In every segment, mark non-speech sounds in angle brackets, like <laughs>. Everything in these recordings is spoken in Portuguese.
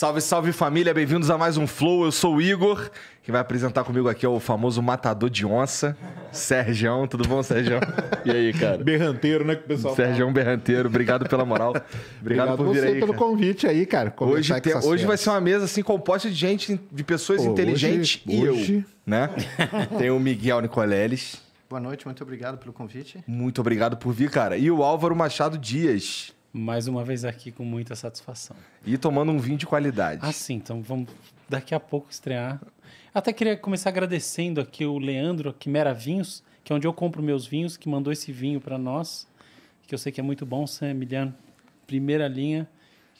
Salve, salve família, bem-vindos a mais um Flow. Eu sou o Igor. que vai apresentar comigo aqui o famoso matador de onça, Sergião. Tudo bom, Sergião? <laughs> E aí, cara? Berranteiro, né, que o pessoal Sergião Berranteiro, obrigado pela moral. <laughs> Obrigado, obrigado por vir você aí, pelo cara. convite aí, cara. Hoje, tem, hoje vai ser uma mesa assim composta de gente, de pessoas Pô, inteligentes hoje, e hoje... eu, né? <laughs> tem o Miguel Nicoleles. Boa noite, muito obrigado pelo convite. Muito obrigado por vir, cara. E o Álvaro Machado Dias mais uma vez aqui com muita satisfação. E tomando um vinho de qualidade. Ah, sim. Então vamos daqui a pouco estrear. Até queria começar agradecendo aqui o Leandro Quimera Vinhos, que é onde eu compro meus vinhos, que mandou esse vinho para nós, que eu sei que é muito bom, San Emiliano, primeira linha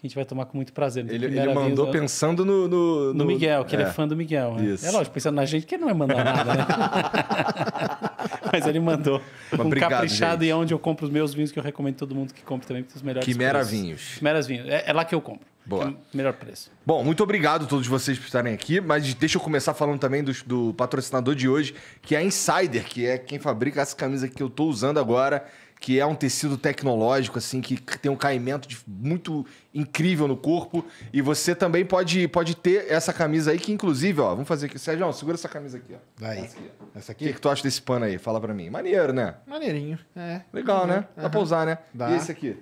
que a gente vai tomar com muito prazer. Ele, ele mandou vez, pensando no, no, no, no Miguel, que é. ele é fã do Miguel. Né? É lógico, pensando na gente, que ele não vai mandar nada, né? <laughs> Mas ele mandou Mas um obrigado, caprichado gente. e é onde eu compro os meus vinhos, que eu recomendo todo mundo que compre também, porque os melhores Quimera preços. Vinhos. Quimera Vinhos. É, é, lá que eu compro. Boa. É melhor preço. Bom, muito obrigado a todos vocês por estarem aqui, mas deixa eu começar falando também do, do patrocinador de hoje, que é a Insider, que é quem fabrica essa camisa que eu estou usando agora que é um tecido tecnológico, assim, que tem um caimento de, muito incrível no corpo. E você também pode, pode ter essa camisa aí, que inclusive, ó, vamos fazer aqui. Sérgio, segura essa camisa aqui, ó. Vai. Essa aqui. Essa aqui? O que, que, tu acha desse pano aí? Fala pra mim. Maneiro, né? Maneirinho, é. Legal, né? Dá uhum. pra usar, né? Dá. E esse aqui?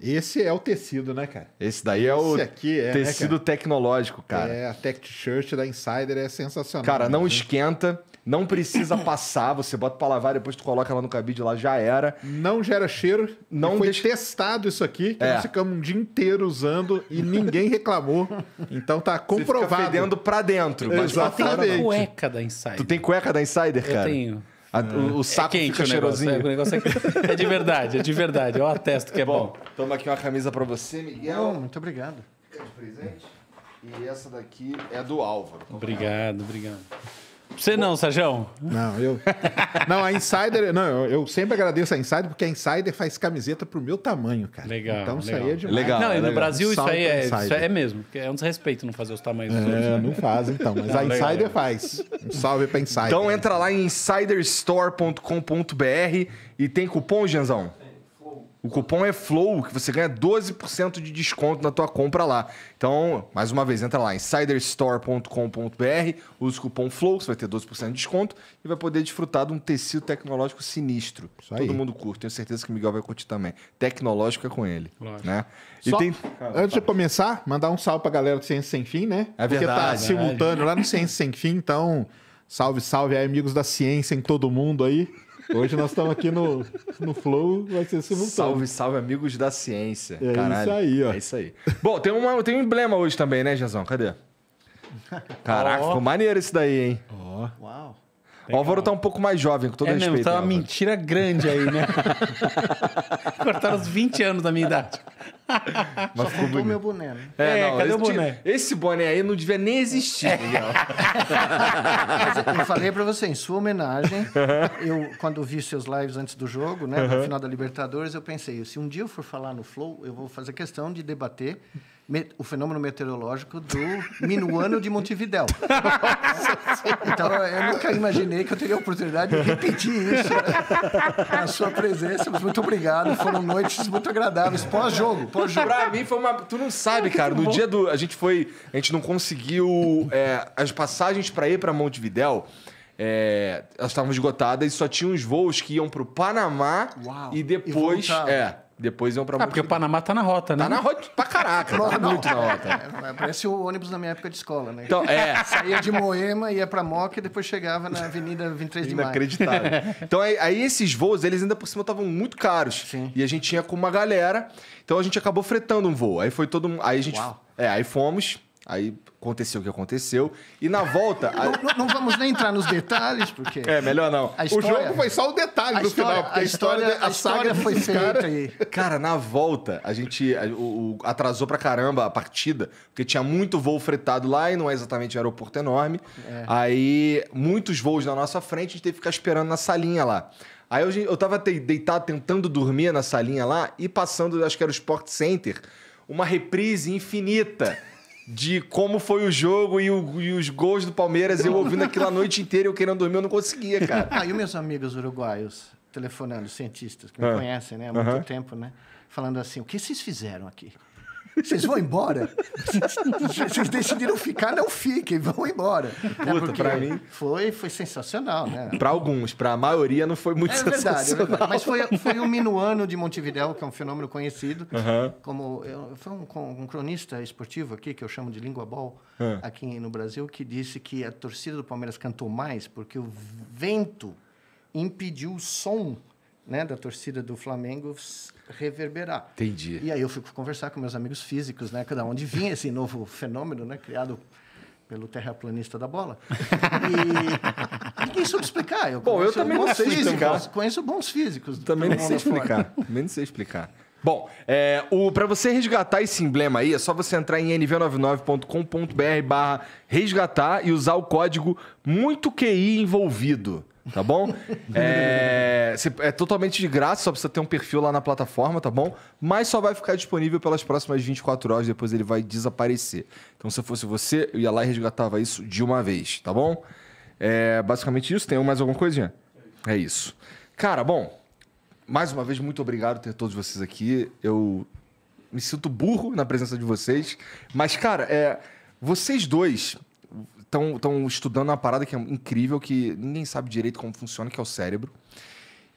Esse é o tecido, né, cara? Esse daí é o Esse é, né, tecido né, cara? tecnológico, cara. É, a tech t-shirt da Insider é sensacional. Cara, né? não esquenta não precisa <coughs> passar, você bota pra lavar, depois tu coloca ela no cabide lá, já era. Não gera cheiro. Não foi deixa... testado isso aqui, que é. nós ficamos um dia inteiro usando e ninguém reclamou. Então tá comprovado. Você fica fedendo pra dentro. Exatamente. Mas tem cueca da Insider. Tu tem cueca da Insider, cara? Eu tenho. A, o, o é saco é quente fica o negócio, É, o negócio é, é, de verdade, é de verdade. Eu atesto que é bom. bom. Toma aqui uma camisa para você, Miguel. Oh, muito obrigado. Fica de presente. E essa daqui é do Álvaro. Obrigado, obrigado. Você não, Sajão? Não, eu. <laughs> Não, a Insider. Não, eu, eu, sempre agradeço a Insider, porque a Insider faz camiseta pro meu tamanho, cara. Legal. Então legal. isso aí é demais. Legal. Não, no legal. Brasil isso aí, é, isso é mesmo. É um desrespeito não fazer os tamanhos. É, né? não faz, então. Mas não, a Insider legal. faz. Um salve pra Insider. Então entra lá em insiderstore.com.br e tem cupom, Janzão? O cupom é FLOW, que você ganha 12% de desconto na tua compra lá. Então, mais uma vez, entra lá, insiderstore.com.br, usa o cupom FLOW, você vai ter 12% de desconto e vai poder desfrutar de um tecido tecnológico sinistro. Todo mundo curte, tenho certeza que o Miguel vai curtir também. Tecnológica com ele. Lógico. Né? E Só, tem... Antes de começar, mandar um salve para galera do Ciência Sem Fim, né? É Porque tá verdade. Porque é tá simultâneo lá no Ciência Sem Fim, então salve, salve aí, amigos da ciência em todo mundo aí. Hoje nós estamos aqui no, no Flow, vai ser simultâneo. Salve, salve, amigos da ciência. É Caralho. isso aí, ó. É isso aí. Bom, tem, uma, tem um emblema hoje também, né, Jezão? Cadê? Caraca, oh. ficou maneiro esse daí, hein? Ó. Oh. Uau. O Álvaro tá um pouco mais jovem, com todo é respeito. é tá uma mentira grande aí, né? <laughs> Cortaram os 20 anos da minha idade. <laughs> Mas Só faltou o meu boné, né? É, é não, cadê esse, o tipo boné? Esse boné aí não devia nem existir, é. <laughs> Miguel. eu falei pra você, em sua homenagem, eu, quando vi seus lives antes do jogo, né? No final da Libertadores, eu pensei, se um dia eu for falar no Flow, eu vou fazer questão de debater o fenômeno meteorológico do minuano de Montevidéu. <laughs> então, eu nunca imaginei que eu teria a oportunidade de repetir isso na né? sua presença. Mas muito obrigado. Foram noites muito agradáveis. Pós-jogo, pós-jogo. Pra mim foi uma... Tu não sabe, cara. No dia do... A gente foi... A gente não conseguiu é, as passagens para ir para Montevidéu. É, elas estavam esgotadas e só tinha uns voos que iam para o Panamá Uau, e depois. E é, depois iam pra... Ah, porque o Panamá tá na rota, né? Tá na rota pra caraca. Não, tá não. muito na rota. É, é, parece o ônibus na minha época de escola, né? Então, é. Saía de Moema, ia pra Moca e depois chegava na Avenida 23 de Maio. Inacreditável. É. então, aí, aí, esses voos, eles ainda por cima estavam muito caros. Sim. E a gente tinha com uma galera. Então, a gente acabou fretando um voo. Aí foi todo mundo... Aí a gente... Uau. É, aí fomos. Aí aconteceu o que aconteceu. E na volta. A... Não, não, vamos nem entrar nos detalhes, porque. É, melhor não. história, o jogo foi só o detalhe do final, porque a história, a, história, a história foi feita cara... aí. Cara, na volta, a gente o, o, atrasou pra caramba a partida, porque tinha muito voo fretado lá e não é exatamente um aeroporto enorme. É. Aí, muitos voos na nossa frente, a gente teve que ficar esperando na salinha lá. Aí eu, eu tava deitado tentando dormir na salinha lá e passando, acho que era o Sport Center, uma reprise infinita de como foi o jogo e, o, e, os gols do Palmeiras, eu ouvindo aquilo a noite inteira, eu querendo dormir, eu não conseguia, cara. Ah, e meus amigos uruguaios telefonando, cientistas, que me ah. conhecem né, há muito uh -huh. tempo, né? Falando assim, o que vocês fizeram aqui? Vocês vão embora? Vocês decidiram ficar, não fiquem, vão embora. Puta, é pra mim. Foi, foi sensacional, né? Pra alguns, pra maioria não foi muito é verdade, sensacional. É verdade. Mas foi, foi o um Minuano de Montevidéu, que é um fenômeno conhecido. Como eu, foi um, um, cronista esportivo aqui, que eu chamo de língua bol, ah. aqui no Brasil, que disse que a torcida do Palmeiras cantou mais porque o vento impediu o som né, da torcida do Flamengo reverberar. Entendi. E aí eu fui conversar com meus amigos físicos, né? Da onde vinha esse novo fenômeno, né? Criado pelo terraplanista da bola. E ninguém soube explicar. Eu Bom, eu também não sei físicos, explicar. Conheço bons físicos. Também não sei explicar. Também não sei explicar. Bom, é, para você resgatar esse emblema aí, é só você entrar em nv99.com.br barra resgatar e usar o código muito QI envolvido tá bom? <laughs> é, é, totalmente de graça, só precisa ter um perfil lá na plataforma, tá bom? Mas só vai ficar disponível pelas próximas 24 horas, depois ele vai desaparecer. Então, se eu fosse você, eu ia lá e resgatava isso de uma vez, tá bom? É basicamente isso. Tem mais alguma coisinha? É isso. Cara, bom, mais uma vez, muito obrigado por ter todos vocês aqui. Eu me sinto burro na presença de vocês. Mas, cara, é, vocês dois estão estudando uma parada que é incrível, que ninguém sabe direito como funciona, que é o cérebro.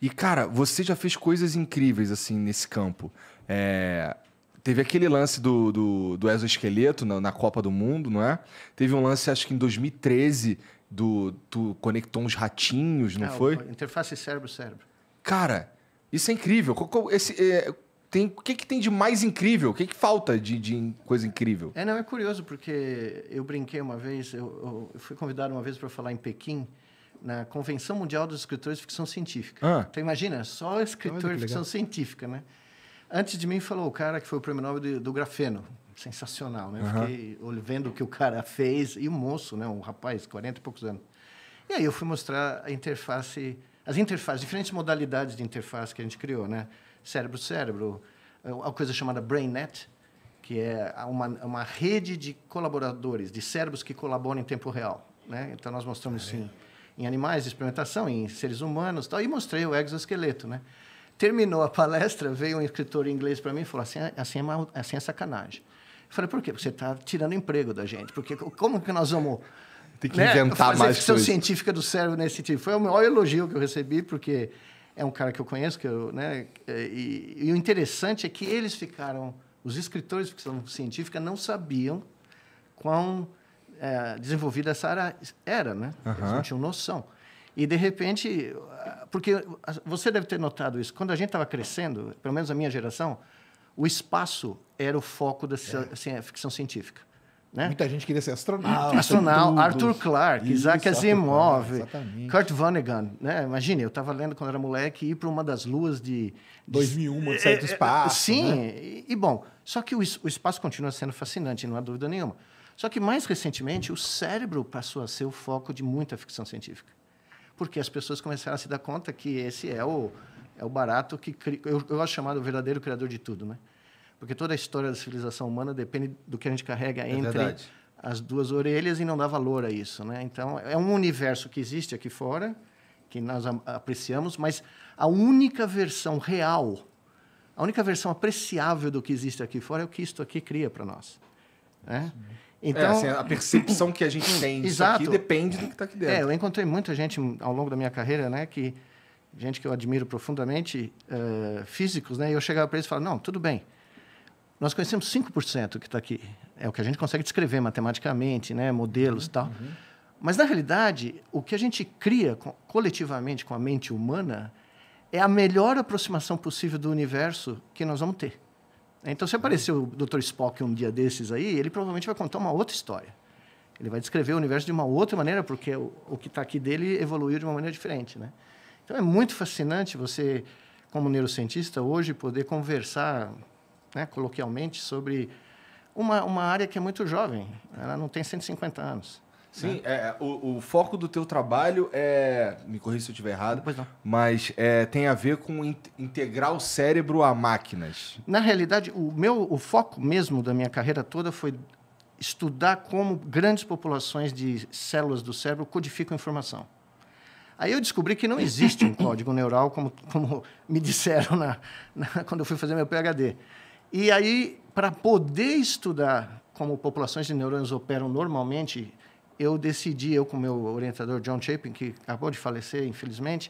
E, cara, você já fez coisas incríveis, assim, nesse campo. É... Teve aquele lance do, do, do exoesqueleto na, na, Copa do Mundo, não é? Teve um lance, acho que em 2013, do, tu conectou uns ratinhos, não é, foi? Interface cérebro-cérebro. Cara, isso é incrível. Esse, é, tem, o que, que tem de mais incrível? O que, que falta de, de coisa incrível? É, não, é curioso, porque eu brinquei uma vez, eu, eu fui convidado uma vez para falar em Pequim, na Convenção Mundial dos Escritores de Ficção Científica. Ah. Então, imagina, só escritor de ficção científica, né? Antes de mim, falou o cara que foi o prêmio Nobel do, do grafeno. Sensacional, né? Eu uhum. fiquei vendo o que o cara fez. E o moço, né? Um rapaz, 40 e poucos anos. E aí eu fui mostrar a interface, as interfaces, diferentes modalidades de interface que a gente criou, né? cérebro-cérebro, é uma coisa chamada BrainNet, que é uma, uma rede de colaboradores, de cérebros que colaboram em tempo real. Né? Então, nós mostramos é. isso em, em animais de experimentação, em seres humanos tal, e mostrei o exoesqueleto. Né? Terminou a palestra, veio um escritor inglês para mim e falou assim, é, assim é, mal, assim é sacanagem. Eu falei, por quê? Porque você está tirando emprego da gente. Porque como que nós vamos... Tem que né, inventar fazer mais coisas. científica do cérebro nesse tipo. Foi o maior elogio que eu recebi, porque é um cara que eu conheço, que eu, né, é, e, e o interessante é que eles ficaram, os escritores de ficção científica não sabiam quão é, desenvolvida essa área era, né? Uhum. Eles não tinham noção. E, de repente, porque você deve ter notado isso, quando a gente estava crescendo, pelo menos a minha geração, o espaço era o foco da é. Assim, ficção científica. Né? Muita gente queria ser astronauta. Astronauta, Arthur Clarke, Isaac Asimov, Kurt Vonnegut. Né? Imagine, eu estava lendo quando era moleque ir para uma das luas de... 2001, de do é, é, espaço. Sim, né? e, e, bom, só que o, o espaço continua sendo fascinante, não há dúvida nenhuma. Só que mais recentemente o cérebro passou a ser o foco de muita ficção científica, porque as pessoas começaram a se dar conta que esse é o é o barato que eu, eu acho chamado o verdadeiro criador de tudo, né? Porque toda a história da civilização humana depende do que a gente carrega é entre verdade. as duas orelhas e não dá valor a isso. Né? Então, é um universo que existe aqui fora, que nós apreciamos, mas a única versão real, a única versão apreciável do que existe aqui fora é o que isto aqui cria para nós. Né? Então, é, assim, a percepção que a gente <coughs> tem disso aqui depende do que está aqui dentro. É, eu encontrei muita gente ao longo da minha carreira, né, que gente que eu admiro profundamente, uh, físicos, né, e eu chegava para eles e falava, não, tudo bem, nós conhecemos 5% que está aqui. É o que a gente consegue descrever matematicamente, né? modelos e uhum, tal. Uhum. Mas, na realidade, o que a gente cria co coletivamente com a mente humana é a melhor aproximação possível do universo que nós vamos ter. Então, se aparecer o Dr. Spock um dia desses aí, ele provavelmente vai contar uma outra história. Ele vai descrever o universo de uma outra maneira, porque o, o que está aqui dele evoluiu de uma maneira diferente. Né? Então, é muito fascinante você, como neurocientista, hoje poder conversar né, coloquialmente, sobre uma, uma área que é muito jovem, ela não tem 150 anos. Né? Sim, é, é, o, o, foco do teu trabalho é. Me corri se eu estiver errado. Pois não. Mas é, tem a ver com in integrar o cérebro a máquinas. Na realidade, o meu o foco mesmo da minha carreira toda foi estudar como grandes populações de células do cérebro codificam informação. Aí eu descobri que não existe um <coughs> código neural, como, como me disseram na, na, quando eu fui fazer meu PhD. E aí, para poder estudar como populações de neurônios operam normalmente, eu decidi, eu com meu orientador John Chapin, que acabou de falecer, infelizmente,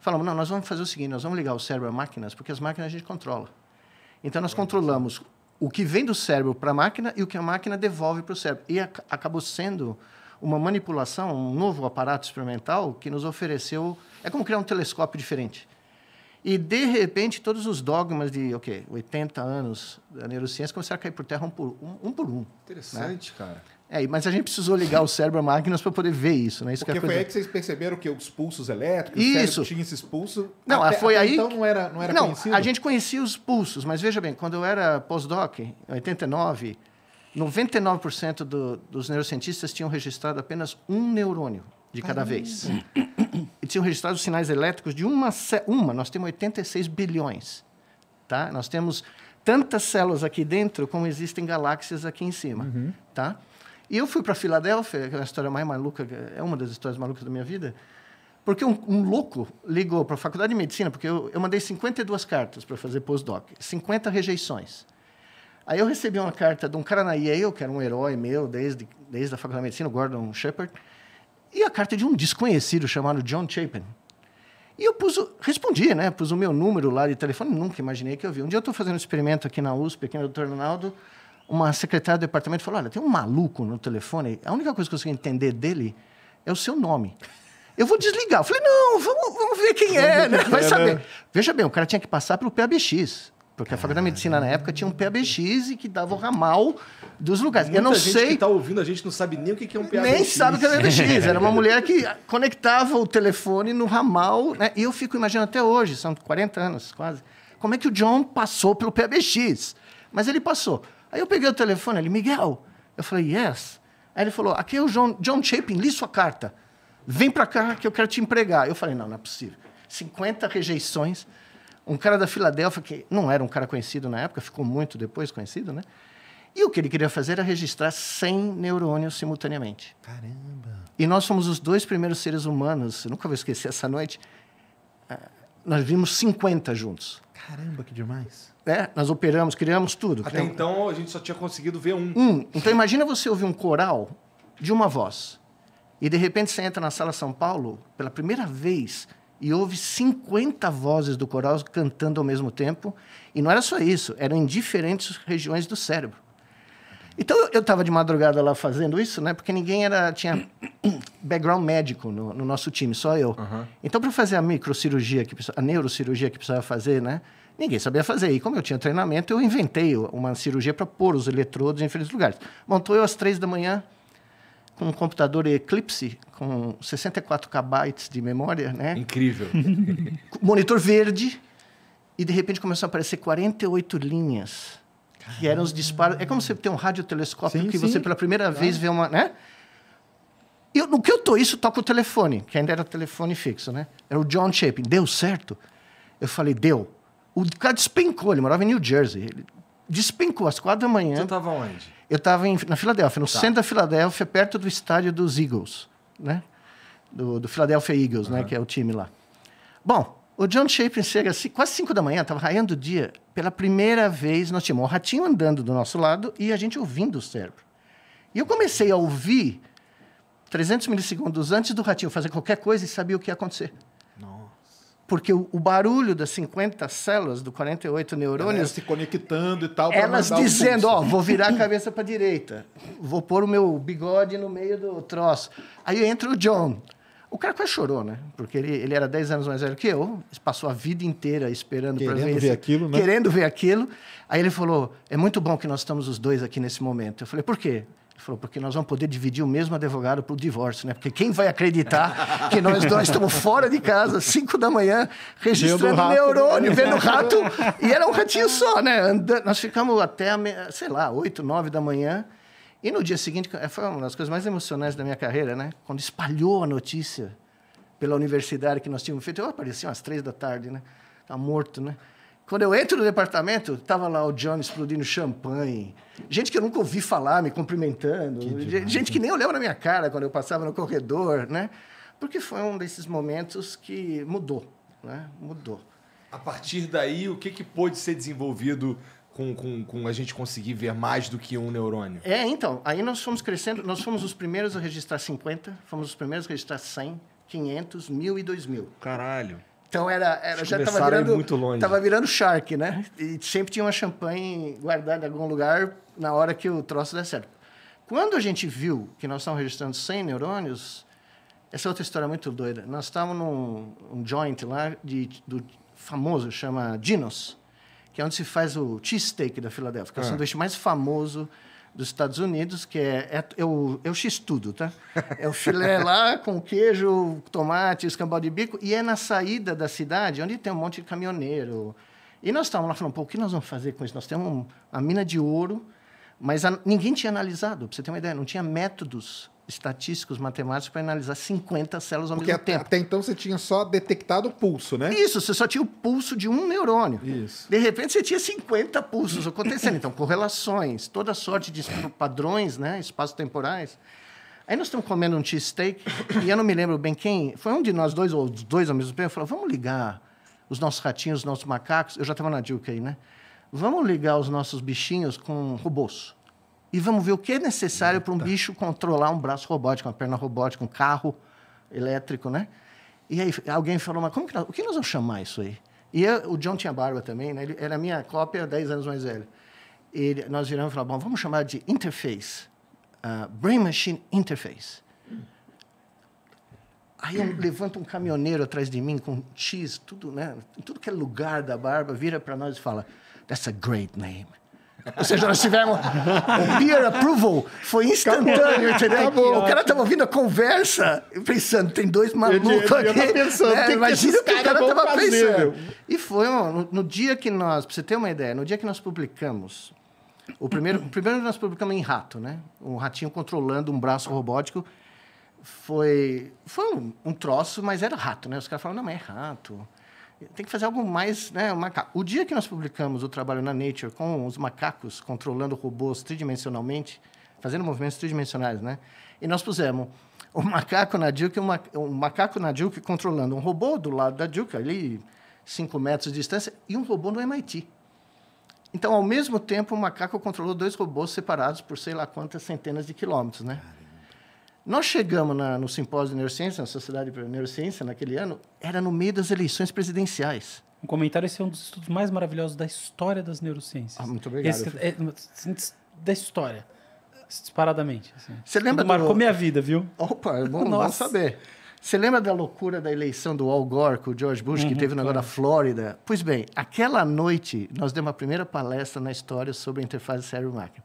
falamos, não, nós vamos fazer o seguinte, nós vamos ligar o cérebro a máquinas, porque as máquinas a gente controla. Então, nós controlamos o que vem do cérebro para a máquina e o que a máquina devolve para o cérebro. E ac acabou sendo uma manipulação, um novo aparato experimental que nos ofereceu... É como criar um telescópio diferente. E, de repente, todos os dogmas de okay, 80 anos da neurociência começaram a cair por terra um por um. um, por um né? Interessante, né? cara. É, mas a gente precisou ligar o cérebro a máquinas para poder ver isso, né? Isso Porque que é foi aí que vocês perceberam que os pulsos elétricos, isso. tinha esses pulsos. Não, até, foi até aí. Então não era, não era não, conhecido? a gente conhecia os pulsos, mas veja bem, quando eu era pós-doc, em 89, 99% do, dos neurocientistas tinham registrado apenas um neurônio de cada Caramba. vez. E tinham registrado sinais elétricos de uma, uma, nós temos 86 bilhões. Tá? Nós temos tantas células aqui dentro como existem galáxias aqui em cima. Uhum. Tá? E eu fui para Filadélfia, que é uma história mais maluca, é uma das histórias malucas da minha vida, porque um, um louco ligou para a faculdade de medicina, porque eu, eu mandei 52 cartas para fazer postdoc, 50 rejeições. Aí eu recebi uma carta de um cara na Yale, que era um herói meu desde, desde a faculdade de medicina, o Gordon Shepard, e a carta de um desconhecido chamado John Chapin. E eu pus, respondi, né? Pus o meu número lá de telefone, nunca imaginei que eu vi. Um dia eu estou fazendo um experimento aqui na USP, aqui no Dr. Ronaldo, uma secretária do departamento falou: Olha, tem um maluco no telefone, a única coisa que eu consigo entender dele é o seu nome. Eu vou desligar. Eu falei: Não, vamos, vamos ver quem é, né? Vai é, saber. Né? Veja bem, o cara tinha que passar pelo PABX. Porque a faculdade de medicina na época tinha um PABX que dava o ramal dos lugares. Muita eu não gente sei. que está ouvindo a gente não sabe nem o que é um PABX. Nem sabe o que é um PABX. <laughs> Era uma mulher que conectava o telefone no ramal. Né? E eu fico imaginando até hoje, são 40 anos quase, como é que o John passou pelo PABX. Mas ele passou. Aí eu peguei o telefone, ele, Miguel. Eu falei, yes. Aí ele falou, aqui é o John, John Chapin, li sua carta. Vem para cá que eu quero te empregar. Eu falei, não, não é possível. 50 rejeições. Um cara da Filadélfia, que não era um cara conhecido na época, ficou muito depois conhecido, né? E o que ele queria fazer era registrar 100 neurônios simultaneamente. Caramba! E nós fomos os dois primeiros seres humanos, nunca vou esquecer essa noite, eh, nós vimos 50 juntos. Caramba, que demais! É, nós operamos, criamos tudo. Até criamos... então a gente só tinha conseguido ver um. Um. Então imagina você ouvir um coral de uma voz. E de repente você entra na sala São Paulo, pela primeira vez, e houve 50 vozes do coral cantando ao mesmo tempo. E não era só isso, eram em diferentes regiões do cérebro. Então eu estava de madrugada lá fazendo isso, né? Porque ninguém era tinha <coughs> background médico no, no nosso time, só eu. Uhum. Então para fazer a microcirurgia que a neurocirurgia que precisava fazer, né? Ninguém sabia fazer. E como eu tinha treinamento, eu inventei uma cirurgia para pôr os eletrodos em diferentes lugares. Montou eu às três da manhã, com um computador Eclipse com 64 KB de memória, né? Incrível. <laughs> Monitor verde e de repente começou a aparecer 48 linhas. Caramba. eram os disparos. É como você ter um radiotelescópio sim, que sim. você pela primeira claro. vez vê uma, né? Eu, no que eu tô isso, toco o telefone, que ainda era telefone fixo, né? Era o John Chapin. Deu certo? Eu falei, deu. O cara despencou, ele morava em New Jersey. Ele despencou às quatro da manhã. Você estava onde? Eu estava na Filadélfia, no tá. centro da Filadélfia, perto do estádio dos Eagles, né? Do, do Philadelphia Eagles, uhum. né? Que é o time lá. Bom, o John Chapin chega assim, quase 5 da manhã, estava raiando o dia. Pela primeira vez, nós tínhamos um ratinho andando do nosso lado e a gente ouvindo o cérebro. E eu comecei a ouvir 300 milissegundos antes do ratinho fazer qualquer coisa e sabia o que ia acontecer porque o, barulho das 50 células, do 48 neurônios. Elas se conectando e tal. Elas dizendo: ó, oh, vou virar a <laughs> cabeça para a direita, vou pôr o meu bigode no meio do troço. Aí entra o John. O cara quase chorou, né? Porque ele, ele era 10 anos mais velho que eu, passou a vida inteira esperando para ver. Querendo ver aquilo, né? Querendo ver aquilo. Aí ele falou: é muito bom que nós estamos os dois aqui nesse momento. Eu falei: por quê? Ele falou, porque nós vamos poder dividir o mesmo advogado para o divórcio, né? Porque quem vai acreditar que nós dois estamos fora de casa, 5 da manhã, registrando rato, neurônio, vendo rato, e era um ratinho só, né? Andando, nós ficamos até, sei lá, 8, 9 da manhã. E no dia seguinte, é, foi uma das coisas mais emocionantes da minha carreira, né? Quando espalhou a notícia pela universidade que nós tínhamos feito, eu apareci umas três da tarde, né? Tá morto, né? Quando eu entro no departamento, tava lá o John explodindo champanhe. Gente que eu nunca ouvi falar, me cumprimentando. Que gente que nem olhava na minha cara quando eu passava no corredor, né? Porque foi um desses momentos que mudou, né? Mudou. A partir daí, o que, que pôde ser desenvolvido com, com, com a gente conseguir ver mais do que um neurônio? É, então. Aí nós fomos crescendo. Nós fomos os primeiros a registrar 50, fomos os primeiros a registrar 100, 500, 1.000 e 2.000. Caralho. Então era, era já estava virando muito longe. Tava virando Shark, né? E sempre tinha uma champanhe guardada em algum lugar na hora que o troço der certo. Quando a gente viu que nós estávamos registrando 100 neurônios, essa é outra história muito doida. Nós estávamos num um joint lá de, do famoso, chama Dinos, que é onde se faz o cheesesteak da Filadélfia, que é o ah. sanduíche mais famoso dos Estados Unidos, que é, é eu, eu x-tudo, tá? É o filé lá com queijo, tomate, escambau de bico, e é na saída da cidade, onde tem um monte de caminhoneiro. E nós estávamos lá falando, pô, o que nós vamos fazer com isso? Nós temos uma mina de ouro, mas a, ninguém tinha analisado, para você ter uma ideia, não tinha métodos estatísticos, matemáticos, para analisar 50 células ao Porque mesmo até, tempo. Até então você tinha só detectado o pulso, né? Isso, você só tinha o pulso de um neurônio. Isso. De repente você tinha 50 pulsos acontecendo. Então, correlações, toda sorte de padrões, né? Espaço-temporais. Aí nós estamos comendo um cheesesteak, e eu não me lembro bem quem. Foi um de nós dois, ou os dois ao mesmo tempo, falou: vamos ligar os nossos ratinhos, os nossos macacos. Eu já estava na Duke aí, né? Vamos ligar os nossos bichinhos com robôs e vamos ver o que é necessário para um tá. bicho controlar um braço robótico, uma perna robótica, um carro elétrico, né? E aí alguém falou, mas como que nós, o que nós vamos chamar isso aí? E eu, o John tinha barba também, né? Ele era minha cópia, 10 anos mais velho. Ele, nós viramos e falamos, bom, vamos chamar de interface. Uh, Brain Machine Interface. Aí eu levanto um caminhoneiro atrás de mim com X, tudo, né? Tudo que é lugar da barba, vira para nós e fala, that's a great name. Ou seja, nós tivemos. O peer approval foi instantâneo, entendeu? Acabou. O cara estava ouvindo a conversa pensando, tem dois malucos eu, eu, aqui. Pensando, né? Imagina o que o cara estava pensando. E foi, no, no, dia que nós. Para você ter uma ideia, no dia que nós publicamos. O primeiro, o primeiro nós publicamos em rato, né? Um ratinho controlando um braço robótico. Foi, foi um, um troço, mas era rato, né? Os caras falaram, não, mas é rato tem que fazer algo mais, né, O dia que nós publicamos o trabalho na Nature com os macacos controlando robôs tridimensionalmente, fazendo movimentos tridimensionais, né? E nós pusemos o macaco na Duke, uma, um macaco na Duke controlando um robô do lado da Duke, ali cinco metros de distância, e um robô no MIT. Então, ao mesmo tempo, o macaco controlou dois robôs separados por sei lá quantas centenas de quilômetros, né? Caramba. Nós chegamos na, no simpósio de neurociência, na Sociedade de Neurociência, naquele ano, era no meio das eleições presidenciais. Um comentário, esse é um dos estudos mais maravilhosos da história das neurociências. Ah, muito obrigado. Esse, é, é assim, da história, disparadamente. Assim. Você lembra do... Marcou minha vida, viu? Opa, é bom, bom saber. Você lembra da loucura da eleição do Al Gore com o George Bush, uhum, que teve claro. na Flórida? Pois bem, aquela noite nós demos a primeira palestra na história sobre a interface cérebro-máquina.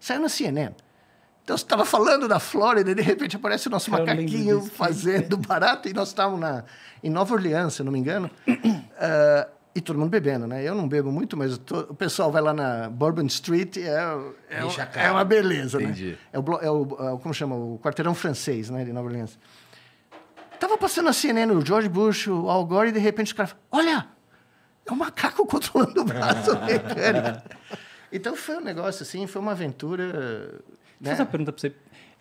Saiu no CNN. Então, você estava falando da Flórida e, de repente, aparece o nosso eu macaquinho fazendo <laughs> barato. E nós estávamos na, em Nova Orleans, se não me engano. uh, <clears throat> e todo mundo bebendo, né? Eu não bebo muito, mas tô, o pessoal vai lá na Bourbon Street e é, é, é, uma beleza, né? Entendi. né? É o, é o, como chama? O quarteirão francês, né? De Nova Orleans. Tava passando a CNN, o George Bush, o Al Gore, e de repente o cara fala, olha, é um macaco <laughs> controlando o braço <laughs> mecânico. então foi um negócio assim, foi uma aventura Deixa eu fazer uma né? pergunta para você.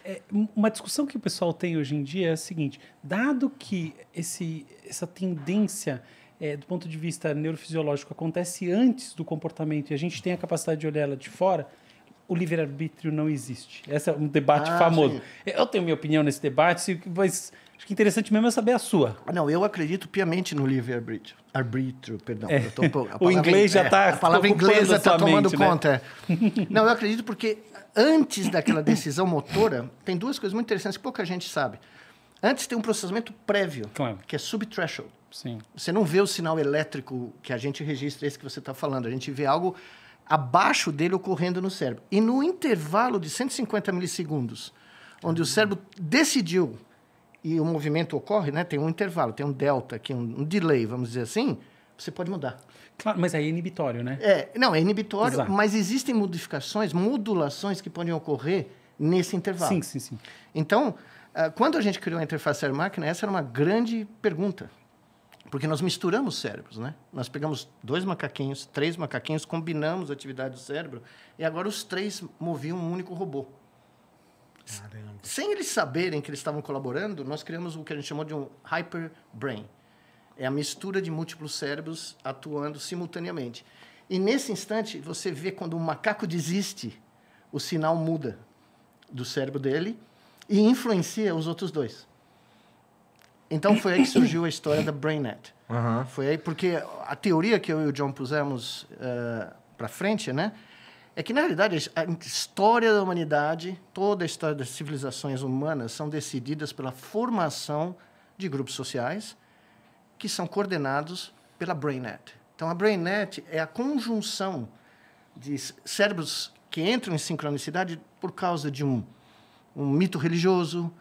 É, uma discussão que o pessoal tem hoje em dia é a seguinte: dado que esse, essa tendência é, do ponto de vista neurofisiológico acontece antes do comportamento e a gente tem a capacidade de olhar ela de fora, o livre-arbítrio não existe. Esse é um debate ah, famoso. Sim. Eu tenho minha opinião nesse debate, mas Acho que interessante mesmo é saber a sua. Ah, não, eu acredito piamente no livre arbítrio. Arbítrio, perdão. É. Tô, <laughs> o inglês já está. É, tá a palavra inglesa está tomando né? conta. É. <laughs> Não, eu acredito porque antes daquela decisão motora, tem duas coisas muito interessantes que pouca gente sabe. Antes tem um processamento prévio, claro. que é subthreshold. Sim. Você não vê o sinal elétrico que a gente registra, esse que você está falando. A gente vê algo abaixo dele ocorrendo no cérebro. E no intervalo de 150 milissegundos, onde o cérebro decidiu e o movimento ocorre, né? Tem um intervalo, tem um delta aqui, um, um delay, vamos dizer assim, você pode mudar. Claro, mas é inibitório, né? É, não, é inibitório, Exato. mas existem modificações, modulações que podem ocorrer nesse intervalo. Sim, sim, sim. Então, ah, quando a gente criou a interface cérebro-máquina, essa era uma grande pergunta. Porque nós misturamos cérebros, né? Nós pegamos dois macaquinhos, três macaquinhos, combinamos a atividade do cérebro e agora os três moviam um único robô. Caramba. Sem eles saberem que eles estavam colaborando, nós criamos o que a gente chamou de um hyper brain. É a mistura de múltiplos cérebros atuando simultaneamente. E nesse instante, você vê quando o um macaco desiste, o sinal muda do cérebro dele e influencia os outros dois. Então foi aí que surgiu a história da BrainNet. Uhum. Foi aí porque a teoria que eu e o John pusemos uh, eh, para frente, né? é que, na realidade, a história da humanidade, toda a história das civilizações humanas, são decididas pela formação de grupos sociais que são coordenados pela BrainNet. Então, a BrainNet é a conjunção de cérebros que entram em sincronicidade por causa de um, um mito religioso,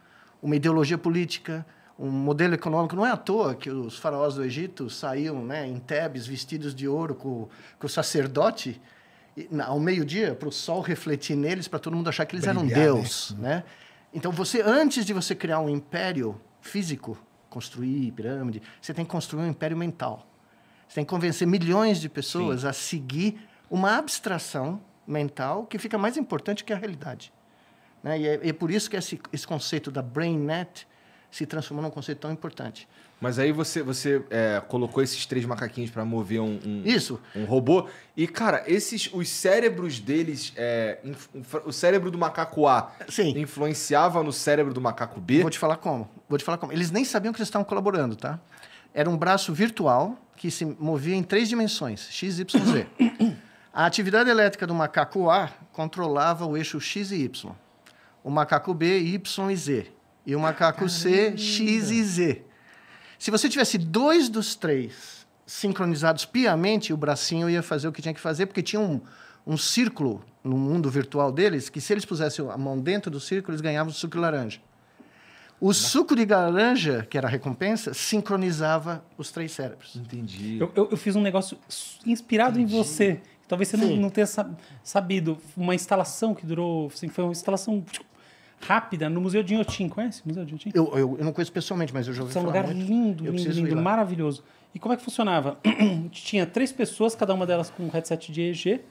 uma ideologia política, um modelo econômico. Não é à toa que os faraós do Egito saíam né, em Tebes vestidos de ouro com, com o sacerdote ao meio-dia, para o sol refletir neles, para todo mundo achar que eles Brilhar, eram né? Deus. Né? né? Então, você antes de você criar um império físico, construir pirâmide, você tem que construir um império mental. Você tem que convencer milhões de pessoas Sim. a seguir uma abstração mental que fica mais importante que a realidade. Né? E é, é por isso que esse, esse conceito da brain net se transformou num conceito tão importante. Mas aí você, você é, colocou esses três macaquinhos para mover um, um, Isso. um robô. E, cara, esses os cérebros deles. É, o cérebro do macaco A Sim. influenciava no cérebro do macaco B? Vou te falar como. Vou te falar como. Eles nem sabiam que eles estavam colaborando, tá? Era um braço virtual que se movia em três dimensões: X, Y, Z. <coughs> A atividade elétrica do macaco A controlava o eixo X e Y. O macaco B, Y e Z. E o macaco Caramba. C, X e Z. Se você tivesse dois dos três sincronizados piamente, o bracinho ia fazer o que tinha que fazer, porque tinha um, um círculo no mundo virtual deles, que se eles pusessem a mão dentro do círculo, eles ganhavam suco de laranja. O suco de laranja, que era a recompensa, sincronizava os três cérebros. Entendi. Eu, eu, eu fiz um negócio inspirado Entendi. em você. Talvez você não, não, tenha sabido. Uma instalação que durou. Assim, foi uma instalação tipo, rápida no Museu de Inhotim. Conhece o Museu de Inhotim? Eu, eu, eu não conheço pessoalmente, mas eu já ouvi falar. É um lugar muito. lindo, eu lindo, lindo maravilhoso. E como é que funcionava? <clears throat> Tinha três pessoas, cada uma delas com um headset de EEG.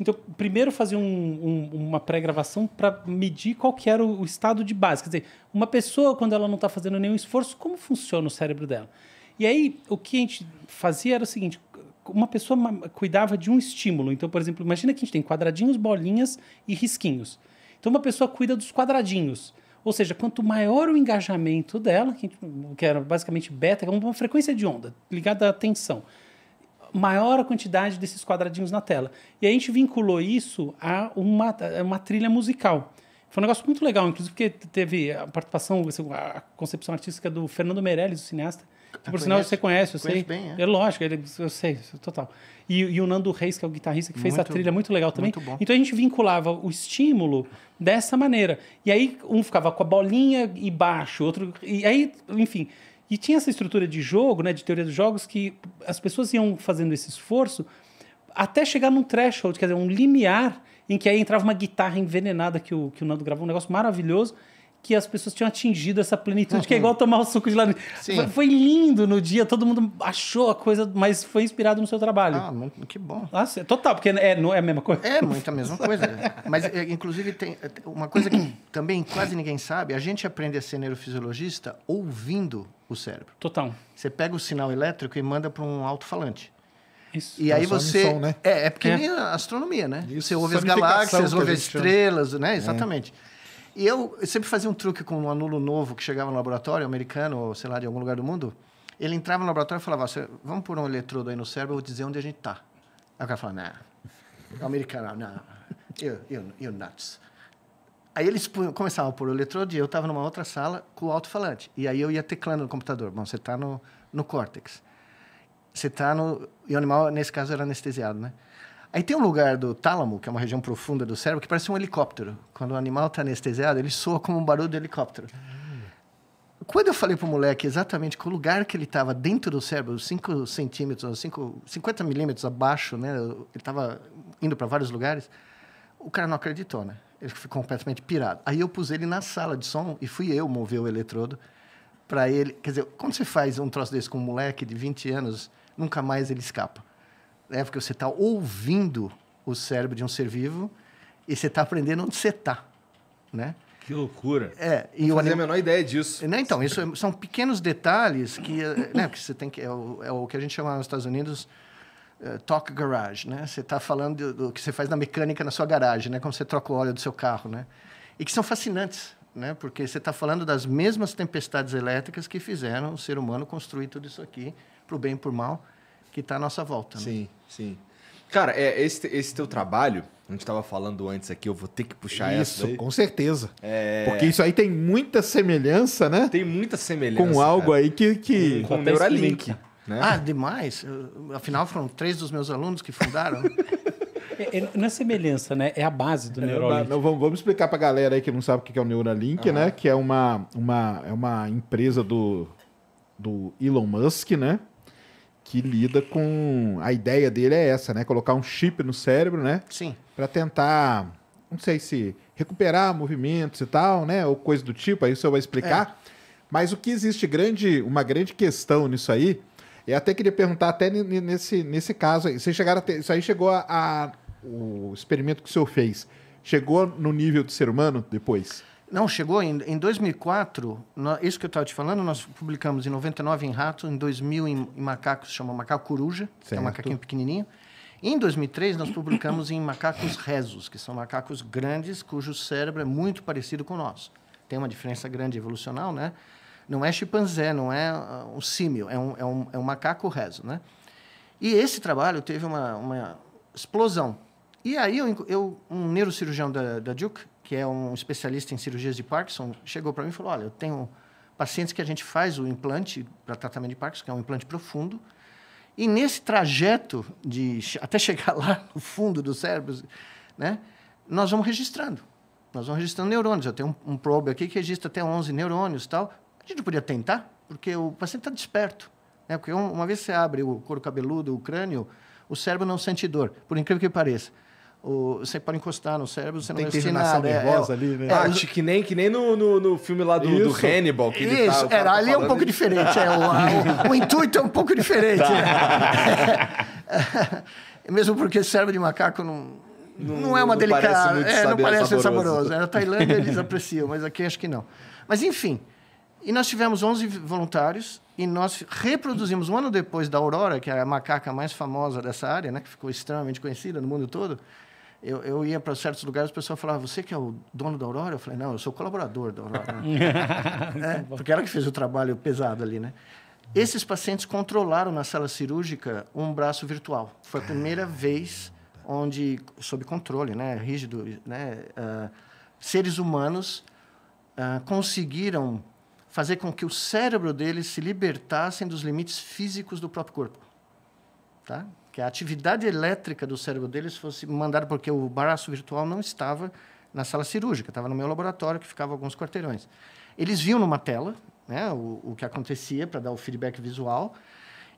Então, primeiro fazia um, um, uma pré-gravação para medir qual que era o, o, estado de base. Quer dizer, uma pessoa, quando ela não está fazendo nenhum esforço, como funciona o cérebro dela? E aí, o que a gente fazia era o seguinte, uma pessoa cuidava de um estímulo. Então, por exemplo, imagina que a gente tem quadradinhos, bolinhas e risquinhos. Então, uma pessoa cuida dos quadradinhos. Ou seja, quanto maior o engajamento dela, que era basicamente beta, que é uma frequência de onda ligada à atenção, maior a quantidade desses quadradinhos na tela. E a gente vinculou isso a uma, a uma trilha musical. Foi um negócio muito legal, inclusive porque teve a participação, a concepção artística do Fernando Meirelles, o cineasta, que ah, por sinal você conhece, eu sei. Bem, é? é lógico, eu sei, total. E, e, o Nando Reis, que é o guitarrista, que fez muito, a trilha muito legal também. Muito então a gente vinculava o estímulo dessa maneira. E aí um ficava com a bolinha e baixo, outro. E aí, enfim. E tinha essa estrutura de jogo, né, de teoria dos jogos, que as pessoas iam fazendo esse esforço até chegar num threshold, quer dizer, um limiar, em que aí entrava uma guitarra envenenada que o, que o Nando gravou, um negócio maravilhoso que as pessoas tinham atingido essa plenitude, uhum. que é uhum. igual tomar o suco de laranja. Foi, foi, lindo no dia, todo mundo achou a coisa, mas foi inspirado no seu trabalho. Ah, muito, que bom. Ah, total, porque é, não é a mesma coisa. É <laughs> muito a mesma coisa. mas, eh, inclusive, eh, tem uma coisa que também quase ninguém sabe, a gente aprende a ser neurofisiologista ouvindo o cérebro. Total. Você pega o sinal elétrico e manda para um alto-falante. Isso. E aí você. Som, né? é, é porque é. nem a astronomia, né? Isso. Você ouve as galáxias, ouve as estrelas, chama. né? É. Exatamente. É. E eu, sempre fazia um truque com um aluno novo que chegava no laboratório, americano, ou sei lá, de algum lugar do mundo. Ele entrava no laboratório e falava, vamos pôr um eletrodo aí no cérebro, eu vou dizer onde a gente está Aí o cara falava, não, americano, não, eu, eu, eu nuts. Aí eles começavam por eletrodo e eu estava numa outra sala com o alto-falante. E aí eu ia teclando no computador. Bom, você está no, no córtex. Você está no... E o animal, nesse caso, era anestesiado, né? Aí tem um lugar do tálamo, que é uma região profunda do cérebro, que parece um helicóptero. Quando o animal está anestesiado, ele soa como um barulho de helicóptero. Quando eu falei pro moleque exatamente que o lugar que ele estava dentro do cérebro, 5 centímetros, 5, 50 milímetros abaixo, né? Ele estava indo para vários lugares. O cara não acreditou, né? Ele ficou completamente pirado. Aí eu pus ele na sala de som e fui eu mover o eletrodo para ele. Quer dizer, quando você faz um troço desse com um moleque de 20 anos, nunca mais ele escapa. É, porque você está ouvindo o cérebro de um ser vivo e você está aprendendo onde você está, né? Que loucura. É, e não fazia a menor ideia disso. Né, então, isso é, são pequenos detalhes que, eh, né, que você tem que é o, é o que a gente chama nos Estados Unidos eh, talk garage, né? Você está falando do, do, que você faz na mecânica na sua garagem, né? Como você troca o óleo do seu carro, né? E que são fascinantes, né? Porque você está falando das mesmas tempestades elétricas que fizeram o ser humano construir tudo isso aqui, para o bem e para o mal, que está à nossa volta. Né? Sim. Né? Sim. Cara, é, esse, esse teu trabalho, a gente estava falando antes aqui, eu vou ter que puxar isso. Isso, com certeza. É... Porque isso aí tem muita semelhança, né? Tem muita semelhança. Com algo cara. aí que. que... Com o Neuralink. Né? Ah, demais. Afinal, foram três dos meus alunos que fundaram. <laughs> É, é, não é semelhança, né? É a base do é, Neuralink. Não, vamos, vamos explicar para a galera aí que não sabe o que é o Neuralink, ah. né? Que é uma, uma, é uma empresa do, do Elon Musk, né? que lida com a ideia dele é essa, né? Colocar um chip no cérebro, né? Sim. Para tentar, não sei se recuperar movimentos e tal, né? Ou coisa do tipo. Aí o senhor vai explicar. É. Mas o que existe grande, uma grande questão nisso aí. Eu é até queria perguntar até nesse, nesse caso aí. Vocês chegaram ter, isso aí chegou a, a o experimento que o senhor fez chegou no nível do ser humano depois? Não, chegou em, em 2004. Nós, isso que eu estava te falando, nós publicamos em 99 em Rato, em 2000 em, em Macacos, chama Macaco Coruja, certo. que é um macaquinho pequenininho. Em 2003, nós publicamos em Macacos Rezos, que são macacos grandes, cujo cérebro é muito parecido com o nosso. Tem uma diferença grande evolucional, né? Não é chimpanzé, não é ah, um símio, é um, é um, é um macaco rezo, né? E esse trabalho teve uma, uma explosão. E aí, eu, eu um neurocirurgião da, da Duke, que é um especialista em cirurgias de Parkinson, chegou para mim e falou: Olha, eu tenho pacientes que a gente faz o implante para tratamento de Parkinson, que é um implante profundo. E nesse trajeto de <laughs> até chegar lá no fundo do cérebro, né, nós vamos registrando. Nós vamos registrando neurônios. Eu tenho um, um probe aqui que registra até 11 neurônios, tal. A gente podia tentar, porque o paciente está desperto, né? Porque uma vez que você abre o couro cabeludo, o crânio, o cérebro não sente dor, por incrível que pareça. O, você pode encostar no cérebro, você não Tem vai sentir nada. É, nervosa é, ali, né? Ah, que nem, que nem no, no, no filme lá do, isso. do Hannibal. Que ele isso, tá, era, tá ali é um pouco diferente. É, o, o, o, intuito é um pouco diferente. Tá. É, <laughs> mesmo porque cérebro de macaco não, não, não é uma delicada... É, não parece saboroso. É, na Tailândia eles apreciam, mas aqui acho que não. Mas, enfim... E nós tivemos 11 voluntários e nós reproduzimos um ano depois da Aurora, que é a macaca mais famosa dessa área, né, que ficou extremamente conhecida no mundo todo eu, eu ia para certos lugares, o pessoal falava, você que é o dono da Aurora? Eu falei, não, eu sou colaborador da Aurora. <laughs> é, porque ela que fez o trabalho pesado ali, né? Esses pacientes controlaram na sala cirúrgica um braço virtual. Foi a primeira vez onde, sob controle, né, rígido, né, uh, seres humanos uh, conseguiram fazer com que o cérebro deles se libertassem dos limites físicos do próprio corpo. Tá? que a atividade elétrica do cérebro deles fosse mandada, porque o braço virtual não estava na sala cirúrgica, estava no meu laboratório, que ficava alguns quarteirões. Eles viam numa tela né, o, o que acontecia para dar o feedback visual,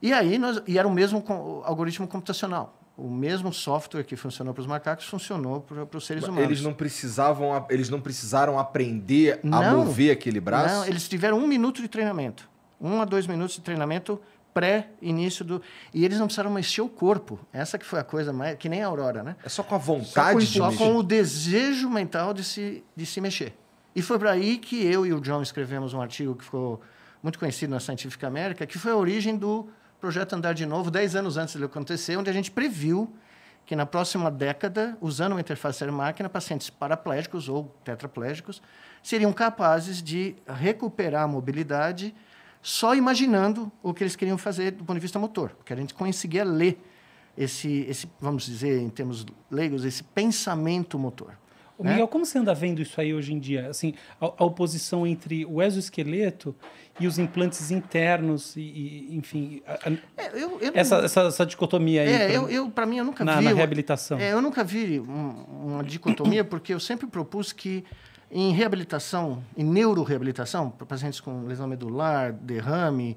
e aí nós, e era o mesmo com, o algoritmo computacional. O mesmo software que funcionou para os macacos funcionou para os seres humanos. Eles não precisavam, eles não precisaram aprender não, a mover aquele braço? Não, eles tiveram um minuto de treinamento. Um a dois minutos de treinamento pré-início do. E eles não precisaram mexer o corpo. Essa que foi a coisa mais. Que nem a Aurora, né? É só com a vontade só com, de Só com o desejo mental de se, de se mexer. E foi para aí que eu e o John escrevemos um artigo que ficou muito conhecido na Scientific America, que foi a origem do projeto Andar de Novo, 10 anos antes dele acontecer, onde a gente previu que na próxima década, usando uma interface cérebro-máquina, pacientes paraplégicos ou tetraplégicos seriam capazes de recuperar a mobilidade só imaginando o que eles queriam fazer do ponto de vista motor, porque a gente conseguia ler esse, esse vamos dizer, em termos leigos, esse pensamento motor. O né? Miguel, como você anda vendo isso aí hoje em dia? Assim, a, a oposição entre o exoesqueleto e os implantes internos e, e enfim, a, a, é, eu, eu essa, não... essa, essa, dicotomia aí. É, pra, eu, eu para mim eu nunca na, vi na reabilitação. É, eu nunca vi um, uma dicotomia porque eu sempre propus que em reabilitação, em neuroreabilitação, para pacientes com lesão medular, derrame,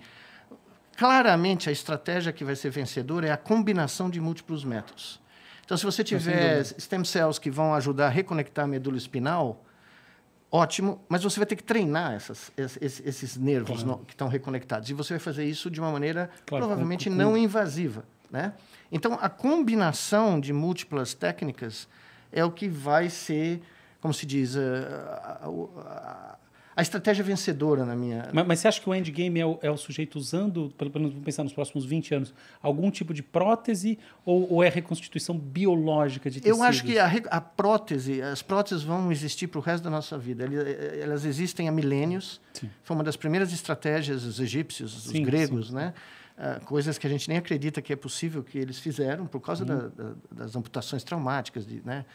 claramente a estratégia que vai ser vencedora é a combinação de múltiplos métodos. Então, se você tiver stem cells que vão ajudar a reconectar a medula espinal, ótimo, mas você vai ter que treinar essas, esses, esses, nervos claro. no, que estão reconectados. E você vai fazer isso de uma maneira claro, provavelmente com, com, não invasiva. Né? Então, a combinação de múltiplas técnicas é o que vai ser como se diz, eh, a, a, a estratégia vencedora na minha. Mas, mas, você acha que o endgame é o, é o sujeito usando, pelo menos vamos pensar nos próximos 20 anos, algum tipo de prótese ou, ou é reconstituição biológica de tecidos? Eu acho que a, a prótese, as próteses vão existir para o resto da nossa vida. Eh, elas existem há milênios. Sim. Foi uma das primeiras estratégias dos egípcios, dos sim, gregos, sim. né? Uh, coisas que a gente nem acredita que é possível que eles fizeram por causa uhum. da, da, das amputações traumáticas, de, né?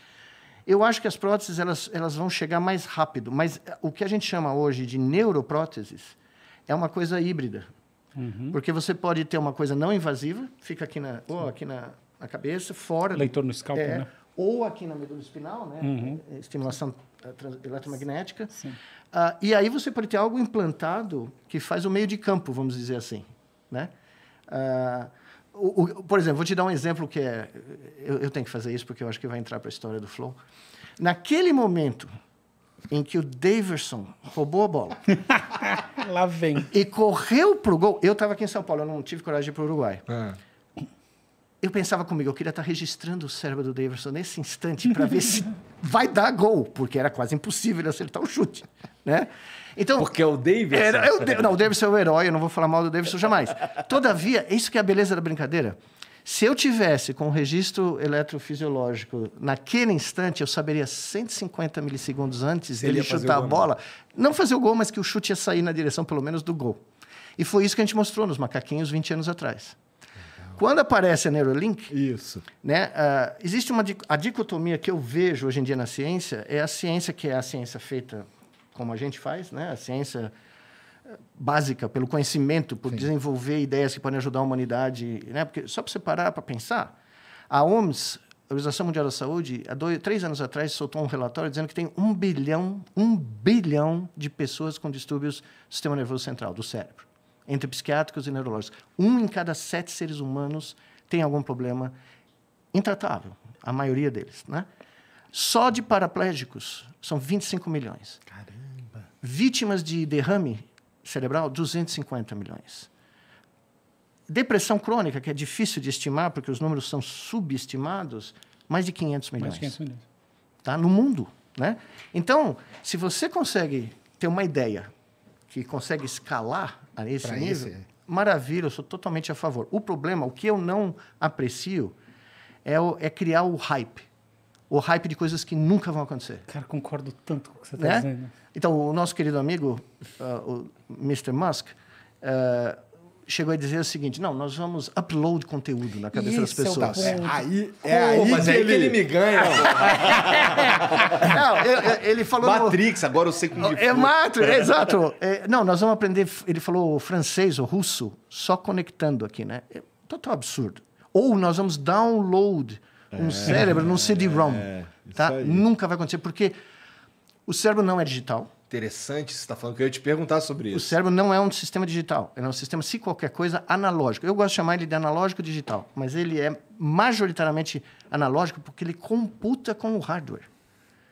Eu acho que as próteses elas, elas vão chegar mais rápido, mas eh, o que a gente chama hoje de neuropróteses é uma coisa híbrida. Uhum. Porque você pode ter uma coisa não invasiva, fica aqui na, ou aqui na, na cabeça, fora. Leitor no scalp, é, né? Ou aqui na medula espinal, né? Uhum. É, estimulação eh, eletromagnética. Ah, e aí você pode ter algo implantado que faz o meio de campo, vamos dizer assim, né? Ah, o, o, por exemplo, vou te dar um exemplo que é. Eu, eu, tenho que fazer isso porque eu acho que vai entrar para a história do Flow. Naquele momento em que o Daverson roubou a bola. <laughs> Lá vem. E correu pro gol. Eu estava aqui em São Paulo, eu não tive coragem de ir para o Uruguai. É. Eu pensava comigo, eu queria estar tá registrando o cérebro do Daverson nesse instante para ver se <laughs> vai dar gol, porque era quase impossível ele acertar o um chute. Né? Então, Porque é o Davidson. Era, é o da não, o Davidson é o herói, eu não vou falar mal do Davidson jamais. Todavia, é isso que é a beleza da brincadeira. Se eu tivesse com o registro eletrofisiológico naquele instante, eu saberia 150 milissegundos antes dele chutar a bola. Né? Não. fazer o gol, mas que o chute ia sair na direção, pelo menos, do gol. E foi isso que a gente mostrou nos macaquinhos 20 anos atrás. Quando aparece a Neurolink, isso. Né, uh, existe uma a dicotomia que eu vejo hoje em dia na ciência, é a ciência que é a ciência feita como a gente faz, né? A ciência eh, básica, pelo conhecimento, por Sim. desenvolver ideias que podem ajudar a humanidade, né? Porque só para você parar para pensar, a OMS, a Organização Mundial da Saúde, há dois, três anos atrás soltou um relatório dizendo que tem um bilhão, um bilhão de pessoas com distúrbios do sistema nervoso central, do cérebro, entre psiquiátricos e neurológicos. Um em cada sete seres humanos tem algum problema intratável, a maioria deles, né? Só de paraplégicos são 25 milhões. Caramba. Vítimas de derrame cerebral, 250 milhões. Depressão crônica, que é difícil de estimar, porque os números são subestimados, mais de 500 milhões. Mais de 500 milhões. Tá? No mundo. Né? Então, se você consegue ter uma ideia que consegue escalar a esse pra nível, esse... maravilha, eu sou totalmente a favor. O problema, o que eu não aprecio, é, o, é criar o hype. O hype de coisas que nunca vão acontecer. Cara, concordo tanto com o que você está né? dizendo. Então, o nosso querido amigo, uh, o Mr. Musk, uh, chegou a dizer o seguinte: não, nós vamos upload conteúdo na cabeça Isso, das é pessoas. É, aí, é oh, aí mas que é ele... que ele me ganha. <laughs> <laughs> não, ele, ele falou. Matrix, no... agora eu sei como. É, é Matrix, é, exato. É, não, nós vamos aprender. Ele falou francês ou russo, só conectando aqui, né? É total absurdo. Ou nós vamos download um é. cérebro num CD-ROM. tá? Nunca vai acontecer, porque o cérebro não é digital. Interessante, você está falando que eu ia te perguntar sobre isso. O cérebro não é um sistema digital, ele é um sistema, se qualquer coisa, analógico. Eu gosto de chamar ele de analógico digital, mas ele é majoritariamente analógico porque ele computa com o hardware.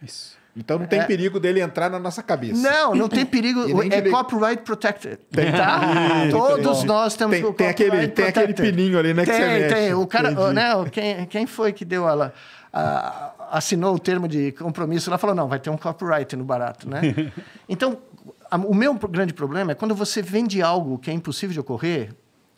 Isso. Então não tem é... perigo dele entrar na nossa cabeça. Não, não tem <laughs> perigo. é copyright protected. <laughs> Tem, tá? Todos tem, nós temos tem, o tem aquele, Tem aquele pininho ali, né? Tem, que você tem. Mexe. O cara, né, quem, quem foi que deu ela? assinou o termo de compromisso lá, falou, não, vai ter um copyright no barato, né? <laughs> então, a, o meu grande problema é quando você vende algo que é impossível de ocorrer,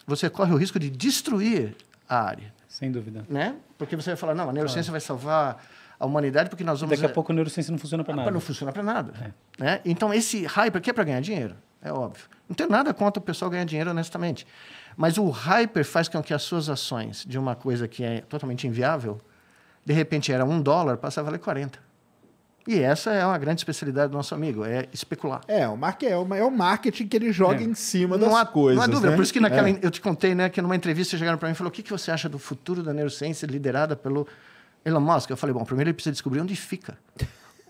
você corre o risco de destruir a área. Sem dúvida. Né? Porque você vai falar, não, a neurociência claro. vai salvar a humanidade porque nós vamos... Daqui a pouco a neurociência não funciona para ah, nada. Não funciona para nada. É. Né? Então, esse hype aqui é para ganhar dinheiro, é óbvio. Não tem nada contra o pessoal ganhar dinheiro honestamente. Mas o hyper faz com que as suas ações de uma coisa que é totalmente inviável de repente era um dólar, passava a valer 40. E essa é uma grande especialidade do nosso amigo, é especular. É, o marketing, é, é o marketing que ele joga é. em cima não das há, coisas. Não há né? dúvida, né? por isso que naquela, é. eu te contei né, que numa entrevista chegaram para mim e falaram: o que, que você acha do futuro da neurociência liderada pelo Elon Musk? Eu falei: bom, primeiro ele precisa descobrir onde fica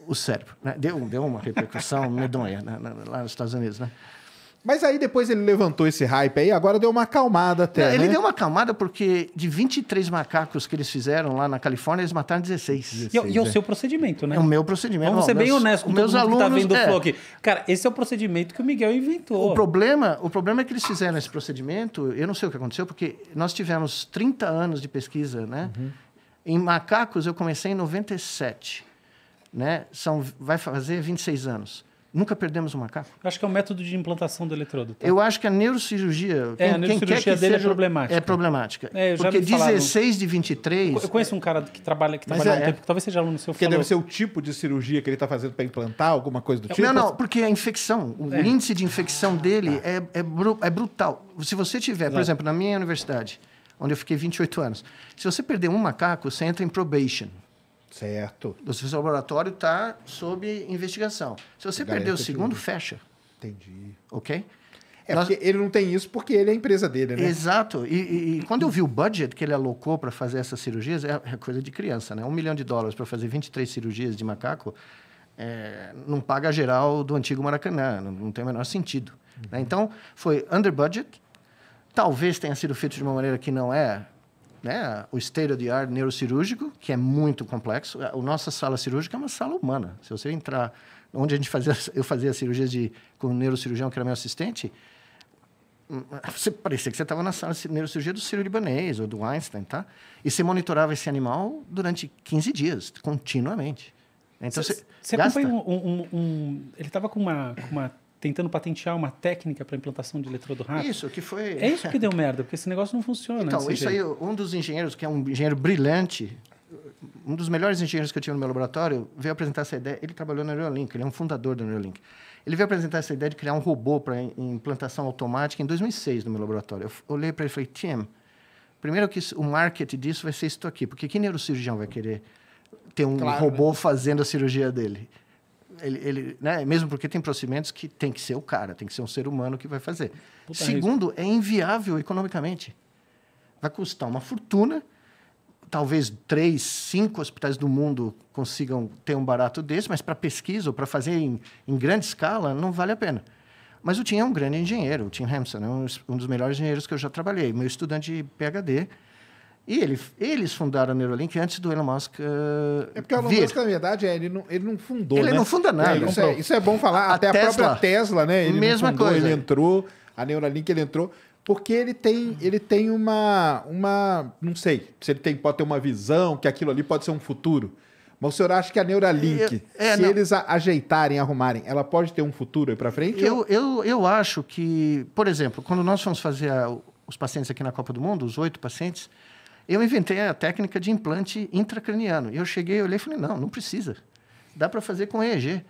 o cérebro. Né? Deu, deu uma repercussão <laughs> medonha né? lá nos Estados Unidos. Né? Mas aí depois ele levantou esse hype aí, agora deu uma acalmada até. Não, ele né? deu uma acalmada porque de 23 macacos que eles fizeram lá na Califórnia, eles mataram 16. 16 e, é. o é seu é. procedimento, né? É o meu procedimento. Vamos ser bem honesto com meus alunos, que tá vendo é. o Flow aqui. Cara, esse é o procedimento que o Miguel inventou. O problema, o problema é que eles fizeram esse procedimento, eu não sei o que aconteceu, porque nós tivemos 30 anos de pesquisa, né? Uhum. Em macacos eu comecei em 97, né? São, vai fazer 26 anos. Nunca perdemos um macaco. Acho que é o um método de implantação do eletrodo. Tá? Eu acho que a neurocirurgia. Quem, é, a neurocirurgia dele é problemática. É problemática. É, porque 16 de 23. Eu conheço um cara que trabalha que trabalha é, um é. tempo, que talvez seja aluno seu. Porque falou. deve ser o tipo de cirurgia que ele está fazendo para implantar, alguma coisa do é tipo. Não, não, porque a infecção, o é. índice de infecção dele ah, tá. é, é, é brutal. Se você tiver, por exemplo, na minha universidade, onde eu fiquei 28 anos, se você perder um macaco, você entra em probation. Certo. O seu laboratório está sob investigação. Se você perder o segundo, fecha. Entendi. Ok? É Nós... porque ele não tem isso porque ele é a empresa dele, né? Exato. E, e, e quando eu vi o budget que ele alocou para fazer essas cirurgias, é, é coisa de criança, né? Um milhão de dólares para fazer 23 cirurgias de macaco é, não paga a geral do antigo Maracanã. Não, não tem o menor sentido. Né? Uhum. Né? Então, foi under budget. Talvez tenha sido feito de uma maneira que não é né, o state of the art neurocirúrgico, que é muito complexo. A nossa sala cirúrgica é uma sala humana. Se você entrar onde a gente fazia, <laughs> eu fazia cirurgias de, com o neurocirurgião, que era meu assistente, hum, você parecia que você estava na sala de neurocirurgia do Ciro Libanês ou do Einstein, tá? E você monitorava esse animal durante 15 dias, continuamente. Então, você, você, você acompanha um, um, um Ele estava com uma, uma tentando patentear uma técnica para implantação de eletrodo rápido. Isso, que foi... É isso que deu merda, porque esse negócio não funciona. Então, isso jeito. aí, um dos engenheiros, que é um engenheiro brilhante, um dos melhores engenheiros que eu tinha no meu laboratório, veio apresentar essa ideia. Ele trabalhou na Neuralink, ele é um fundador da Neuralink. Ele veio apresentar essa ideia de criar um robô para implantação automática em 2006 no meu laboratório. Eu olhei para ele e falei, Tim, primeiro que o market disso vai ser isso aqui, porque que neurocirurgião vai querer ter um claro, robô né? fazendo a cirurgia dele? Ele, ele, né? Mesmo porque tem procedimentos que tem que ser o cara, tem que ser um ser humano que vai fazer. Puta Segundo, é inviável economicamente. Vai custar uma fortuna. Talvez três, cinco hospitais do mundo consigam ter um barato desse, mas para pesquisa ou para fazer em, em, grande escala, não vale a pena. Mas o Tim é um grande engenheiro. O Tim Hampson é um, um dos melhores engenheiros que eu já trabalhei. Meu estudante de PHD e ele, eles fundaram a Neuralink antes do Elon Musk. Uh, é porque o Elon vir. Musk, na verdade, é, ele, não, ele não fundou. Ele né? não funda nada. É, isso, é, isso, é, bom falar. A até Tesla, a própria Tesla, né? Ele mesma fundou, coisa. Ele entrou, a Neuralink ele entrou. Porque ele tem, ele tem uma, uma. Não sei, se ele tem, pode ter uma visão, que aquilo ali pode ser um futuro. Mas o senhor acha que a Neuralink, eu, é, se não. eles a, ajeitarem, arrumarem, ela pode ter um futuro aí para frente? Eu, eu, eu acho que, por exemplo, quando nós fomos fazer a, os pacientes aqui na Copa do Mundo, os oito pacientes, eu inventei a técnica de implante intracraniano. E eu cheguei, eu olhei e falei, não, não precisa. Dá para fazer com EEG.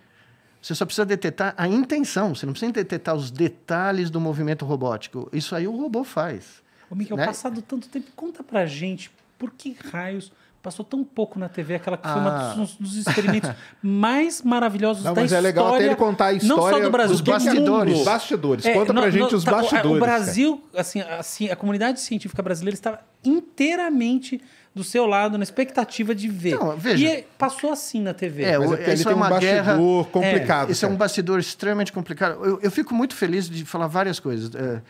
Você só precisa detectar a intenção, você não precisa detectar os detalhes do movimento robótico. Isso aí o robô faz. Ô, Miguel, né? passado tanto tempo, conta para gente por que raios passou tão pouco na TV, aquela que ah. foi um dos, dos, experimentos <laughs> mais maravilhosos não, da mas história. Mas é legal até ele contar a história não só do Brasil, dos é bastidores. Mundo. bastidores. É, Conta não, pra gente os tá, é, bastidores. O Brasil, assim, assim, a comunidade científica brasileira estava inteiramente do seu lado na expectativa de ver. Não, veja, e é, passou assim na TV. É, Mas é ele tem é um bastidor guerra, complicado. Esse isso é um bastidor extremamente complicado. Eu, eu, fico muito feliz de falar várias coisas. É,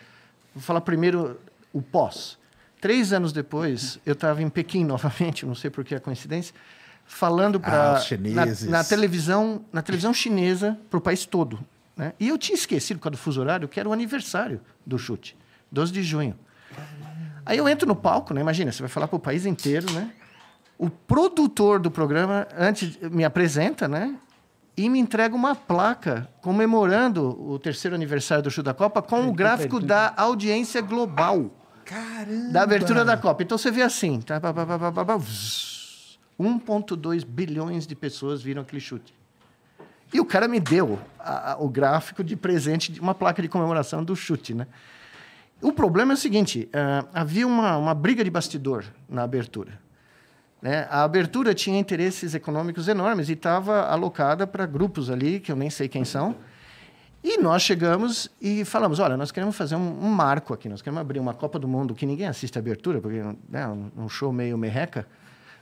vou falar primeiro o pós. Três anos depois, eu estava em Pequim <laughs> novamente, não sei por que a coincidência, falando para ah, na, na, televisão, na televisão chinesa para o país todo. Né? E eu tinha esquecido com a do fuso horário que era o aniversário do chute, 12 de junho. Aí eu entro no palco, né? Imagina, você vai falar para o país inteiro, né? O produtor do programa antes me apresenta, né? E me entrega uma placa comemorando o terceiro aniversário do Chute da Copa com o gráfico da audiência global. Caramba! Da abertura da Copa. Então você vê assim, tá? 1,2 bilhões de pessoas viram aquele chute. E o cara me deu a, a, o gráfico de presente de uma placa de comemoração do chute, né? O problema é o seguinte: uh, havia uma, uma briga de bastidor na abertura. Né? A abertura tinha interesses econômicos enormes e estava alocada para grupos ali, que eu nem sei quem são, e nós chegamos e falamos: olha, nós queremos fazer um, um, marco aqui, nós queremos abrir uma Copa do Mundo que ninguém assiste a abertura, porque né, é né, um, um show meio merreca.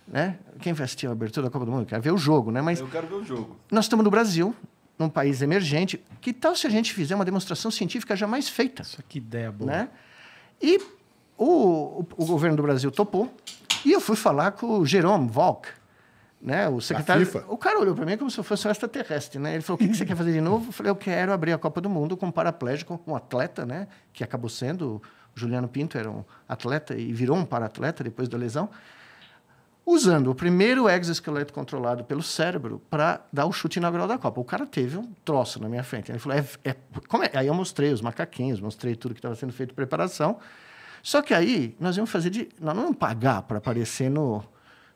Né? Quem vai assistir a abertura da Copa do Mundo? Quer ver o jogo, né? Mas Eu quero ver o jogo. Nós estamos no Brasil, num país emergente. Que tal se a gente fizer uma demonstração científica jamais feita? Isso que ideia boa. Né? E o, o, o governo do Brasil topou. E eu fui falar com o Jerome Volk, né? O secretário, o cara olhou para mim como se eu fosse um extraterrestre, né? Ele falou: "O que, que você quer fazer de novo?" Eu falei: "Eu quero abrir a Copa do Mundo com um paraplégico, um atleta, né? Que acabou sendo o Juliano Pinto era um atleta e virou um paratleta depois da lesão, usando o primeiro exoesqueleto controlado pelo cérebro para dar o chute inaugural da Copa. O cara teve um troço na minha frente. Ele falou: "É, é como é?" Aí eu mostrei os macaquinhos, mostrei tudo que estava sendo feito de preparação. Só que aí nós íamos fazer de, nós não íamos pagar para aparecer no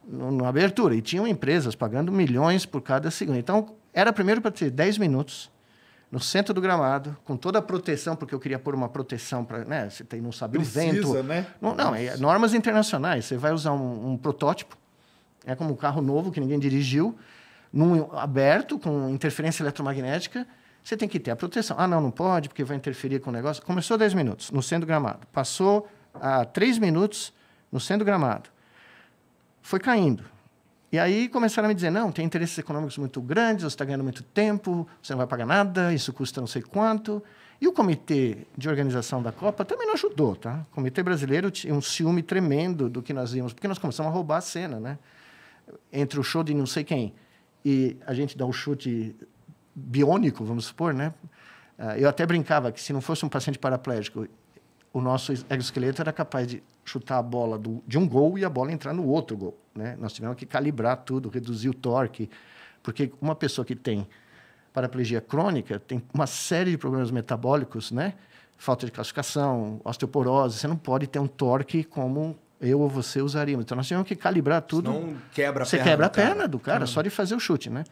na abertura. E tinham empresas pagando milhões por cada segundo. Então, era primeiro para ter 10 minutos no centro do gramado, com toda a proteção, porque eu queria pôr uma proteção para. Né, você tem, não sabe Precisa, o vento. Né? Não, não é, normas internacionais. Você vai usar um, um, protótipo, é como um carro novo que ninguém dirigiu, num, aberto, com interferência eletromagnética. Você tem que ter a proteção. Ah, não, não pode, porque vai interferir com o negócio. Começou 10 minutos no centro do gramado. Passou a ah, 3 minutos no centro do gramado foi caindo. E aí começaram a me dizer: não, tem interesses econômicos muito grandes, você está ganhando muito tempo, você não vai pagar nada, isso custa não sei quanto. E o comitê de organização da Copa também não ajudou, tá? O comitê brasileiro tinha um ciúme tremendo do que nós íamos, porque nós começamos a roubar a cena, né? Entre o show de não sei quem e a gente dá um chute biônico, vamos supor, né? Ah, eu até brincava que se não fosse um paciente paraplégico o nosso exoesqueleto era capaz de chutar a bola do, de um gol e a bola entrar no outro gol. Né? Nós tivemos que calibrar tudo, reduzir o torque, porque uma pessoa que tem paraplegia crônica tem uma série de problemas metabólicos, né? falta de classificação, osteoporose, você não pode ter um torque como eu ou você usaria. Então nós tivemos que calibrar tudo. Não quebra a você perna. Você quebra a perna do cara, do cara só uhum. de fazer o chute, né?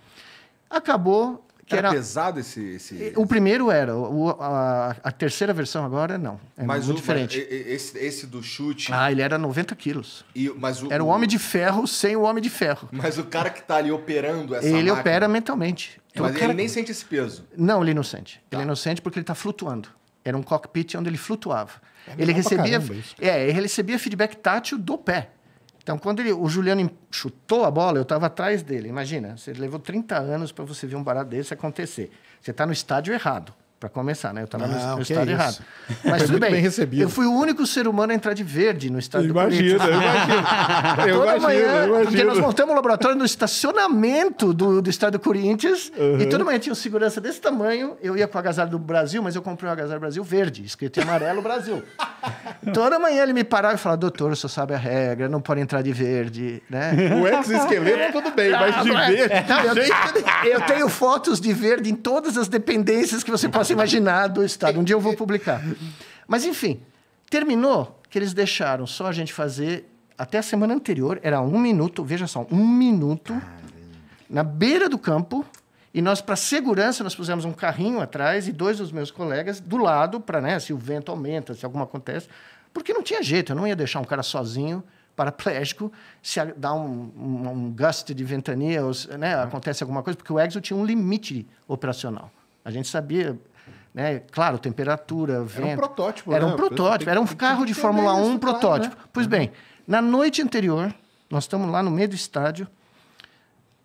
Acabou que era, era pesado esse, esse, O primeiro era. O, a, a, terceira versão agora não. É mas muito o, diferente. Esse, esse, do chute. Ah, ele era 90 quilos. E, mas o, era o Homem de Ferro sem o Homem de Ferro. Mas o cara que está ali operando essa. Ele máquina, opera mentalmente. É, mas cara... ele nem sente esse peso. Não, ele não sente. Tá. Ele não sente porque ele está flutuando. Era um cockpit onde ele flutuava. É ele recebia. Caramba, é, ele recebia feedback tátil do pé. Então, quando ele, o Juliano chutou a bola, eu estava atrás dele. Imagina, você levou 30 anos para você ver um barato desse acontecer. Você está no estádio errado. Para começar, né? Eu estava no, estado é errado. <laughs> Mas tudo bem. bem recebido. Eu fui o único ser humano a entrar de verde no estado do Corinthians. Eu imagino, <laughs> eu toda imagino, manhã, imagino. porque nós montamos um laboratório no estacionamento do, do estado do Corinthians uhum. e toda manhã tinha um segurança desse tamanho. Eu ia com o agasalho do Brasil, mas eu comprei um agasalho Brasil verde, escrito em amarelo Brasil. <laughs> toda manhã ele me parava e falava, doutor, o senhor sabe a regra, não pode entrar de verde, né? O exoesqueleto tudo bem, mas de é. verde... Não, eu, eu tenho fotos de verde em todas as dependências que você possa imaginar do estado. Um dia eu vou publicar. Mas, enfim, terminou que eles deixaram só a gente fazer. Até a semana anterior, era um minuto, veja só, um minuto, Caramba. na beira do campo. E nós, para segurança, nós pusemos um carrinho atrás e dois dos meus colegas do lado, para né, se o vento aumenta, se alguma acontece. Porque não tinha jeito, eu não ia deixar um cara sozinho, paraplégico, se dá um, um, um gust de ventania, ou, né, acontece alguma coisa, porque o EXO tinha um limite operacional. A gente sabia né? Claro, temperatura, vento. Era um protótipo. Era né? um protótipo, era um carro de Fórmula 1 protótipo. né? Pois é. bem, na noite anterior, nós estamos lá no meio do estádio,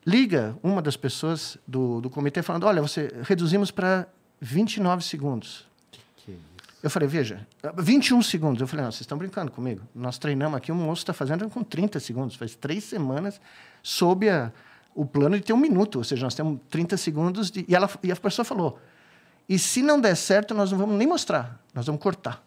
liga uma das pessoas do, do comitê falando, olha, você reduzimos para 29 segundos. que é isso? Eu falei, veja, 21 segundos. Eu falei, não, vocês estão brincando comigo. Nós treinamos aqui, o moço está fazendo com 30 segundos. Faz três semanas sob a, o plano de ter um minuto. Ou seja, nós temos 30 segundos. De... E, ela, e a pessoa falou, e se não der certo, nós não vamos nem mostrar, nós vamos cortar.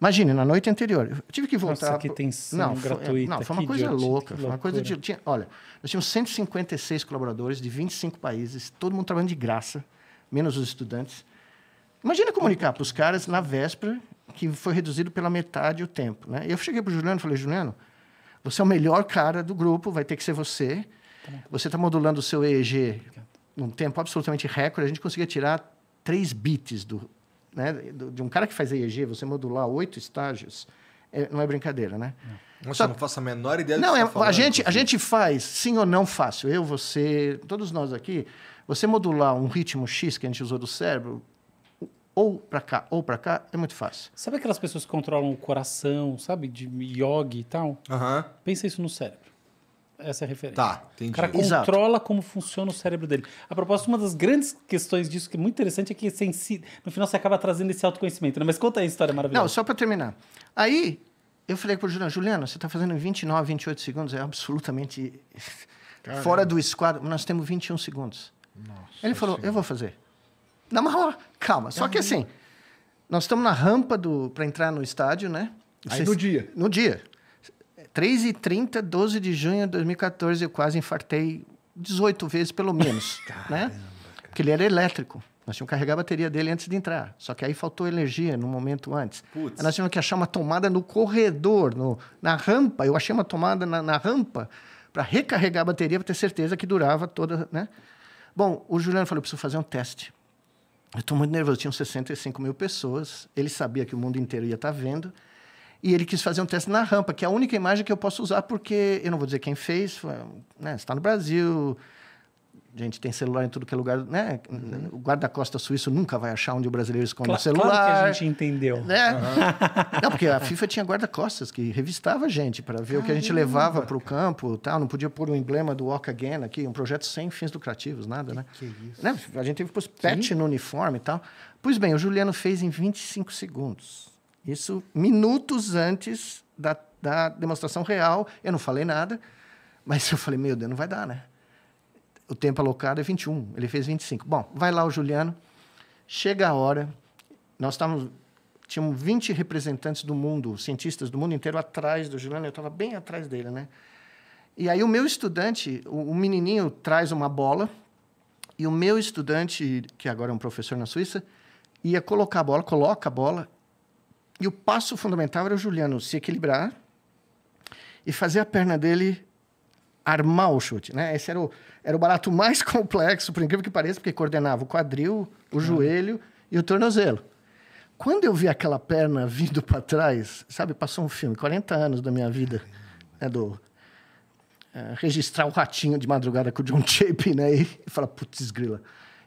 Imagine, na noite anterior, eu tive que voltar. Nossa, aqui tem não, gratuita. Não, foi é, uma coisa idiota, louca. Foi uma coisa de, tinha, olha, nós tínhamos 156 colaboradores de 25 países, todo mundo trabalhando de graça, menos os estudantes. Imagina comunicar para os caras na véspera que foi reduzido pela metade o tempo. Né? Eu cheguei para o Juliano e falei: Juliano, você é o melhor cara do grupo, vai ter que ser você. Tá você está modulando o seu EEG num tempo absolutamente recorde, a gente conseguia tirar três bits do, né, do, de um cara que faz EEG, você modular oito estágios, é, não é brincadeira, né? Nossa, Só, eu não faço a menor ideia não, do que é, tá falando, a gente a gente faz, sim ou não fácil, eu, você, todos nós aqui, você modular um ritmo X que a gente usou do cérebro, ou para cá ou para cá, é muito fácil. Sabe aquelas pessoas que controlam o coração, sabe, de yoga e tal? Uhum. Pensa isso no cérebro. Essa é a referência. Tá, entendi. O cara controla como funciona o cérebro dele. A propósito, uma das grandes questões disso, que é muito interessante, é que si, no final você acaba trazendo esse autoconhecimento. Né? Mas conta aí a história maravilhosa. Não, só para terminar. Aí, eu falei para o Juliano, Juliano, você está fazendo em 29, 28 segundos, é absolutamente Caramba. fora do esquadro. Nós temos 21 segundos. Nossa Ele falou, senhora. eu vou fazer. Na maior calma. Só que assim, nós estamos na rampa do para entrar no estádio, né? Aí Vocês, no dia. No dia. 3h30, 12 de junho de 2014, eu quase infartei 18 vezes pelo menos, <laughs> Caramba, né? Cara. Porque ele era elétrico. Nós tínhamos que carregar a bateria dele antes de entrar. Só que aí faltou energia no momento antes. Putz. nós tínhamos que achar uma tomada no corredor, no, na rampa. Eu achei uma tomada na, na rampa para recarregar a bateria, para ter certeza que durava toda, né? Bom, o Juliano falou, preciso fazer um teste. Eu estou muito nervoso. Tinham 65 mil pessoas. Ele sabia que o mundo inteiro ia estar tá vendo. E ele quis fazer um teste na rampa, que é a única imagem que eu posso usar, porque eu não vou dizer quem fez, foi, né? está no Brasil, a gente tem celular em tudo que é lugar, né? Uhum. O guarda-costa suíço nunca vai achar onde o brasileiro esconde o celular. Claro que a gente entendeu. Né? Uhum. <laughs> Não, porque a FIFA tinha guarda-costas que revistava a gente para ver Caramba. o que a gente levava para o campo, tal. Não podia pôr o um emblema do Walk Again aqui, um projeto sem fins lucrativos, nada, que né? Que é isso? Né? A gente teve que pet Sim. no uniforme e tal. Pois bem, o Juliano fez em 25 segundos. Isso minutos antes da, da demonstração real. Eu não falei nada, mas eu falei, meu Deus, não vai dar, né? O tempo alocado é 21, ele fez 25. Bom, vai lá o Juliano, chega a hora, nós estávamos tínhamos 20 representantes do mundo, cientistas do mundo inteiro atrás do Juliano, eu estava bem atrás dele, né? E aí o meu estudante, o, o, menininho traz uma bola e o meu estudante, que agora é um professor na Suíça, ia colocar a bola, coloca a bola e o passo fundamental era o Juliano se equilibrar e fazer a perna dele armar o chute, né? Esse era o, era o barato mais <laughs> complexo, por incrível que pareça, porque coordenava o quadril, o uhum. joelho e o tornozelo. Quando eu vi aquela perna vindo para trás, sabe, passou um filme, 40 anos da minha vida, né, do é, registrar o ratinho de madrugada com o John Chapin, né? E, e falar, putz, grila,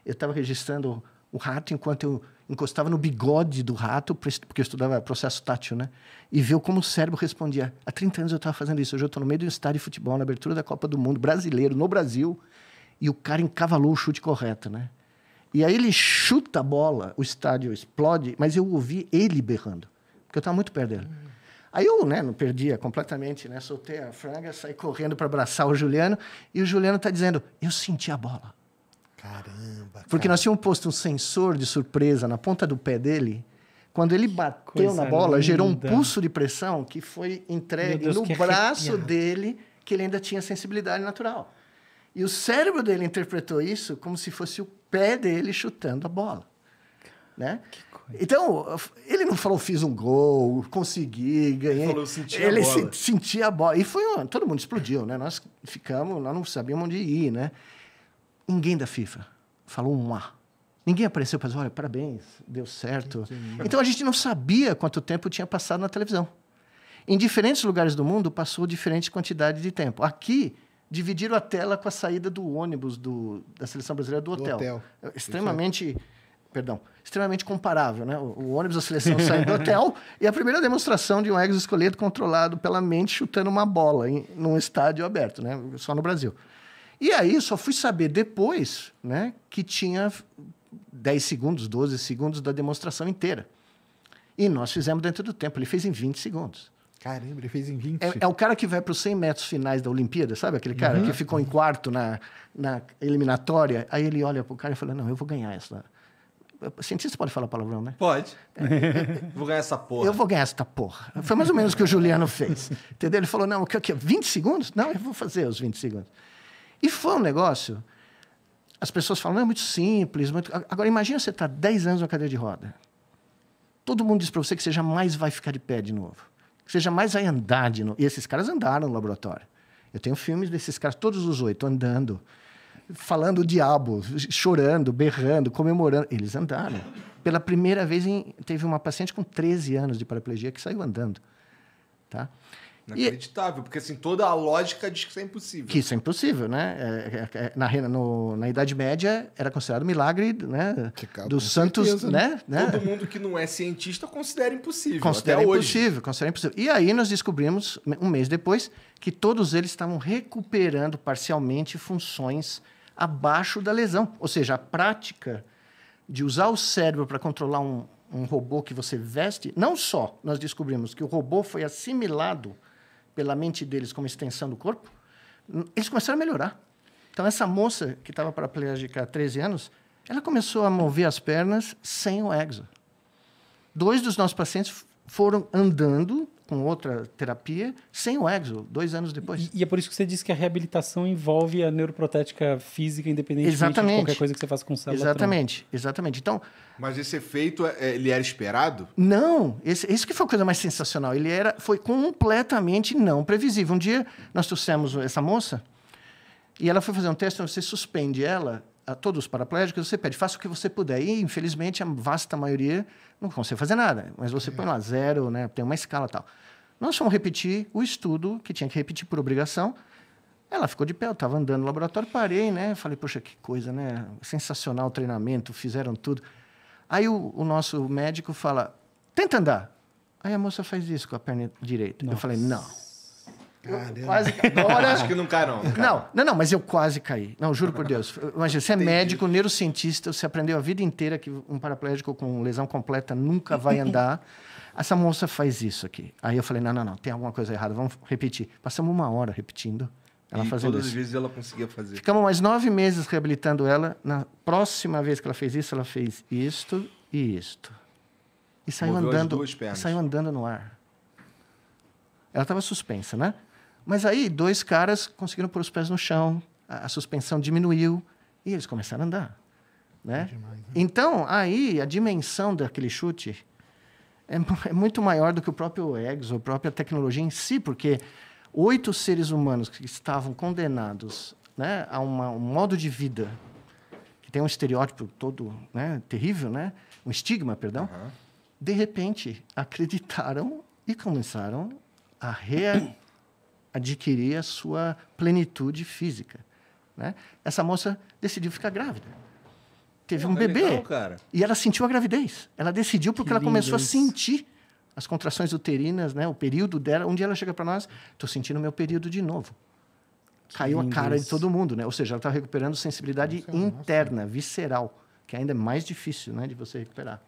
eu estava registrando o rato enquanto eu encostava no bigode do rato, porque eu estudava processo tátil, né? E viu como o cérebro respondia. Há 30 anos eu estava fazendo isso. Hoje eu estou no meio de um estádio de futebol, na abertura da Copa do Mundo, brasileiro, no Brasil. E o cara encavalou o chute correto, né? E aí ele chuta a bola, o estádio explode, mas eu ouvi ele berrando, porque eu estava muito perto dele. Uhum. Aí eu, né, não perdia completamente, né? Soltei a franga, saí correndo para abraçar o Juliano, e o Juliano está dizendo: "Eu senti a bola". Caramba. Cara. Porque nós tínhamos posto um sensor de surpresa na ponta do pé dele. Quando ele bateu na bola, linda. gerou um pulso de pressão que foi entregue Deus, no braço arrepiado. dele, que ele ainda tinha sensibilidade natural. E o cérebro dele interpretou isso como se fosse o pé dele chutando a bola. Né? Então, ele não falou, fiz um gol, consegui, ganhei. Ele, falou, senti ele a bola. Se, sentia a bola. E foi, todo mundo explodiu, né? Nós ficamos, nós não sabíamos onde ir, né? Ninguém da FIFA falou um A. Ninguém apareceu para dizer, olha, parabéns, deu certo. Então a gente não sabia quanto tempo tinha passado na televisão. Em diferentes lugares do mundo passou diferente quantidade de tempo. Aqui dividiram a tela com a saída do ônibus do, da seleção brasileira do, do hotel. É é extremamente, perdão, extremamente comparável, né? O, o ônibus da seleção <laughs> saindo do hotel e a primeira demonstração de um exoesqueleto controlado pela mente chutando uma bola em, num estádio aberto, né? Só no Brasil. E aí só fui saber depois né, que tinha 10 segundos, 12 segundos da demonstração inteira. E nós fizemos dentro do tempo. Ele fez em 20 segundos. Caramba, ele fez em 20. É, é o cara que vai para os 100 metros finais da Olimpíada, sabe? Aquele cara uhum. que ficou em quarto na, na eliminatória. Aí ele olha para o cara e fala: Não, eu vou ganhar essa. Cientista pode falar palavrão, né? Pode. É, <laughs> vou ganhar essa porra. Eu vou ganhar essa porra. Foi mais ou menos o que o Juliano fez. Entendeu? Ele falou: Não, o que é? 20 segundos? Não, eu vou fazer os 20 segundos. E foi um negócio. As pessoas falam, não, é muito simples. Muito... Agora, imagina você tá estar 10 anos na cadeira de roda. Todo mundo diz para você que você jamais vai ficar de pé de novo. Que você jamais vai andar de novo. E esses caras andaram no laboratório. Eu tenho filmes desses caras, todos os oito, andando, falando o diabo, chorando, berrando, comemorando. Eles andaram. Pela primeira vez, em... teve uma paciente com 13 anos de paraplegia que saiu andando. Tá? Inacreditável, e... porque assim, toda a lógica diz que isso é impossível. Que isso é impossível, né? É, é, é na, no, na Idade Média era considerado milagre, né? Dos santos, né? né? né? Todo mundo que não é cientista considera impossível. Considera impossível, hoje. considera impossível. E aí nós descobrimos, um mês depois, que todos eles estavam recuperando parcialmente funções abaixo da lesão. Ou seja, a prática de usar o cérebro para controlar um, um robô que você veste, não só nós descobrimos que o robô foi assimilado pela mente deles como extensão do corpo, hum, eles começaram a melhorar. Então, essa moça que estava paraplégica há 13 anos, ela começou a mover as pernas sem o exo. Dois dos nossos pacientes foram andando com outra terapia sem o exo, dois anos depois. E, e, é por isso que você disse que a reabilitação envolve a neuroprotética física, independente exatamente. de qualquer coisa que você faça com célula. Exatamente, exatamente. Então, Mas esse efeito, é, ele era esperado? Não, esse, isso que foi a coisa mais sensacional. Ele era, foi completamente não previsível. Um dia, nós trouxemos essa moça e ela foi fazer um teste, você suspende ela todos os paraplégicos, você pede, faça o que você puder. E, infelizmente, a vasta maioria não consegue fazer nada. Mas você é. põe lá é. zero, né? tem uma escala tal. Nós fomos repetir o estudo, que tinha que repetir por obrigação. Ela ficou de pé, eu estava andando no laboratório, parei, né? Falei, poxa, que coisa, né? Sensacional o treinamento, fizeram tudo. Aí o, o nosso médico fala, tenta andar. Aí a moça faz isso com a perna direita. Nossa. Eu falei, não Caramba. Ah, quase Olha... <laughs> Acho que não cai, não. Não, não, não, mas eu quase caí. Não, juro por Deus. Imagina, você é Entendi. médico, neurocientista, você aprendeu a vida inteira que um paraplégico com lesão completa nunca vai andar. <laughs> Essa moça faz isso aqui. Aí eu falei: não, não, não, tem alguma coisa errada, vamos repetir. Passamos uma hora repetindo. Ela e fazendo todas isso. as vezes ela conseguia fazer. Ficamos mais nove meses reabilitando ela. Na próxima vez que ela fez isso, ela fez isto e isto. E saiu Moveu andando. Saiu andando no ar. Ela estava suspensa, né? Mas aí, dois caras conseguiram pôr os pés no chão, a, a suspensão diminuiu e eles começaram a andar. Né? É demais, né? Então, aí, a dimensão daquele chute é, é muito maior do que o próprio EGS, a própria tecnologia em si, porque oito seres humanos que estavam condenados né, a uma, um modo de vida que tem um estereótipo todo né, terrível, né, um estigma, perdão, uhum. de repente acreditaram e começaram a reagir adquirir a sua plenitude física. Né? Essa moça decidiu ficar grávida. Teve Não, um bebê. É legal, e ela sentiu a gravidez. Ela decidiu porque que ela começou isso. a sentir as contrações uterinas, né? o período dela. Um dia ela chega para nós, estou sentindo meu período de novo. Que Caiu a cara de todo mundo, né? Ou seja, ela está recuperando sensibilidade nossa, interna, nossa. visceral, que ainda é mais difícil né, de você recuperar.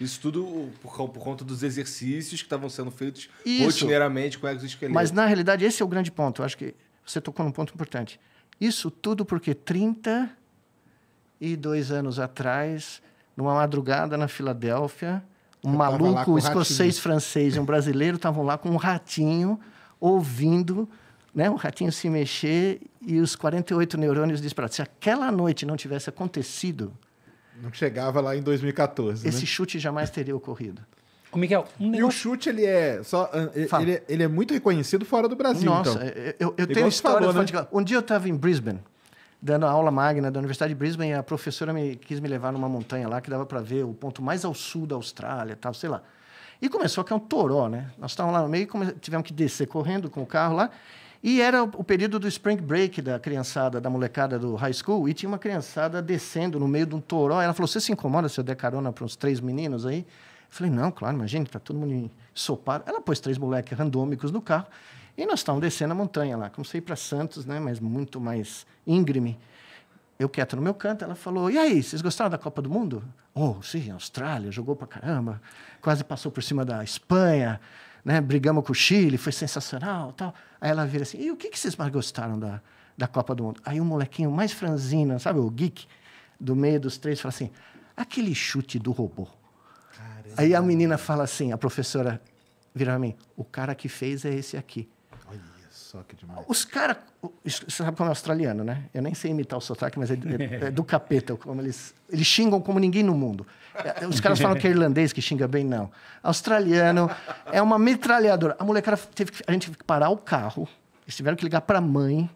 Isso tudo por, por conta dos exercícios que estavam sendo feitos Isso. rotineiramente com exoesqueleto. Mas, na realidade, esse é o grande ponto. Eu acho que você tocou num ponto importante. Isso tudo porque 32 anos atrás, numa madrugada na Filadélfia, um maluco, um escocês, francês e um brasileiro estavam lá com um ratinho ouvindo né, o ratinho se mexer e os 48 neurônios disparados. Se aquela noite não tivesse acontecido, não chegava lá em 2014. Esse né? chute jamais teria ocorrido. o Miguel, um negócio... E o chute, ele é, só, ele, é, ele, é muito reconhecido fora do Brasil, Nossa, então. eu, eu tenho história... Falou, né? Um dia eu estava em Brisbane, dando aula magna da Universidade de Brisbane, e a professora me, quis me levar numa montanha lá, que dava para ver o ponto mais ao sul da Austrália, tal, sei lá. E começou que é um toró, né? Nós estávamos lá no meio, tivemos que descer correndo com o carro lá, e era o período do spring break da criançada, da molecada do high school, e tinha uma criançada descendo no meio de um toró. Ela falou: Você se incomoda se eu der carona para uns três meninos aí? Eu falei: Não, claro, imagina, tá todo mundo ensopado. Ela pôs três moleques randômicos no carro e nós estávamos descendo a montanha lá. Comecei para Santos, né, mas muito mais íngreme. Eu quieto no meu canto, ela falou: E aí, vocês gostaram da Copa do Mundo? Oh, sim, Austrália, jogou para caramba, quase passou por cima da Espanha né, brigamos com o Chile, foi sensacional tal. Aí ela vira assim, e o que, que vocês mais gostaram da, da Copa do Mundo? Aí o um molequinho mais franzina, sabe, o geek, do meio dos três, fala assim, aquele chute do robô. Caramba. Aí a menina fala assim, a professora vira para mim, o cara que fez é esse aqui só que demais. Os caras. Você sabe como é australiano, né? Eu nem sei imitar o sotaque, mas é, é, é do capeta. Como eles, eles xingam como ninguém no mundo. É, os caras falam que é irlandês, que xinga bem, não. Australiano é uma metralhadora. A molecada teve que, A gente teve que parar o carro. Eles tiveram que ligar para a mãe.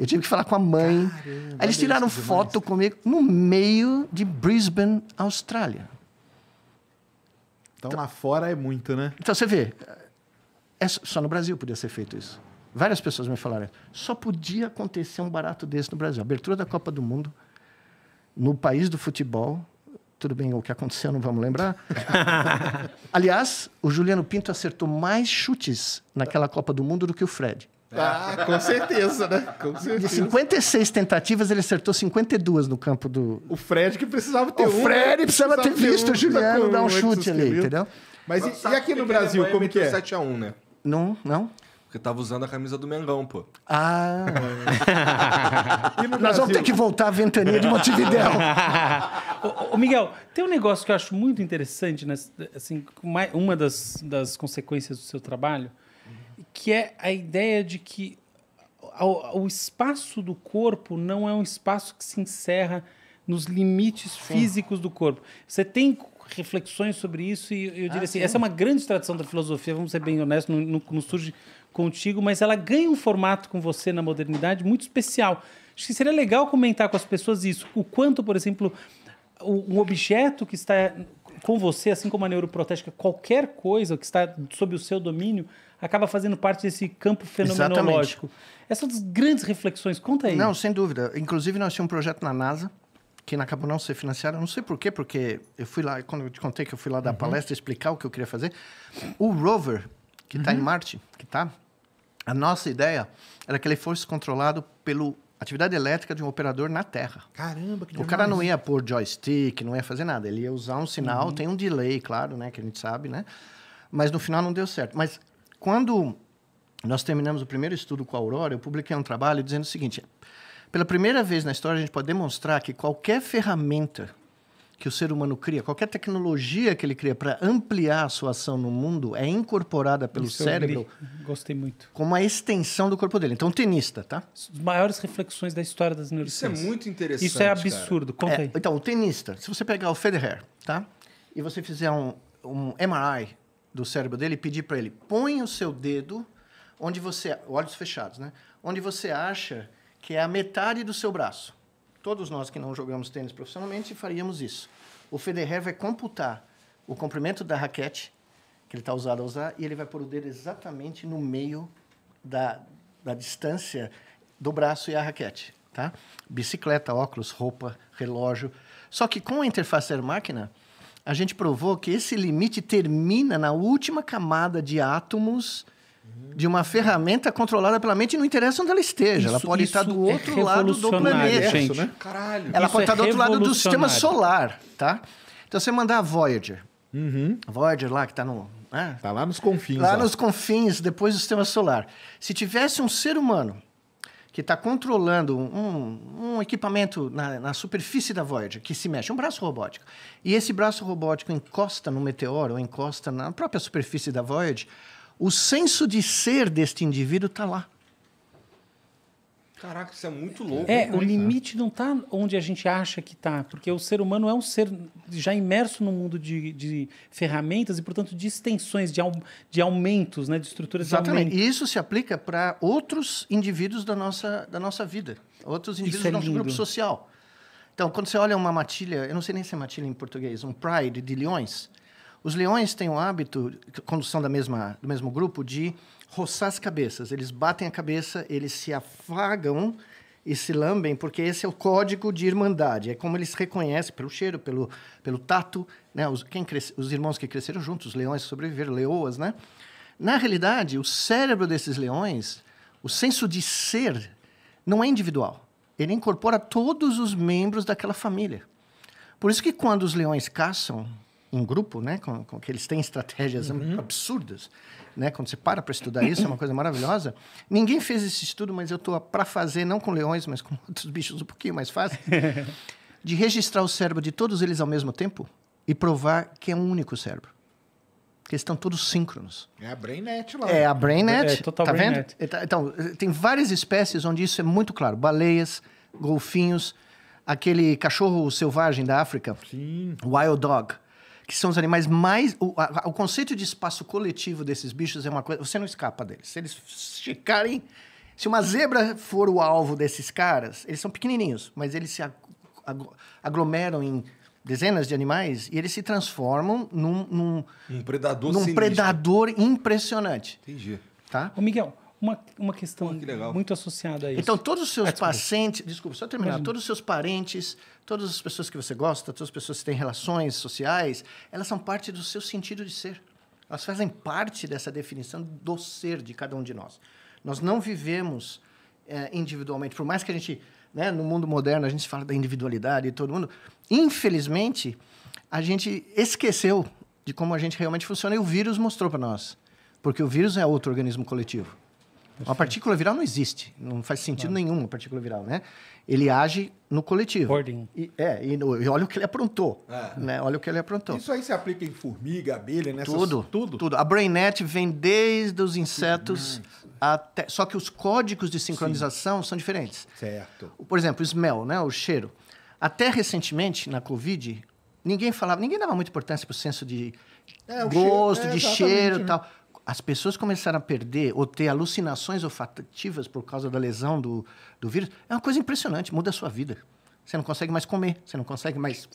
Eu tive que falar com a mãe. Caramba, Aí eles é tiraram foto comigo no meio de Brisbane, Austrália. Então, então lá fora é muito, né? Então você vê. É só no Brasil podia ser feito isso. Várias pessoas me falaram, só podia acontecer um barato desse no Brasil. Abertura da Copa do Mundo, no país do futebol, tudo bem, o que aconteceu não vamos lembrar. <laughs> Aliás, o Juliano Pinto acertou mais chutes naquela Copa do Mundo do que o Fred. Ah, com certeza, né? Com certeza. De 56 tentativas, ele acertou 52 no campo do. O Fred que precisava ter o um. O Fred né? precisava, ter visto um, o Juliano dar um chute ali, entendeu? Mas, e, e, aqui no Brasil, como que é? 7 a 1 né? Não, não. Porque tava usando a camisa do Mengão, pô. Ah! <laughs> Nós vamos ter que voltar à ventania de Montevidéu. <laughs> ô, Miguel, tem um negócio que eu acho muito interessante, né? assim, uma das, das consequências do seu trabalho, que é a ideia de que o espaço do corpo não é um espaço que se encerra nos limites sim. físicos do corpo. Você tem reflexões sobre isso e eu diria ah, assim, sim. essa é uma grande tradição da filosofia, vamos ser bem honestos, não, não, não surge contigo, mas ela ganha um formato com você na modernidade muito especial. Acho que seria legal comentar com as pessoas isso. O quanto, por exemplo, um objeto que está com você, assim como a neuroprotética, qualquer coisa que está sob o seu domínio, acaba fazendo parte desse campo fenomenológico. Exatamente. Essas grandes reflexões, conta aí. Não, sem dúvida. Inclusive, nós tínhamos um projeto na NASA, que acabou não ser financiado, não sei porquê, porque eu fui lá, quando eu te contei que eu fui lá dar uhum. palestra, explicar o que eu queria fazer, o rover que está uhum. em Marte, que está a nossa ideia era que ele fosse controlado pela atividade elétrica de um operador na Terra. Caramba, que demais. O cara não ia pôr joystick, não ia fazer nada. Ele ia usar um sinal, uhum. tem um delay, claro, né, que a gente sabe, né? Mas no final não deu certo. Mas quando nós terminamos o primeiro estudo com a Aurora, eu publiquei um trabalho dizendo o seguinte: pela primeira vez na história a gente pode demonstrar que qualquer ferramenta que o ser humano cria, qualquer tecnologia que ele cria para ampliar a sua ação no mundo é incorporada pelo Isso cérebro. Gostei muito. Como a extensão do corpo dele. Então, tenista, tá? As maiores reflexões da história das neurociências. Isso é muito interessante. Isso é absurdo. Cara. Conta é, aí. Então, o tenista, se você pegar o Federer, tá? E você fizer um, um MRI do cérebro dele e pedir para ele, põe o seu dedo onde você, olhos fechados, né? Onde você acha que é a metade do seu braço todos nós que não jogamos tênis profissionalmente faríamos isso. O Federer vai computar o comprimento da raquete que ele está usado a usar e ele vai pôr o dedo exatamente no meio da, da distância do braço e a raquete. Tá? Bicicleta, óculos, roupa, relógio. Só que com a interface máquina a gente provou que esse limite termina na última camada de átomos de uma ferramenta controlada pela mente, não interessa onde ela esteja. Isso, ela pode estar do é outro é lado do planeta. Gente. Né? Caralho, ela pode é estar do outro lado do sistema solar, tá? Então você mandar a Voyager. Uhum. A Voyager lá que está no. Né? Tá lá nos confins. Lá, nos confins, depois do sistema solar. Se tivesse um ser humano que está controlando um, um equipamento na, na, superfície da Voyager, que se mexe, um braço robótico. E esse braço robótico encosta no meteoro, ou encosta na própria superfície da Voyager, o senso de ser deste indivíduo está lá. Caraca, isso é muito louco. É, o limite não está onde a gente acha que está, porque o ser humano é um ser já imerso no mundo de, de ferramentas e, portanto, de extensões, de, de aumentos, né, de estruturas Exatamente. de aumento. E isso se aplica para outros indivíduos da nossa, da nossa vida, outros indivíduos é do nosso grupo social. Então, quando você olha uma matilha, eu não sei nem se é matilha em português, um pride de leões, os leões têm o hábito, quando são da mesma, do mesmo grupo, de roçar as cabeças. Eles batem a cabeça, eles se afagam e se lambem, porque esse é o código de irmandade. É como eles reconhecem pelo cheiro, pelo, pelo tato, né? Os, quem cresce, os irmãos que cresceram juntos, os leões sobreviveram, leoas, né? Na realidade, o cérebro desses leões, o senso de ser, não é individual. Ele incorpora todos os membros daquela família. Por isso que quando os leões caçam, em grupo, né? Com, com que eles têm estratégias uhum. absurdas, né? Quando você para para estudar isso, é uma coisa maravilhosa. Ninguém fez esse estudo, mas eu estou para fazer, não com leões, mas com <laughs> outros bichos um pouquinho mais fácil, <laughs> de registrar o cérebro de todos eles ao mesmo tempo e provar que é um único cérebro. Porque eles estão todos síncronos. É a BrainNet lá. É a BrainNet. É, é total tá vendo? Tá, então, tem várias espécies onde isso é muito claro. Baleias, golfinhos, aquele cachorro selvagem da África. Sim. Wild Dog que são os animais mais. O, a, o conceito de espaço coletivo desses bichos é uma coisa. Você não escapa deles. Se eles ficarem. Se uma zebra for o alvo desses caras, eles são pequenininhos, mas eles se aglomeram em dezenas de animais e eles se transformam num, num um predador, num sinistro. predador impressionante. Entendi. Tá? Ô, Miguel, uma, uma questão Pô, muito associada a isso. Então, todos os seus ah, pacientes. Desculpa, só terminar. Imagina. Todos os seus parentes, todas as pessoas que você gosta, todas as pessoas que têm relações sociais, elas são parte do seu sentido de ser. Elas fazem parte dessa definição do ser de cada um de nós. Nós não vivemos é, individualmente. Por mais que a gente, né, no mundo moderno, a gente fala da individualidade e todo mundo, infelizmente, a gente esqueceu de como a gente realmente funciona e o vírus mostrou para nós. Porque o vírus é outro organismo coletivo. Uma partícula viral não existe, não faz sentido claro. nenhum uma partícula viral, né? Ele age no coletivo. Ordem. E, é, e, e, olha o que ele aprontou, é. né? Olha o que ele aprontou. Isso aí se aplica em formiga, abelha, nessas... Né? Tudo, tudo. tudo. A BrainNet vem desde os insetos até... Só que os códigos de sincronização Sim. são diferentes. Certo. Por exemplo, o smell, né? O cheiro. Até recentemente, na Covid, ninguém falava, ninguém dava muita importância para o senso de é, gosto, cheiro, é, de cheiro e né? tal as pessoas começaram a perder ou ter alucinações olfativas por causa da lesão do, do vírus, é uma coisa impressionante, muda a sua vida. Você não consegue mais comer, você não consegue mais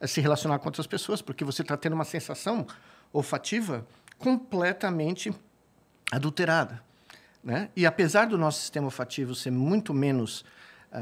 eh, se relacionar com outras pessoas, porque você está tendo uma sensação olfativa completamente adulterada. Né? E apesar do nosso sistema olfativo ser muito menos uh,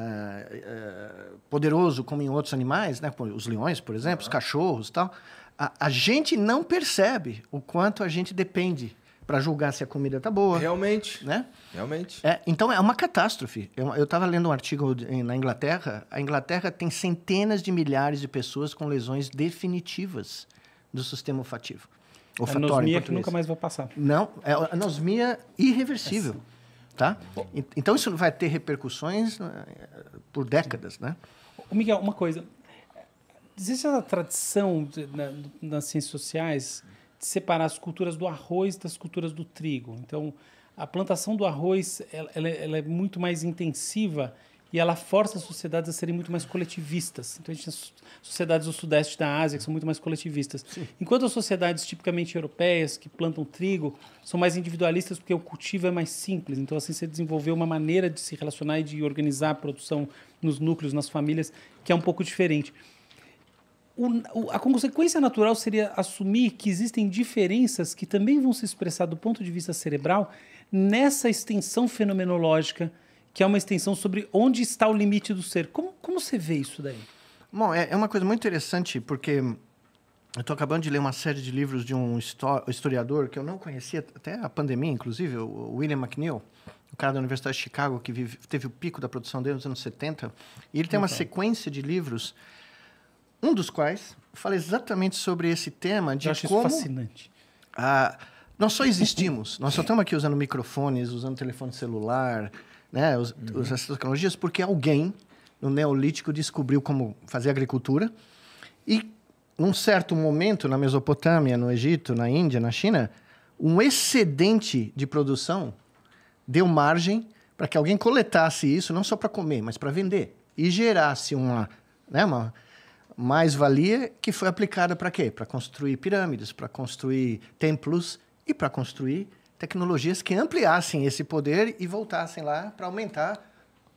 uh, poderoso como em outros animais, né? os leões, por exemplo, uhum. os cachorros tal, a, a gente não percebe o quanto a gente depende para julgar se a comida tá boa. Realmente. Né? Realmente. É, então é uma catástrofe. Eu estava lendo um artigo na Inglaterra. A Inglaterra tem centenas de milhares de pessoas com lesões definitivas do sistema olfativo. É, olfatório. É anosmia que nunca mais vou passar. Não, é anosmia é irreversível. É tá? Então isso vai ter repercussões né, por décadas, né? Miguel, uma coisa. Existe essa tradição de, na, nas ciências sociais separar as culturas do arroz das culturas do trigo. Então, a plantação do arroz ela, é, ela é muito mais intensiva e ela força as sociedades a serem muito mais coletivistas. Então, a gente tem sociedades do sudeste da Ásia que são muito mais coletivistas. Sim. Enquanto as sociedades tipicamente europeias, que plantam trigo, são mais individualistas porque o cultivo é mais simples. Então, assim, você desenvolveu uma maneira de se relacionar e de organizar a produção nos núcleos, nas famílias, que é um pouco diferente o, a consequência natural seria assumir que existem diferenças que também vão se expressar do ponto de vista cerebral nessa extensão fenomenológica, que é uma extensão sobre onde está o limite do ser. Como, como você vê isso daí? Bom, é, é uma coisa muito interessante, porque eu estou acabando de ler uma série de livros de um historiador que eu não conhecia, até a pandemia, inclusive, o William mcneil o cara da Universidade de Chicago, que vive, teve o pico da produção dele nos anos 70. E ele tem uma sequência de livros um dos quais fala exatamente sobre esse tema de Eu acho como isso fascinante. A, nós só existimos, nós só estamos aqui usando microfones, usando telefone celular, né, os, uhum. essas tecnologias, porque alguém no Neolítico descobriu como fazer agricultura e num certo momento na Mesopotâmia, no Egito, na Índia, na China, um excedente de produção deu margem para que alguém coletasse isso não só para comer, mas para vender e gerasse uma, né, uma mais-valia que foi aplicada para quê? Para construir pirâmides, para construir templos e para construir tecnologias que ampliassem esse poder e voltassem lá para aumentar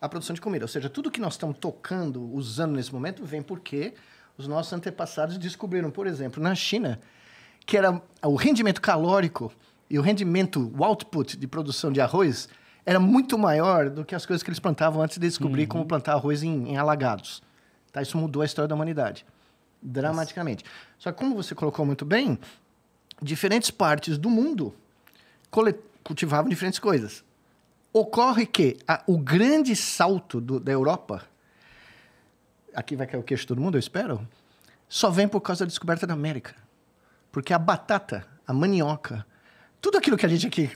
a produção de comida. Ou seja, tudo que nós estamos tocando, usando nesse momento, vem porque os nossos antepassados descobriram, por exemplo, na China, que era o rendimento calórico e o rendimento, o output de produção de arroz era muito maior do que as coisas que eles plantavam antes de descobrir uhum. como plantar arroz em, em alagados. Tá? Isso mudou a história da humanidade dramaticamente. Isso. Só que, como você colocou muito bem, diferentes partes do mundo cultivavam diferentes coisas. Ocorre que a, o grande salto do, da Europa, aqui vai cair o queixo todo mundo, eu espero, só vem por causa da descoberta da América. Porque a batata, a manioca, tudo aquilo que a gente aqui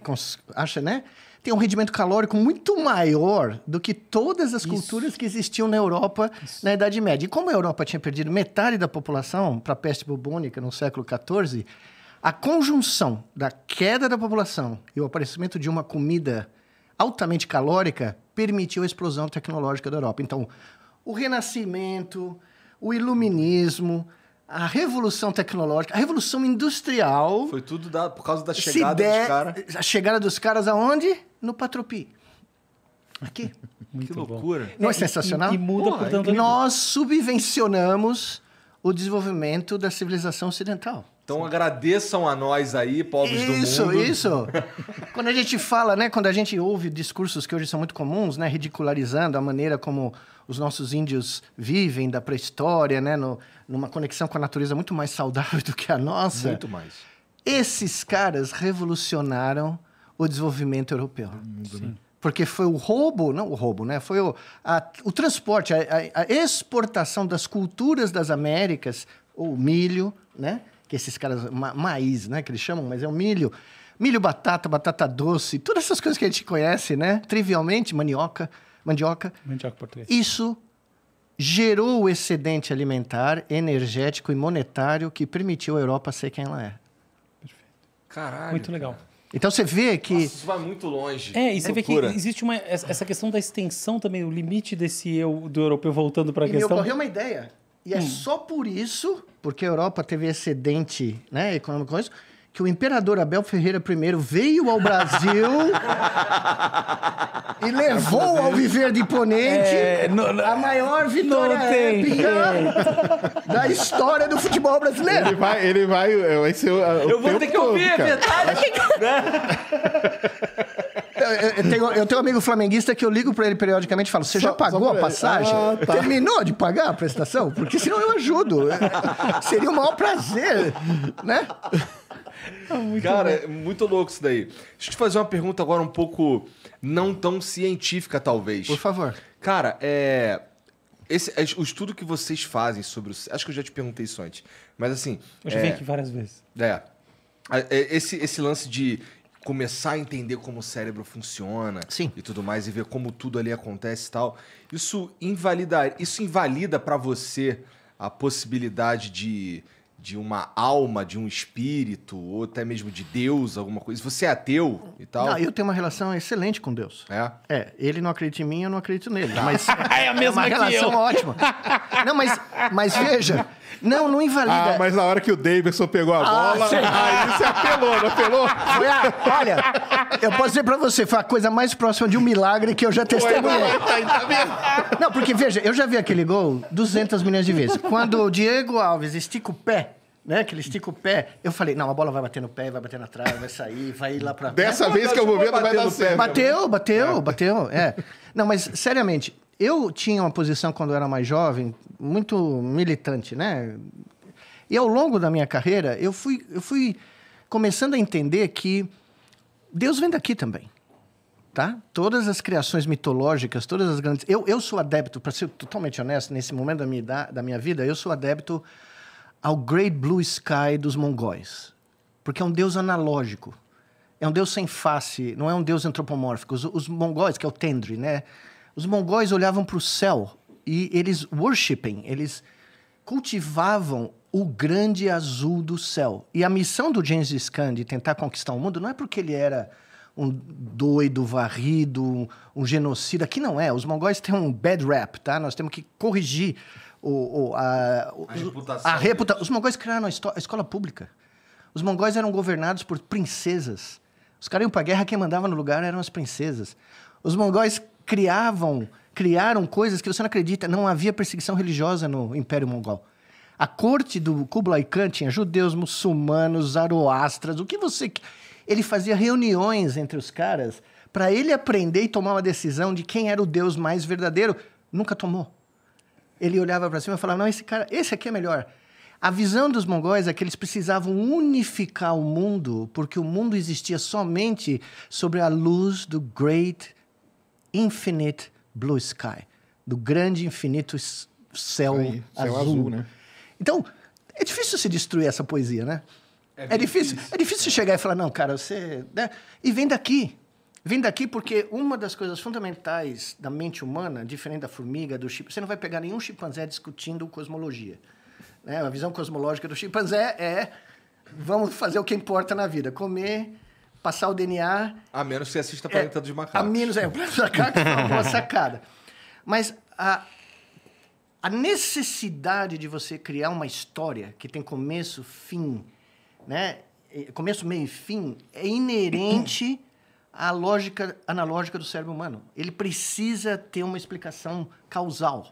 acha, né? tem um rendimento calórico muito maior do que todas as Isso. culturas que existiam na Europa Isso. na Idade Média. E como a Europa tinha perdido metade da população para a peste bubônica no século XIV, a conjunção da queda da população e o aparecimento de uma comida altamente calórica permitiu a explosão tecnológica da Europa. Então, o Renascimento, o Iluminismo, a revolução tecnológica, a revolução industrial. Foi tudo da, por causa da chegada dos caras. A chegada dos caras aonde? No Patropi. Aqui. <laughs> Muito que loucura. Bom. Não é, é sensacional? E, e muda, tanto portanto, é Nós subvencionamos o desenvolvimento da civilização ocidental. Então Sim. agradeçam a nós aí, povos isso, do mundo. Isso, isso. <laughs> quando a gente fala, né, quando a gente ouve discursos que hoje são muito comuns, né, ridicularizando a maneira como os nossos índios vivem da pré-história, né? No, numa conexão com a natureza muito mais saudável <laughs> do que a nossa. Muito mais. Esses caras revolucionaram o desenvolvimento europeu. Sim. Né? Porque foi o roubo, não o roubo, né? Foi o, a, o transporte, a, a, a exportação das culturas das Américas, o milho, né? que esses caras, ma maiz, né, que eles chamam, mas é o milho. Milho, batata, batata doce, todas essas coisas que a gente conhece, né? Trivialmente, manioca mandioca. Mandioca portuguesa. Isso gerou o excedente alimentar, energético e monetário que permitiu a Europa ser quem ela é. Perfeito. Caralho. Muito legal. Então você vê que. Nossa, isso vai muito longe. É, e você é vê que existe uma, essa questão da extensão também, o limite desse eu do europeu voltando para a questão. Me ocorreu uma ideia. E é hum. é só por isso, porque a Europa teve excedente né, econômico com isso, que o imperador Abel Ferreira I veio ao Brasil <laughs> e levou ao viver de imponente é, não, a maior vitória épica da história do futebol brasileiro. Ele vai, ele vai, é, vai ser o, o Eu vou ter que ouvir, todo, verdade. Né? Eu tenho, eu tenho um amigo flamenguista que eu ligo para ele periodicamente e falo: Você já pagou a passagem? Ah, tá. Terminou de pagar a prestação? Porque senão eu ajudo. É, seria o maior prazer, né? <laughs> Ah, muito Cara, muito louco isso daí. Deixa eu te fazer uma pergunta agora um pouco não tão científica, talvez. Por favor. Cara, é. Esse, o estudo que vocês fazem sobre o. Acho que eu já te perguntei isso antes. Mas assim. Eu já é, aqui várias vezes. É, é. Esse, esse lance de começar a entender como o cérebro funciona Sim. e tudo mais, e ver como tudo ali acontece e tal. Isso invalida, isso invalida para você a possibilidade de de uma alma, de um espírito, ou até mesmo de Deus, alguma coisa. Você é ateu e tal? Não, eu tenho uma relação excelente com Deus. É? É, ele não acredita em mim, eu não acredito nele. Tá. Mas <laughs> é a mesma é uma relação eu. ótima. Não, mas, mas veja, não, não invalida. Ah, mas na hora que o Davidson pegou a ah, bola, sei. aí você apelou, não apelou? Foi a, olha, eu posso dizer pra você, foi a coisa mais próxima de um milagre que eu já testemunhei. Tá tá não, porque veja, eu já vi aquele gol 200 milhões de vezes. Quando o Diego Alves estica o pé né? Que ele estica o pé. Eu falei, não, a bola vai bater no pé, vai bater na trave, vai sair, vai ir lá pra... Dessa é, vez que eu vou ver, não vai dar certo. Bateu, bateu, é. bateu, é. Não, mas seriamente, eu tinha uma posição quando eu era mais jovem, muito militante, né? E ao longo da minha carreira, eu fui, eu fui começando a entender que Deus vem daqui também. Tá? Todas as criações mitológicas, todas as grandes. Eu, eu sou adepto, para ser totalmente honesto, nesse momento da minha, da minha vida, eu sou adepto ao Great Blue Sky dos mongóis. Porque é um deus analógico. É um deus sem face, não é um deus antropomórfico. Os, os mongóis, que é o Tendri, né? Os mongóis olhavam para o céu e eles worshipem, eles cultivavam o grande azul do céu. E a missão do James Scan de tentar conquistar o mundo não é porque ele era um doido, varrido, um, um genocida, que não é. Os mongóis têm um bad rap, tá? Nós temos que corrigir o, o a, a, reputação. Os mongóis criaram a escola pública. Os mongóis eram governados por princesas. Os caras iam para guerra, quem mandava no lugar eram as princesas. Os mongóis criavam, criaram coisas que você não acredita. Não havia perseguição religiosa no Império Mongol. A corte do Kublai Khan tinha judeus, muçulmanos, zoroastras, o que você. Ele fazia reuniões entre os caras para ele aprender e tomar uma decisão de quem era o Deus mais verdadeiro. Nunca tomou. Ele olhava para cima e falava: não, esse cara, esse aqui é melhor. A visão dos mongóis é que eles precisavam unificar o mundo, porque o mundo existia somente sobre a luz do Great Infinite Blue Sky, do grande infinito céu, Aí, azul. azul. né? Então, é difícil se destruir essa poesia, né? É, é difícil, difícil, é difícil chegar e falar, não, cara, você. Né? E vem daqui. Vim daqui porque uma das coisas fundamentais da mente humana, diferente da formiga, do chimpanzé, você não vai pegar nenhum chimpanzé discutindo cosmologia. Né? A visão cosmológica do chimpanzé é vamos fazer o que importa na vida, comer, passar o DNA... A menos que você assista a é, dos Macacos. A menos, é, Planeta Macacos é uma boa <laughs> sacada. Mas a, a necessidade de você criar uma história que tem começo, fim, né? começo, meio e fim, é inerente a lógica analógica do cérebro humano. Ele precisa ter uma explicação causal.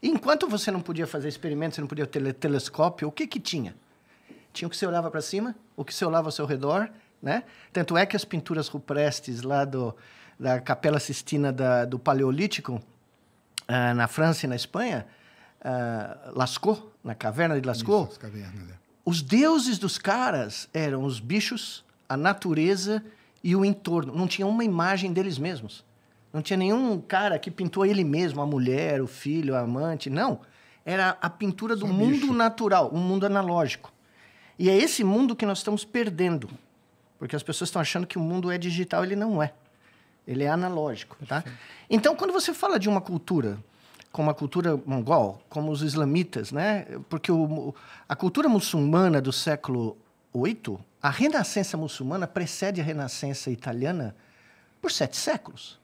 Enquanto você não podia fazer experimentos, você não podia ter telescópio, o que que tinha? Tinha o que você olhava para cima, o que você olhava ao seu redor, né? Tanto é que as pinturas rupestres lá do, da Capela Sistina da, do Paleolítico, uh, na França e na Espanha, uh, ah, Lascaux, na caverna de Lascaux, Isso, cavernas, é. os deuses dos caras eram os bichos, a natureza e o entorno. Não tinha uma imagem deles mesmos. Não tinha nenhum cara que pintou ele mesmo, a mulher, o filho, a amante. Não. Era a pintura do Só mundo bicho. natural, um mundo analógico. E é esse mundo que nós estamos perdendo. Porque as pessoas estão achando que o mundo é digital, ele não é. Ele é analógico, tá? Então, quando você fala de uma cultura, como a cultura mongol, como os islamitas, né? Porque o, a cultura muçulmana do século 8 a Renascença muçulmana precede a Renascença italiana por sete séculos.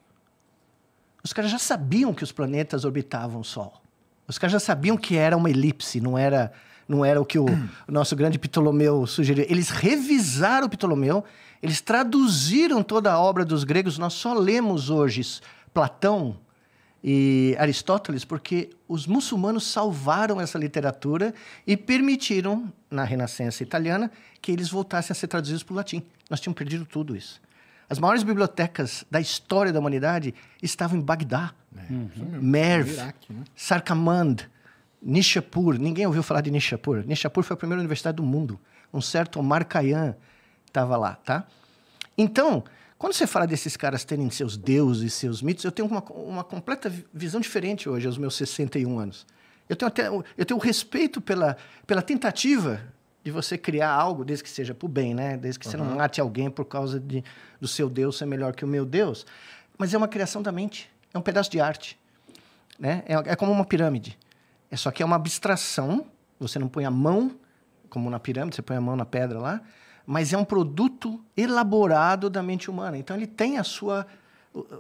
Os caras já sabiam que os planetas orbitavam o Sol. Os caras já sabiam que era uma elipse, não era, não era o que o, o <clears throat> nosso grande Ptolomeu sugeriu. Eles revisaram o Ptolomeu, eles traduziram toda a obra dos gregos. Nós só lemos hoje Platão e Aristóteles porque os muçulmanos salvaram essa literatura e permitiram na Renascença italiana que eles voltassem a ser traduzidos para o latim. Nós tínhamos perdido tudo isso. As maiores bibliotecas da história da humanidade estavam em Bagdá, é. Uhum. Merv, Iraque, né? Nishapur. Ninguém ouviu falar de Nishapur. Nishapur foi a primeira universidade do mundo. Um certo Omar Khayyam estava lá, tá? Então, quando você fala desses caras terem seus deuses, seus mitos, eu tenho uma, uma completa visão diferente hoje, aos meus 61 anos. Eu tenho até eu tenho respeito pela, pela tentativa de você criar algo, desde que seja para o bem, né? Desde que uhum. você não mate alguém por causa de, do seu Deus ser melhor que o meu Deus. Mas é uma criação da mente, é um pedaço de arte. Né? É, é como uma pirâmide. É só que é uma abstração, você não põe a mão, como na pirâmide, você põe a mão na pedra lá, mas é um produto elaborado da mente humana. Então ele tem a sua.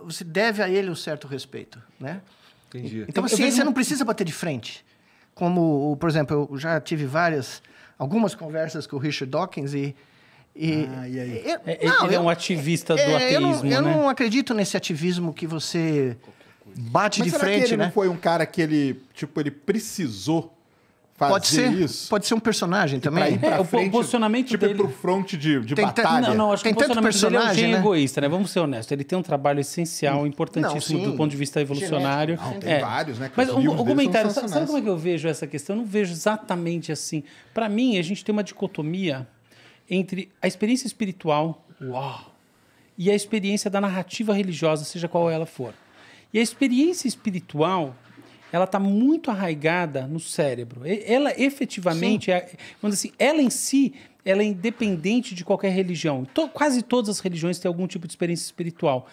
Você deve a ele um certo respeito, né? Entendi. Então a assim, ciência não precisa bater de frente. Como, por exemplo, eu já tive várias, algumas conversas com o Richard Dawkins e. e, ah, e aí? Eu, é, não, ele é eu, é um ativista é, do ateísmo. Eu, não, né? não acredito nesse ativismo que você bate Mas de frente, que ele né? Não foi um cara que ele, tipo, ele precisou pode ser, isso. Pode ser um personagem também. É, frente, o posicionamento tipo, dele... Tipo, pro front de, de tem batalha. Não, não, acho tem que o posicionamento personagem, dele é um né? egoísta, né? Vamos ser honestos. Ele tem um trabalho essencial, importantíssimo não, do ponto de vista evolucionário. Não, tem é. vários, né? Mas o, o comentário, sabe, sabe como é que eu vejo essa questão? Eu não vejo exatamente assim. Para mim, a gente tem uma dicotomia entre a experiência espiritual uau, e a experiência da narrativa religiosa, seja qual ela for. E a experiência espiritual ela está muito arraigada no cérebro. Ela efetivamente, é, vamos dizer assim, ela em si, ela é independente de qualquer religião. To, quase todas as religiões têm algum tipo de experiência espiritual.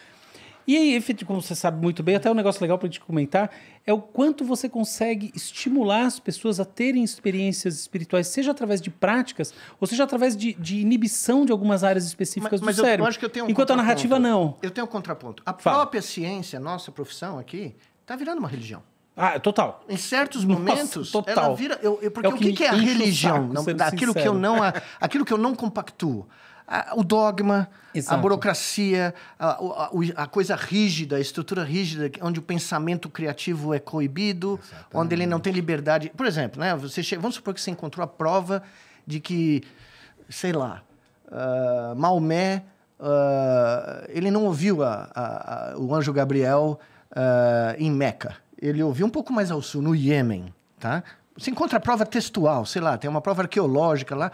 E aí, como você sabe muito bem, até um negócio legal para gente comentar é o quanto você consegue estimular as pessoas a terem experiências espirituais, seja através de práticas, ou seja através de, de inibição de algumas áreas específicas mas, do mas cérebro. Eu acho que eu tenho um Enquanto a narrativa não. Eu tenho um contraponto. A Fala. própria ciência, nossa profissão aqui, está virando uma religião. Ah, total. Em certos momentos, Nossa, total. ela vira. Eu, eu, porque é o que, que, que é a religião? Saco, daquilo, que eu não, aquilo que eu não compactuo. A, o dogma, Exato. a burocracia, a, a, a, coisa rígida, a estrutura rígida, onde o pensamento criativo é coibido, Exatamente. onde ele não tem liberdade. Por exemplo, né? Você vamos supor que você encontrou a prova de que, sei lá, uh, Maomé, uh, ele não ouviu o anjo Gabriel uh, em Meca ele ouviu um pouco mais ao sul, no Iêmen, tá? Você encontra prova textual, sei lá, tem uma prova arqueológica lá.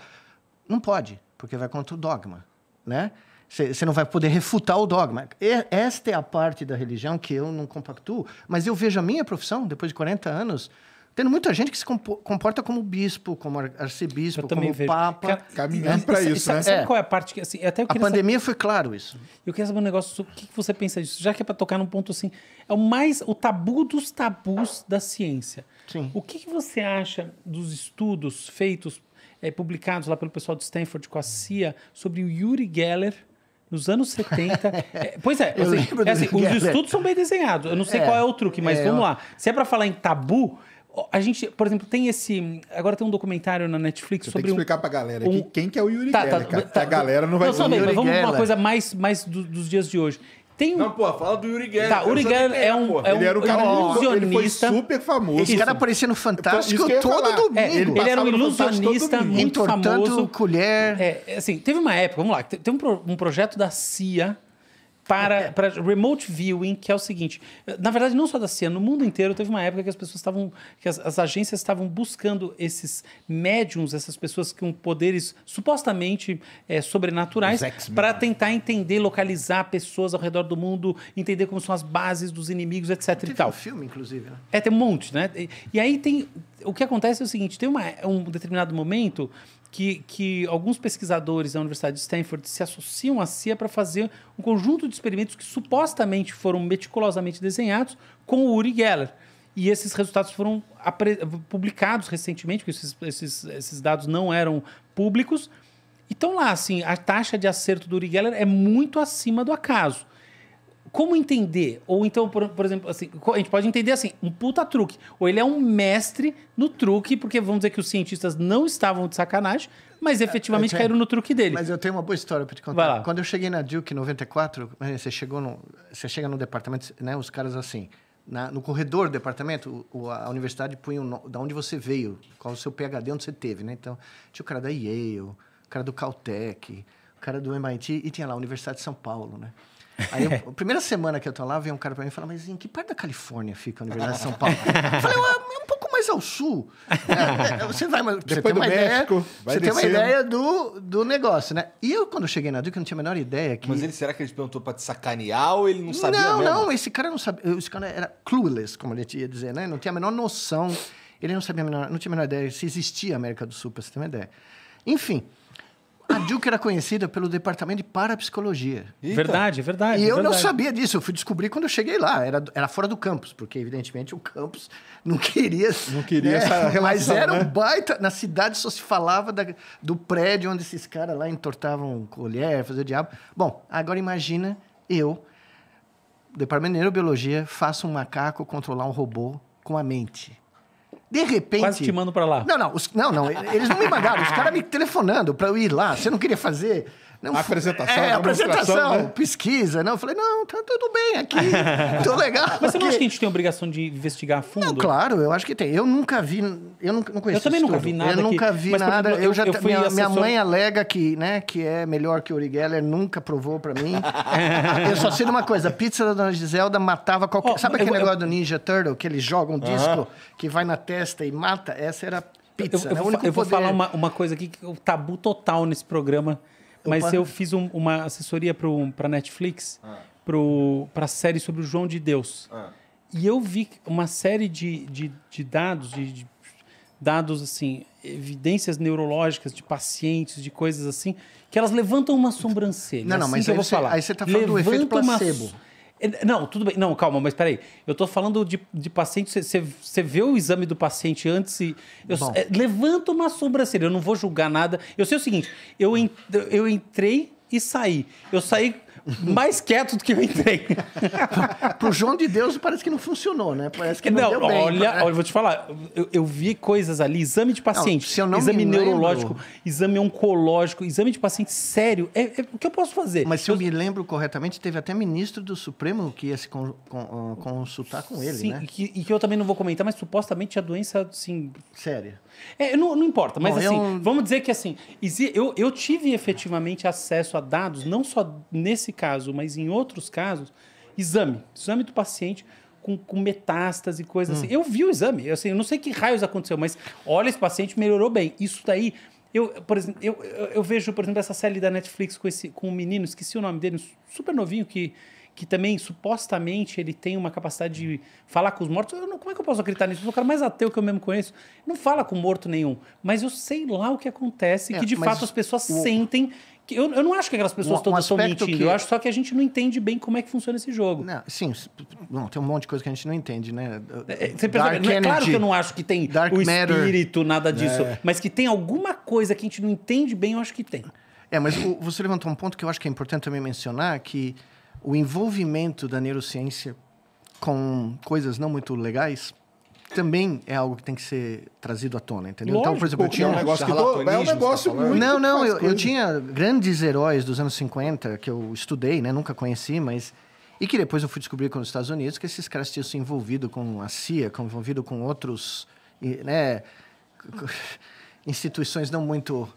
Não pode, porque vai contra o dogma, né? Você não vai poder refutar o dogma. E, esta é a parte da religião que eu não compactuo, mas eu vejo a minha profissão, depois de 40 anos, Tendo muita gente que se comporta como bispo, como arcebispo, como vejo. papa. Caminhando então, para isso, né? Sabe é. qual é a parte que... Assim, até a pandemia saber... foi claro isso. Eu queria saber um negócio, o que você pensa disso? Já que é para tocar num ponto assim, é o mais... o tabu dos tabus da ciência. Sim. O que, você acha dos estudos feitos, é, publicados lá pelo pessoal de Stanford com a CIA, sobre o Yuri Geller nos anos 70. é, <laughs> eh, pois é, assim, é assim, os estudos são bem desenhados. Eu não sei é, qual é o truque, mas é, vamos lá. Se é para falar em tabu, a gente, por exemplo, tem esse. Agora tem um documentário na Netflix Você sobre. Tem que explicar um, pra galera aqui um... quem que é o Yuri tá, tá Geller, tá, tá, a galera não vai não, saber. Mas vamos Geller. uma coisa mais, mais do, dos dias de hoje. Tem Não, pô, fala do Yuri Geller. Tá, Uri Geller é, é um, é um, ele era um cara, é ilusionista. Ele foi super famoso. Esse cara aparecia no Fantástico todo falar. domingo. É, ele, ele era um ilusionista muito famoso. colher. É, assim, teve uma época, vamos lá, tem um, pro, um projeto da CIA para, para remote viewing, que é o seguinte. Na verdade, não só da cena, no mundo inteiro teve uma época que as pessoas estavam. que as, as agências estavam buscando esses médiums, essas pessoas com poderes supostamente é, sobrenaturais, para tentar entender, localizar pessoas ao redor do mundo, entender como são as bases dos inimigos, etc. Tem e tal. um filme, inclusive. Né? É, tem um monte, né? E, e aí tem. O que acontece é o seguinte: tem uma, um determinado momento que, que alguns pesquisadores da Universidade de Stanford se associam à CIA é para fazer um conjunto de experimentos que supostamente foram meticulosamente desenhados com o Uri Geller. E esses resultados foram publicados recentemente, porque esses, esses, esses dados não eram públicos. Então lá, assim, a taxa de acerto do Uri Geller é muito acima do acaso como entender? Ou então, por, por, exemplo, assim, a gente pode entender assim, um puta truque. Ou ele é um mestre no truque, porque vamos dizer que os cientistas não estavam de sacanagem, mas efetivamente é, tenho, caíram no truque dele. Mas eu tenho uma boa história para te contar. Quando eu cheguei na Duke em 94, você chegou no, você chega no departamento, né, os caras assim, na, no corredor do departamento, o, a universidade punha da onde você veio, qual o seu PhD, onde você teve, né? Então, tinha o cara da Yale, o cara do Caltech, o cara do MIT, e tinha lá a Universidade de São Paulo, né? Aí, a primeira semana que eu tô lá, vem um cara pra mim e fala, mas em que parte da Califórnia fica a Universidade de São Paulo? eu falei, ah, é um pouco mais ao sul. É, é você vai, mas você tem uma México, ideia, você tem uma ideia do, do negócio, né? E eu, quando eu cheguei na Duke, eu não tinha a menor ideia que... Mas ele, será que ele perguntou pra te sacanear ou ele não sabia Não, mesmo? não, esse cara não sabia, esse cara era clueless, como ele ia dizer, né? Não tinha a menor noção, ele não sabia, menor, não tinha a menor ideia se existia a América do Sul, pra você ter uma ideia. Enfim... A Duke era conhecida pelo departamento de parapsicologia. Eita. Verdade, é verdade. E é eu verdade. não sabia disso, eu fui descobrir quando eu cheguei lá. Era, era fora do campus, porque evidentemente o campus não queria. <laughs> Não queria né? essa relação. Mas era né? um baita. Na cidade só se falava da, do prédio onde esses caras lá entortavam colher, fazer o diabo. Bom, agora imagina eu, departamento de neurobiologia, faço um macaco controlar um robô com a mente. De repente. Quase te mando pra lá. Não, não. Os, não, não. Eles não me mandaram. Os caras me telefonando pra eu ir lá. Você não queria fazer? Não, apresentação, é, apresentação, né? pesquisa. Não, eu falei, não, tá tudo bem aqui, <laughs> tô legal. Mas você não acha que a gente tem obrigação de investigar a fundo? Não, claro, eu acho que tem. Eu nunca vi, eu não conheço Eu também nunca vi nada. Eu nunca vi Mas, nada. Exemplo, eu, já, eu minha, assessor... minha, mãe alega que, né, que é melhor que Uri Geller, nunca provou pra mim. <laughs> eu só sei de uma coisa, a pizza da Dona Giselda matava qualquer... Oh, Sabe aquele eu, negócio eu... do Ninja Turtle, que ele joga um uh -huh. disco que vai na testa e mata? Essa era pizza. Eu, né? eu vou, eu vou falar uma, uma coisa aqui, que é o tabu total nesse programa mas Opa. eu fiz um, uma assessoria para Netflix, ah. para a série sobre o João de Deus. Ah. E eu vi uma série de, de, de dados, de, de, dados assim, evidências neurológicas de pacientes, de coisas assim, que elas levantam uma sobrancelha. Não, não, assim mas que eu vou você, falar. aí você está falando Levanta do efeito placebo. Uma é, não, tudo bem. Não, calma, mas peraí. Eu tô falando de, de paciente. Você vê o exame do paciente antes e. Eu, é, levanta uma sobrancelha, eu não vou julgar nada. Eu sei o seguinte: eu, en, eu entrei e saí. Eu saí mais quieto do que eu entrei. <laughs> Pro João de Deus parece que não funcionou, né? Parece que não, não bem, Olha, né? olha, vou te falar, eu, eu, vi coisas ali, exame de paciente, não, exame neurológico, lembro... exame oncológico, exame de paciente sério. É, é, o que eu posso fazer? Mas se eu, eu me lembro corretamente, teve até ministro do Supremo que ia se con, con, ah, consultar com ele, Sim, né? E e que eu também não vou comentar, mas supostamente a doença, assim... Séria. É, não, não importa, mas Bom, assim, eu... vamos dizer que assim, eu, eu tive efetivamente acesso a dados, não só nesse caso, mas em outros casos, exame, exame do paciente com, com metástase e coisas assim. hum. assim. Eu vi o exame, eu, assim, eu não sei que raios aconteceu, mas olha, esse paciente melhorou bem. Isso daí eu, por exemplo, eu, eu, vejo, por exemplo, essa série da Netflix com, esse, com um menino, esqueci o nome dele, super novinho, que que também supostamente ele tem uma capacidade de falar com os mortos. Não, como é que eu posso acreditar nisso? Eu sou o cara mais ateu que eu mesmo conheço. Não fala com morto nenhum. Mas eu sei lá o que acontece, é, que de fato as pessoas o... sentem. Que eu, eu não acho que aquelas pessoas um, todas um estão mentindo. Que... Eu acho só que a gente não entende bem como é que funciona esse jogo. Não, sim, não, tem um monte de coisa que a gente não entende, né? É, é você percebe? é claro que eu não acho que tem Dark o espírito, Matter, nada é. disso. É. Mas que tem alguma coisa que a gente não entende bem, eu acho que tem. É, mas o, você levantou um ponto que eu acho que é importante também mencionar, que o envolvimento da neurociência com coisas não muito legais também é algo que tem que ser trazido à tona, entendeu? Lógico, então, por exemplo, eu tinha... É um negócio, que tô, é um negócio tá muito... Não, não, eu, eu, tinha grandes heróis dos anos 50 que eu estudei, né? Nunca conheci, mas... E que depois eu fui descobrir com os Estados Unidos que esses caras tinham se envolvido com a CIA, envolvido com outros... Né, <laughs> instituições não muito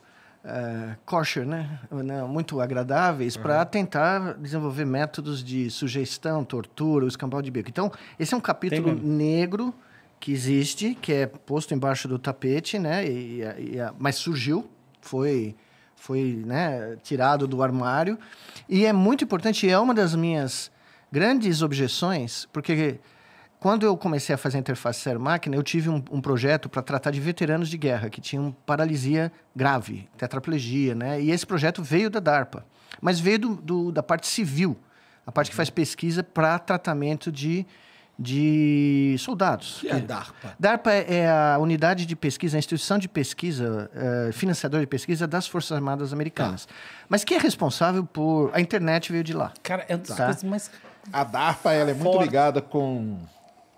eh, kosher, né? né? muito agradáveis, uhum. para tentar desenvolver métodos de sugestão, tortura, o escambau de bico. Então, esse é um capítulo negro que existe, que é posto embaixo do tapete, né? E, e, e, mas surgiu, foi foi né, tirado do armário. E é muito importante, é uma das minhas grandes objeções, porque quando eu comecei a fazer a interface ser máquina eu tive um, um projeto para tratar de veteranos de guerra que tinham paralisia grave, tetraplegia, né? E esse projeto veio da DARPA, mas veio do, do da parte civil, a parte que faz uhum. pesquisa para tratamento de de soldados. Que é DARPA? DARPA é a unidade de pesquisa, a instituição de pesquisa, é, eh, financiadora de pesquisa das Forças Armadas Americanas. Tá. Mas que é responsável por. A internet veio de lá. Cara, é uma tá. coisas mais. A DARPA ela é muito ligada com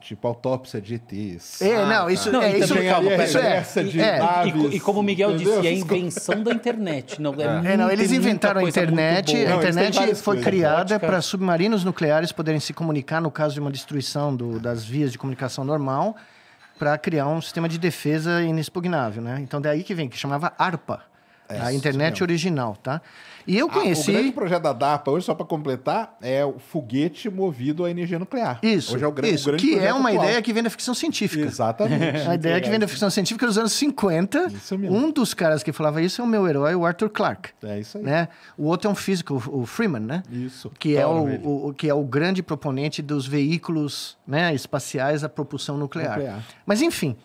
Tipo autópsia de ETs. É, ah, não, tá. isso não, é, é, é isso, é calma, pera, é, de é. e, e, como o Miguel entendeu? disse, é a invenção da internet. Não, é. é, é não, eles inventaram a internet. A não, internet foi criada para submarinos nucleares poderem se comunicar no caso de uma destruição do, das vias de comunicação normal para criar um sistema de defesa inexpugnável, né? Então daí que vem que chamava ARPA, é, a internet original, tá? E eu ah, conheci. Ah, o grande projeto da DARPA hoje, só para completar, é o foguete movido à energia nuclear. Isso. Hoje é o grande, isso, o grande Que é uma atual. ideia que vem da ficção científica. Exatamente. <laughs> a ideia é que vem da ficção científica dos anos 50. Isso mesmo. Um dos caras que falava isso é o meu herói, o Arthur Clarke. É isso aí. Né? O outro é um físico, o Freeman, né? Isso. Que tá é o, o, que é o grande proponente dos veículos né, espaciais à propulsão nuclear. nuclear. Mas, enfim.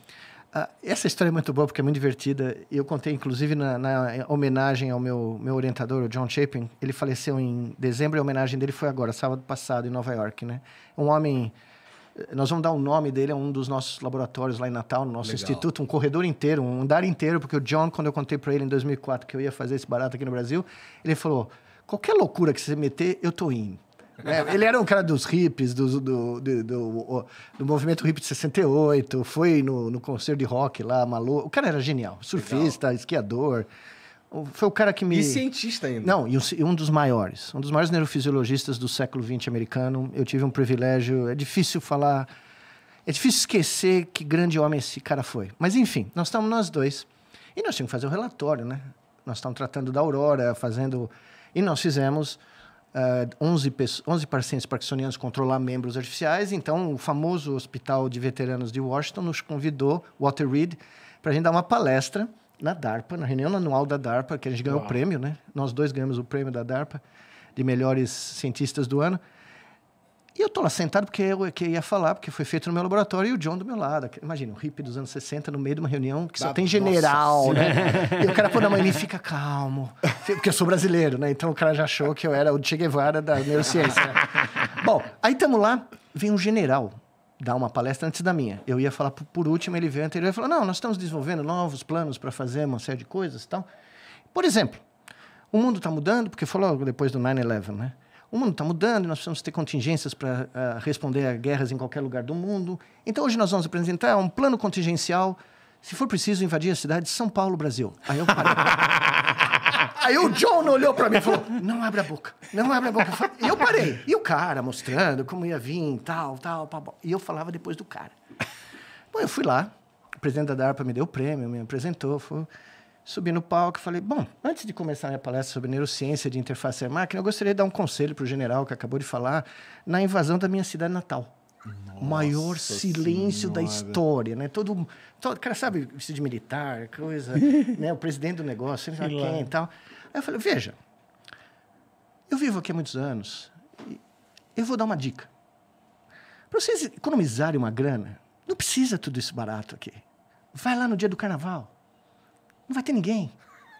Ah, essa história é muito boa porque é muito divertida. Eu contei, inclusive, na, na homenagem ao meu, meu orientador, o John Chapin. Ele faleceu em dezembro e a homenagem dele foi agora, sábado passado, em Nova York, né? Um homem... Nós vamos dar o nome dele a um dos nossos laboratórios lá em Natal, no nosso Legal. instituto, um corredor inteiro, um andar inteiro, porque o John, quando eu contei para ele em 2004 que eu ia fazer esse barato aqui no Brasil, ele falou: qualquer loucura que você meter, eu tô indo. É, ele era um cara dos hippies, do, do, do, do, do movimento hippie de 68, foi no, no concerto de rock lá, maluco. O cara era genial, surfista, Legal. esquiador. Foi o cara que me. E cientista ainda. Não, e um, e um dos maiores. Um dos maiores neurofisiologistas do século XX americano. Eu tive um privilégio. É difícil falar. É difícil esquecer que grande homem esse cara foi. Mas enfim, nós estamos nós dois. E nós tínhamos que fazer o relatório, né? Nós estamos tratando da Aurora, fazendo. E nós fizemos uh, 11, 11 pacientes parkinsonianos controlar membros artificiais. Então, o famoso Hospital de Veteranos de Washington nos convidou, Walter Reed, para a gente dar uma palestra na DARPA, na reunião anual da DARPA, que a gente ganhou Uau. o prêmio, né? Nós dois ganhamos o prêmio da DARPA de melhores cientistas do ano. E eu estou lá sentado porque é eu que ia falar, porque foi feito no meu laboratório e o John do meu lado. Imagina, um hippie dos anos 60 no meio de uma reunião que só tem general, nossa, né? e o cara, pô, da mãe, fica calmo. Porque eu sou brasileiro, né? Então o cara já achou que eu era o Che Guevara da neurociência. Bom, aí estamos lá, vem um general dar uma palestra antes da minha. Eu ia falar por último, ele veio anterior e falou: não, nós estamos desenvolvendo novos planos para fazer uma série de coisas e tal. Por exemplo, o mundo está mudando, porque falou depois do 9-11, né? o mundo está mudando, nós precisamos ter contingências para uh, ah, responder a guerras em qualquer lugar do mundo. Então, hoje nós vamos apresentar um plano contingencial, se for preciso, invadir a cidade de São Paulo, Brasil. Aí eu parei. <laughs> Aí o John olhou para mim e falou: Não abre a boca, não abre a boca. E eu parei. E o cara mostrando como ia vir, tal, tal, pá, E eu falava depois do cara. Bom, eu fui lá, o presidente da DARPA me deu o prêmio, me apresentou, falou. Subi no palco e falei: Bom, antes de começar minha palestra sobre neurociência de interface e máquina, eu gostaria de dar um conselho para o general que acabou de falar na invasão da minha cidade natal. Nossa maior silêncio senhora. da história, né? Todo, todo cara sabe vestido de militar, coisa, <laughs> né? O presidente do negócio, ele sabe quem e tal. Aí eu falei, veja, eu vivo aqui há muitos anos. eu vou dar uma dica. Para vocês economizarem uma grana, não precisa tudo isso barato aqui. Vai lá no dia do carnaval. Não vai ter ninguém.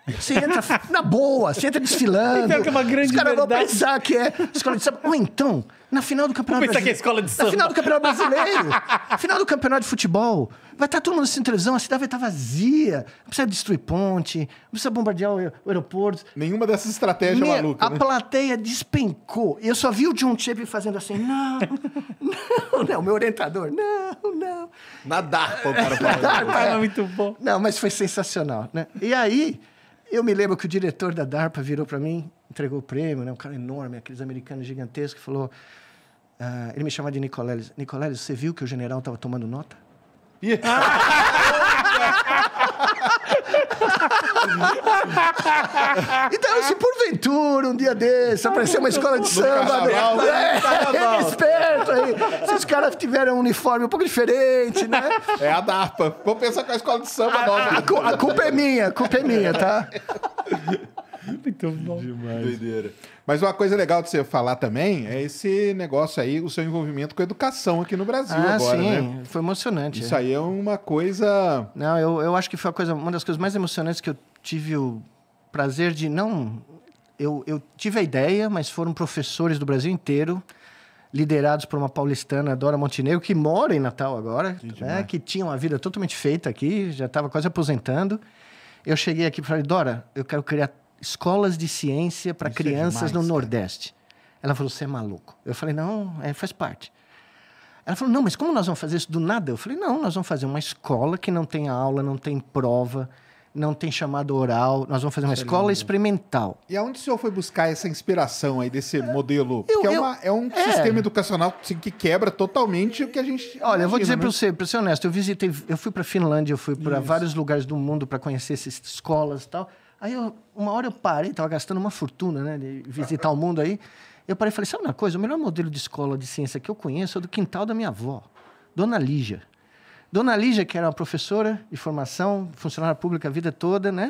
Você entra na boa, você entra desfilando. Então, que é uma grande Os caras vão pensar que é escola de samba. Ou então, na final do campeonato. Vou que é escola de samba. Na final do campeonato brasileiro. na <laughs> final do campeonato de futebol. Vai estar todo mundo assistindo televisão, a cidade vai estar vazia. Não precisa destruir ponte, não precisa bombardear o aeroporto. Nenhuma dessas estratégias Minha, maluca. A né? plateia despencou. Eu só vi o John Chapin fazendo assim: não, <laughs> não, não, meu orientador, não, não. Nadar, pô, para o <laughs> Nadar, é muito bom. Não, mas foi sensacional, né? E aí. Eu me lembro que o diretor da DARPA virou para mim, entregou o prêmio, né? um cara enorme, aqueles americanos gigantescos, falou... Uh, ele me chamava de Nicoleles. Nicoleles, você viu que o general estava tomando nota? Yeah. <laughs> <laughs> então, se porventura um dia desse aparecer uma escola de samba, né? É, esperto aí. Se os caras tiveram um uniforme um pouco diferente, né? É a DARPA. Vou pensar com a escola de samba nova. A, a, a culpa é minha, a culpa é minha, tá? <laughs> <laughs> Muito bom. Demais. Doideira. Mas uma coisa legal de você falar também é esse negócio aí, o seu envolvimento com a educação aqui no Brasil ah, agora, sim. né? Foi emocionante. Isso é. aí é uma coisa. Não, eu, eu acho que foi a coisa, uma das coisas mais emocionantes que eu tive o prazer de não. Eu, eu tive a ideia, mas foram professores do Brasil inteiro liderados por uma paulistana, Dora Montenegro, que mora em Natal agora, né? que tinha uma vida totalmente feita aqui, já estava quase aposentando. Eu cheguei aqui e falei, Dora, eu quero criar escolas de ciência para é crianças é demais, no Nordeste. Cara. Ela falou: você é maluco. Eu falei: não, é, faz parte. Ela falou: não, mas como nós vamos fazer isso do nada? Eu falei: não, nós vamos fazer uma escola que não tem aula, não tem prova, não tem chamada oral. Nós vamos fazer uma é escola experimental. E aonde o senhor foi buscar essa inspiração aí desse é, modelo? Eu, Porque é eu, é, uma, é, um é. sistema educacional que quebra totalmente o que a gente. Olha, imagina, eu vou dizer né? para você, para ser honesto, eu visitei, eu fui para Finlândia, eu fui para vários lugares do mundo para conhecer essas escolas e tal. Aí eu, uma hora eu parei, estava gastando uma fortuna, né, de visitar o mundo aí. Eu parei e falei, sabe uma coisa? O melhor modelo de escola de ciência que eu conheço é do quintal da minha avó, Dona Lígia. Dona Lígia, que era uma professora de formação, funcionária pública a vida toda, né?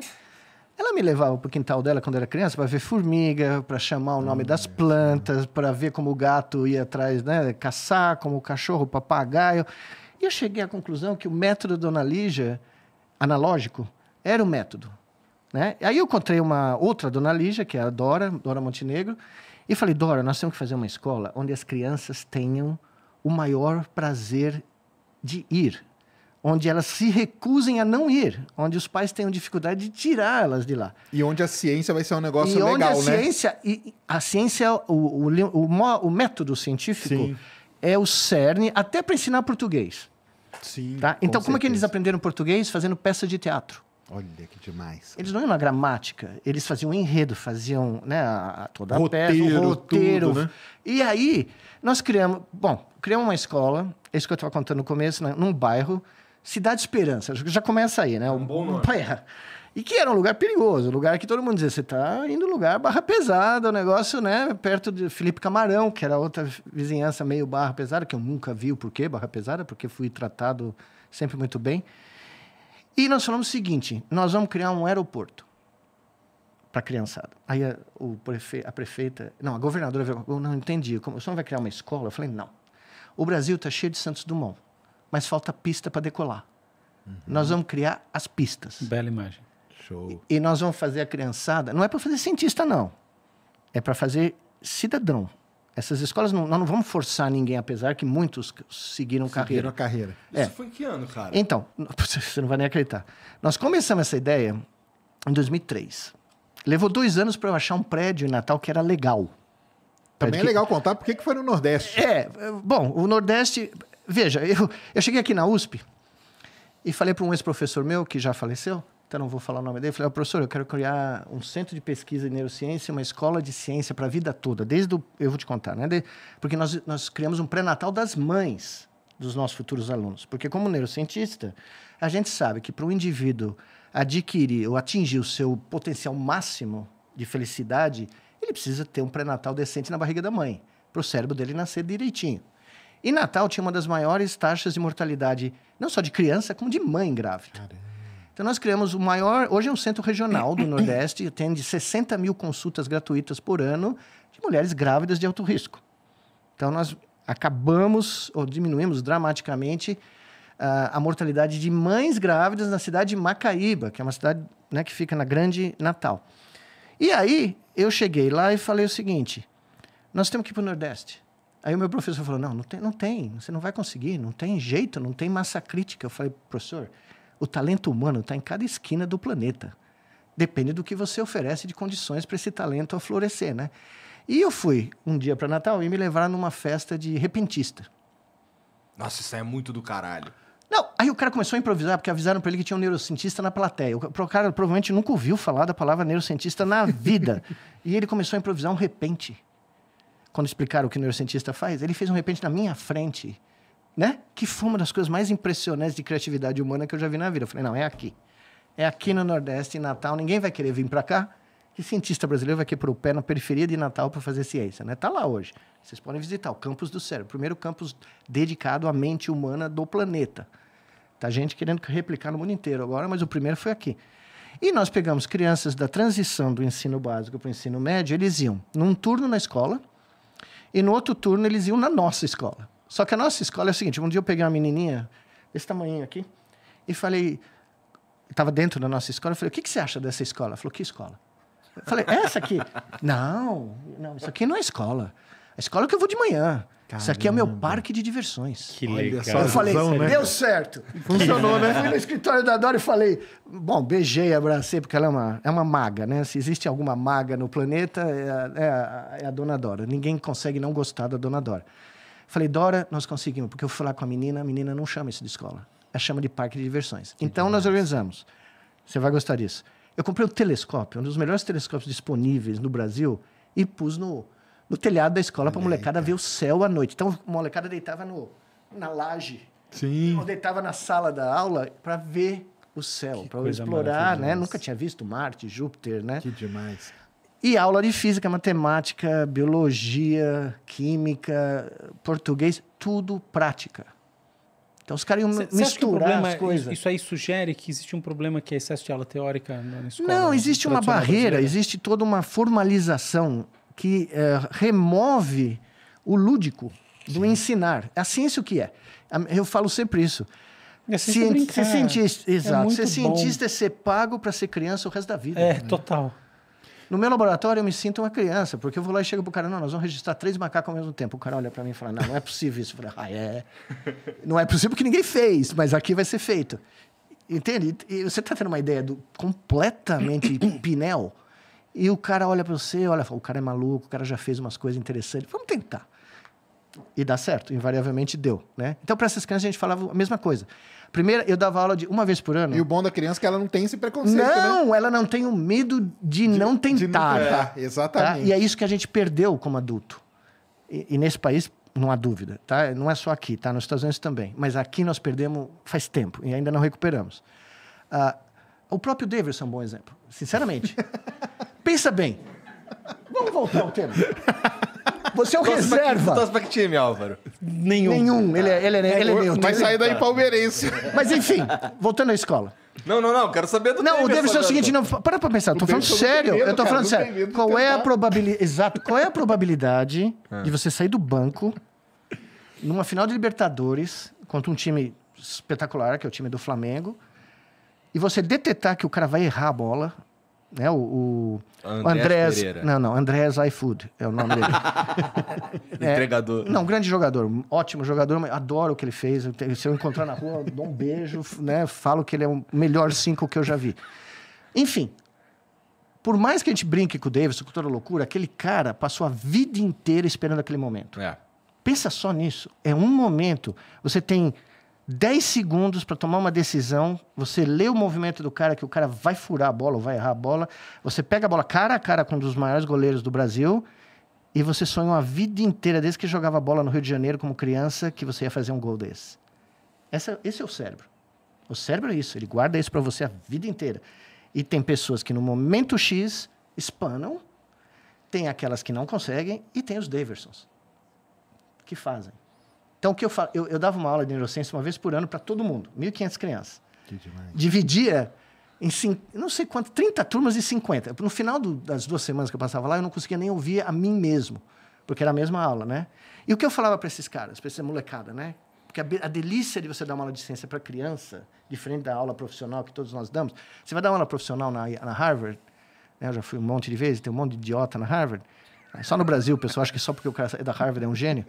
Ela me levava para o quintal dela quando era criança para ver formiga, para chamar o nome das hum, plantas, para ver como o gato ia atrás, né? Caçar, como o cachorro, o papagaio. E eu cheguei à conclusão que o método da Dona Lígia, analógico, era o método. Né? Aí eu encontrei uma outra dona Lígia, que é a Dora, Dora Montenegro, e falei, Dora, nós temos que fazer uma escola onde as crianças tenham o maior prazer de ir, onde elas se recusem a não ir, onde os pais tenham dificuldade de tirá-las de lá. E onde a ciência vai ser um negócio e legal, onde a né? Ciência, e a ciência, o, o, o, o método científico Sim. é o cerne, até para ensinar português. Sim. Tá? Então, com como certeza. é que eles aprenderam português? Fazendo peça de teatro. Olha que demais. Eles não iam na gramática, eles faziam enredo, faziam né, a, a toda a peça, o roteiro. Tudo, né? E aí, nós criamos. Bom, criamos uma escola, é isso que eu estava contando no começo, né, num bairro, Cidade Esperança. Já começa aí, né? É um bom nome. <laughs> É. E que era um lugar perigoso, um lugar que todo mundo dizia, você está indo lugar barra pesada, o um negócio, né, perto de Felipe Camarão, que era outra vizinhança meio barra pesada, que eu nunca vi o porquê barra pesada, porque fui tratado sempre muito bem. E nós falamos o seguinte: nós vamos criar um aeroporto para a criançada. Aí a, o prefe, a prefeita, não, a governadora, eu não entendi, como, você vai criar uma escola? Eu falei, não. O Brasil está cheio de Santos Dumont, mas falta pista para decolar. Uhum. Nós vamos criar as pistas. Bela imagem. Show. E, e nós vamos fazer a criançada, não é para fazer cientista, não. É para fazer cidadão. Essas escolas, não, nós não vamos forçar ninguém, apesar que muitos seguiram, carreira. Seguiram a carreira. É. Isso é. foi em que ano, cara? Então, <laughs> você não vai nem acreditar. Nós começamos essa ideia em 2003. Levou dois anos para eu achar um prédio em Natal que era legal. Também é legal contar por que foi no Nordeste. É, é bom, o Nordeste. Veja, <laughs> eu, eu cheguei aqui na USP e falei para um ex-professor meu que já faleceu até não vou falar o nome dele, falei, oh, professor, eu quero criar um centro de pesquisa de neurociência, uma escola de ciência para a vida toda, desde o, eu vou te contar, né? De, porque nós, nós criamos um pré-natal das mães dos nossos futuros alunos. Porque como neurocientista, a gente sabe que para o indivíduo adquirir ou atingir o seu potencial máximo de felicidade, ele precisa ter um pré-natal decente na barriga da mãe, para o cérebro dele nascer direitinho. E Natal tinha uma das maiores taxas de mortalidade, não só de criança, como de mãe grávida. Caramba. Então, nós criamos o maior. Hoje é um centro regional do Nordeste, <coughs> atende 60 mil consultas gratuitas por ano de mulheres grávidas de alto risco. Então, nós acabamos ou diminuímos dramaticamente a, ah, a mortalidade de mães grávidas na cidade de Macaíba, que é uma cidade né, que fica na Grande Natal. E aí, eu cheguei lá e falei o seguinte: nós temos que ir para o Nordeste. Aí o meu professor falou: não, não tem, não tem, você não vai conseguir, não tem jeito, não tem massa crítica. Eu falei, professor, o talento humano está em cada esquina do planeta. Depende do que você oferece de condições para esse talento florescer, né? E eu fui um dia para Natal e me levaram numa festa de repentista. Nossa, isso aí é muito do caralho. Não, aí o cara começou a improvisar, porque avisaram para ele que tinha um neurocientista na plateia. O cara provavelmente nunca ouviu falar da palavra neurocientista na vida. <laughs> e ele começou a improvisar um repente. Quando explicaram o que o neurocientista faz, ele fez um repente na minha frente né? Que foi uma das coisas mais impressionantes de criatividade humana que eu já vi na vida. Eu falei, não, é aqui. É aqui no Nordeste, em Natal, ninguém vai querer vir para cá. Que cientista brasileiro vai querer o pé na periferia de Natal para fazer ciência, né? Tá lá hoje. Vocês podem visitar o campus do cérebro, o primeiro campus dedicado à mente humana do planeta. Tá gente querendo replicar no mundo inteiro agora, mas o primeiro foi aqui. E nós pegamos crianças da transição do ensino básico para o ensino médio, eles iam num turno na escola e no outro turno eles iam na nossa escola. Só que a nossa escola é o seguinte: um dia eu peguei uma menininha, desse tamanho aqui, e falei. Estava dentro da nossa escola. Eu falei: o que, que você acha dessa escola? Ela falou: que escola? Eu falei: essa aqui? <laughs> não, não, isso aqui não é escola. A é escola é que eu vou de manhã. Caramba. Isso aqui é o meu parque de diversões. Que legal. Eu falei, né? deu certo. Funcionou, né? <laughs> Fui no escritório da Dora e falei, bom, beijei, abracei, porque ela é uma, é uma maga, né? Se existe alguma maga no planeta, é a, é a, é a Dona Dora. Ninguém consegue não gostar da Dona Dora. Falei, Dora, nós conseguimos, porque eu fui lá com a menina, a menina não chama isso de escola, ela chama de parque de diversões. Que então, demais. nós organizamos. Você vai gostar disso. Eu comprei um telescópio, um dos melhores telescópios disponíveis no Brasil, e pus no, no telhado da escola para a molecada ver o céu à noite. Então, a molecada deitava no, na laje, Sim. ou deitava na sala da aula para ver o céu, para explorar, né? Nunca tinha visto Marte, Júpiter, né? Que demais. E aula de física, matemática, biologia, química, português, tudo prática. Então os caras iam Cê, misturar problema, as é coisas. Isso aí sugere que existe um problema que é excesso de aula teórica na escola? Não, né? existe uma barreira, brasileira. existe toda uma formalização que é, remove o lúdico do Sim. ensinar. É a ciência o que é. Eu falo sempre isso. É assim cientista, é ser cientista, exato. É ser cientista bom. é ser pago para ser criança o resto da vida. É, né? total. No meu laboratório, eu me sinto uma criança, porque eu vou lá e chego pro cara, não, nós vamos registrar três macacos ao mesmo tempo. O cara olha para mim e fala, não, não é possível isso. Eu falei, ah, é. <laughs> Não é possível porque ninguém fez, mas aqui vai ser feito. Entende? E você tá tendo uma ideia do completamente <coughs> pinel, e o cara olha para você, olha, fala, o cara é maluco, o cara já fez umas coisas interessantes. Vamos tentar. E dá certo, invariavelmente deu, né? Então, para essas crianças, a gente falava a mesma coisa. Primeiro, eu dava aula de uma vez por ano. E o bom da criança é que ela não tem esse preconceito. Né? Não, né? ela não tem o medo de, de não tentar. De não É, exatamente. Tá? E é isso que a gente perdeu como adulto. E, e, nesse país, não há dúvida, tá? Não é só aqui, tá? Nos Estados Unidos também. Mas aqui nós perdemos faz tempo e ainda não recuperamos. Ah, o próprio Davidson é um bom exemplo, sinceramente. <laughs> Pensa bem. Vamos voltar ao tema. Você é o reserva. Pra, pra que time, Álvaro? Nenhum. Nenhum. Ele é, ele é, ele é neutro. Mas saiu daí palmeirense. Mas enfim, voltando à escola. Não, não, não, quero saber do Não, o Davidson é o seguinte, não, para pra pensar, eu tô falando sério, eu tô falando sério. qual é a probabilidade, exato, qual é a probabilidade ah. de você sair do banco numa final de Libertadores contra um time espetacular, que é o time do Flamengo, e você detetar que o cara vai errar a bola né? O, o Andrés, não, não, Andrés iFood é o nome dele. <laughs> é, Entregador. Não, grande jogador, ótimo jogador, adoro o que ele fez. Se eu encontrar na rua, dou um beijo, né? Falo que ele é o melhor cinco que eu já vi. Enfim, por mais que a gente brinque com o Davis, com toda loucura, aquele cara passou a vida inteira esperando aquele momento. É. Pensa só nisso. É um momento. Você tem 10 segundos para tomar uma decisão, você lê o movimento do cara, que o cara vai furar a bola ou vai errar a bola, você pega a bola cara a cara com um dos maiores goleiros do Brasil e você sonha uma vida inteira, desde que jogava bola no Rio de Janeiro como criança, que você ia fazer um gol desse. Essa, esse é o cérebro. O cérebro é isso, ele guarda isso para você a vida inteira. E tem pessoas que no momento X espanam, tem aquelas que não conseguem e tem os Daversons, que fazem. Então, o que eu, fa... eu, eu dava uma aula de neurociência uma vez por ano para todo mundo, 1.500 crianças. Que demais. Dividia em cin não sei quanto, 30 turmas e 50. No final do, das duas semanas que eu passava lá, eu não conseguia nem ouvir a mim mesmo, porque era a mesma aula, né? E o que eu falava para esses caras, para essa molecada, né? Porque a, a, delícia de você dar uma aula de ciência para criança, diferente da aula profissional que todos nós damos, você vai dar uma aula profissional na, na Harvard, né? eu já fui um monte de vezes, tem um monte de idiota na Harvard, só no Brasil, o pessoal acha que só porque o cara é da Harvard é um gênio.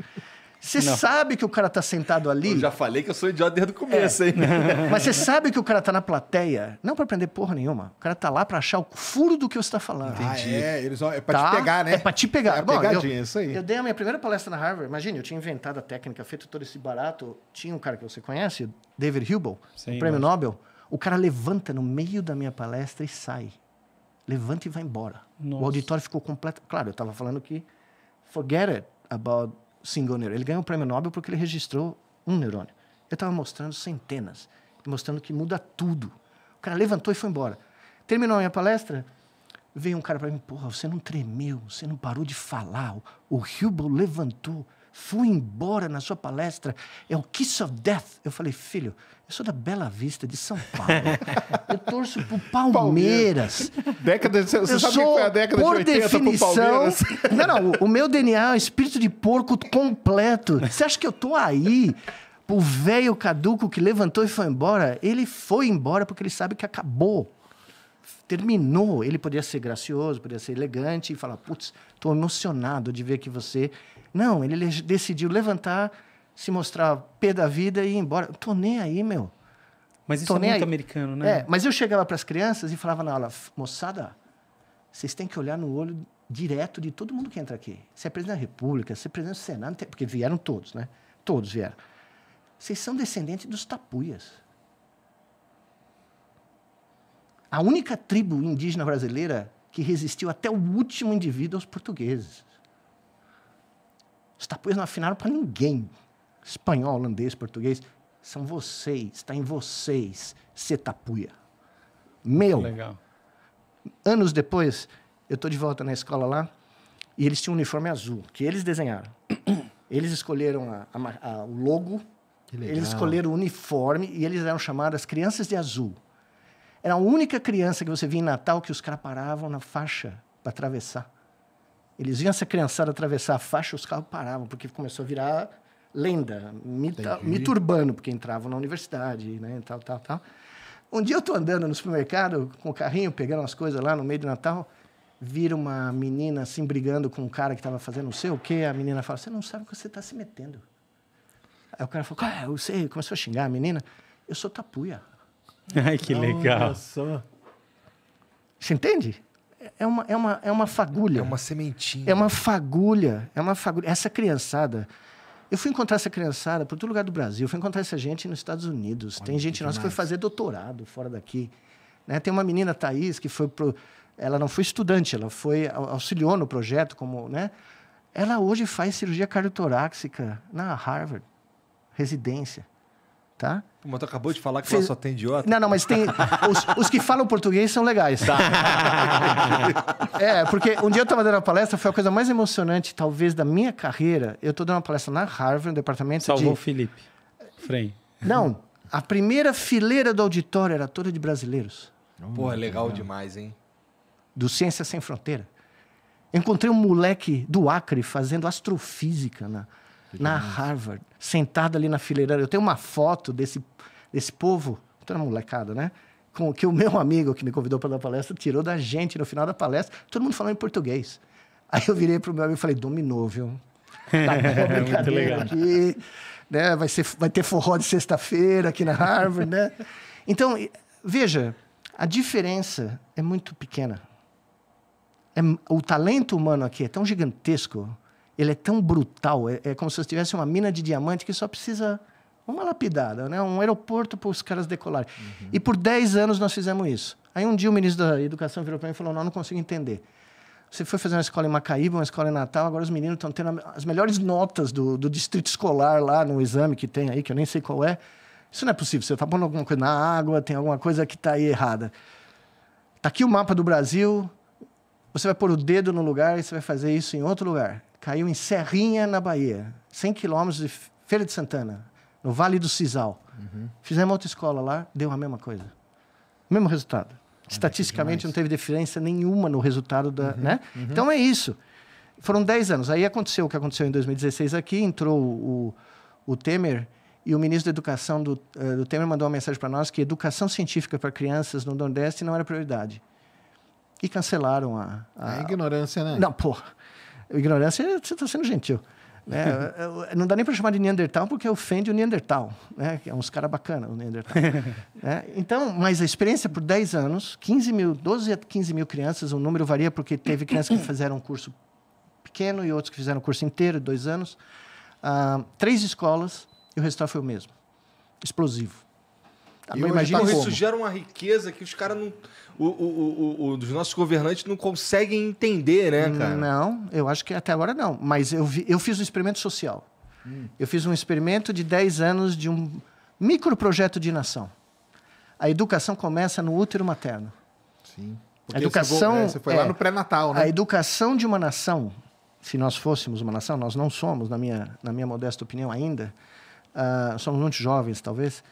Você sabe que o cara tá sentado ali. Eu já falei que eu sou idiota desde o começo, é. hein? <laughs> Mas você sabe que o cara tá na plateia, não para aprender porra nenhuma. O cara tá lá para achar o furo do que você tá falando. Ah, Entendi. é, eles vão, é pra tá? te pegar, né? É pra te pegar. É Bom, pegadinha, eu, isso aí. Eu dei a minha primeira palestra na Harvard. Imagina, eu tinha inventado a técnica, feito todo esse barato. Tinha um cara que você conhece, David Hubel, Sim, prêmio mas... Nobel. O cara levanta no meio da minha palestra e sai. Levanta e vai embora. Nossa. O auditório ficou completo. Claro, eu estava falando que forget it about single neurônio. Ele ganhou o prêmio Nobel porque ele registrou um neurônio. Eu estava mostrando centenas, mostrando que muda tudo. O cara levantou e foi embora. Terminou a minha palestra, veio um cara para mim, porra, você não tremeu, você não parou de falar. O Hubel levantou, foi embora na sua palestra. É o kiss of death. Eu falei, filho, eu sou da Bela Vista de São Paulo. <laughs> Eu torço pro Palmeiras. Palmeiras. Década de, você sabe sou, que foi a década por de 80 definição, pro Palmeiras? <laughs> Não, não. O, o meu DNA é um espírito de porco completo. Você acha que eu tô aí? O velho caduco que levantou e foi embora, ele foi embora porque ele sabe que acabou. Terminou. Ele podia ser gracioso, podia ser elegante e falar: putz, tô emocionado de ver que você. Não, ele decidiu levantar se mostrar pé da vida e ir embora. Eu tô nem aí, meu. Mas isso tô é muito aí. americano, né? É, mas eu chegava para as crianças e falava na aula, moçada, vocês têm que olhar no olho direto de todo mundo que entra aqui. Você é presidente da República, você é presidente do Senado, porque vieram todos, né? Todos vieram. Vocês são descendentes dos tapuias. A única tribo indígena brasileira que resistiu até o último indivíduo aos portugueses. Os tapuias não afinaram para ninguém espanhol, holandês, português, são vocês, está em vocês, Setapuia. Meu. Legal. Anos depois, eu estou de volta na escola lá e eles tinham um uniforme azul, que eles desenharam. <clears throat> Eles escolheram a, a, a, o logo, eles escolheram o uniforme e eles eram chamadas Crianças de Azul. Era a única criança que você via em Natal que os caras paravam na faixa para atravessar. Eles viam essa criançada atravessar a faixa, os carros paravam, porque começou a virar lenda, mito, mito urbano, porque entrava na universidade, né, tal, tal, tal. Um dia eu estou andando no supermercado com o carrinho, pegando umas coisas lá no meio do Natal, vira uma menina assim brigando com um cara que estava fazendo não sei o quê, a menina fala, você não sabe o que você está se metendo. Aí o cara falou, ah, eu sei, começou a xingar a menina, eu sou tapuia. <laughs> Ai, que legal. Nossa. Você entende? É uma, é, uma, é uma fagulha. É uma sementinha. É uma fagulha. É uma fagulha. Essa criançada eu fui encontrar essa criançada por todo lugar do Brasil, fui encontrar essa gente nos Estados Unidos. Olha, tem gente que nossa demais. que foi fazer doutorado fora daqui. Né? Tem uma menina, Thaís, que foi pro... Ela não foi estudante, ela foi auxiliou no projeto como, né? Ela hoje faz cirurgia cardiotoráxica na Harvard, residência tá? Mas tu acabou de falar que Fez... lá só tem idiota. Não, não, mas tem. <laughs> Os, os que falam português são legais. Tá. <laughs> é, porque um dia eu estava dando uma palestra, foi a coisa mais emocionante, talvez, da minha carreira. Eu estou dando uma palestra na Harvard, no departamento Salvou de. Salvou o Felipe. Frei. Não, a primeira fileira do auditório era toda de brasileiros. Pô, é legal demais, hein? Do Ciência Sem Fronteira. Encontrei um moleque do Acre fazendo astrofísica na. Né? na Harvard, sentado ali na fileira. Eu tenho uma foto desse, desse povo, era molecada, né? Com, que o meu amigo que me convidou para dar palestra tirou da gente no final da palestra, todo mundo falando em português. Aí eu virei pro meu amigo e falei, dominou, viu? <laughs> Tá é, muito legal. Aqui, né? vai, ser, vai ter forró de sexta-feira aqui na Harvard, né? Então, veja, a diferença é muito pequena. É, o talento humano aqui é tão gigantesco ele é tão brutal, é, é como se tivesse uma mina de diamante que só precisa uma lapidada, né? um aeroporto para os caras decolarem. Uhum. E por 10 anos nós fizemos isso. Aí um dia o ministro da Educação virou para mim e falou: Não, não consigo entender. Você foi fazer uma escola em Macaíba, uma escola em Natal, agora os meninos estão tendo as melhores notas do, do distrito escolar lá no exame que tem aí, que eu nem sei qual é. Isso não é possível. Você está pondo alguma coisa na água, tem alguma coisa que está aí errada. Está aqui o mapa do Brasil. Você vai pôr o dedo no lugar e você vai fazer isso em outro lugar caiu em Serrinha, na Bahia, 100 quilômetros de Feira de Santana, no Vale do Cisal. Uhum. Fizemos outra escola lá, deu a mesma coisa. mesmo resultado. É, Estatisticamente não teve diferença nenhuma no resultado da. Uhum. Né? Uhum. Então é isso. Foram 10 anos. Aí aconteceu o que aconteceu em 2016 aqui, entrou o, o Temer. E o ministro da Educação do, uh, do Temer mandou uma mensagem para nós que educação científica para crianças no Nordeste não era prioridade. E cancelaram a. a... É ignorância, né? Não, porra ignorância, você está sendo gentil. Né? <laughs> É, é, não dá nem para chamar de Neandertal porque ofende o Neandertal, né? que é uns caras bacana o Neandertal. <laughs> né? Então, mas a experiência por 10 anos, 15 mil, 12 a 15 mil crianças, o número varia porque teve crianças que fizeram um curso pequeno e outros que fizeram um curso inteiro, dois anos. Ah, três escolas e o resultado foi o mesmo. Explosivo. Também ah, imagina tá isso gera uma riqueza que os caras não. O, o, o, os nossos governantes não conseguem entender, né, cara? Não, eu acho que até agora não. Mas eu, vi, eu fiz um experimento social. Hum. Eu fiz um experimento de 10 anos de um microprojeto de nação. A educação começa no útero materno. Sim. Porque a educação. É, você, foi é, lá no pré-natal, né? A educação de uma nação, se nós fôssemos uma nação, nós não somos, na minha, na minha modesta opinião ainda, uh, somos muito jovens, talvez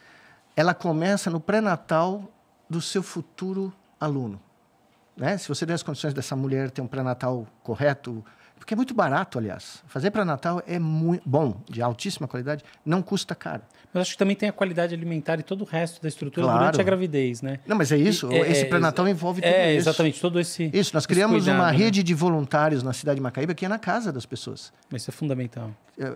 ela começa no pré-natal do seu futuro aluno. Né? Se você der as condições dessa mulher ter um pré-natal correto, porque é muito barato, aliás. Fazer pré-natal é muito bom, de altíssima qualidade, não custa caro. Mas acho que também tem a qualidade alimentar e todo o resto da estrutura claro. durante a gravidez, né? Não, mas é isso. E, é, esse é, pré-natal envolve tudo é, Exatamente, todo esse. Isso, nós criamos cuidado, uma né? rede de voluntários na cidade de Macaíba que é na casa das pessoas. Mas isso é fundamental. É,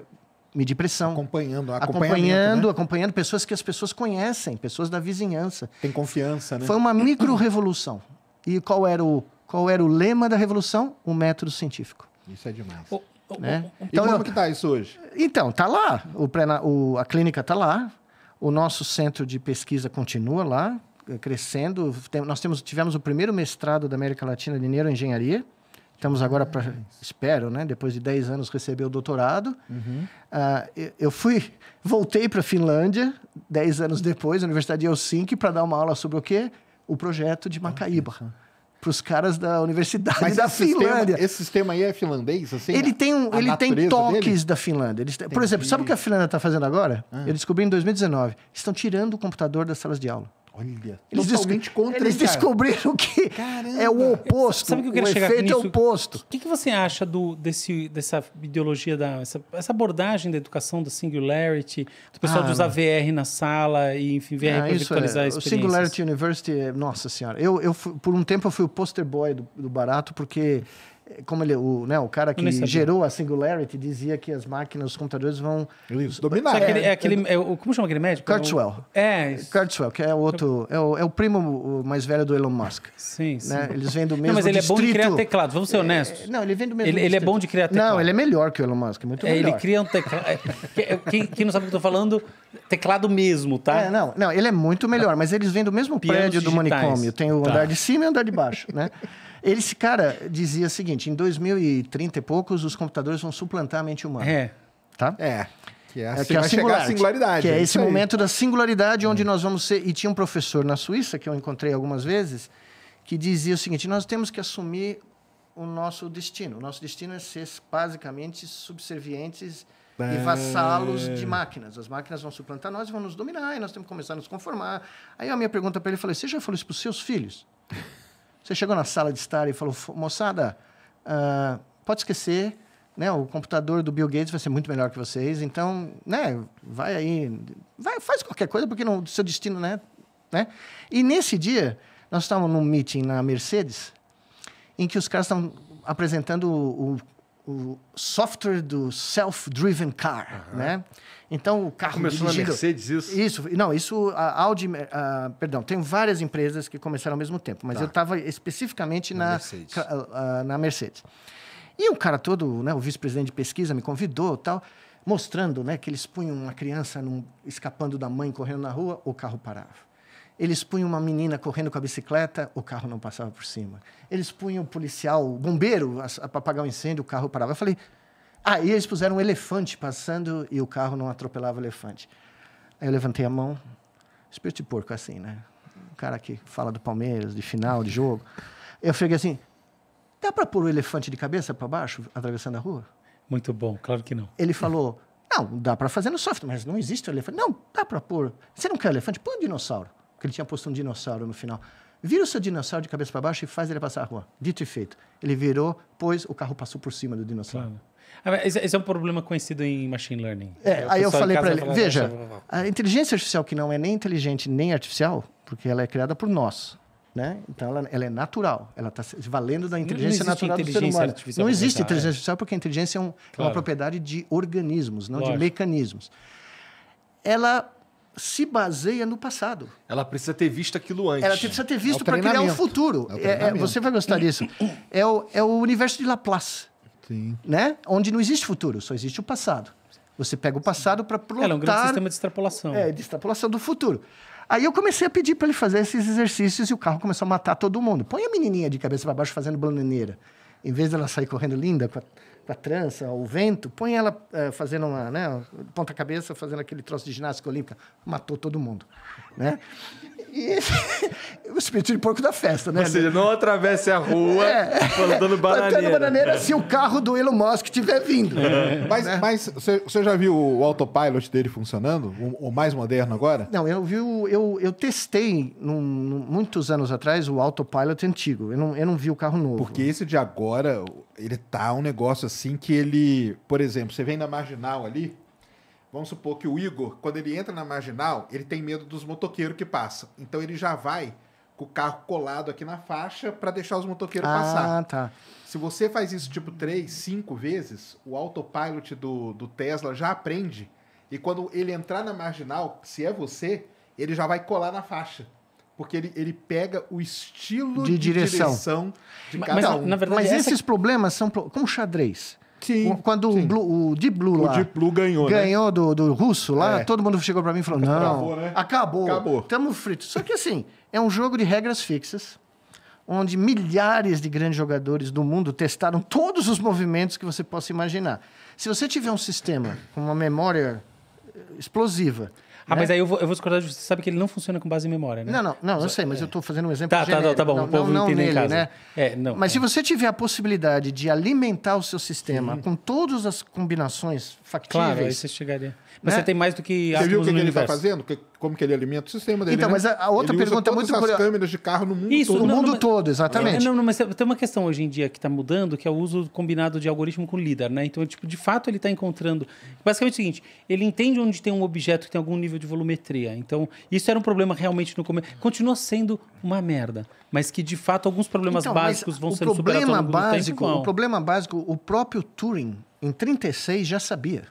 medir pressão. Acompanhando, acompanhando, né? acompanhando pessoas que as pessoas conhecem, pessoas da vizinhança. Tem confiança, né? Foi uma micro revolução. E qual era o qual era o lema da revolução? O método científico. Isso é demais. O, o, o, né? então, e como eu, que está isso hoje? Então, está lá. O pré, o, a clínica está lá. O nosso centro de pesquisa continua lá, crescendo. Tem, nós temos, tivemos o primeiro mestrado da América Latina de Neuroengenharia. Estamos agora para, espero, né? Depois de 10 anos receber o doutorado. Uhum. Uh, eu fui, voltei para a Finlândia 10 anos depois, na Universidade de Helsinki, para dar uma aula sobre o quê? O projeto de Macaíba. Para os caras da Universidade Mas da Finlândia. Sistema, esse sistema aí é finlandês? Assim, ele tem, um, ele tem toques dele? da Finlândia. Eles, por exemplo, sabe o que a Finlândia está fazendo agora? Ah. Eu descobri em 2019. Estão tirando o computador das salas de aula. Olha, eles totalmente contra Eles descobriram que Caramba. <laughs> é o oposto. Sabe o que eu o chegar efeito nisso? é oposto. O que, que você acha do, desse, dessa ideologia, da, essa, essa abordagem da educação, da singularity, do pessoal ah, de usar VR na sala e, enfim, VR ah, virtualizar é. as O Singularity University, é, nossa senhora. Eu, eu fui, por um tempo eu fui o poster boy do, do barato, porque como ele, o, né, o cara que gerou a Singularity dizia que as máquinas, os computadores vão Isso, é, dominar. É, é, aquele, é aquele, é como chama aquele médico? Kurzweil. É. Isso. Kurzweil, que é outro, é o, é o primo mais velho do Elon Musk. Sim, né, sim. Né? Eles vêm do mesmo Não, mas ele distrito. é bom de criar teclados, vamos ser é, honestos. não, ele vem do mesmo Ele, ele é bom de criar teclados. Não, ele é melhor que o Elon Musk, muito melhor. Ele cria um teclado... quem, quem não sabe o que eu estou falando Teclado mesmo, tá? É, não, não, ele é muito melhor, mas eles vêm do mesmo Pianos prédio do digitais. manicômio. Tem o tá. andar de cima e o andar de baixo, né? <laughs> Esse cara dizia o seguinte: em 2030 e poucos, os computadores vão suplantar a mente humana. É. Tá? É. Que é, assim é que é a singularidade, Que é, é esse momento da singularidade onde nós vamos ser. E tinha um professor na Suíça, que eu encontrei algumas vezes, que dizia o seguinte: nós temos que assumir o nosso destino. O nosso destino é ser basicamente subservientes e é. vassalos de máquinas. As máquinas vão suplantar nós e vão nos dominar, e nós temos que começar a nos conformar. Aí a minha pergunta para ele, eu falei, você já falou isso para os seus filhos? <laughs> Você chegou na sala de estar e falou, moçada, uh, pode esquecer, né? O computador do Bill Gates vai ser muito melhor que vocês, então, né? Vai aí, vai, faz qualquer coisa, porque não, seu destino, né? né? E nesse dia, nós estávamos num meeting na Mercedes, em que os caras estavam apresentando o, o o software do self-driven car, né? Então o carro começou dirigido, na Mercedes isso? Isso, não, isso a Audi, a, perdão, tem várias empresas que começaram ao mesmo tempo, mas tá. eu estava especificamente na, na Mercedes. Ah, ah, na Mercedes. E o cara todo, né, o vice-presidente de pesquisa me convidou, tal, mostrando, né, que eles punham uma criança num, escapando da mãe correndo na rua, o carro parava. Eles punham uma menina correndo com a bicicleta, o carro não passava por cima. Eles punham o policial, o bombeiro, para apagar o um incêndio, o carro parava. Eu falei, aí ah, e eles puseram um elefante passando e o carro não atropelava o elefante. Aí eu levantei a mão, espírito de porco assim, né? O cara que fala do Palmeiras, de final, de jogo. Eu falei assim, dá para pôr o elefante de cabeça para baixo, atravessando a rua? Muito bom, claro que não. Ele falou, não, dá para fazer no software, mas não existe o elefante. Não, dá para pôr. Você não quer elefante? Põe um dinossauro. Porque ele tinha posto um dinossauro no final. Vira o seu dinossauro de cabeça para baixo e faz ele passar a rua. Dito e feito. Ele virou, pois o carro passou por cima do dinossauro. Claro. Ah, esse, é um problema conhecido em machine learning. É, aí eu falei para ele, veja, a inteligência artificial que não é nem inteligente nem artificial, porque ela é criada por nós, né? Então ela, ela é natural, ela está valendo da inteligência não, não natural inteligência do ser humano. Não existe inteligência artificial porque a inteligência é, um, claro. é uma propriedade de organismos, não Lógico. de mecanismos. Ela se baseia no passado. Ela precisa ter visto aquilo antes. Ela precisa ter é visto é para criar um futuro. É você vai gostar disso. É o, é o universo de Laplace. Sim. Né? Onde não existe futuro, só existe o passado. Você pega o passado para plotar... Ela é um grande sistema de extrapolação. É, de extrapolação do futuro. Aí eu comecei a pedir para ele fazer esses exercícios e o carro começou a matar todo mundo. Põe a menininha de cabeça para baixo fazendo bananeira. Em vez dela sair correndo linda com a trança, o vento, põe ela uh, fazendo uma, né, ponta cabeça, fazendo aquele troço de ginástica olímpica, matou todo mundo né? E o espírito de porco da festa, né? Ou seja, não atravesse a rua é, plantando bananeira. <laughs> Plantando bananeira é. se o carro do Elon Musk estiver vindo. É. Mas, né? mas você já viu o autopilot dele funcionando? O, o, mais moderno agora? Não, eu vi o, eu, eu testei num, muitos anos atrás o autopilot antigo. Eu não, eu não vi o carro novo. Porque esse de agora, ele tá um negócio assim que ele... Por exemplo, você vem na marginal ali, Vamos supor que o Igor, quando ele entra na marginal, ele tem medo dos motoqueiros que passam. Então ele já vai com o carro colado aqui na faixa para deixar os motoqueiros ah, passar. Tá. Se você faz isso tipo três, cinco vezes, o autopilot do, do Tesla já aprende. E quando ele entrar na marginal, se é você, ele já vai colar na faixa. Porque ele, ele pega o estilo de, de direção. direção. de cada mas, um. Na verdade, mas essa... esses problemas são como xadrez. Sim. Quando sim. O, Blue, o Deep Blue o lá. O Deep Blue ganhou, né? Ganhou né? do, do russo lá, é. todo mundo chegou para mim e falou: não, Acabou, né? acabou. Acabou. Tamo frito. Só que assim, é um jogo de regras fixas onde milhares de grandes jogadores do mundo testaram todos os movimentos que você possa imaginar. Se você tiver um sistema com uma memória eh, explosiva ah, né? mas aí eu vou, eu vou discordar de você. Sabe que ele não funciona com base em memória, né? Não, não, não eu sei, mas é. eu estou fazendo um exemplo tá, genérico. Tá, tá, tá bom. Não, o povo não, não nele, casa. né? É, não, mas é. se você tiver a possibilidade de alimentar o seu sistema Sim. com todas as combinações factíveis. Claro, aí você chegaria. Mas né? você tem mais do que Você viu o que, que ele está fazendo? Que, como que ele alimenta o sistema dele? Então, né? mas a outra ele pergunta é muito curiosa. câmeras de carro no mundo Isso, todo. No mundo todo, exatamente. não, não, mas tem uma questão hoje em dia que está mudando, que é o uso combinado de algoritmo com líder, né? Então, tipo, de fato, ele está encontrando. Basicamente é o seguinte: ele entende onde tem um objeto que tem algum nível de volumetria. Então, isso era um problema realmente no começo. Continua sendo uma merda, mas que de fato alguns problemas então, básicos vão ser superados. Básico, o problema básico, o próprio Turing em 36 já sabia.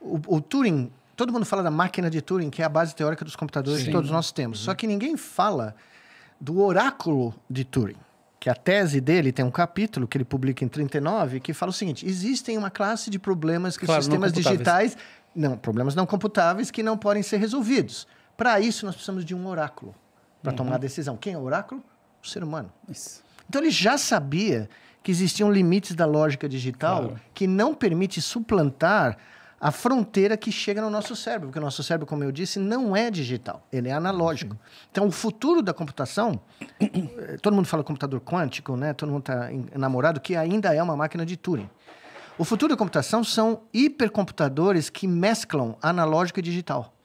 O, o, Turing, todo mundo fala da máquina de Turing, que é a base teórica dos computadores Sim. que todos nós temos. Uhum. Só que ninguém fala do oráculo de Turing, que a tese dele tem um capítulo que ele publica em 39 que fala o seguinte: existem uma classe de problemas que claro, sistemas não digitais não, problemas não computáveis que não podem ser resolvidos. Para isso nós precisamos de um oráculo para uhum. tomar a decisão. Quem é o oráculo? O ser humano. Isso. Então ele já sabia que existiam limites da lógica digital claro. que não permite suplantar a fronteira que chega no nosso cérebro, porque o nosso cérebro, como eu disse, não é digital, ele é analógico. Uhum. Então, o futuro da computação, eh, todo mundo fala computador quântico, né? Todo mundo está enamorado que ainda é uma máquina de Turing. O futuro da computação são hipercomputadores que mesclam analógico e digital.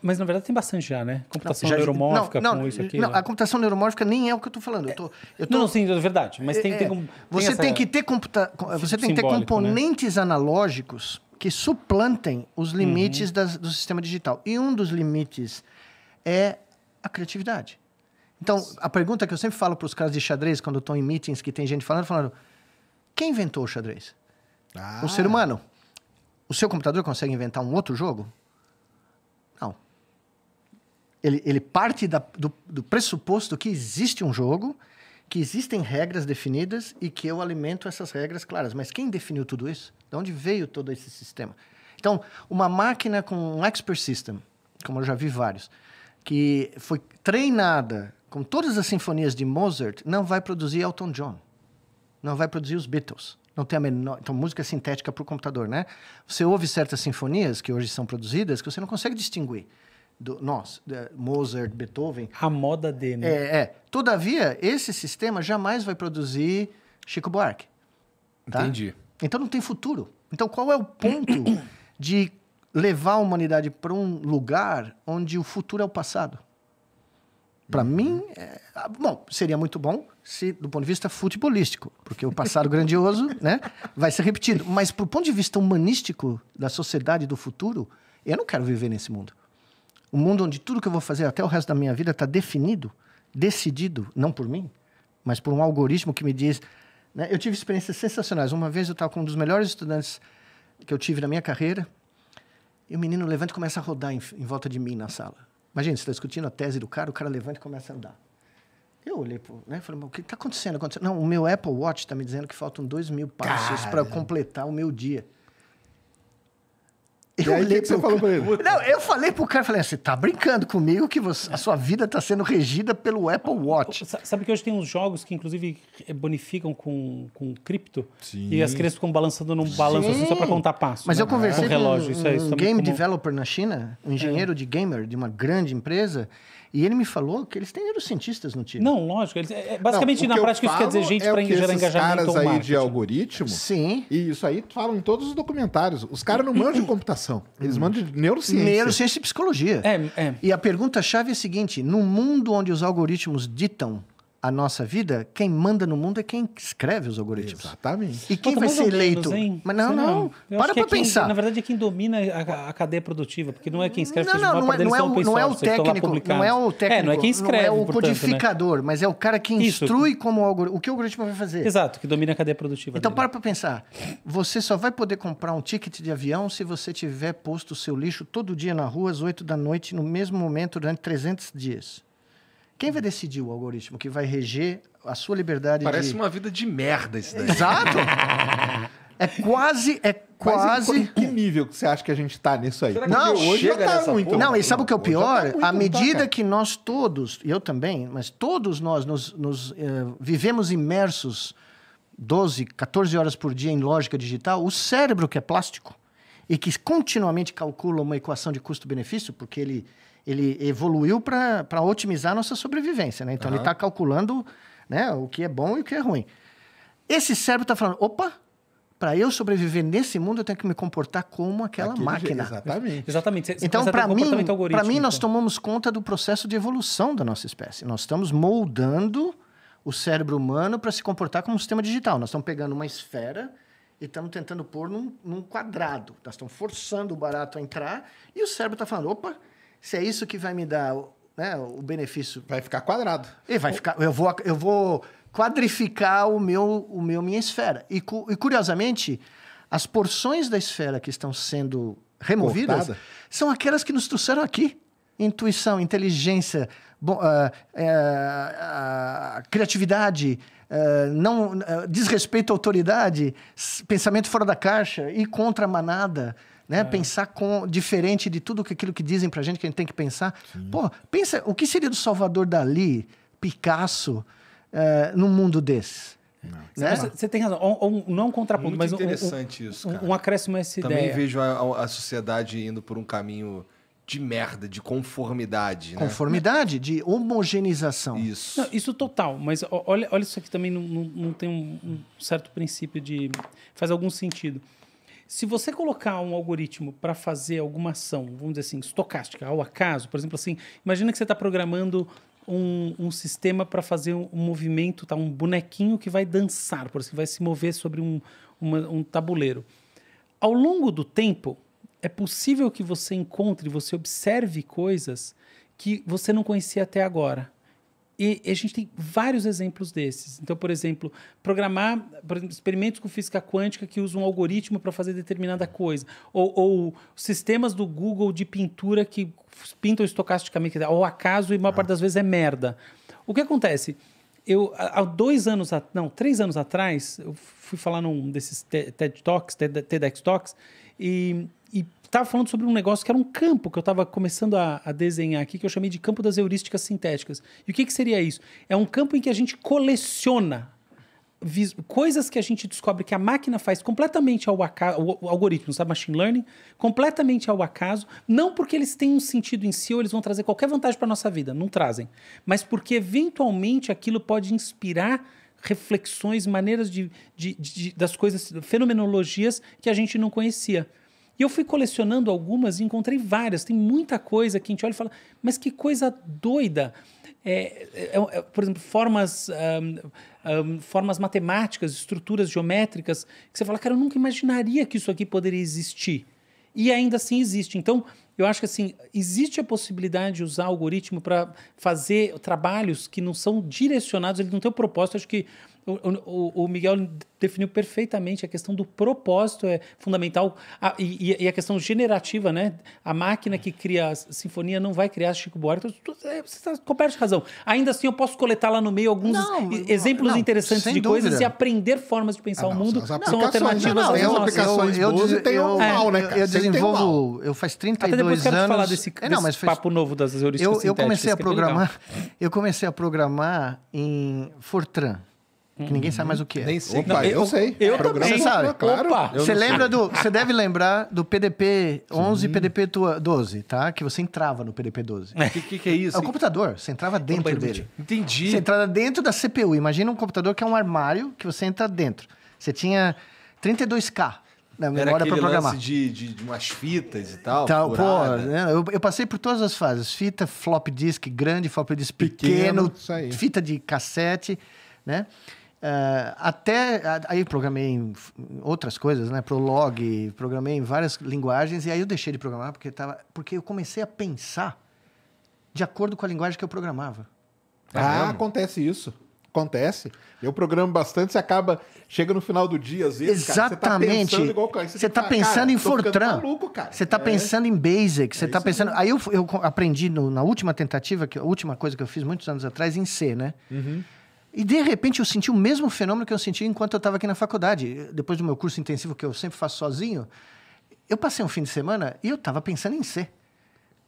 Mas na verdade tem bastante já, né? Computação não, já, neuromórfica não, não, com isso aqui. Não, a computação neuromórfica nem é o que eu estou falando. Eu tô, eu tô, não, sim, é verdade. Mas tem, é, tem, é. tem Você tem, tem que ter computa, você tem que ter né? componentes né? analógicos que suplantem os uhum. limites uhum. das, do sistema digital. E um dos limites é a criatividade. Então, a pergunta que eu sempre falo para os caras de xadrez, quando estão em meetings que tem gente falando, falando: quem inventou o xadrez? Ah. O ser humano. O seu computador consegue inventar um outro jogo? ele, ele parte da, do, do pressuposto que existe um jogo, que existem regras definidas e que eu alimento essas regras claras. Mas quem definiu tudo isso? De onde veio todo esse sistema? Então, uma máquina com um expert system, como eu já vi vários, que foi treinada com todas as sinfonias de Mozart, não vai produzir Elton John, não vai produzir os Beatles. Não tem a menor. Então, música sintética para o computador, né? Você ouve certas sinfonias que hoje são produzidas que você não consegue distinguir do, nós, Mozart, Beethoven. A moda dele. Né? É, é. Todavia, esse sistema jamais vai produzir Chico Buarque. Tá? Entendi. Então não tem futuro. Então qual é o ponto <clears throat> de levar a humanidade para um lugar onde o futuro é o passado? Para uhum. mim, é, ah, bom, seria muito bom se, do ponto de vista futebolístico, porque o passado grandioso <laughs> né, vai ser repetido. Mas, do ponto de vista humanístico da sociedade do futuro, eu não quero viver nesse mundo um mundo onde tudo que eu vou fazer até o resto da minha vida está definido, decidido, não por mim, mas por um algoritmo que me diz. Né? Eu tive experiências sensacionais. Uma vez eu estava com um dos melhores estudantes que eu tive na minha carreira, e o menino levanta e começa a rodar em, em volta de mim na sala. Imagina, você está discutindo a tese do cara, o cara levanta e começa a andar. Eu olhei pro, né, falei, mas o que está acontecendo? acontecendo? Não, o meu Apple Watch está me dizendo que faltam dois mil passos para completar o meu dia. Eu aí, olhei que, falou pra ele? Não, eu falei pro cara, falei assim, tá brincando comigo que você, a sua vida tá sendo regida pelo Apple ah, Watch. Sabe que hoje tem uns jogos que, inclusive, eh, bonificam com, com cripto? Sim. E as crianças ficam balançando num balanço assim, só pra contar passos. Mas né? eu conversei com um, relógio, isso é, isso um é game developer na China, um engenheiro é. de gamer de uma grande empresa, e ele me falou que eles têm neurocientistas no time. Não, lógico. Eles, é, é basicamente, não, na prática, isso quer dizer gente é para gerar engajamento. Os caras aí de algoritmo. Sim. E isso aí falam em todos os documentários. Os caras não mandam de computação, eles hum. mandam de neurociência. Neurociência e psicologia. É, é. E a pergunta-chave é a seguinte: no mundo onde os algoritmos ditam a nossa vida, quem manda no mundo é quem escreve os algoritmos. Exatamente. E quem Pô, tá vai ser eleito? Menos, Mas não, não. não. Para para é pensar. Quem, na verdade, é quem domina a, a, cadeia produtiva, porque não é quem escreve, não, não, não, é, é, é não, é, o, não é o técnico, não é o técnico, é, não é quem escreve, não é o portanto, né? codificador, né? mas é o cara que Isso. instrui como o algoritmo, o que o algoritmo vai fazer. Exato, que domina a cadeia produtiva. Então dele. para para pensar. Você só vai poder comprar um ticket de avião se você tiver posto o seu lixo todo dia na rua às 8 da noite no mesmo momento durante 300 dias. Quem vai decidir o algoritmo que vai reger a sua liberdade Parece de... uma vida de merda isso daí. Exato. <laughs> é quase, é quase. Mas em que nível que você acha que a gente está nisso aí? não, hoje já tá muito. não, e sabe o que é o pior? Tá à medida que nós todos, eu também, mas todos nós nos, nos uh, vivemos imersos 12, 14 horas por dia em lógica digital, o cérebro que é plástico e que continuamente calcula uma equação de custo-benefício, porque ele ele evoluiu para otimizar a nossa sobrevivência, né? Então uhum. ele está calculando né, o que é bom e o que é ruim. Esse cérebro está falando, opa, para eu sobreviver nesse mundo, eu tenho que me comportar como aquela máquina. Jeito, exatamente. exatamente. Você então, para mim, para mim, nós então. tomamos conta do processo de evolução da nossa espécie. Nós estamos moldando o cérebro humano para se comportar como um sistema digital. Nós estamos pegando uma esfera e estamos tentando pôr num, num quadrado. Nós estamos forçando o barato a entrar e o cérebro está falando, opa, se é isso que vai me dar né, o benefício. Vai ficar quadrado. E vai ficar. Eu vou, eu vou quadrificar o meu, o meu minha esfera. E, e curiosamente, as porções da esfera que estão sendo removidas Cortada. são aquelas que nos trouxeram aqui. Intuição, inteligência, bom, uh, uh, uh, criatividade, eh, não, eh, desrespeito à autoridade, pensamento fora da caixa e contra a manada né? É. Pensar com diferente de tudo aquilo que dizem pra gente que a gente tem que pensar. Sim. Pô, pensa, o que seria do Salvador Dali, Picasso, é, num mundo desse? Né? Você, tem razão. Um, um, não é um contraponto, Muito mas interessante um, isso, cara. Um acréscimo a essa Também ideia. Também vejo a, a, sociedade indo por um caminho de merda, de conformidade. Né? Conformidade, né? de homogeneização. Isso. Não, isso total, mas olha, olha isso aqui também não, não, não tem um, um certo princípio de. faz algum sentido. Se você colocar um algoritmo para fazer alguma ação, vamos dizer assim, estocástica, ao acaso, por exemplo, assim, imagina que você está programando um, um sistema para fazer um, um, movimento, tá? um bonequinho que vai dançar, por exemplo, vai se mover sobre um, uma, um tabuleiro. Ao longo do tempo, é possível que você encontre, você observe coisas que você não conhecia até agora. E a gente tem vários exemplos desses. Então, por exemplo, programar por exemplo, experimentos com física quântica que usam um algoritmo para fazer determinada coisa. Ou, ou, sistemas do Google de pintura que pintam estocasticamente, ou acaso, e a maior ah. parte das vezes é merda. O que acontece? Eu, há dois anos, não, três anos atrás, eu fui falar num desses TED Talks, TEDx Talks, e estava falando sobre um negócio que era um campo que eu estava começando a, a, desenhar aqui, que eu chamei de campo das heurísticas sintéticas. E o que, que seria isso? É um campo em que a gente coleciona coisas que a gente descobre que a máquina faz completamente ao acaso, o algoritmo, sabe, machine learning, completamente ao acaso, não porque eles têm um sentido em si ou eles vão trazer qualquer vantagem para nossa vida, não trazem, mas porque eventualmente aquilo pode inspirar reflexões, maneiras de, de, de, das coisas, fenomenologias que a gente não conhecia. E eu fui colecionando algumas e encontrei várias. Tem muita coisa que a gente olha e fala, mas que coisa doida! É, é, é, por exemplo, formas, um, um, formas matemáticas, estruturas geométricas, que você fala, cara, eu nunca imaginaria que isso aqui poderia existir. E ainda assim existe. Então, eu acho que assim, existe a possibilidade de usar algoritmo para fazer trabalhos que não são direcionados, ele não tem o propósito. Acho que o, o, o, Miguel definiu perfeitamente a questão do propósito é fundamental a, e, e, a questão generativa, né? A máquina que cria a sinfonia não vai criar Chico Buarque. É, você está coberto de razão. Ainda assim, eu posso coletar lá no meio alguns não, exemplos não, interessantes de dúvida. coisas e aprender formas de pensar ah, não, o mundo. São né? alternativas não, às nossas. Eu, eu, eu, tenho mal, né, cara? Eu desenvolvo... Eu faz 32 Até depois anos... falar desse, é, não, mas papo novo das heurísticas eu, eu comecei a é programar, é Eu comecei a programar em Fortran que ninguém sabe mais o que é. Nem sei. Opa, não, eu, eu, sei. Eu programa também. Você sabe? claro. Opa, você lembra sei. do... <laughs> Você deve lembrar do PDP 11 e PDP 12, tá? Que você entrava no PDP 12. O que, que, é isso? É um computador. Você entrava dentro dele. Entendi. Você entrava dentro da CPU. Imagina um computador que é um armário que você entra dentro. Você tinha 32K na memória para programar. Lance de, de, de, umas fitas e tal. Então, pô, né? eu, eu, passei por todas as fases: fita, flop disk grande, flop disk pequeno, pequeno fita de cassete, né? Uh, até ah, aí programei em outras coisas, né? Prolog, programei em várias linguagens e aí eu deixei de programar porque tava, porque eu comecei a pensar de acordo com a linguagem que eu programava. Tá ah, é mesmo? acontece isso. Acontece. Eu programo bastante, você acaba chega no final do dia às vezes, Exatamente. Cara, você está pensando, igual, tá você tá pensando cara, em Fortran. Maluco, você está é. pensando em Basic, você é tá pensando. Aí eu, eu aprendi no, na última tentativa que a última coisa que eu fiz muitos anos atrás em C, né? Uhum. E de repente eu senti o mesmo fenômeno que eu senti enquanto eu estava aqui na faculdade. Depois do meu curso intensivo que eu sempre faço sozinho, eu passei um fim de semana e eu estava pensando em ser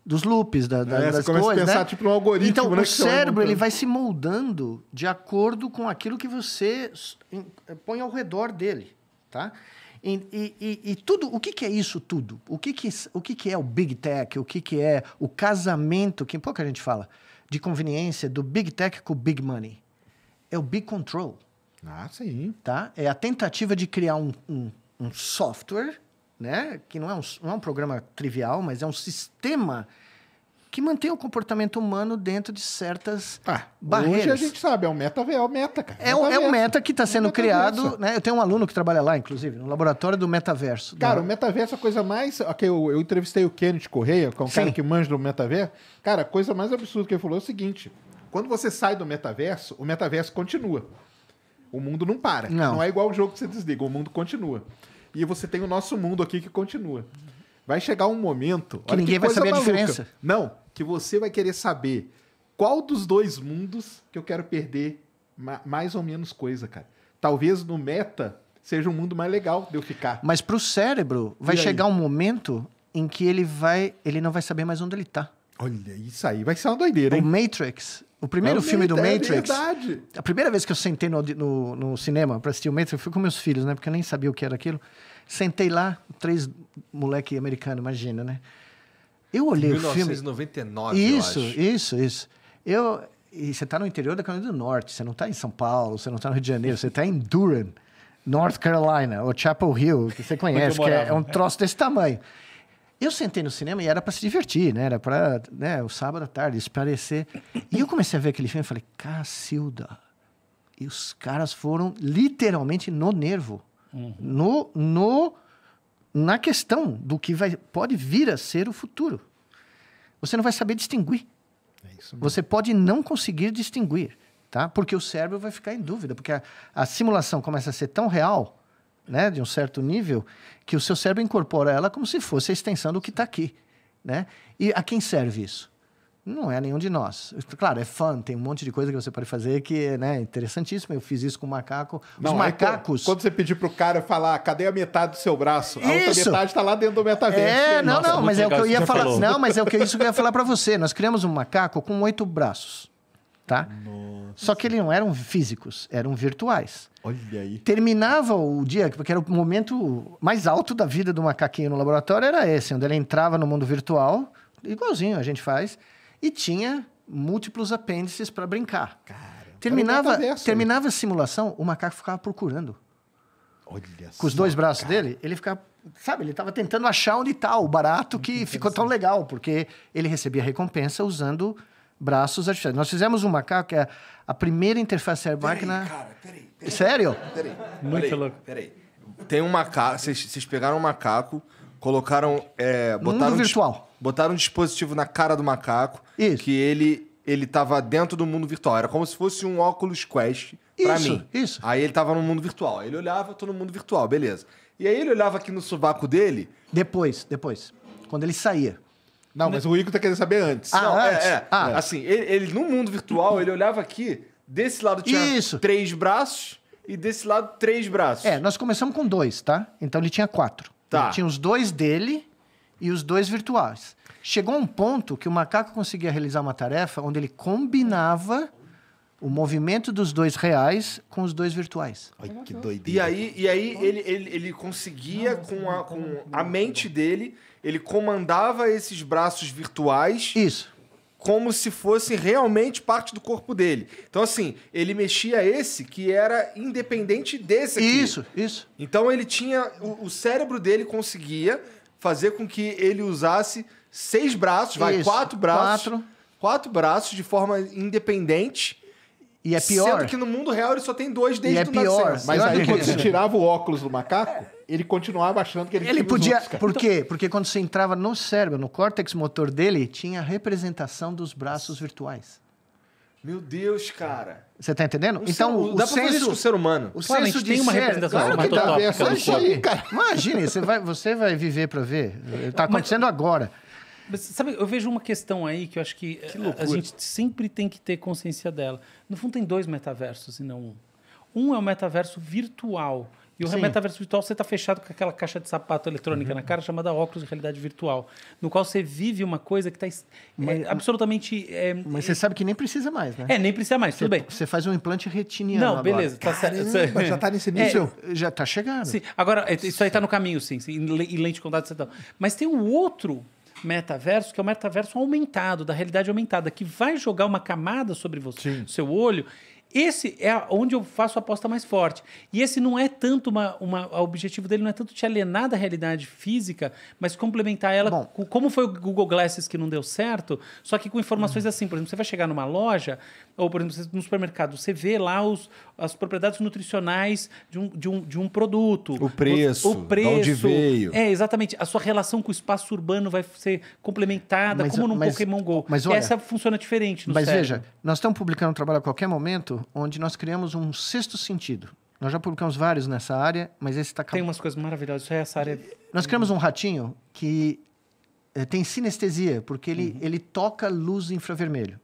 dos loops, da, da, é, das você começa coisas, a pensar né? tipo algoritmo, então, né, o tá cérebro ele vai se moldando de acordo com aquilo que você põe ao redor dele, tá? E, e, e, tudo, o que, que é isso tudo? O que, que, o que, que é o Big Tech? O que, que é o casamento, que pouca gente fala, de conveniência do Big Tech com o Big Money? é o Big Control. Ah, sim. Tá? É a tentativa de criar um, um, um software, né? que não é, um, não é um programa trivial, mas é um sistema que mantém o comportamento humano dentro de certas ah, barreiras. Hoje a gente sabe, é o meta, é o meta, cara. É, o, é meta que está sendo criado. Né? Eu tenho um aluno que trabalha lá, inclusive, no laboratório do metaverso. Né? Cara, o metaverso é a coisa mais. Okay, eu, eu entrevistei o Kenneth Correia, que é um Sim. cara que manja do metaverso. Cara, a coisa mais absurda que ele falou é o seguinte: quando você sai do metaverso, o metaverso continua. O mundo não para. Não, não é igual o jogo que você desliga, o mundo continua. E você tem o nosso mundo aqui que continua. Vai chegar um momento. Que ninguém que vai saber maluca. a diferença. Não, que você vai querer saber qual dos dois mundos que eu quero perder mais ou menos coisa, cara. Talvez no meta seja um mundo mais legal de eu ficar. Mas pro cérebro, vai chegar um momento em que ele vai. ele não vai saber mais onde ele tá. Olha, isso aí vai ser uma doideira, hein? O Matrix. O primeiro é filme do Matrix. É verdade. A primeira vez que eu sentei no, no, no cinema para assistir o Matrix, eu fui com meus filhos, né? Porque eu nem sabia o que era aquilo. Sentei lá, três moleque americano, imagina, né? Eu olhei 1999, o filme. Isso, isso, isso. Eu e você está no interior da Carolina do Norte, você não está em São Paulo, você não está no Rio de Janeiro, você está em Durham, North Carolina, ou Chapel Hill, que você conhece, que é um troço desse tamanho. Eu sentei no cinema e era para se divertir, né? Era para né, o sábado à tarde, isso parecer. E eu comecei a ver aquele filme e falei, Cacilda. E os caras foram literalmente no nervo. Uhum. No, no, na questão do que vai, pode vir a ser o futuro. Você não vai saber distinguir. É Você pode não conseguir distinguir, tá? Porque o cérebro vai ficar em dúvida. Porque a, a simulação começa a ser tão real né, de um certo nível, que o seu cérebro incorpora ela como se fosse a extensão do que está aqui. Né? E a quem serve isso? Não é nenhum de nós. Claro, é fã, tem um monte de coisa que você pode fazer que é, né, é interessantíssimo. Eu fiz isso com o macaco. Não, Os é macacos. É quando você pedir pro cara falar, cadê a metade do seu braço? A isso. outra metade está lá dentro do metaverso. É, não, Nossa, não, é mas é o que eu ia falar. Falou. Não, mas é o que isso que eu ia falar para você. Nós criamos um macaco com oito braços tá? Nossa. Só que eles não eram físicos, eram virtuais. Olha aí. Terminava o dia, porque era o momento mais alto da vida do macaquinho no laboratório, era esse, onde ele entrava no mundo virtual, igualzinho a gente faz, e tinha múltiplos apêndices para brincar. Cara, terminava, terminava a simulação, o macaco ficava procurando. Olha Com os dois braços cara. dele, ele ficava sabe, ele estava tentando achar onde está o barato que ficou tão legal, porque ele recebia recompensa usando braços artificiais. Nós fizemos um macaco que é a primeira interface cérebro-máquina... Sério? Peraí. Muito peraí, louco. Peraí. Tem um macaco... Vocês pegaram um macaco, colocaram... É, botaram Mundo virtual. Um, botaram um dispositivo na cara do macaco. Isso. Que ele ele estava dentro do mundo virtual. Era como se fosse um óculos Quest para mim. Isso. Aí ele estava no mundo virtual. Ele olhava, tô no mundo virtual, beleza. E aí ele olhava aqui no sovaco dele. Depois, depois. Quando ele saía. Não, mas o Igor tá querendo saber antes. Ah, não, é, antes? É, ah. é. Ah. Assim, ele, ele, no mundo virtual, ele olhava aqui, desse lado tinha Isso. três braços e desse lado três braços. É, nós começamos com dois, tá? Então ele tinha quatro. Tá. Ele tinha os dois dele e os dois virtuais. Chegou um ponto que o macaco conseguia realizar uma tarefa onde ele combinava o movimento dos dois reais com os dois virtuais. Ai, que doideira. E aí, e aí ele, ele, ele conseguia, com, a, com a mente dele, ele comandava esses braços virtuais. Isso. Como se fossem realmente parte do corpo dele. Então, assim, ele mexia esse que era independente desse aqui. Isso, isso. Então, ele tinha. O, o cérebro dele conseguia fazer com que ele usasse seis braços, vai, quatro braços. Quatro. Quatro braços de forma independente e é pior. Sendo que no mundo real ele só tem dois desde e é pior. Mas aí quando você tirava o óculos do macaco, ele continuava achando que ele Ele podia. Outros, Por quê? Porque quando você entrava no cérebro, no córtex motor dele, tinha a representação dos braços virtuais. Meu Deus, cara. Você tá entendendo? O então, ser, o, dá senso, pra fazer isso com o ser humano. O senso de tem uma ser, representação claro que dá. Imagina, você vai, você vai viver para ver. Tá acontecendo mas, agora. Mas sabe, eu vejo uma questão aí que eu acho que, que eh, a gente sempre tem que ter consciência dela. No fundo, tem dois metaversos e não um. Um é o metaverso virtual. E o Sim. metaverso virtual, você está fechado com aquela caixa de sapato eletrônica uhum. na cara chamada óculos de realidade virtual, no qual você vive uma coisa que está é, absolutamente... É, mas você é, sabe que nem precisa mais, né? É, nem precisa mais, cê, tudo bem. Você faz um implante retiniano Não, beleza. Tá Caramba, cê, já está nesse é. nível? já está chegando. Sim. Agora, eh, isso aí está no caminho, sim. sim e lente de contato, você tá. Mas tem o um outro metaverso, que é o metaverso aumentado, da realidade aumentada, que vai jogar uma camada sobre você, Sim. seu olho. Esse é onde eu faço a aposta mais forte. E esse não é tanto uma, uma. O objetivo dele não é tanto te alienar da realidade física, mas complementar ela. Bom. Com, como foi o Google Glasses que não deu certo, só que com informações uhum. assim. Por exemplo, você vai chegar numa loja, ou por exemplo, no supermercado, você vê lá os, as propriedades nutricionais de um, de um, de um produto. O preço, o, preço. De onde veio. É, exatamente. A sua relação com o espaço urbano vai ser complementada, mas, como no mas, Pokémon GO. Mas olha, Essa funciona diferente no Mas cérebro. veja, nós estamos publicando um trabalho a qualquer momento onde nós criamos um sexto sentido. Nós já publicamos vários nessa área, mas esse está... Tem umas coisas maravilhosas, é essa área... Nós criamos um ratinho que eh, tem sinestesia, porque ele, uhum. ele toca luz infravermelho.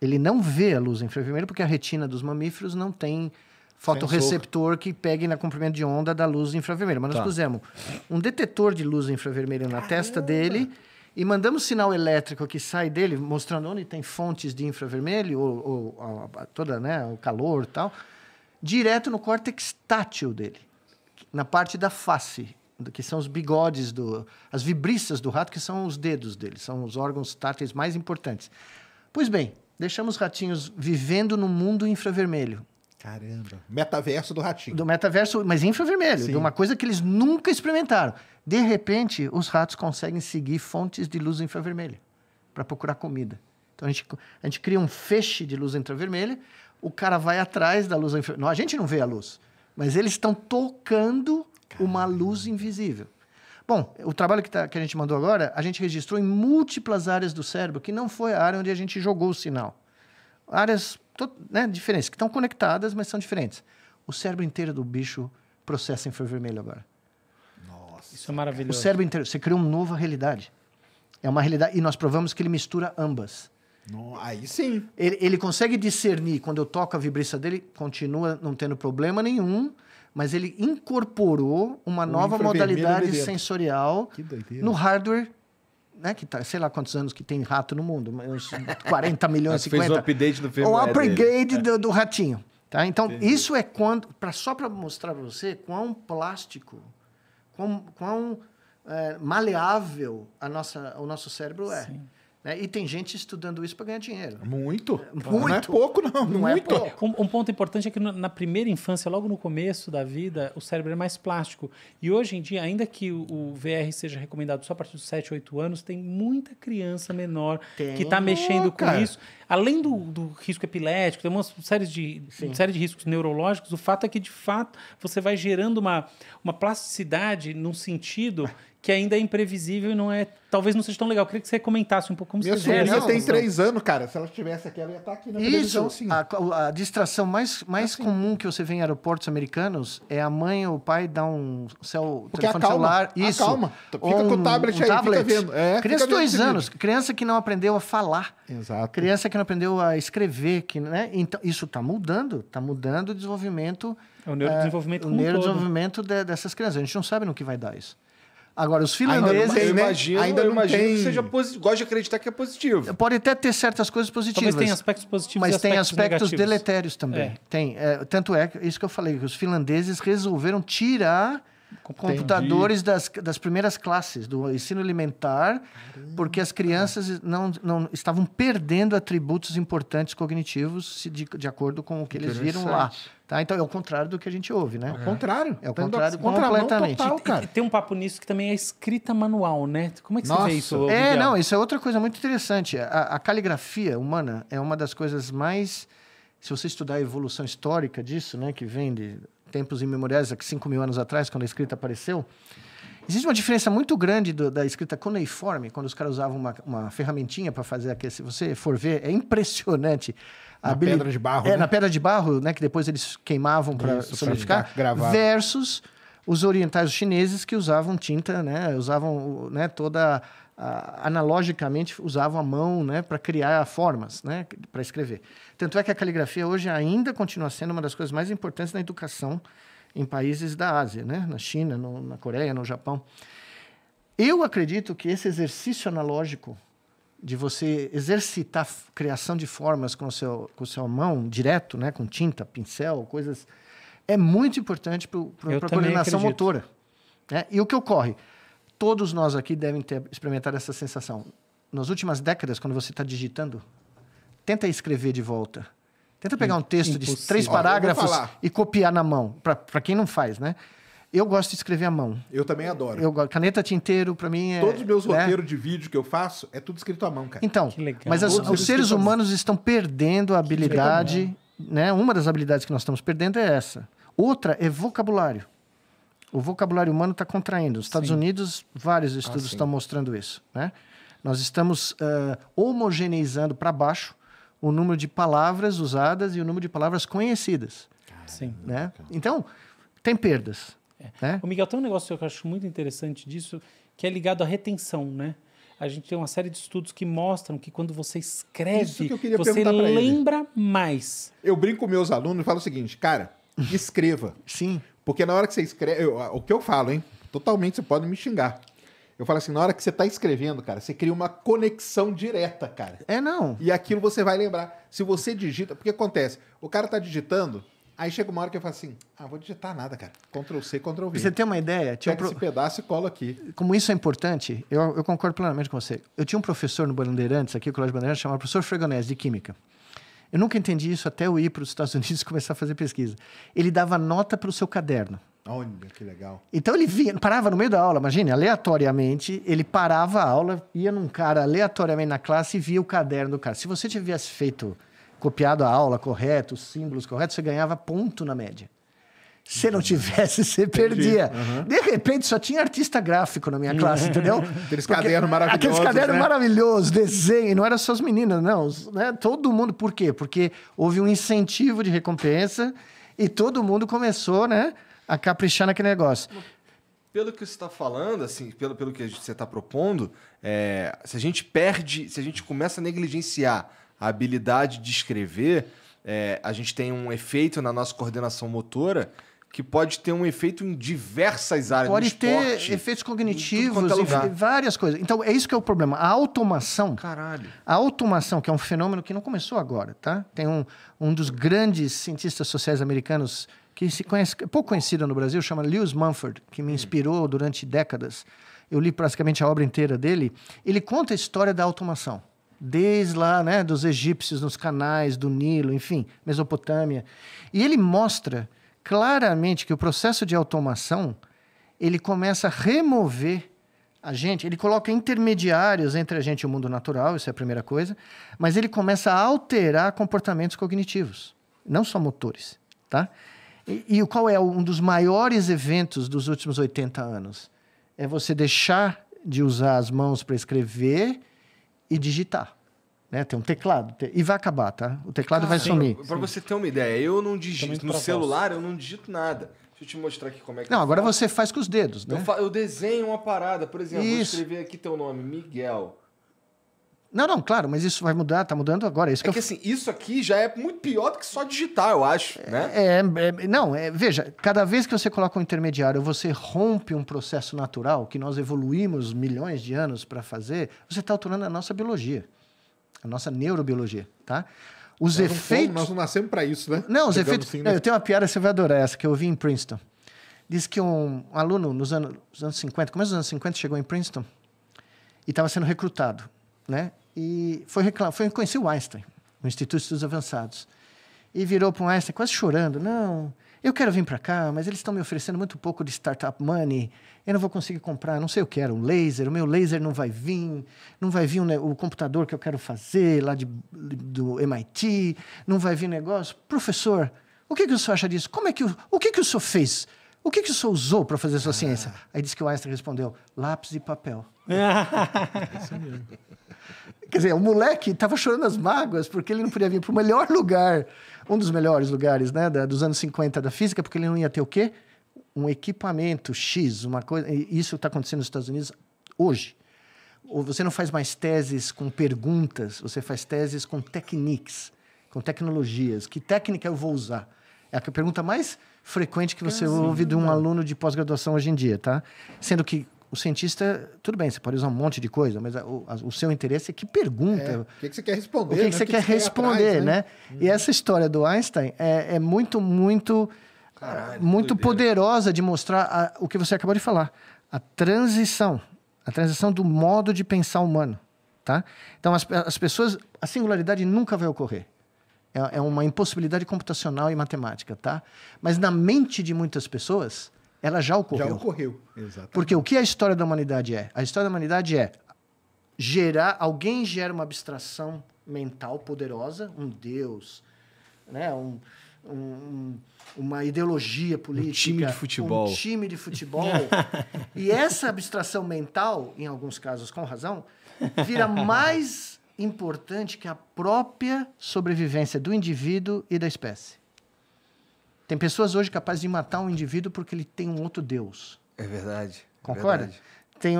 Ele não vê a luz infravermelha porque a retina dos mamíferos não tem fotorreceptor que pegue na comprimento de onda da luz infravermelha. Mas nós tá. pusemos um detetor de luz infravermelha na Caramba. testa dele e mandamos sinal elétrico que sai dele, mostrando onde tem fontes de infravermelho, ou, ou toda, né, o calor e tal, direto no córtex tátil dele, na parte da face, que são os bigodes, do, as vibriças do rato, que são os dedos dele, são os órgãos táteis mais importantes. Pois bem, deixamos os ratinhos vivendo no mundo infravermelho. Caramba. Metaverso do ratinho. Do metaverso, mas infravermelho, Sim. de uma coisa que eles nunca experimentaram. De repente, os ratos conseguem seguir fontes de luz infravermelha para procurar comida. Então a gente, a gente cria um feixe de luz infravermelha, o cara vai atrás da luz infravermelha. Não, a gente não vê a luz, mas eles estão tocando Caramba. uma luz invisível. Bom, o trabalho que, tá, que a gente mandou agora, a gente registrou em múltiplas áreas do cérebro, que não foi a área onde a gente jogou o sinal. Áreas né, diferentes, que estão conectadas, mas são diferentes. O cérebro inteiro do bicho processa infravermelho agora. Nossa. Isso é maravilhoso. O cérebro inteiro. Você criou uma nova realidade. É uma realidade. E nós provamos que ele mistura ambas. No, aí sim. Ele, ele consegue discernir quando eu toco a vibriça dele, continua não tendo problema nenhum mas ele incorporou uma o nova modalidade sensorial no hardware né, que tá, sei lá quantos anos que tem rato no mundo, uns 40 <laughs> milhões, 50. <laughs> Fez o update do firmware. O upgrade é. do, do, ratinho. Tá? Então, Entendi. isso é quando. Pra, só para mostrar para você quão plástico, quão, quão é, maleável a nossa, o nosso cérebro é. Sim. Né? E tem gente estudando isso para ganhar dinheiro. Muito. Muito. Não é pouco, não. não é Muito. É pouco. Um, um, ponto importante é que na primeira infância, logo no começo da vida, o cérebro é mais plástico. E hoje em dia, ainda que o VR seja recomendado só a partir dos 7, 8 anos, tem muita criança menor tá tem. que está mexendo com isso. Além do, do, risco epilético, tem uma série de, série de riscos neurológicos, o fato é que, de fato, você vai gerando uma, uma plasticidade num sentido que ainda é imprevisível e não é. Talvez não seja tão legal. Eu queria que você comentasse um pouco como Minha você sobrinha tem três anos, cara. Se ela estivesse aqui, ela ia estar tá aqui na Isso. televisão, sim. A, a, distração mais, mais assim. comum que você vê em aeroportos americanos é a mãe ou o pai dar um cel, telefone acalma, celular. Isso. Calma. Fica um, com o tablet um aí, tablet. fica vendo. É, criança de dois anos, vídeo. criança que não aprendeu a falar. Exato. Criança que não aprendeu a escrever, que, né? Então, isso está mudando, está mudando o desenvolvimento. É o neurodesenvolvimento é, O neurodesenvolvimento dessas crianças. A gente não sabe no que vai dar isso. Agora, os finlandeses ainda não, tem, imagino, né? né? ainda não imagino tem... que seja positivo. Gosto de acreditar que é positivo. Pode até ter certas coisas positivas. Mas tem aspectos positivos Mas aspectos tem aspectos negativos. deletérios também. É. Tem. É, tanto é, isso que eu falei, que os finlandeses resolveram tirar computadores das, das primeiras classes do ensino alimentar, Caramba. porque as crianças não, não estavam perdendo atributos importantes cognitivos de, de acordo com o que eles viram lá. Tá? Então é o contrário do que a gente ouve, né? É o contrário. É o contrário completamente. Total, cara. E, tem um papo nisso que também é escrita manual, né? Como é que Nossa. você vê isso? É, Miguel? não, isso é outra coisa muito interessante. A, a caligrafia humana é uma das coisas mais se você estudar a evolução histórica disso, né, que vem de tempos imemoriais, aqui 5 mil anos atrás, quando a escrita apareceu, existe uma diferença muito grande do, da escrita cuneiforme, quando os caras usavam uma, uma ferramentinha para fazer aquele. Se você for ver, é impressionante. A na pedra de barro. É, né? na pedra de barro, né? Que depois eles queimavam para solidificar. Versus os orientais os chineses que usavam tinta, né? Usavam né, toda. A, analogicamente usavam a mão né, para criar formas, né, para escrever. Tanto é que a caligrafia hoje ainda continua sendo uma das coisas mais importantes na educação em países da Ásia, né? na China, no, na Coreia, no Japão. Eu acredito que esse exercício analógico de você exercitar a criação de formas com, seu, com a sua mão direto, né? com tinta, pincel, coisas, é muito importante para a coordenação acredito. motora. Né? E o que ocorre? Todos nós aqui devem ter experimentado essa sensação. Nas últimas décadas, quando você está digitando tenta escrever de volta. Tenta pegar um texto Impossível. de três parágrafos e copiar na mão, para quem não faz, né? Eu gosto de escrever à mão. Eu também adoro. Eu caneta tinteiro para mim é Todos os meus né? roteiros de vídeo que eu faço é tudo escrito à mão, cara. Então, mas as, os seres humanos estão perdendo a habilidade, né? Uma das habilidades que nós estamos perdendo é essa. Outra é vocabulário. O vocabulário humano está contraindo. Os Estados sim. Unidos, vários ah, estudos ah, estão mostrando isso, né? Nós estamos uh, homogeneizando para baixo o número de palavras usadas e o número de palavras conhecidas. Sim. Né? Então, tem perdas. É. Né? O Miguel, tem um negócio que eu acho muito interessante disso, que é ligado à retenção, né? A gente tem uma série de estudos que mostram que quando você escreve, que você lembra mais. Eu brinco com meus alunos e falo o seguinte, cara, escreva. Sim. Porque na hora que você escreve, eu, o que eu falo, hein? Totalmente, você pode me xingar. Eu falo assim, na hora que você está escrevendo, cara, você cria uma conexão direta, cara. É não. E aquilo você vai lembrar. Se você digita, porque acontece, o cara está digitando, aí chega uma hora que eu falo assim, ah, vou digitar nada, cara. Ctrl C, Ctrl V. Você tem uma ideia? Tinha Pega um pro... esse pedaço e cola aqui. Como isso é importante, eu, eu, concordo plenamente com você. Eu tinha um professor no Bandeirantes, aqui, o Colégio Bandeirantes, chamado professor Fregonese, de Química. Eu nunca entendi isso até eu ir para os Estados <laughs> Unidos e começar a fazer pesquisa. Ele dava nota para o seu caderno. Olha, que legal. Então ele vinha, parava no meio da aula, imagine, aleatoriamente, ele parava a aula, ia num cara aleatoriamente na classe e via o caderno do cara. Se você tivesse feito, copiado a aula correto, os símbolos corretos, você ganhava ponto na média. Se não tivesse, você perdia. Uhum. De repente, só tinha artista gráfico na minha classe, <laughs> entendeu? Aqueles cadernos maravilhosos. Aqueles né? cadernos né? maravilhosos, desenho. Não eram só as meninas, não. Né? Todo mundo. Por quê? Porque houve um incentivo de recompensa e todo mundo começou, né? a caprichar naquele negócio. Pelo que você está falando, assim, pelo, pelo que você está propondo, é, se a gente perde, se a gente começa a negligenciar a habilidade de escrever, é, a gente tem um efeito na nossa coordenação motora que pode ter um efeito em diversas áreas pode ter efeitos cognitivos é várias coisas então é isso que é o problema a automação caralho a automação que é um fenômeno que não começou agora tá tem um, um dos grandes cientistas sociais americanos que se conhece, é pouco conhecida no Brasil, chama Lewis Mumford, que me hum. inspirou durante décadas. Eu li praticamente a obra inteira dele. Ele conta a história da automação desde lá, né, dos egípcios nos canais do Nilo, enfim, Mesopotâmia. E ele mostra claramente que o processo de automação, ele começa a remover a gente, ele coloca intermediários entre a gente e o mundo natural, isso é a primeira coisa, mas ele começa a alterar comportamentos cognitivos, não só motores, tá? E, e qual é um dos maiores eventos dos últimos 80 anos? É você deixar de usar as mãos para escrever e digitar. Né? Tem um teclado. E vai acabar, tá? O teclado ah, vai sim. sumir. Para você ter uma ideia, eu não digito. No celular, eu não digito nada. Deixa eu te mostrar aqui como é que. Não, agora você faz com os dedos, né? Eu, eu desenho uma parada. Por exemplo, Isso. vou escrever aqui teu nome, Miguel. Não, não, claro, mas isso vai mudar, tá mudando agora. É isso é que, que eu... assim, isso aqui já é muito pior do que só digitar, eu acho, é, né? É, é não, é, veja, cada vez que você coloca um intermediário, você rompe um processo natural que nós evoluímos milhões de anos para fazer, você está alterando a nossa biologia, a nossa neurobiologia, tá? Os nós efeitos... Não fomos, nós não nascemos para isso, né? Não, os Digamos efeitos... Assim, né? Eu tenho uma piada, você vai adorar essa, que eu ouvi em Princeton. Diz que um aluno, nos anos, nos anos 50, começo dos anos 50, chegou em Princeton e estava sendo recrutado né? E foi reclamar, foi conhecer o Einstein, o Instituto de Estudos Avançados. E virou para o Einstein quase chorando, não, eu quero vir para cá, mas eles estão me oferecendo muito pouco de startup money. Eu não vou conseguir comprar, não sei o que era, um laser. O meu laser não vai vir, não vai vir o computador que eu quero fazer lá de, do MIT, não vai vir negócio. Professor, o que, que o senhor acha disso? Como é que o, o que, que o senhor fez? O que, que o senhor usou para fazer a sua ah. ciência? Aí disse que o Einstein respondeu: lápis e papel. <laughs> isso mesmo. Quer dizer, o moleque estava chorando as mágoas porque ele não podia vir para o melhor lugar, um dos melhores lugares né, da, dos anos 50 da física, porque ele não ia ter o quê? Um equipamento X, uma coisa. Isso está acontecendo nos Estados Unidos hoje. Ou você não faz mais teses com perguntas, você faz teses com techniques, com tecnologias. Que técnica eu vou usar? É a pergunta mais frequente que você ah, ouve de um aluno de pós-graduação hoje em dia, tá? Sendo que o cientista, tudo bem, você pode usar um monte de coisa, mas o, a, o, seu interesse é que pergunta. É, o que, que, você quer responder? O que, né? que, você, que quer você quer responder, atrás, né? né? Uhum. E essa história do Einstein é, é muito, muito, Caralho, muito doideira. poderosa de mostrar a, o que você acabou de falar. A transição. A transição do modo de pensar humano. Tá? Então, as, as pessoas... A singularidade nunca vai ocorrer. É, é uma impossibilidade computacional e matemática, tá? Mas na mente de muitas pessoas ela já ocorreu. Já ocorreu, exato. Porque o que a história da humanidade é? A história da humanidade é gerar, alguém gera uma abstração mental poderosa, um deus, né, um, um, uma ideologia política, um time de futebol, um time de futebol. <laughs> e essa abstração mental, em alguns casos com razão, vira mais importante que a própria sobrevivência do indivíduo e da espécie. Tem pessoas hoje capazes de matar um indivíduo porque ele tem um outro Deus. É verdade. É Concorda? É verdade. Tem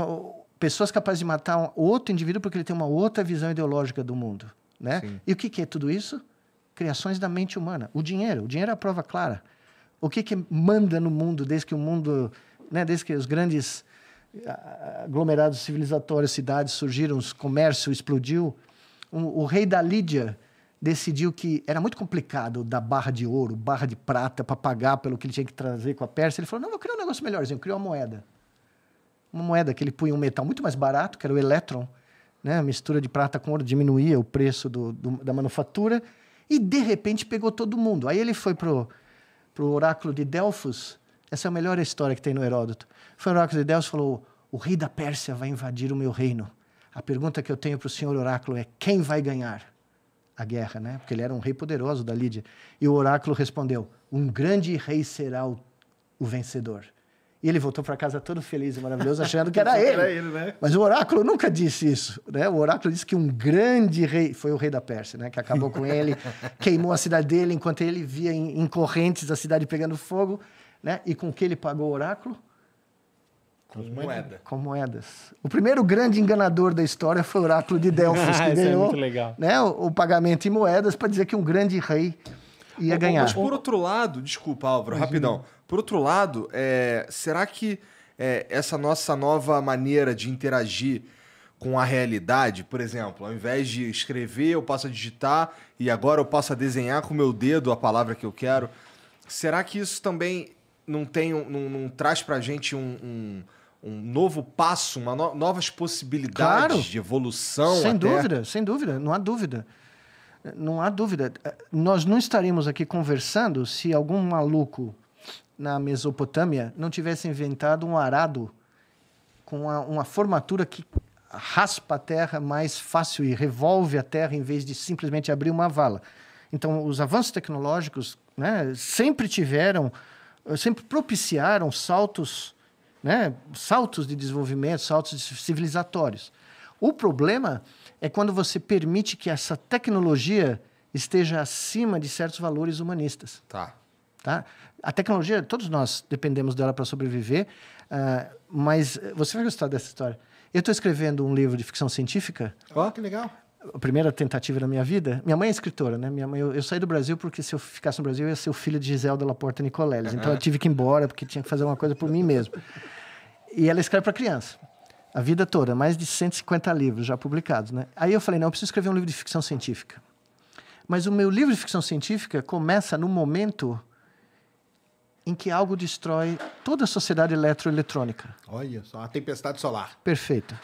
pessoas capazes de matar um outro indivíduo porque ele tem uma outra visão ideológica do mundo. Né? E o que, que é tudo isso? Criações da mente humana. O dinheiro. O dinheiro é a prova clara. O que, que manda no mundo desde que o mundo, né, desde que os grandes aglomerados civilizatórios, cidades surgiram, o comércio explodiu? o rei da Lídia decidiu que era muito complicado dar barra de ouro, barra de prata para pagar pelo que ele tinha que trazer com a Pérsia. Ele falou: não, eu criar um negócio melhorzinho, criou uma moeda. Uma moeda que ele punha um metal muito mais barato, que era o elétron, né? a mistura de prata com ouro diminuía o preço do, do, da manufatura, e de repente pegou todo mundo. Aí ele foi para o oráculo de Delfos, essa é a melhor história que tem no Heródoto. Foi o oráculo de Delfos e falou: o rei da Pérsia vai invadir o meu reino. A pergunta que eu tenho para o senhor oráculo é: quem vai ganhar? a guerra, né? Porque ele era um rei poderoso da Lídia. E o oráculo respondeu: Um grande rei será o, o vencedor. E ele voltou para casa todo feliz e maravilhoso, achando que era <laughs> ele. Era ele né? Mas o oráculo nunca disse isso. Né? O oráculo disse que um grande rei, foi o rei da Pérsia, né? que acabou com ele, <laughs> queimou a cidade dele, enquanto ele via em, em correntes a cidade pegando fogo. Né? E com que ele pagou o oráculo? Com, moeda. com moedas. O primeiro grande enganador da história foi o oráculo de Delfos, <laughs> que é ganhou é né, o, o, pagamento em moedas para dizer que um grande rei ia ganhar. Mas por outro lado, desculpa, Álvaro, Imagina. rapidão. Por outro lado, é, será que é, essa nossa nova maneira de interagir com a realidade, por exemplo, ao invés de escrever, eu passo a digitar e agora eu passo a desenhar com o meu dedo a palavra que eu quero. Será que isso também não tem, não, não traz para gente um, um um novo passo, uma no novas possibilidades claro, de evolução. Sem até. dúvida, sem dúvida, não há dúvida. Não há dúvida. Nós não estaríamos aqui conversando se algum maluco na Mesopotâmia não tivesse inventado um arado com uma, uma formatura que raspa a terra mais fácil e revolve a terra em vez de simplesmente abrir uma vala. Então, os avanços tecnológicos né, sempre tiveram, sempre propiciaram saltos né? saltos de desenvolvimento, saltos civilizatórios. O problema é quando você permite que essa tecnologia esteja acima de certos valores humanistas. Tá. Tá? A tecnologia, todos nós dependemos dela para sobreviver, uh, mas eh, você vai gostar dessa história. Eu estou escrevendo um livro de ficção científica. Ó, oh, que legal a primeira tentativa da minha vida. Minha mãe é escritora, né? Minha mãe, eu, eu, saí do Brasil porque se eu ficasse no Brasil eu ia ser o filho de Gisele da Laporta Nicoleles. Então eu tive que ir embora porque tinha que fazer uma coisa por mim mesmo. E ela escreve para criança. A vida toda, mais de 150 livros já publicados, né? Aí eu falei, não, eu preciso escrever um livro de ficção científica. Mas o meu livro de ficção científica começa no momento em que algo destrói toda a sociedade eletroeletrônica. Olha só, a tempestade solar. Perfeito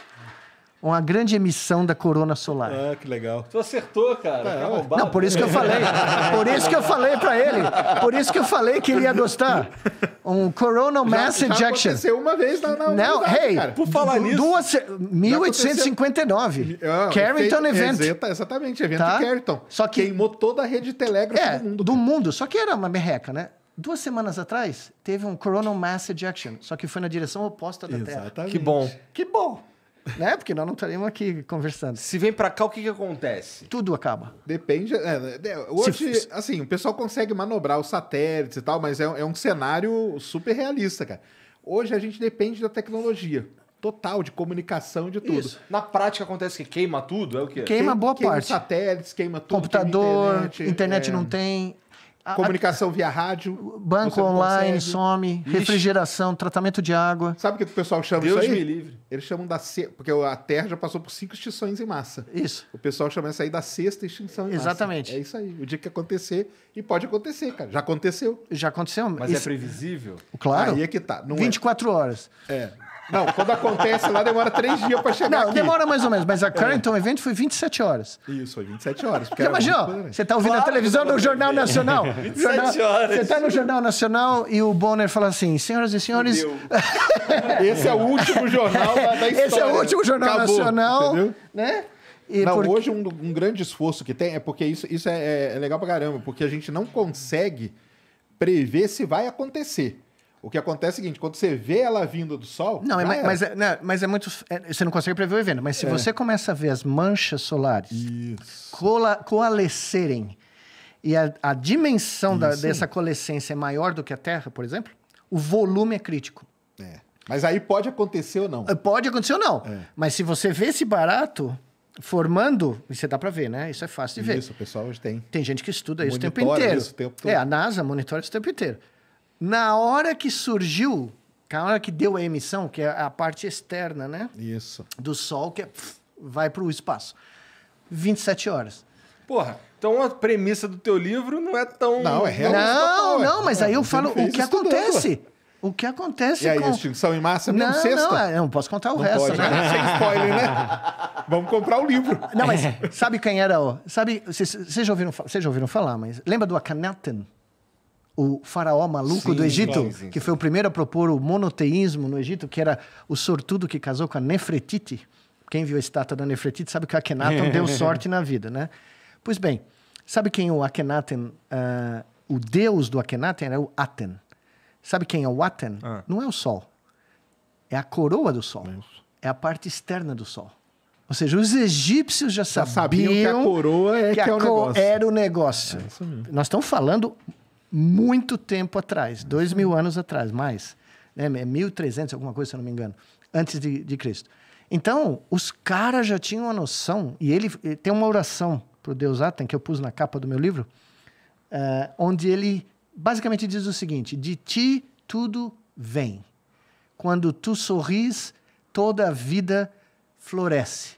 uma grande emissão da corona solar. Ah, que legal. Tu acertou, cara. é tá não, por isso que eu <laughs> falei. Por isso que eu falei para ele. Por isso que eu falei que ele ia gostar. Um Corona Mass já, já Ejection. aconteceu uma vez na, na Não, hey, cara. por falar nisso. Duas, 1859. Ah, Carrington Event. exatamente, evento tá? Carrington. Só que queimou toda a rede de é, do mundo. Do mundo, só que era uma merreca, né? Duas semanas atrás, teve um coronal Mass Ejection, só que foi na direção oposta da Exatamente. Terra. Que bom. Que bom. <laughs> né? Porque nós não estaríamos aqui conversando. Se vem para cá, o que, que acontece? Tudo acaba. Depende. É, né, hoje, se, assim, o pessoal consegue manobrar os satélites e tal, mas é, é um cenário super realista, cara. Hoje a gente depende da tecnologia total de comunicação de tudo. Isso. Na prática acontece que queima tudo, é o quê? Queima boa queima parte. Satélites, queima tudo. Computador, queima internet, internet é... não tem. Comunicação via rádio. Banco online, consegue. some, Ixi. refrigeração, tratamento de água. Sabe o que o pessoal chama Deus isso aí? me livre. Eles chamam da sexta, porque a Terra já passou por cinco extinções em massa. Isso. O pessoal chama isso aí da sexta extinção em Exatamente. massa. Exatamente. É isso aí. O dia que acontecer, e pode acontecer, cara. Já aconteceu. Já aconteceu. Mas é isso... é previsível? Claro. Aí é que tá. Não 24 é... horas. É. Não, quando acontece lá, demora três dias para chegar. Não, aqui. demora mais ou menos, mas a é. Carrington é. Event foi 27 horas. Isso, foi 27 horas. porque imagina, Você está ouvindo claro, a televisão do Jornal Nacional. 27 <laughs> jornal, horas. Você está no Jornal Nacional e o Bonner fala assim: senhoras e senhores. <laughs> Esse é o último jornal da, da história. Esse é o último Jornal Acabou, Nacional. Entendeu? Né? E não, porque... hoje um, um, grande esforço que tem é porque isso, isso é, é, é legal pra caramba, porque a gente não consegue prever se vai acontecer. O que acontece é o seguinte, quando você vê ela vindo do sol. Não, é, mas, é, não, né, mas é muito. É, você não consegue prever o evento, mas se é. você começa a ver as manchas solares cola, coalescerem e a, a dimensão da, dessa coalescência é maior do que a Terra, por exemplo, o volume é crítico. É. Mas aí pode acontecer ou não? Eh, pode acontecer ou não. É. Mas se você vê esse barato formando, você dá para ver, né? Isso é fácil de ver. Isso, o pessoal hoje tem. Tem gente que estuda isso o tempo inteiro. Isso o tempo todo. É, a NASA monitora isso o tempo inteiro. Na hora que surgiu, na hora que deu a emissão, que é a parte externa, né? Isso. Do Sol, que é, pff, vai para o espaço. 27 horas. Porra, então a premissa do teu livro não é tão. Não, é real. Não, não, mas aí eu é, falo é o que acontece. O que acontece e aí, com... extinção em massa mesmo não, sexta? Não, é, eu não posso contar o não resto. Pode, né? né? Sem spoiler, né? <laughs> Vamos comprar o livro. Não, mas sabe quem era o... Sabe, vocês já ouviram, vocês já ouviram falar, mas... Lembra do Akhenaten? o faraó maluco sim, do Egito, sim, sim, que foi o primeiro a propor o monoteísmo no Egito, que era o sortudo que casou com a Nefretite. Quem viu a estátua da Nefretite sabe que o Akhenaten deu <laughs> sorte na vida, né? Pois bem, sabe quem o Akhenaten, uh, o deus do Akhenaten era o Aten. Sabe quem é o Aten? Ah. Não é o sol. É a coroa do sol. É a parte externa do sol. Ou seja, os egípcios já, já sabiam, sabiam, que a coroa é que, que a é o negócio. era o negócio. É Nós estamos falando muito tempo atrás, dois mil anos atrás, mais, né, 1300, é alguma coisa, se eu não me engano, antes de, de Cristo. Então, os caras já tinham uma noção, e ele, ele tem uma oração para o Deus Atem, que eu pus na capa do meu livro, uh, onde ele basicamente diz o seguinte: De ti tudo vem. Quando tu sorris, toda a vida floresce.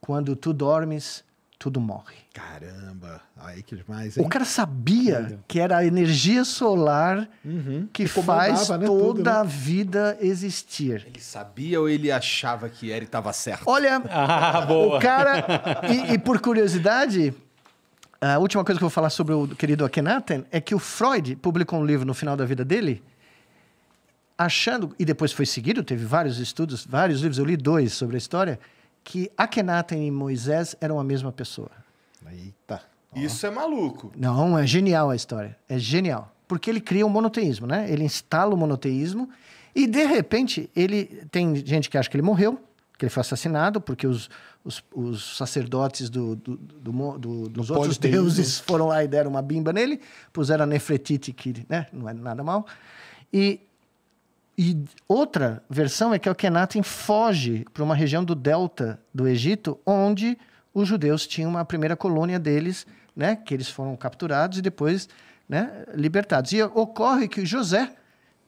Quando tu dormes, tudo morre. Caramba, aí que demais. Hein? O cara sabia que era a energia solar uhum. que, que faz né, toda tudo, né? a vida existir. Ele sabia ou ele achava que era e estava certo? Olha, ah, <laughs> o cara. e, e, por curiosidade, a última coisa que eu vou falar sobre o querido Akhenaten é que o Freud publicou um livro no final da vida dele. Achando, e depois foi seguido, teve vários estudos, vários livros, eu li dois sobre a história, que Akhenaten e Moisés eram a mesma pessoa. Eita. Ó. Isso é maluco. Não, é genial a história. É genial. Porque ele cria o um monoteísmo, né? Ele instala o monoteísmo e, de repente, ele tem gente que acha que ele morreu, que ele foi assassinado, porque os, os, os sacerdotes do, do, do, do dos outros deuses foram lá e deram uma bimba nele, puseram a nefretite, que né? não é nada mal. E e outra versão é que Elkenaten foge para uma região do delta do Egito, onde os judeus tinham uma primeira colônia deles, né, que eles foram capturados e depois né, libertados. E ocorre que José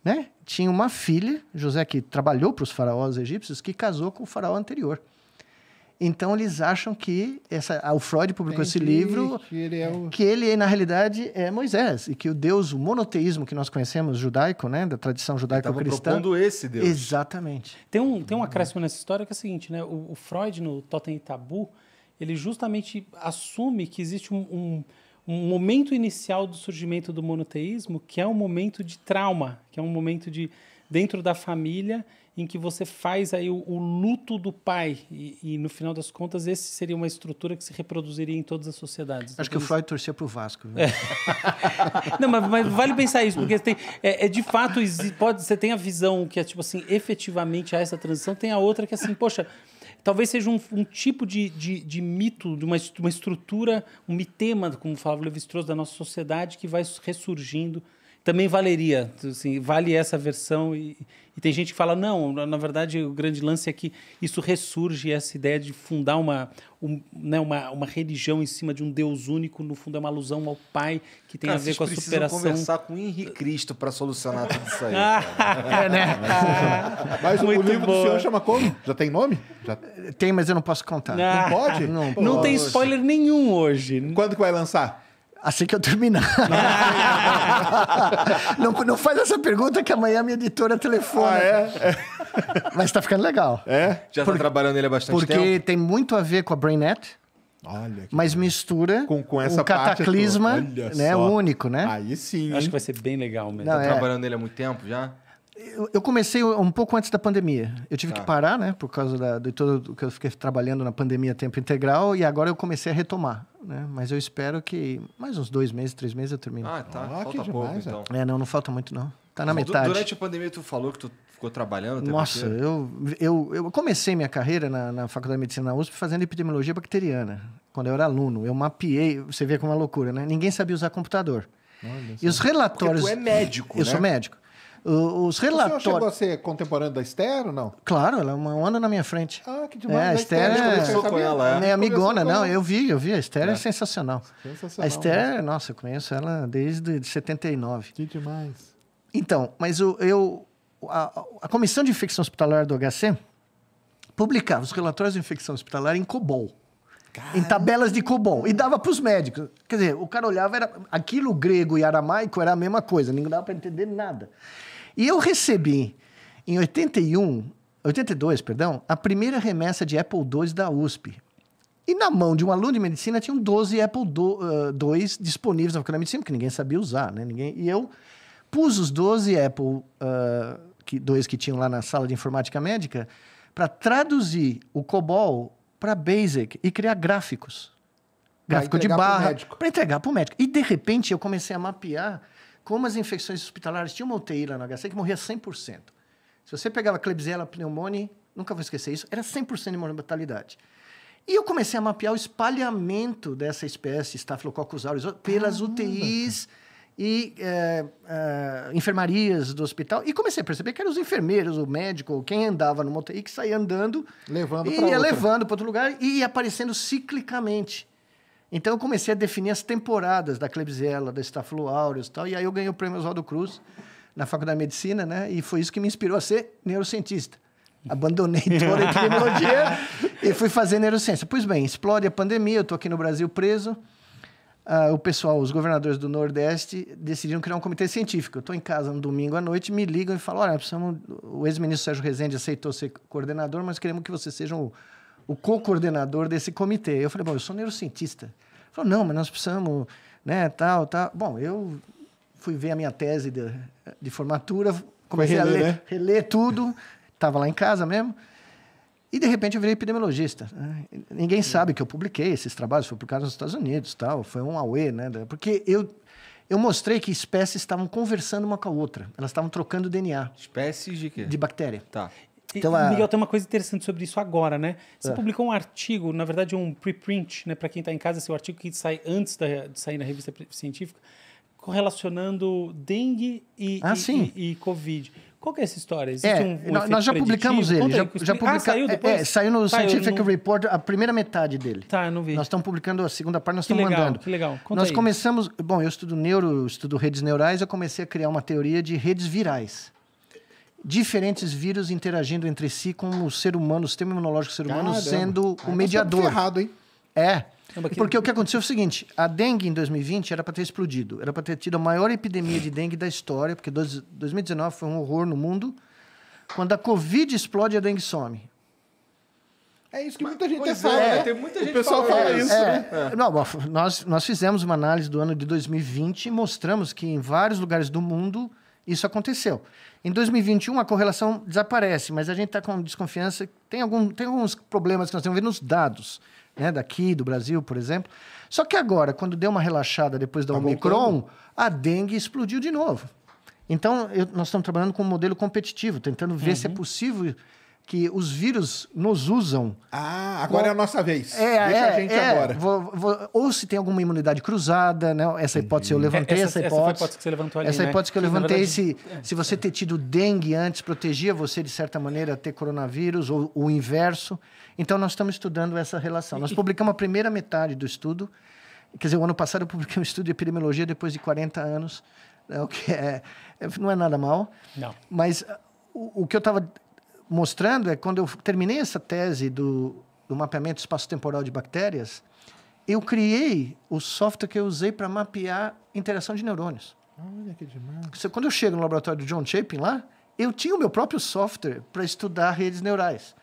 né, tinha uma filha, José que trabalhou para os faraós egípcios, que casou com o faraó anterior. Então eles acham que essa, o Freud publicou esse livro que ele, é o... que ele na realidade é Moisés e que o Deus o monoteísmo que nós conhecemos judaico, né, da tradição judaico-cristã. propondo esse Deus. Exatamente. Tem um tem um uhum. acréscimo nessa história que é o seguinte, né, o, o Freud no Totem e Tabu, ele justamente assume que existe um, um, um momento inicial do surgimento do monoteísmo, que é um momento de trauma, que é um momento de dentro da família em que você faz aí o, o luto do pai e, e, no final das contas esse seria uma estrutura que se reproduziria em todas as sociedades. Acho então, que o Freud torcia para o Vasco. É. <laughs> Não, mas, mas, vale pensar isso porque tem é, é, de fato pode você tem a visão que é tipo assim efetivamente há essa transição, tem a outra que é assim poxa talvez seja um, um tipo de, de, de, mito, de uma, uma estrutura, um mitema, como falava Levi Strauss, da nossa sociedade que vai ressurgindo também valeria. Assim, vale essa versão. E, e, tem gente que fala: não, na verdade, o grande lance é que isso ressurge essa ideia de fundar uma, um, né, uma, uma religião em cima de um Deus único. No fundo, é uma alusão ao Pai que tem cara, a ver com a superação. conversar com o Henri Cristo para solucionar tudo isso aí. <laughs> é, né? <laughs> mas o livro boa. do senhor chama como? Já tem nome? Já... Tem, mas eu não posso contar. Ah, não pode? Não, não tem spoiler nenhum hoje. Quando que vai lançar? Assim que eu terminar. <laughs> não, não faz essa pergunta que amanhã a minha editora telefona. Ah, é? é. Mas tá ficando legal. É? Já tá Por, tá trabalhando ele há bastante porque tempo? Porque tem muito a ver com a BrainNet. Olha mas mistura com, com essa cataclisma né, único, né? Aí sim. Acho que vai ser bem legal mesmo. Não, tá é... trabalhando nele há muito tempo já? eu comecei um pouco antes da pandemia. Eu tive tá. que parar, né? Por causa da, de todo que eu fiquei trabalhando na pandemia tempo integral e agora eu comecei a retomar, né? Mas eu espero que mais uns dois meses, três meses eu termine. Ah, tá. Ah, falta pouco, demais, então. É, não, não falta muito, não. Tá na Mas metade. Durante a pandemia tu falou que tu ficou trabalhando? Nossa, inteiro. eu, eu, eu comecei minha carreira na, na Faculdade de Medicina na USP fazendo epidemiologia bacteriana. Quando eu era aluno, eu mapeei, você vê como é uma loucura, né? Ninguém sabia usar computador. Olha e os relatórios... Porque tu é médico, Eu né? sou médico. Os relatórios. Você chegou a ser contemporâneo da Esther ou não? Claro, ela é uma onda na minha frente. Ah, que demais. É, a Esther é, conversou com ela. É. Minha amigona, não, eu vi, eu vi. A Esther é, é sensacional. sensacional. A Esther, mas... Né? nossa, eu conheço ela desde 79. Que demais. Então, mas eu. A, a Comissão de Infecção Hospitalar do HC publicava os relatórios de infecção hospitalar em COBOL. Em tabelas de COBOL. E dava para os médicos. Quer dizer, o cara olhava, era, aquilo grego e aramaico era a mesma coisa, ninguém dava para entender nada. E eu recebi, em 81, 82, perdão, a primeira remessa de Apple II da USP. E na mão de um aluno de medicina tinham 12 Apple II uh, eh, disponíveis na faculdade de medicina, porque ninguém sabia usar, né? Ninguém... E eu pus os 12 Apple II uh, eh, que, dois que tinham lá na sala de informática médica para traduzir o COBOL para BASIC e criar gráficos. Gráfico de barra. Para entregar para o médico. E de repente eu comecei a mapear como as infecções hospitalares, tinham uma UTI lá no HC que morria 100%. Se você pegava Klebsiella pneumoniae, nunca vou esquecer isso, era 100% de mortalidade. E eu comecei a mapear o espalhamento dessa espécie Staphylococcus aureus pelas UTIs e é, é, enfermarias do hospital. E comecei a perceber que eram os enfermeiros, o médico, quem andava no UTI, que saía andando. Levando e ia outra. levando para outro lugar e ia aparecendo ciclicamente. Então eu comecei a definir as temporadas da Klebsiella, da Staphylo aureus e tal, e aí eu ganhei o prêmio Oswaldo Cruz na Faculdade de Medicina, né? E foi isso que me inspirou a ser neurocientista. Abandonei <laughs> toda a epidemiologia e fui fazer neurociência. Pois bem, explode a pandemia, eu estou aqui no Brasil preso. Ah, o pessoal, os governadores do Nordeste, decidiram criar um comitê científico. Eu estou em casa no domingo à noite, me ligam e falam: olha, precisamos... o ex-ministro Sérgio Rezende aceitou ser coordenador, mas queremos que você seja o um o co-coordenador desse comitê. Eu falei, bom, eu sou neurocientista. Ele falou, não, mas nós precisamos, né, tal, tal. Bom, eu fui ver a minha tese de, de formatura, comecei reler, a ler, né? reler tudo, estava lá em casa mesmo. E, de repente, eu virei epidemiologista. Né. Ninguém sabe que eu publiquei esses trabalhos, foi publicado nos Estados Unidos, tal, foi um AUE, né? Porque eu, eu mostrei que espécies estavam conversando uma com a outra. Elas estavam trocando DNA. Espécies de quê? De bactéria. Tá. Então, e, Miguel, tem uma coisa interessante sobre isso agora, né? Você é. publicou um artigo, na verdade um preprint, né? Para quem está em casa, esse é o artigo que sai antes da, de sair na revista científica, correlacionando dengue e, ah, e, e Covid. Qual que é essa história? Existe é, um, um Nós já publicamos ele. Já, já publica... ah, saiu depois? É, saiu no tá, Scientific não... Report a primeira metade dele. Tá, eu não vi. Nós estamos publicando a segunda parte, nós estamos mandando. Que legal, Conta Nós aí. começamos... Bom, eu estudo neuro, estudo redes neurais, eu comecei a criar uma teoria de redes virais diferentes vírus interagindo entre si com o ser humano, o sistema imunológico do ser humano Caramba. sendo Ai, o mediador. errado, hein? É. porque... o que aconteceu é o seguinte: a dengue em 2020 era para ter explodido, era para ter tido a maior epidemia de dengue da história, porque 2019 foi um horror no mundo. Quando a Covid explode, a dengue some. É isso que muita gente pois fala, é, né? Tem muita gente o pessoal fala, isso, é, né? É. Não, nós, nós fizemos uma análise do ano de 2020 e mostramos que em vários lugares do mundo isso aconteceu. Em 2021, a correlação desaparece, mas a gente está com desconfiança. Tem, algum, tem alguns problemas que nós temos vendo nos dados, né? daqui, do Brasil, por exemplo. Só que agora, quando deu uma relaxada depois da tá Omicron, a dengue explodiu de novo. Então, eu, nós estamos trabalhando com um modelo competitivo, tentando ver uhum. se é uhum. possível que os vírus nos usam. Ah, agora com... é a nossa vez. É, Deixa é, a gente é, agora. Vou, vou... ou se tem alguma imunidade cruzada, né? Essa hipótese eu uhum. levantei, essa, essa hipótese. Essa hipótese que você levantou ali, Essa né? hipótese que eu levantei, verdade... se, é. se você ter tido dengue antes, protegia você, de certa maneira, ter coronavírus, ou o inverso. Então, nós estamos estudando essa relação. Nós <laughs> publicamos a primeira metade do estudo. Quer dizer, o ano passado eu publiquei um estudo de epidemiologia depois de 40 anos, né? o que é, é, não é nada mal. Não. Mas uh, o, o que eu estava mostrando é quando eu terminei essa tese do, do mapeamento espaço-temporal de bactérias, eu criei o software que eu usei para mapear interação de neurônios. Olha que demais. Quando eu chego no laboratório do John Chapin lá, eu tinha o meu próprio software para estudar redes neurais.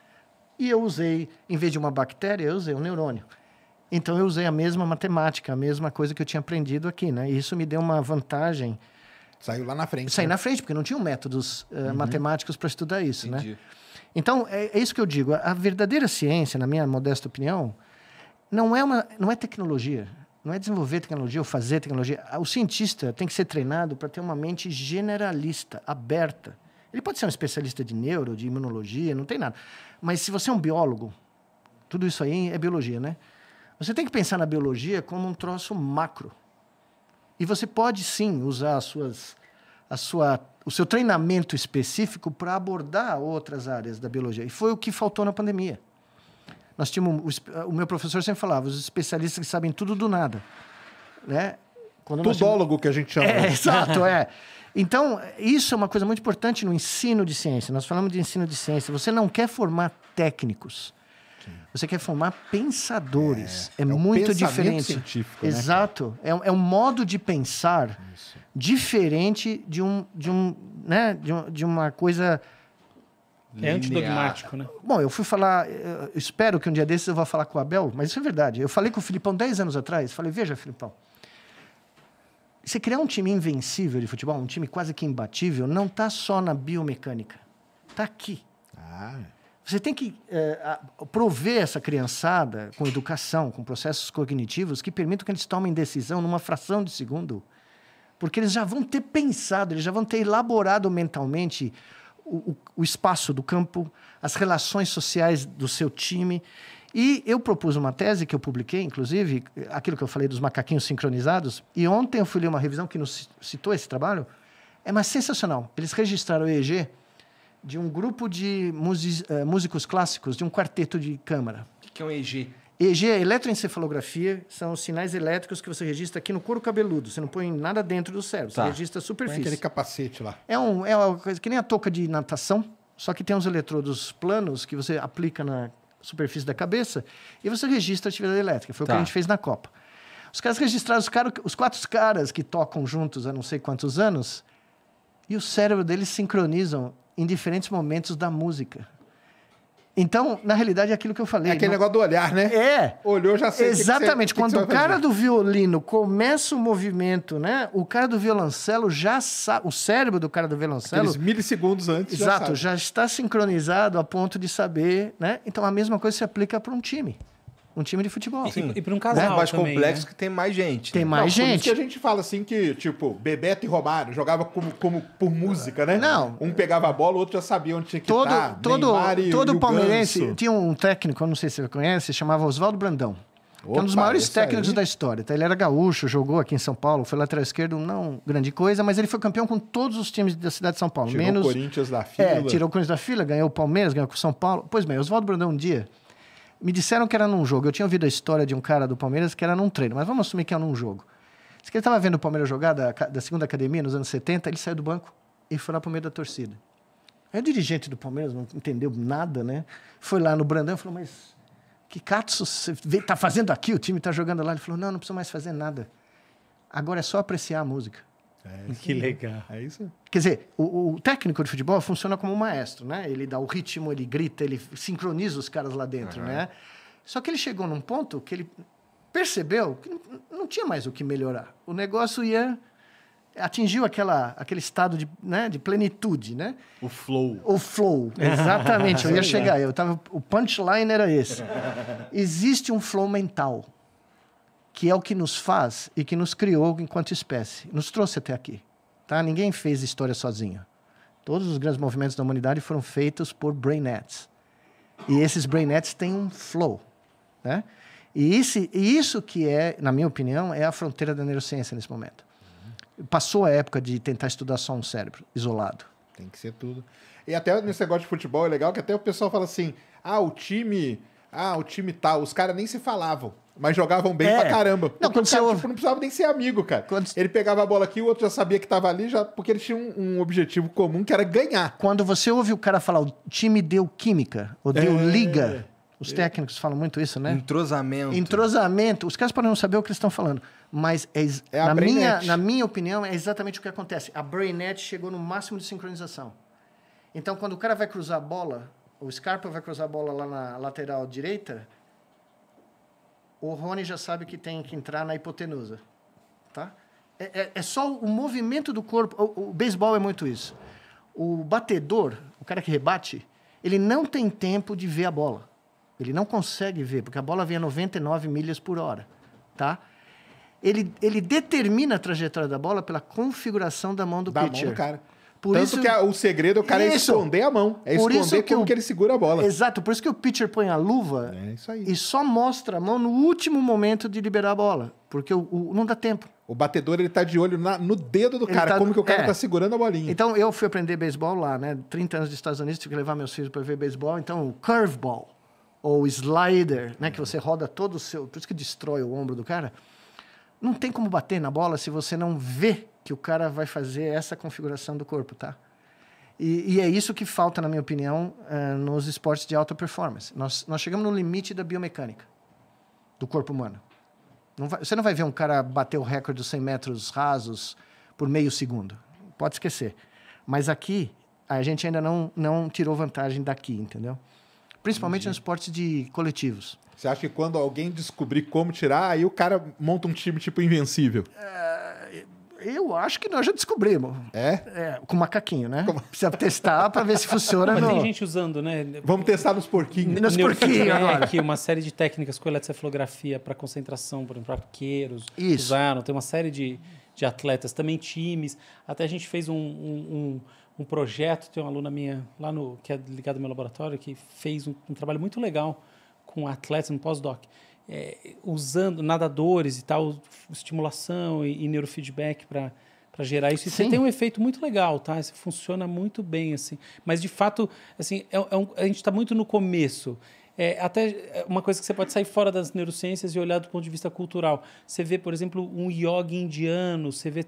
E eu usei, em vez de uma bactéria, eu usei um neurônio. Então eu usei a mesma matemática, a mesma coisa que eu tinha aprendido aqui, né? E isso me deu uma vantagem Saiu lá na frente. saiu né? na frente, porque não tinham métodos uh, uhum. matemáticos para estudar isso, né? Entendi. né? Então, é, é, isso que eu digo. A verdadeira ciência, na minha modesta opinião, não é, uma, não é tecnologia. Não é desenvolver tecnologia ou fazer tecnologia. O cientista tem que ser treinado para ter uma mente generalista, aberta. Ele pode ser um especialista de neuro, de imunologia, não tem nada. Mas se você é um biólogo, tudo isso aí é biologia, né? Você tem que pensar na biologia como um troço macro. E você pode sim usar as suas, a sua, o seu treinamento específico para abordar outras áreas da biologia. E foi o que faltou na pandemia. Nós tínhamos, o, meu professor sempre falava, os especialistas que sabem tudo do nada. Né? Quando Tudólogo tínhamos... que a gente chama. É, né? exato, <laughs> é. Então, isso é uma coisa muito importante no ensino de ciência. Nós falamos de ensino de ciência. Você não quer formar técnicos. Você quer formar pensadores. É, é, é muito diferente. Científico, né, Exato. Né, é, é um modo de pensar Isso. diferente de um, de um, né, de, um, de uma coisa é antidogmático, né? Bom, eu fui falar, eu espero que um dia desses eu vá falar com o Abel, mas isso é verdade. Eu falei com o Filipão 10 anos atrás, falei, veja, Filipão, você criar um time invencível de futebol, um time quase que imbatível, não está só na biomecânica, está aqui. Ah. É. Você tem que é, prover essa criançada com educação, com processos cognitivos que permitam que eles tomem decisão numa fração de segundo. Porque eles já vão ter pensado, eles já vão ter elaborado mentalmente o, o, o espaço do campo, as relações sociais do seu time. E eu propus uma tese que eu publiquei, inclusive, aquilo que eu falei dos macaquinhos sincronizados, e ontem eu fui ler uma revisão que nos citou esse trabalho, é mais sensacional. Eles registraram o EEG de um grupo de eh, músicos clássicos, de um quarteto de câmara. O que, que é um EG? EG, é eletroencefalografia, são os sinais elétricos que você registra aqui no couro cabeludo. Você não põe nada dentro do cérebro, tá. você registra a superfície. Põe aquele capacete lá. É, um, é uma coisa que nem a touca de natação, só que tem uns eletrodos planos que você aplica na superfície da cabeça e você registra a atividade elétrica. Foi tá. o que a tá. gente fez na Copa. Os caras registraram, os, os quatro caras que tocam juntos há não sei quantos anos, e o cérebro deles sincronizam em diferentes momentos da música. Então, na realidade, é aquilo que eu falei. É aquele não... negócio do olhar, né? É. Olhou, já sei. Exatamente. Que que você, Quando que o cara do violino começa o movimento, né? O cara do violoncelo já sabe. O cérebro do cara do violoncelo. Aqueles milissegundos antes. Exato, já, já está sincronizado a ponto de saber, né? Então a mesma coisa se aplica para um time um time de futebol. Sim. E, para um casal. É mais também, né? complexo né? que tem mais gente. Né? Tem mais não, gente. que a gente fala assim que, tipo, Bebeto e Romário jogava como, como por música, né? Não. Um pegava a bola, o outro já sabia onde tinha que todo, estar. Tá. Todo, e, todo e palmeirense Ganso. tinha um técnico, eu não sei se você conhece, chamava Oswaldo Brandão. Opa, é um dos maiores técnicos aí? da história. Tá? Ele era gaúcho, jogou aqui em São Paulo, foi lateral esquerdo, não grande coisa, mas ele foi campeão com todos os times da cidade de São Paulo. Tirou menos, o Corinthians da é, fila. É, tirou o Corinthians da fila, ganhou o Palmeiras, ganhou o São Paulo. Pois bem, Oswaldo Brandão um dia me disseram que era num jogo. Eu tinha ouvido a história de um cara do Palmeiras que era num treino, mas vamos assumir que era é num jogo. Diz que ele estava vendo o Palmeiras jogar da, da, segunda academia nos anos 70, ele saiu do banco e foi lá para o meio da torcida. Aí o dirigente do Palmeiras não entendeu nada, né? Foi lá no Brandão e falou: Mas que catso você está fazendo aqui? O time está jogando lá. Ele falou: Não, não precisa mais fazer nada. Agora é só apreciar a música. É que legal. É isso? Quer dizer, o, o, técnico de futebol funciona como um maestro, né? Ele dá o ritmo, ele grita, ele sincroniza os caras lá dentro, uhum. né? Só que ele chegou num ponto que ele percebeu que não tinha mais o que melhorar. O negócio ia atingiu aquela, aquele estado de, né, de plenitude, né? O flow. O flow, exatamente. eu ia <laughs> chegar, eu tava, o punchline era esse. <laughs> Existe um flow mental que é o que nos faz e que nos criou enquanto espécie, nos trouxe até aqui. Tá? Ninguém fez história sozinho. Todos os grandes movimentos da humanidade foram feitos por brain nets. E esses brain nets têm um flow. Né? E, esse, e isso que é, na minha opinião, é a fronteira da neurociência nesse momento. Uhum. Passou a época de tentar estudar só um cérebro isolado. Tem que ser tudo. E até nesse negócio de futebol é legal que até o pessoal fala assim: ah, o time, ah, o time tal, os caras nem se falavam mas jogavam bem é. pra caramba. Não, quando o cara, você... tipo, não precisava nem ser amigo, cara. Quando... Ele pegava a bola aqui, o outro já sabia que tava ali, já porque eles tinham um, um objetivo comum que era ganhar. Quando você ouve o cara falar, o time deu química, ou deu é. liga, os técnicos falam muito isso, né? Entrosamento. Entrosamento. Os caras podem não saber o que eles estão falando, mas é, é na, minha, na minha opinião é exatamente o que acontece. A Brainet chegou no máximo de sincronização. Então, quando o cara vai cruzar a bola, o Scarpa vai cruzar a bola lá na lateral direita, o Rony já sabe que tem que entrar na hipotenusa, tá? É, é, é só o movimento do corpo. O, o beisebol é muito isso. O batedor, o cara que rebate, ele não tem tempo de ver a bola. Ele não consegue ver, porque a bola vem a 99 milhas por hora, tá? Ele, ele determina a trajetória da bola pela configuração da mão do da pitcher. Mão do cara. Por Tanto isso... que a, o segredo é o cara isso. esconder a mão. É por esconder que como que ele segura a bola. Exato, por isso que o pitcher põe a luva é isso aí. e só mostra a mão no último momento de liberar a bola. Porque o, o não dá tempo. O batedor, ele tá de olho na, no dedo do ele cara, tá... como que o cara é. tá segurando a bolinha. Então, eu fui aprender beisebol lá, né? 30 anos dos Estados Unidos, tive que levar meus filhos para ver beisebol. Então, o curveball ou slider, né? Que você roda todo o seu... Por isso que destrói o ombro do cara. Não tem como bater na bola se você não vê que o cara vai fazer essa configuração do corpo, tá? E, e é isso que falta, na minha opinião, uh, nos esportes de alta performance. Nós, nós chegamos no limite da biomecânica do corpo humano. Não vai, você não vai ver um cara bater o recorde dos 100 metros rasos por meio segundo. Pode esquecer. Mas aqui, a gente ainda não, não tirou vantagem daqui, entendeu? Principalmente Entendi. nos esportes de coletivos. Você acha que quando alguém descobrir como tirar, aí o cara monta um time tipo invencível? Uh eu acho que nós já descobrimos. É? É, com macaquinho, né? Como? Precisa testar para ver se funciona. Mas não. tem gente usando, né? Vamos testar nos porquinhos. Nos porquinhos agora. Aqui, uma série de técnicas com eletrocefalografia para concentração, por exemplo, arqueiros Isso. usaram. Tem uma série de, de atletas, também times. Até a gente fez um, um, um, um projeto, tem uma aluna minha lá no... que é ligada ao meu laboratório, que fez um, um trabalho muito legal com atletas no pós-doc é, usando nadadores e tal, estimulação e, e neurofeedback para para gerar isso. E você tem um efeito muito legal, tá? Isso funciona muito bem, assim. Mas, de fato, assim, é, é um, a gente está muito no começo. É, até é, uma coisa que você pode sair fora das neurociências e olhar do ponto de vista cultural. Você vê, por exemplo, um yoga indiano, você vê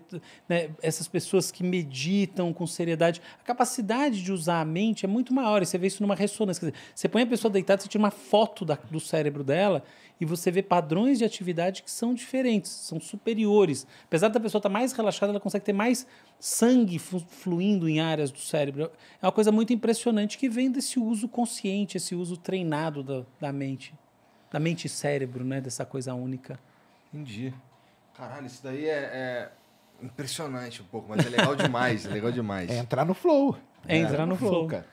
né, essas pessoas que meditam com seriedade. A capacidade de usar a mente é muito maior e você vê isso numa ressonância. Dizer, você põe a pessoa deitada, você tira uma foto da, do cérebro dela e você vê padrões de atividade que são diferentes, são superiores. Apesar da pessoa estar tá mais relaxada, ela consegue ter mais sangue fluindo em áreas do cérebro. É uma coisa muito impressionante que vem desse uso consciente, esse uso treinado da, da mente, da mente e cérebro, né? Dessa coisa única. Entendi. Caralho, isso daí é, é impressionante um pouco, mas é legal demais, é legal demais. É entrar no flow. É entrar no, no flow, flow cara.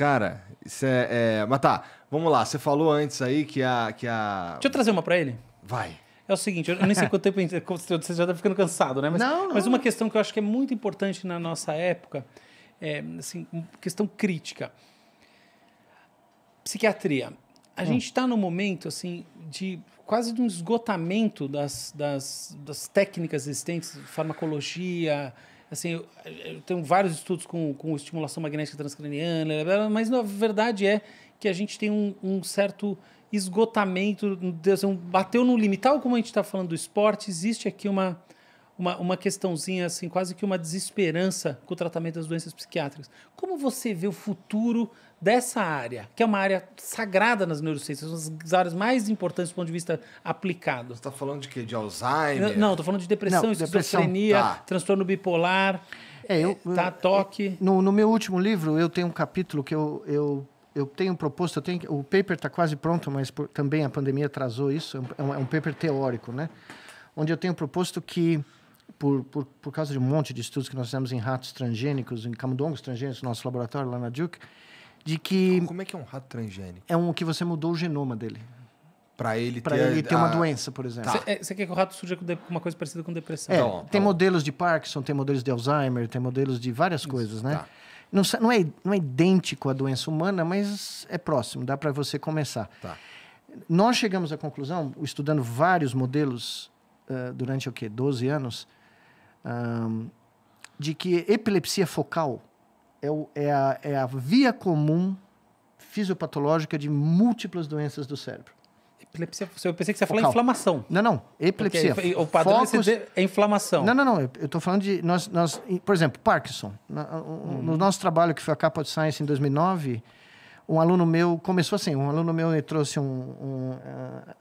Cara, isso é, é, Mas tá, vamos lá. Você falou antes aí que a. Que a... Deixa eu trazer uma para ele. Vai. É o seguinte, eu nem sei quanto tempo. Você já tá ficando cansado, né? Mas, não, não. mas uma questão que eu acho que é muito importante na nossa época, é, assim, questão crítica. Psiquiatria. A hum. gente está no momento, assim, de quase de um esgotamento das, das, das técnicas existentes, farmacologia, assim, eu, eu, tenho vários estudos com, com estimulação magnética transcraniana, mas na verdade é que a gente tem um, um certo esgotamento, assim, bateu no limite. Tal como a gente está falando do esporte, existe aqui uma, uma, uma questãozinha, assim, quase que uma desesperança com o tratamento das doenças psiquiátricas. Como você vê o futuro dessa área, que é uma área sagrada nas neurociências, uma das áreas mais importantes do ponto de vista aplicado. Você está falando de quê? De Alzheimer? Não, estou falando de depressão, não, esquizofrenia, depressão, tá. transtorno bipolar, é, eu, eh, tá, toque. No, no, meu último livro, eu tenho um capítulo que eu, eu, eu tenho proposto, eu tenho, o paper está quase pronto, mas por, também a pandemia atrasou isso, é, é um, é um paper teórico, né? Onde eu tenho proposto que por, por, por causa de um monte de estudos que nós fizemos em ratos transgênicos, em camundongos transgênicos no nosso laboratório lá na Duke, de que. Então, como é que é um rato transgênico? É um que você mudou o genoma dele. para ele para ter, ele ter a... uma doença, por exemplo. Você é, tá. quer que o rato surja com de... uma coisa parecida com depressão? É, tá tem bom. modelos de Parkinson, tem modelos de Alzheimer, tem modelos de várias Isso, coisas, né? Tá. Não, não, é, não é idêntico à doença humana, mas é próximo, dá para você começar. Tá. Nós chegamos à conclusão, estudando vários modelos uh, durante o quê? 12 anos, um, ah, de que epilepsia focal é, o, é, a, é a via comum fisiopatológica de múltiplas doenças do cérebro. Epilepsia, eu pensei que você falou inflamação. Não, não. Epilepsia. Porque o padrão é Focus... é inflamação. Não, não, não. Eu estou falando de. Nós, nós, por exemplo, Parkinson. Uhum. No, nosso trabalho, que foi a Capa de Science em 2009, um aluno meu. Começou assim: um aluno meu me trouxe um, um, eh,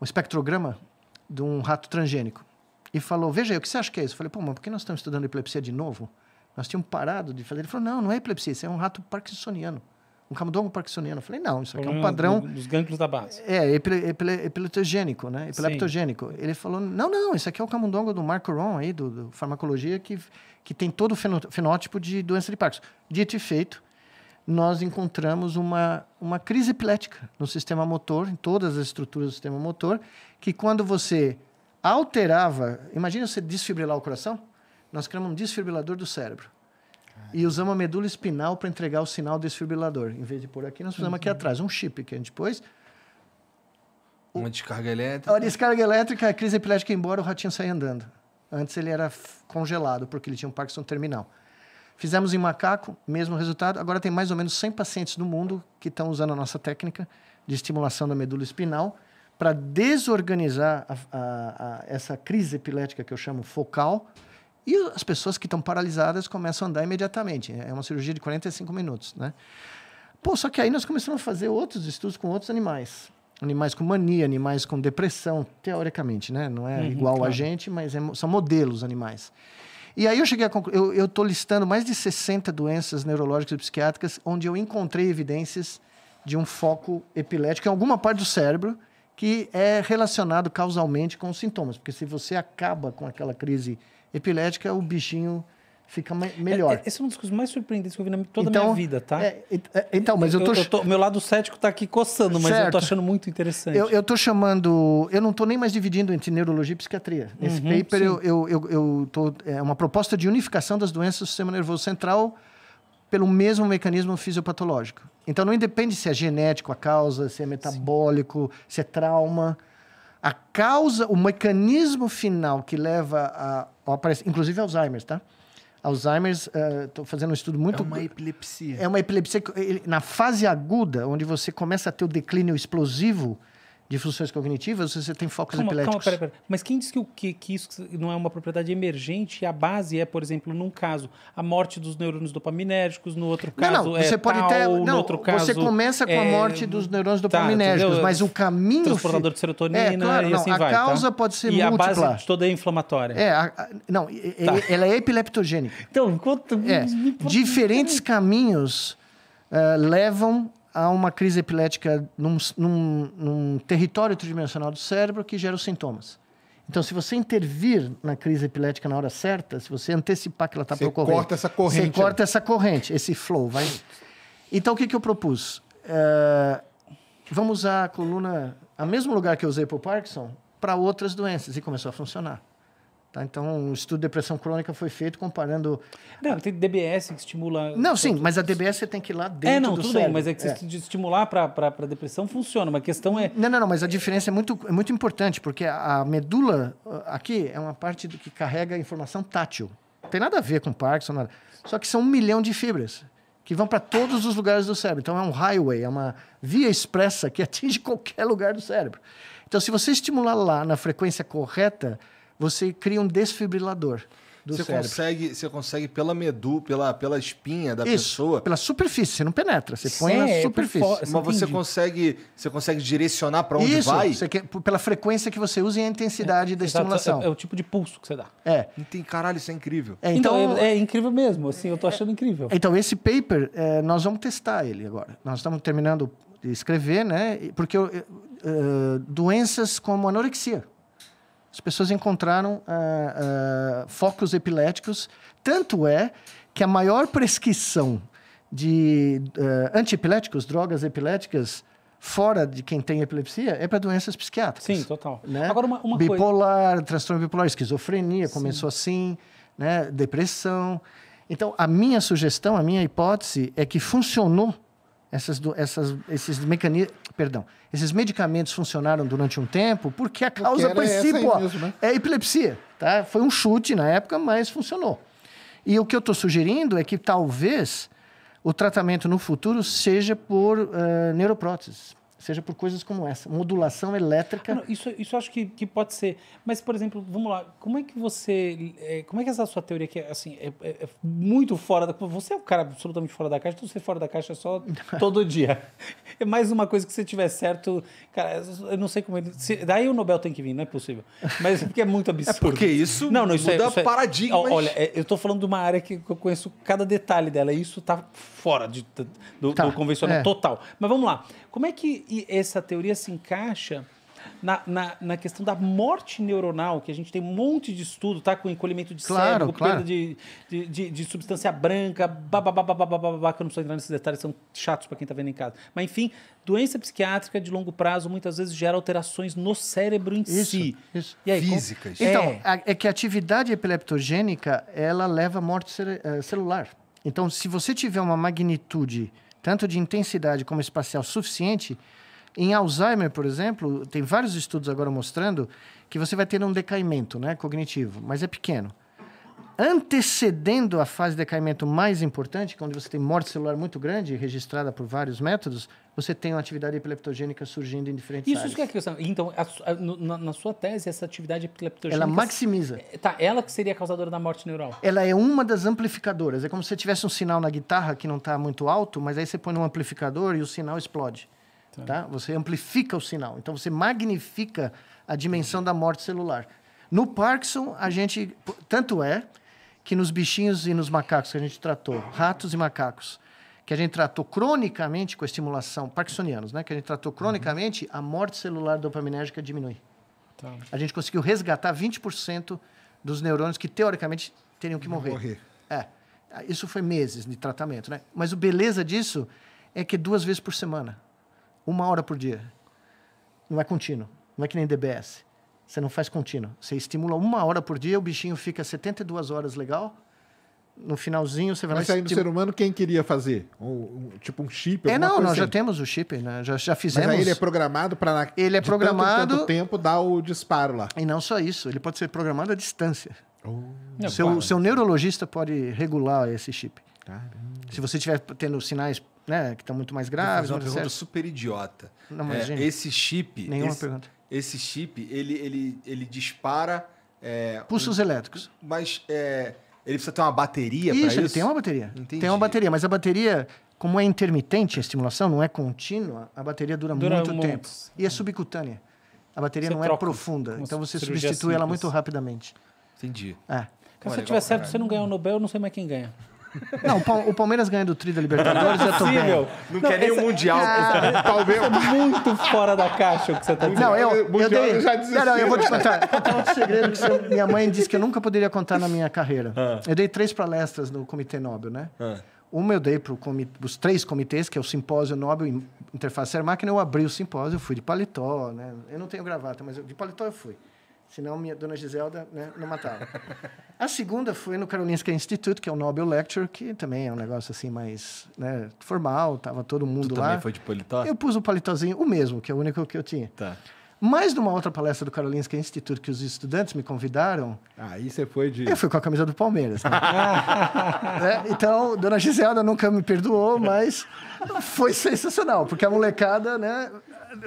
um espectrograma de um rato transgênico. E falou: Veja aí, o que você acha que é isso? Eu falei: Pô, mas por que nós estamos estudando epilepsia de novo? Nós tínhamos parado de fazer. Ele falou: não, não é epilepsia, isso é um rato parkinsoniano. Um camundongo parkinsoniano. Eu falei: não, isso aqui é um padrão. Dos gânglios da base. É, epile, epile, né? epileptogênico, né? Epileptogênico. Sim. Ele falou: não, não, isso aqui é o camundongo do Marco Ron, aí, do, do farmacologia, que, que tem todo o fenótipo de doença de Parkinson. Dito e feito, nós encontramos uma, uma crise epilética no sistema motor, em todas as estruturas do sistema motor, que quando você alterava, imagina você desfibrilar o coração, nós criamos um desfibrilador do cérebro. E usamos a medula espinal para entregar o sinal desfibrilador. Em vez de pôr aqui, nós fizemos uhum. aqui atrás um chip que a gente pôs. O... Uma descarga elétrica. A descarga elétrica, a crise epilética embora, o ratinho saia andando. Antes ele era congelado, porque ele tinha um Parkinson terminal. Fizemos em macaco, mesmo resultado. Agora tem mais ou menos 100 pacientes no mundo que estão usando a nossa técnica de estimulação da medula espinal para desorganizar a, a, a, essa crise epilética que eu chamo focal, e as pessoas que estão paralisadas começam a andar imediatamente. É uma cirurgia de 45 minutos, né? Pô, só que aí nós começamos a fazer outros estudos com outros animais. Animais com mania, animais com depressão, teoricamente, né? Não é uhum, igual claro. a gente, mas é, são modelos animais. E aí eu cheguei a conclu... eu estou listando mais de 60 doenças neurológicas e psiquiátricas onde eu encontrei evidências de um foco epilético em alguma parte do cérebro que é relacionado causalmente com os sintomas. Porque se você acaba com aquela crise epilética, é o bichinho fica melhor. É, é, esse é um dos discursos mais surpreendentes que eu vi na toda então, a minha então, vida, tá? É, é, então, mas eu, tô... Eu tô... Meu lado cético está aqui coçando, mas certo. eu tô achando muito interessante. Eu, eu tô chamando... Eu não tô nem mais dividindo entre neurologia e psiquiatria. Nesse uhum, paper, eu, eu, eu, eu tô... É uma proposta de unificação das doenças do sistema nervoso central pelo mesmo mecanismo fisiopatológico. Então, não independe se é genético a causa, se é metabólico, sim. se é trauma. A causa, o mecanismo final que leva a aparece, inclusive Alzheimer, tá? Alzheimer's, estou uh, fazendo um estudo muito. É uma epilepsia. É uma epilepsia na fase aguda, onde você começa a ter o declínio explosivo de funções cognitivas, você tem focos calma, epiléticos. Calma, pera, pera. Mas quem diz que, que, que isso não é uma propriedade emergente e a base é, por exemplo, num caso, a morte dos neurônios dopaminérgicos, no outro caso não, não, é você é pode tal, ter, não, outro caso... Você começa com é... a morte dos neurônios tá, dopaminérgicos, tá, mas o caminho... Transportador de serotonina é, claro, e assim vai. A tá? causa tá? pode ser e múltipla. E a base toda é inflamatória. É, a, a, não, tá. ela é epileptogênica. Então, quanto... É, diferentes caminhos uh, levam há uma crise epilética num, num, num território tridimensional do cérebro que gera os sintomas. Então, se você intervir na crise epilética na hora certa, se você antecipar que ela está para ocorrer... Você corta essa corrente. Você corta né? essa corrente, esse flow. Vai... Então, o que, que eu propus? Uh, vamos usar a coluna, a mesmo lugar que eu usei para o Parkinson, para outras doenças. E começou a funcionar. Tá? Então, o estudo de depressão crônica foi feito comparando. Não, tem DBS que estimula. Não, sim, mas a DBS você tem que ir lá é, dentro. É, não, tudo cérebro. bem, mas é que é. estimular para a depressão funciona, mas a questão é. Não, não, não, mas a diferença é muito, é muito importante, porque a medula uh, aqui é uma parte do que carrega informação tátil. Não tem nada a ver com Parkinson, nada. Só que são um milhão de fibras que vão para todos os lugares do cérebro. Então, é um highway, é uma via expressa que <laughs> atinge qualquer lugar do cérebro. Então, se você estimular lá na frequência correta você cria um desfibrilador do você cérebro. Consegue, você consegue pela medu, pela, pela espinha da Isso, pessoa. Pela superfície, você não penetra, você Sim, põe na é, superfície. mas você consegue, você consegue direcionar para onde Isso, vai? Você quer, pela frequência que você usa e a intensidade é, da estimulação. É, é, o tipo de pulso que você dá. É. Tem, caralho, isso é incrível. É, então, então é, é incrível mesmo, assim, eu tô é, achando incrível. Então, esse paper, nós vamos testar ele agora. Nós estamos terminando de escrever, né? Porque uh, doenças como anorexia as pessoas encontraram ah, ah, focos epiléticos. Tanto é que a maior prescrição de ah, antiepiléticos, drogas epiléticas, fora de quem tem epilepsia é para doenças psiquiátricas. Sim, total. Né? Agora, uma, uma bipolar, coisa... transtorno bipolar, esquizofrenia, Sim. começou assim, né? depressão. Então, a minha sugestão, a minha hipótese é que funcionou essas, essas, esses mecanismos, perdão, esses medicamentos funcionaram durante um tempo porque a causa principal né? é epilepsia, tá? Foi um chute na época, mas funcionou. E o que eu estou sugerindo é que talvez o tratamento no futuro seja por uh, neuropróteses seja por coisas como essa. Modulação elétrica. Ah, não, isso, isso acho que, que pode ser. Mas, por exemplo, vamos lá, como é que você. É, como é que essa sua teoria que é, assim, é, é, é muito fora da. Você é um cara absolutamente fora da caixa, então você fora da caixa é só <laughs> todo dia. É mais uma coisa que se tiver certo. Cara, eu não sei como ele. Se, daí o Nobel tem que vir, não é possível. Mas é porque é muito absurdo. <laughs> É porque isso, não, não, isso muda é, isso paradigmas. Olha, eu estou falando de uma área que eu conheço cada detalhe dela, e isso está fora de, do, tá, do convencional total. Mas vamos lá. Como é que essa teoria se encaixa na, na, na, questão da morte neuronal, que a gente tem um monte de estudo, tá? Com encolhimento de claro, cérebro, claro. perda de, de, de, de, substância branca, babababababababá, que eu não sou entrar nesses detalhes, são chatos para quem está vendo em casa. Mas, enfim, doença psiquiátrica de longo prazo muitas vezes gera alterações no cérebro em isso, si. Isso. E aí, Físicas. Como... É. Então, é. é que a atividade epileptogênica, ela leva à morte eh, celular. Então, se você tiver uma magnitude tanto de intensidade como espacial suficiente, em Alzheimer, por exemplo, tem vários estudos agora mostrando que você vai ter um decaimento né, cognitivo, mas é pequeno antecedendo a fase de decaimento mais importante, quando é você tem morte celular muito grande, registrada por vários métodos, você tem uma atividade epileptogênica surgindo em diferentes isso áreas. Isso que é a questão. Então, a, a, na, na, sua tese, essa atividade epileptogênica... Ela maximiza. É, tá, ela que seria a causadora da morte neural. Ela é uma das amplificadoras. É como se você tivesse um sinal na guitarra que não está muito alto, mas aí você põe um amplificador e o sinal explode. Tá. tá? Você amplifica o sinal. Então, você magnifica a dimensão da morte celular. No Parkinson, a gente... Tanto é que nos bichinhos e nos macacos que a gente tratou, ratos e macacos, que a gente tratou cronicamente com estimulação, parkinsonianos, né? Que a gente tratou cronicamente, uhum. a morte celular dopaminérgica diminui. Tá. A gente conseguiu resgatar 20% dos neurônios que, teoricamente, teriam que morrer. morrer. É. Isso foi meses de tratamento, né? Mas o beleza disso é que é duas vezes por semana, uma hora por dia. Não é contínuo, não é que nem DBS. Você não faz contínuo. Você estimula uma hora por dia, o bichinho fica 72 horas legal. No finalzinho você vai Mas Mas aí no ser humano, quem queria fazer? Um, um tipo um chip? É, não, nós assim. já temos o chip, né? já, já fizemos. Mas aí ele é programado para. Ele é programado. Tanto, tanto tempo dar o disparo lá. E não só isso, ele pode ser programado à distância. Oh. Seu, seu neurologista pode regular esse chip. Caramba. Se você estiver tendo sinais né, que estão muito mais graves. Uma pergunta certo. super idiota. Não, é, esse chip. Nenhuma esse, pergunta esse chip ele, ele, ele dispara. É, Pulsos um, elétricos. Mas é, ele precisa ter uma bateria para isso? ele tem uma bateria. Entendi. Tem uma bateria, mas a bateria, como é intermitente a estimulação, não é contínua, a bateria dura, dura muito um tempo. Monte. E é subcutânea. A bateria você não é profunda, então você substitui simples. ela muito rapidamente. Entendi. É. Cara, se eu tiver certo, você não ganhar o Nobel, eu não sei mais quem ganha. Não, o Palmeiras ganha do Tri da Libertadores, eu tô Sim, bem. Meu, não, não quer nem o Mundial. Ah, é... Palmeiras. É muito fora da caixa o que você tá dizendo. Não, eu, eu, dei... já disse. Não, não, eu vou te contar, <laughs> contar um segredo que você... minha mãe disse que eu nunca poderia contar na minha carreira. Ah. Eu dei três palestras no Comitê Nobel, né? Ah. Uma eu dei para os três comitês, que é o Simpósio Nobel, Interface Ser Máquina. Eu abri o simpósio, eu fui de paletó, né? Eu não tenho gravata, mas eu... de paletó eu fui. Senão, minha dona Giselda né, não matava. A segunda foi no Karolinska Institute, que é o Nobel Lecture, que também é um negócio assim mais né, formal, tava todo mundo tu lá. também foi de paletó? Eu pus o paletózinho, o mesmo, que é o único que eu tinha. Tá. Mais numa outra palestra do Karolinska Institute que os estudantes me convidaram. Aí você foi de. Eu fui com a camisa do Palmeiras. Né? <laughs> é, então, dona Giselda nunca me perdoou, mas foi sensacional, porque a molecada, né?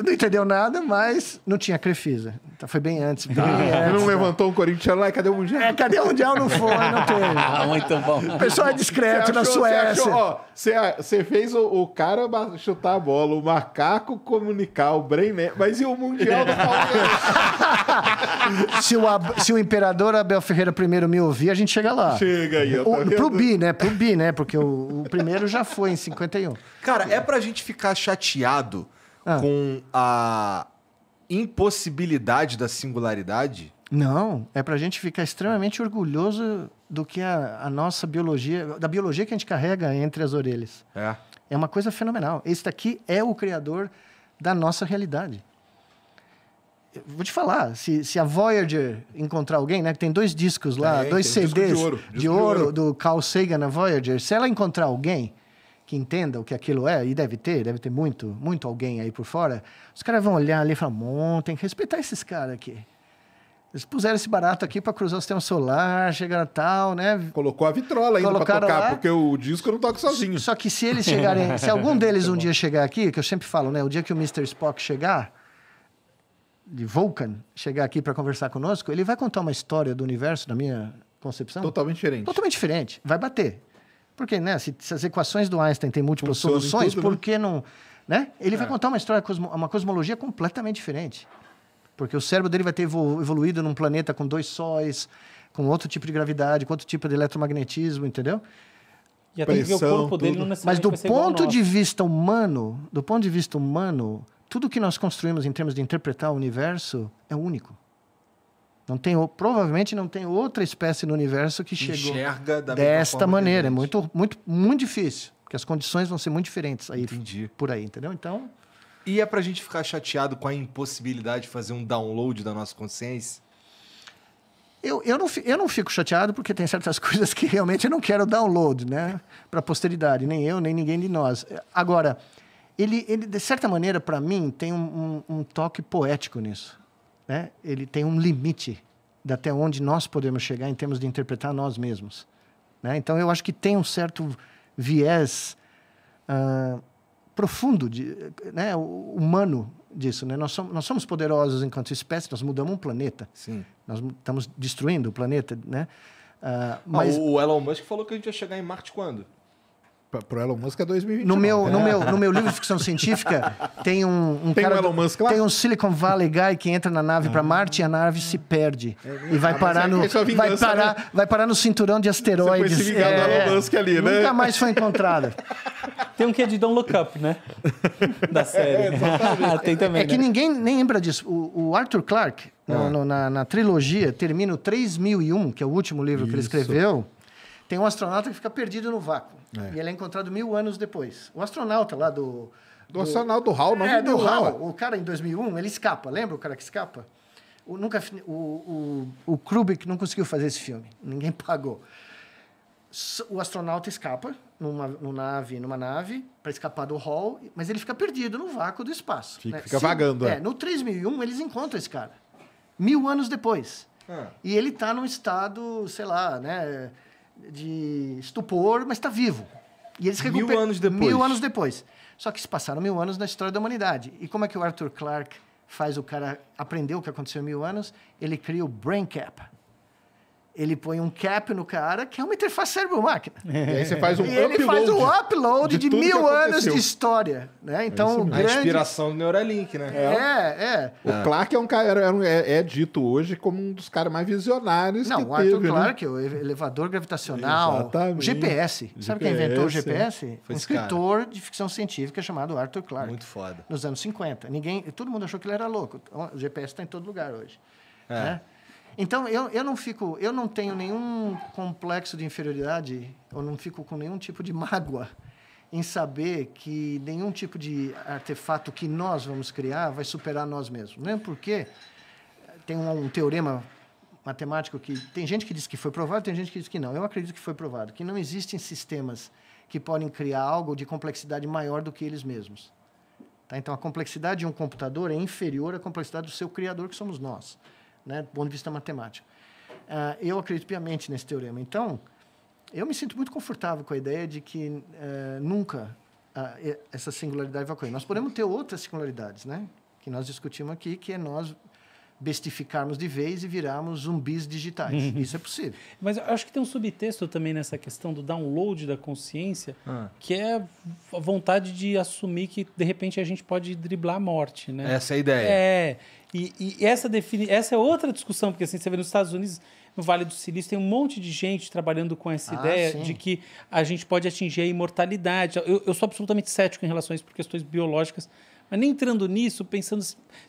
não entendeu nada, mas não tinha Crefisa. Então foi bem antes. Bem ah, antes, não levantou o Corinthians lá, cadê o Mundial? É, cadê o Mundial? Não foi, não <laughs> teve. Ah, muito bom. O pessoal é discreto achou, na Suécia. Você fez o, o, cara chutar a bola, o macaco comunicar, o bremen Mas e o Mundial do Palmeiras? <laughs> se, o, se o imperador Abel Ferreira primeiro me ouvir, a gente chega lá. Chega aí, eu tô o, Pro B, né? Pro B, né? Porque o, o primeiro já foi em 51. Cara, é pra gente ficar chateado ah. com a impossibilidade da singularidade? Não, é para a gente ficar extremamente orgulhoso do que a, a, nossa biologia, da biologia que a gente carrega entre as orelhas. É. É uma coisa fenomenal. Esse daqui é o criador da nossa realidade. Eu vou te falar, se, se a Voyager encontrar alguém, né? Que tem dois discos lá, é, dois CDs de, ouro, de, ouro, ouro do Carl Sagan na Voyager. Se ela encontrar alguém que entenda o que aquilo é, e deve ter, deve ter muito, muito alguém aí por fora, os caras vão olhar ali e falar, Mom, tem que respeitar esses caras aqui. Eles puseram esse barato aqui para cruzar o sistema solar, chegaram tal, né? Colocou a vitrola ainda para tocar, lá. porque o disco eu não toco sozinho. Só que se eles chegarem, se <laughs> algum deles tá um dia chegar aqui, que eu sempre falo, né? O dia que o Mr. Spock chegar, de Vulcan, chegar aqui para conversar conosco, ele vai contar uma história do universo, da minha concepção. Totalmente diferente. Totalmente diferente. Vai bater. Porque, né, se, se as equações do Einstein têm múltiplas Funciona soluções, tudo, por né? que não. Né? Ele é. vai contar uma história, uma cosmologia completamente diferente. Porque o cérebro dele vai ter evoluído num planeta com dois sóis, com outro tipo de gravidade, com outro tipo de eletromagnetismo, entendeu? E até Pressão, o corpo dele não necessariamente Mas do ponto de vista humano, do ponto de vista humano, tudo que nós construímos em termos de interpretar o universo é único. Não tem, provavelmente não tem outra espécie no universo que chegou Enxerga da desta maneira. É muito, muito, muito difícil, porque as condições vão ser muito diferentes aí Entendi. por aí, entendeu? Então. E é para a gente ficar chateado com a impossibilidade de fazer um download da nossa consciência? Eu, eu, não, eu não fico chateado porque tem certas <laughs> coisas que realmente eu não quero download, né? Para posteridade, nem eu, nem ninguém de nós. Agora, ele, ele de certa maneira, para mim, tem um, um, um, toque poético nisso né, ele tem um limite de até onde nós podemos chegar em termos de interpretar nós mesmos. Né? Então, eu acho que tem um certo viés uh, profundo, de, né, humano disso. Né? Nós, somos, nós somos poderosos enquanto espécie, nós mudamos um planeta. Sim. Nós estamos destruindo o planeta, né? Uh, mas... Ah, o Elon Musk falou que a gente ia chegar em Marte quando? Pro Elon Musk é 2020. No meu, é. no meu, no meu livro de ficção científica, tem um, um tem cara. Um Elon Musk lá? Tem um Silicon Valley guy que entra na nave ah. para hum. Marte e a nave se perde. É, e vai ah, parar, é no, vingança, vai, parar, né? vai parar no cinturão de asteroides. Você foi se é, Elon Musk ali, né? Nunca mais foi encontrada. <laughs> Tem um que é de Don't Look Up, né? <laughs> Da série. É, tem também. É né? que ninguém nem lembra disso. O, o Arthur Clarke, ah. no, na, na, trilogia, termina o 3001, que é o último livro Isso. que ele escreveu. Tem um astronauta que fica perdido no vácuo. É. E ele é encontrado mil anos depois. O astronauta lá do. Do, do astronauta do Hall, não é, do, Hall. O cara em 2001, ele escapa, lembra o cara que escapa? O, nunca, o, o, o Kubrick não conseguiu fazer esse filme, ninguém <laughs> pagou. O astronauta escapa numa, numa nave, numa nave para escapar do Hall, mas ele fica perdido no vácuo do espaço. Fica, né? fica Se, vagando. É, é, no 3001 eles encontram esse cara, mil anos depois. Ah. E ele está num estado, sei lá, né? de estupor, mas está vivo. E eles recuper... Mil anos depois. Mil anos depois. Só que se passaram mil anos na história da humanidade. E como é que o Arthur Clarke faz o cara aprender o que aconteceu em mil anos? Ele cria o Brain Cap ele põe um cap no cara, que é uma interface cérebro-máquina. É. <laughs> E aí você faz um e upload. ele faz um upload de, de mil anos de história. Né? Então, é grande... A inspiração do Neuralink, né? É, é. O ah. Clark é, um cara, é, é, dito hoje como um dos caras mais visionários Não, que o Arthur Clark, né? o elevador gravitacional, Exatamente. o GPS. Sabe quem inventou o é. GPS? um escritor cara. de ficção científica chamado Arthur Clark. Muito foda. Nos anos 50. Ninguém, todo mundo achou que ele era louco. O GPS está em todo lugar hoje. É. Né? Então, eu, eu não fico, eu não tenho nenhum complexo de inferioridade, eu não fico com nenhum tipo de mágoa em saber que nenhum tipo de artefato que nós vamos criar vai superar nós mesmos. Mesmo porque tem um, um, teorema matemático que tem gente que diz que foi provado, tem gente que diz que não. Eu acredito que foi provado, que não existem sistemas que podem criar algo de complexidade maior do que eles mesmos. Tá? Então, a complexidade de um computador é inferior à complexidade do seu criador, que somos nós né, do ponto de vista matemático. Uh, eu acredito piamente nesse teorema. Então, eu me sinto muito confortável com a ideia de que uh, nunca uh, essa singularidade vai ocorrer. Nós podemos ter outras singularidades, né? Que nós discutimos aqui, que é nós bestificarmos de vez e virarmos zumbis digitais. Uhum. Isso é possível. Mas eu acho que tem um subtexto também nessa questão do download da consciência, ah. que é a vontade de assumir que, de repente, a gente pode driblar a morte, né? Essa é a ideia. É. E, e essa, defini essa é outra discussão, porque assim, você vê nos Estados Unidos, no Vale do Silício, tem um monte de gente trabalhando com essa ah, ideia sim. de que a gente pode atingir a imortalidade. Eu, eu sou absolutamente cético em relação a isso por questões biológicas, mas nem entrando nisso, pensando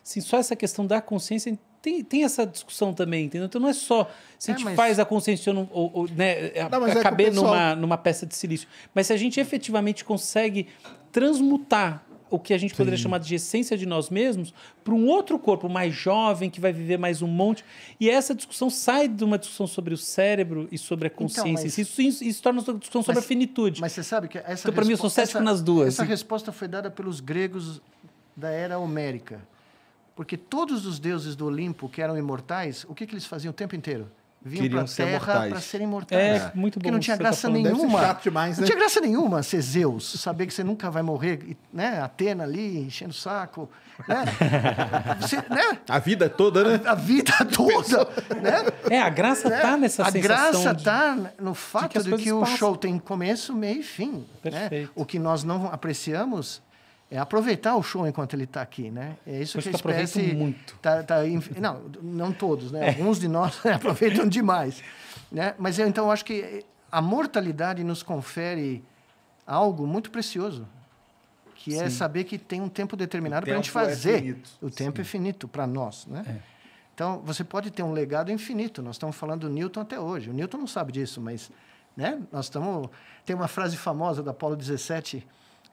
assim, só essa questão da consciência, tem, tem essa discussão também, entendeu? Então não é só se é, a gente mas... faz a consciência ou, ou, ou né, não, é caber é pessoal... numa, numa peça de silício, mas se a gente efetivamente consegue transmutar o que a gente poderia Sim. chamar de essência de nós mesmos para um outro corpo mais jovem que vai viver mais um monte. E essa discussão sai de uma discussão sobre o cérebro e sobre a então, consciência. Então, mas... isso, isso, isso, torna uma discussão sobre mas, a finitude. Mas você sabe que essa Então, para mim, eu sou cético essa, nas duas. Essa assim. resposta foi dada pelos gregos da era homérica. Porque todos os deuses do Olimpo que eram imortais, o que, que eles faziam o tempo inteiro? Vinham para a Terra para serem imortais. É, muito bom. Porque não tinha graça tá nenhuma. Demais, né? Não tinha graça nenhuma ser Zeus, saber que você nunca vai morrer, né? Atena ali, enchendo o saco. Né? <laughs> Você, né? A vida toda, né? A, a vida <laughs> toda, né? É, a graça né? tá nessa a sensação. A graça está tá no fato de que, de que o passam. show tem começo, meio e fim. Né? Perfeito. Né? O que nós não apreciamos é aproveitar o show enquanto ele está aqui, né? É isso que a tá espécie muito. Tá, tá, não, não todos, né? É. Alguns de nós <laughs> aproveitam demais, né? Mas eu, então acho que a mortalidade nos confere algo muito precioso, que é Sim. é saber que tem um tempo determinado para a gente é fazer. É o tempo é Sim. é finito para nós, né? É. Então você pode ter um legado infinito. Nós estamos falando do Newton até hoje. O Newton não sabe disso, mas, né? Nós estamos tem uma frase famosa da Apolo 17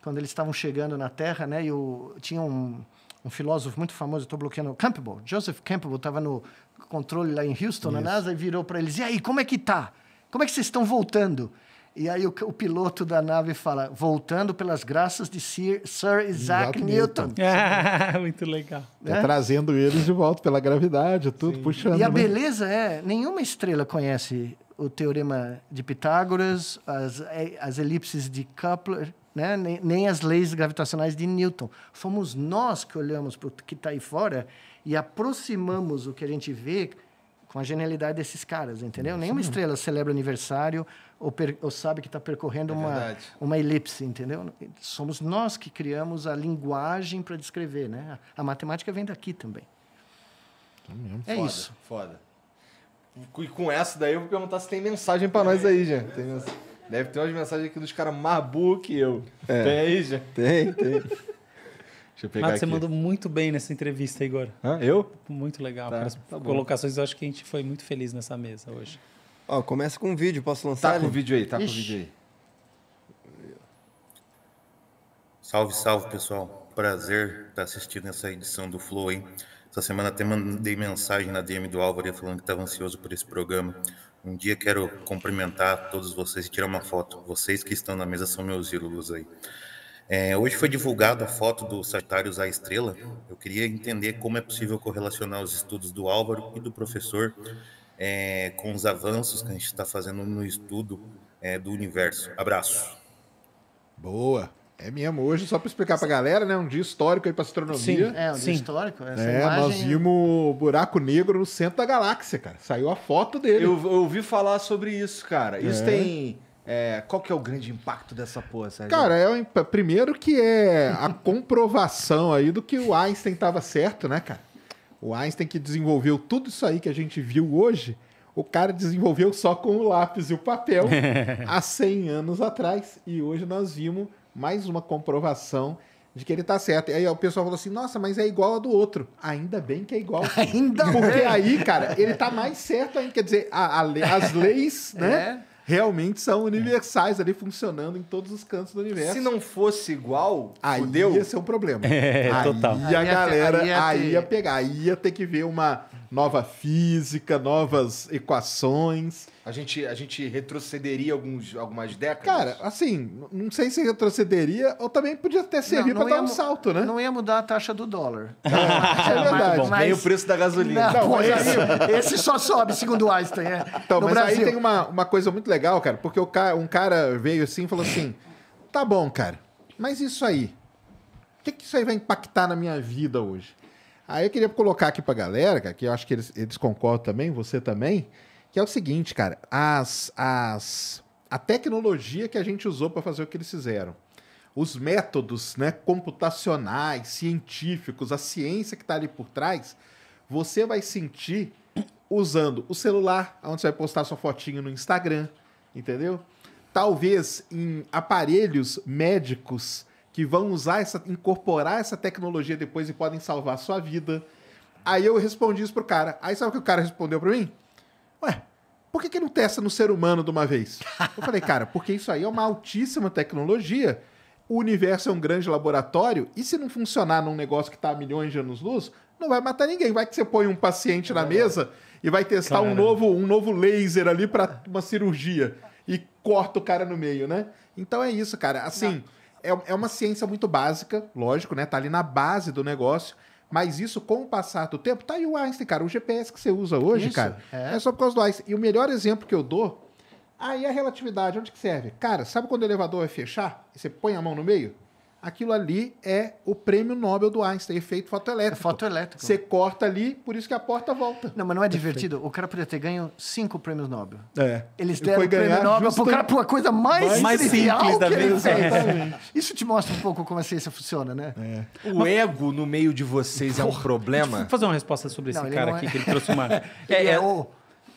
quando eles estavam chegando na Terra, né? E o, tinha um, um filósofo muito famoso, estou bloqueando, Campbell, Joseph Campbell, estava no controle lá em Houston, Isso. na NASA, e virou para eles: e aí, como é que tá? Como é que vocês estão voltando? E aí o, o, piloto da nave fala, voltando pelas graças de Sir, Sir Isaac, Newton. Newton. Ah, <laughs> muito legal. é? Trazendo eles de volta pela gravidade, tudo Sim. puxando. E a né? beleza é, nenhuma estrela conhece o teorema de Pitágoras, as, é, as elipses de Kepler, né? nem, nem as leis gravitacionais de Newton. Fomos nós que olhamos para o que está aí fora e aproximamos o que a gente vê com a genialidade desses caras, entendeu? Sim. Nenhuma estrela celebra aniversário ou, per, ou sabe que está percorrendo é uma, uma elipse, entendeu? Somos nós que criamos a linguagem para descrever, né? A, a, matemática vem daqui também. É, é foda, isso. Foda. E com essa daí eu vou perguntar se tem mensagem para nós é. aí, gente. Tem mensagem. Deve ter umas mensagens aqui dos caras mais burros que eu. É. Tem aí, já? Tem, tem. Deixa eu pegar Mas você mandou muito bem nessa entrevista, Igor. Hã? Eu? Muito legal. Tá, as tá colocações, eu acho que a gente foi muito feliz nessa mesa hoje. Ó, começa com um vídeo, posso lançar? Tá com o vídeo aí, tá Ixi. com o vídeo aí. Salve, salve, pessoal. Prazer estar tá assistindo essa edição do Flow, hein? Essa semana até mandei mensagem na DM do Álvaro falando que estava ansioso por esse programa. Um dia quero cumprimentar todos vocês e tirar uma foto. Vocês que estão na mesa são meus ídolos aí. É, hoje foi divulgada a foto do Sagitários à Estrela. Eu queria entender como é possível correlacionar os estudos do Álvaro e do professor é, com os avanços que a gente está fazendo no estudo é, do universo. Abraço. Boa. É mesmo, hoje, só para explicar para a galera, né? Um dia histórico aí para astronomia. Sim, é, um Sim. dia histórico. Essa é, imagem... nós é- vimos o buraco negro no centro da galáxia, cara. Saiu a foto dele. Eu, eu ouvi falar sobre isso, cara. Isso é. tem. É, qual que é o grande impacto dessa porra, Sérgio? Cara, é, primeiro que é a <laughs> comprovação aí do que o Einstein estava certo, né, cara? O Einstein que desenvolveu tudo isso aí que a gente viu hoje, o cara desenvolveu só com o lápis e o papel <laughs> há 100 anos atrás. E hoje nós vimos mais uma comprovação de que ele tá certo. E aí o pessoal falou assim: nossa, mas é igual a do outro. Ainda bem que é igual. <laughs> Ainda Porque bem. aí, cara, ele tá mais certo ainda. Quer dizer, a, a, as leis, <laughs> é. né? É. Realmente são universais ali, funcionando em todos os cantos do universo. Se não fosse igual, aí fudeu. ia ser um problema. <laughs> É, aí total. E a galera aí ia, ter... aí ia pegar, aí ia ter que ver uma nova física, novas equações. A gente, a gente retrocederia alguns, algumas décadas? Cara, assim, não sei se retrocederia ou também podia até servir para dar um salto, né? Não ia mudar a taxa do dólar. É, <laughs> é verdade. mas... Nem o preço da gasolina. Não, não, mas esse, assim, aí... esse só sobe, segundo Einstein. É. Então, no mas Brasil. aí tem uma, uma coisa muito legal, cara, porque ca... um cara veio assim e falou assim, tá bom, cara, mas isso aí, o que, que isso aí vai impactar na minha vida hoje? Aí eu queria colocar aqui pra galera, cara, que eu acho que eles, eles concordam também, você também, que é o seguinte, cara, as, as, a tecnologia que a gente usou para fazer o que eles fizeram, os métodos né, computacionais, científicos, a ciência que está ali por trás, você vai sentir usando o celular, onde você vai postar sua fotinho no Instagram, entendeu? Talvez em aparelhos médicos que vão usar essa, incorporar essa tecnologia depois e podem salvar a sua vida. Aí eu respondi isso pro cara. Aí sabe o que o cara respondeu para mim? Ué, por que, que não testa no ser humano de uma vez? Eu falei, cara, porque isso aí é uma altíssima tecnologia. O universo é um grande laboratório e se não funcionar num negócio que está a milhões de anos-luz, não vai matar ninguém. Vai que você põe um paciente é na mesa e vai testar um novo, um novo laser ali para uma cirurgia e corta o cara no meio, né? Então é isso, cara. Assim. Não é, é uma ciência muito básica, lógico, né? Tá ali na base do negócio. Mas isso, com o passar do tempo, tá aí o Einstein, cara. O GPS que você usa hoje, isso, cara, é. é. só por causa do Einstein. E o melhor exemplo que eu dou, aí a relatividade, onde que serve? Cara, sabe quando o elevador vai fechar e você põe a mão no meio? aquilo ali é o prêmio Nobel do Einstein, efeito fotoelétrico. É fotoelétrico. Você né? corta ali, por isso que a porta volta. Não, mas não é divertido? O cara podia ter ganho cinco prêmios Nobel. É. Eles deram o prêmio Nobel pro cara por uma coisa mais, mais simples da vida. É. Isso te mostra um pouco como a ciência funciona, né? É. O mas... ego no meio de vocês Porra, é um problema? Deixa eu fazer uma resposta sobre não, esse cara é... aqui, que ele trouxe uma... <laughs> ele é, é, é, o...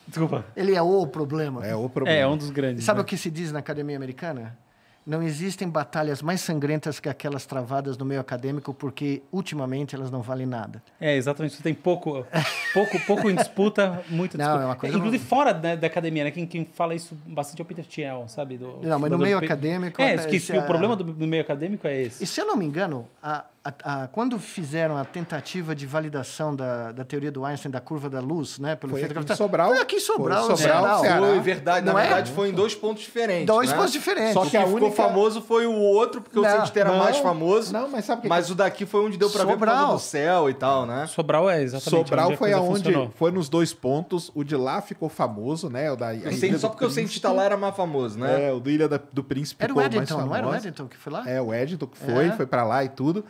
Desculpa. Ele é o problema. É o problema. É, um dos grandes. Sabe né? o que se diz na academia americana? Não existem batalhas mais sangrentas que aquelas travadas no meio acadêmico, porque ultimamente elas não valem nada. É, exatamente. Você tem pouco, pouco, pouco em disputa, muito não, disputa. É uma coisa Inclusive não... fora da, da, academia, né? Quem, quem fala isso bastante é o Peter Thiel, sabe? Do, não, mas no meio do... acadêmico. É, é que, o é- problema do, do, meio acadêmico é esse. E se eu não me engano, a, a, a, quando fizeram a tentativa de validação da, da teoria do Einstein da curva da luz, né? Pelo foi aqui Sobral. Foi aqui em Sobral, foi Sobral, Ceará. Foi verdade, não na é? verdade foi em dois pontos diferentes. Dois né? pontos diferentes. Só que, que única... ficou famoso foi o outro, porque não, o centro era não, mais famoso. Não, mas sabe que Mas o daqui foi onde deu para ver o céu e tal, né? Sobral é exatamente. Sobral foi aonde funcionou. foi nos dois pontos, o de lá ficou famoso, né? O da só porque o cientista lá era mais famoso, né? É, o do Ilha da, do Príncipe era ficou o Eddington, mais famoso. Não era o Eddington que foi lá? É, o Eddington que foi, é. foi para lá e tudo.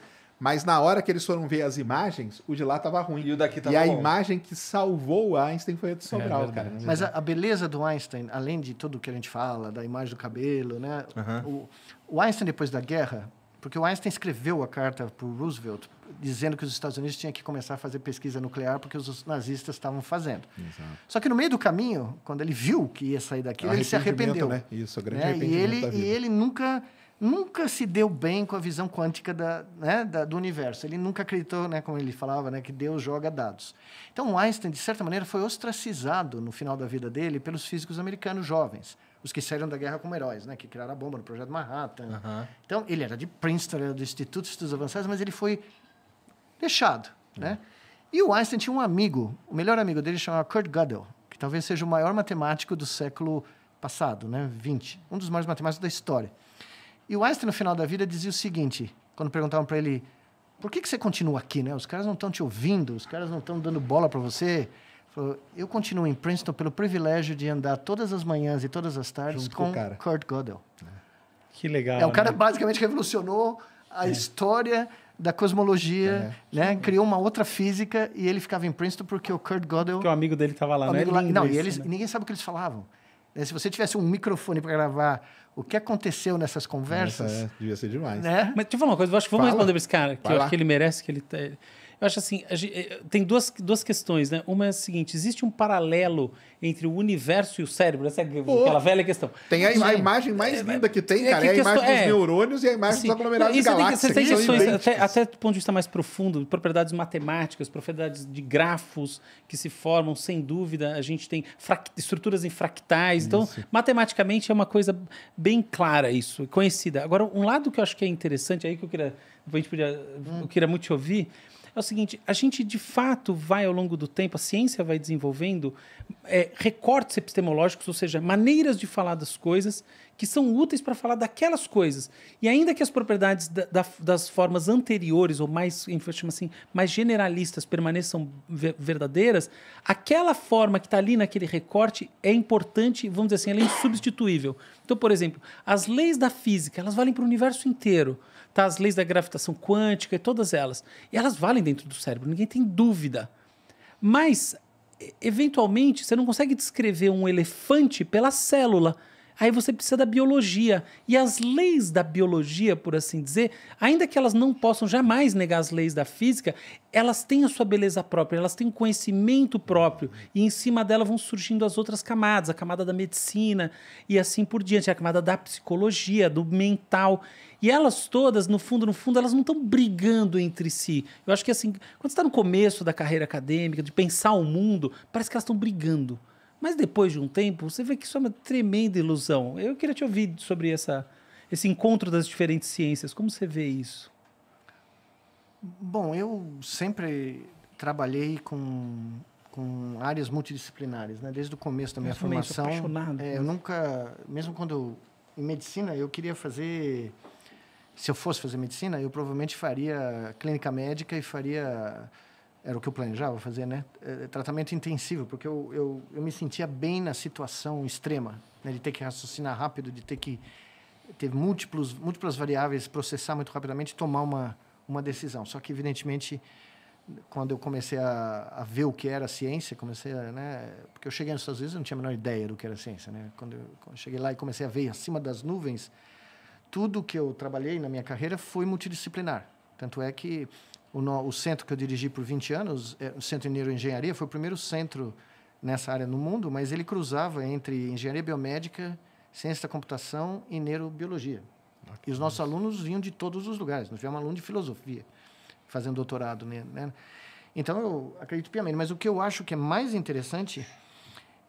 Mas na hora que eles foram ver as imagens, o de lá tava ruim. E o daqui tava E a bom. imagem que salvou o Einstein foi a de é Sobral, é, cara. Mas a, a, beleza do Einstein, além de tudo que a gente fala, da imagem do cabelo, né? Uhum. O, o Einstein, depois da guerra, porque o Einstein escreveu a carta para o Roosevelt dizendo que os Estados Unidos tinham que começar a fazer pesquisa nuclear porque os nazistas estavam fazendo. Exato. Só que no meio do caminho, quando ele viu que ia sair daquilo, é ele se arrependeu. Né? Isso, grande né? arrependimento. E ele, e ele nunca nunca se deu bem com a visão quântica da, né, da, do universo. Ele nunca acreditou, né, como ele falava, né, que Deus joga dados. Então, Einstein, de certa maneira, foi ostracizado no final da vida dele pelos físicos americanos jovens, os que saíram da guerra como heróis, né, que criaram a bomba no Projeto Manhattan. Uhum. Então, ele era de Princeton, era do Instituto de Estudos Avançados, mas ele foi deixado. Uhum. Né? E o Einstein tinha um amigo, o melhor amigo dele chamava Kurt Gödel, que talvez seja o maior matemático do século passado, né, 20, um dos maiores matemáticos da história. E o Einstein, no final da vida, dizia o seguinte, quando perguntavam para ele, por que, que você continua aqui, né? Os caras não estão te ouvindo, os caras não estão dando bola para você. Falou, eu continuo em Princeton pelo privilégio de andar todas as manhãs e todas as tardes Junto com, com Kurt Gödel. É. Que legal. É, o cara né? basicamente revolucionou a é. história da cosmologia, é. né? né? Criou uma outra física e ele ficava em Princeton porque o Kurt Gödel... Porque o amigo dele estava lá, né? É não, e eles, né? ninguém sabe o que eles falavam. Né? Se você tivesse um microfone para gravar o que aconteceu nessas conversas. Essa, é, devia ser demais. Né? Mas deixa eu falar uma coisa, eu acho que vamos Fala. responder para esse cara, que eu acho que ele merece, que ele. Tá... Eu acho assim, gente, eh, tem duas, duas questões, né? Uma é a seguinte, existe um paralelo entre o universo e o cérebro, essa é aquela velha questão. Tem a, a imagem mais é, é, linda que tem, é cara, que é a questão, imagem dos neurônios e a imagem assim, dos aglomerados de galáxias. Tem, você tem questões, até, até do ponto de vista mais profundo, propriedades matemáticas, propriedades de grafos que se formam, sem dúvida, a gente tem estruturas em fractais, então, isso. então, matematicamente é uma coisa bem clara isso, conhecida. Agora, um lado que eu acho que é interessante, aí que eu queria, a gente podia, hum. eu queria muito te ouvir, é o seguinte: a gente de fato vai ao longo do tempo, a ciência vai desenvolvendo é, recortes epistemológicos, ou seja, maneiras de falar das coisas que são úteis para falar daquelas coisas. E ainda que as propriedades da, da, das formas anteriores, ou mais, chama assim, mais generalistas, permaneçam verdadeiras, aquela forma que está ali naquele recorte é importante, vamos dizer assim, ela é insubstituível. Então, por exemplo, as leis da física, elas valem para o universo inteiro tá as leis da gravitação quântica e todas elas. E elas valem dentro do cérebro, ninguém tem dúvida. Mas, eventualmente, você não consegue descrever um elefante pela célula. Aí você precisa da biologia. E as leis da biologia, por assim dizer, ainda que elas não possam jamais negar as leis da física, elas têm a sua beleza própria, elas têm um conhecimento próprio. E em cima dela vão surgindo as outras camadas, a camada da medicina e assim por diante, a camada da psicologia, do mental. E elas todas, no fundo, no fundo, elas não estão brigando entre si. Eu acho que assim, quando você está no começo da carreira acadêmica, de pensar o mundo, parece que elas estão brigando. Mas depois de um tempo, você vê que isso é uma tremenda ilusão. Eu queria te ouvir sobre essa, esse encontro das diferentes ciências. Como você vê isso? Bom, eu sempre trabalhei com, com áreas multidisciplinares, né? desde o começo da minha eu formação. Apaixonado. É, eu nunca, mesmo quando eu, em medicina, eu queria fazer. Se eu fosse fazer medicina, eu provavelmente faria clínica médica e faria era o que eu planejava fazer, né? É, é, tratamento intensivo, porque eu, eu, eu, me sentia bem na situação extrema, né? de ter que raciocinar rápido, de ter que ter múltiplos, múltiplas variáveis, processar muito rapidamente e tomar uma, uma decisão. Só que, evidentemente, quando eu comecei a, a ver o que era ciência, comecei a, né? Porque eu cheguei nos Estados Unidos e não tinha a menor ideia do que era ciência, né? Quando eu, quando eu cheguei lá e comecei a ver acima das nuvens, tudo que eu trabalhei na minha carreira foi multidisciplinar. Tanto é que o, no, o, centro que eu dirigi por 20 anos, é, o Centro de Neuroengenharia, foi o primeiro centro nessa área no mundo, mas ele cruzava entre engenharia biomédica, ciência da computação e neurobiologia. Ah, e os nossos alunos vinham de todos os lugares. Nós tivemos um aluno de filosofia fazendo doutorado. Né? Então, eu acredito piamente. Mas o que eu acho que é mais interessante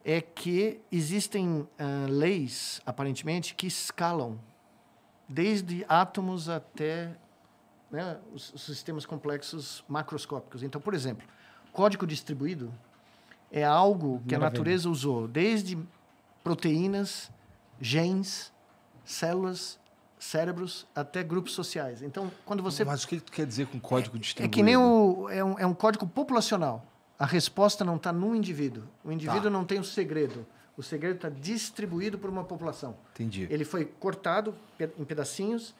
é que existem ah, leis, aparentemente, que escalam desde átomos até né, os, sistemas complexos macroscópicos. Então, por exemplo, código distribuído é algo que Maravilha. a natureza usou desde proteínas, genes, células, cérebros, até grupos sociais. Então, quando você... Mas o que tu quer dizer com código distribuído? É, é que nem o... É um, é um código populacional. A resposta não está num indivíduo. O indivíduo tá. não tem o um segredo. O segredo está distribuído por uma população. Entendi. Ele foi cortado em pedacinhos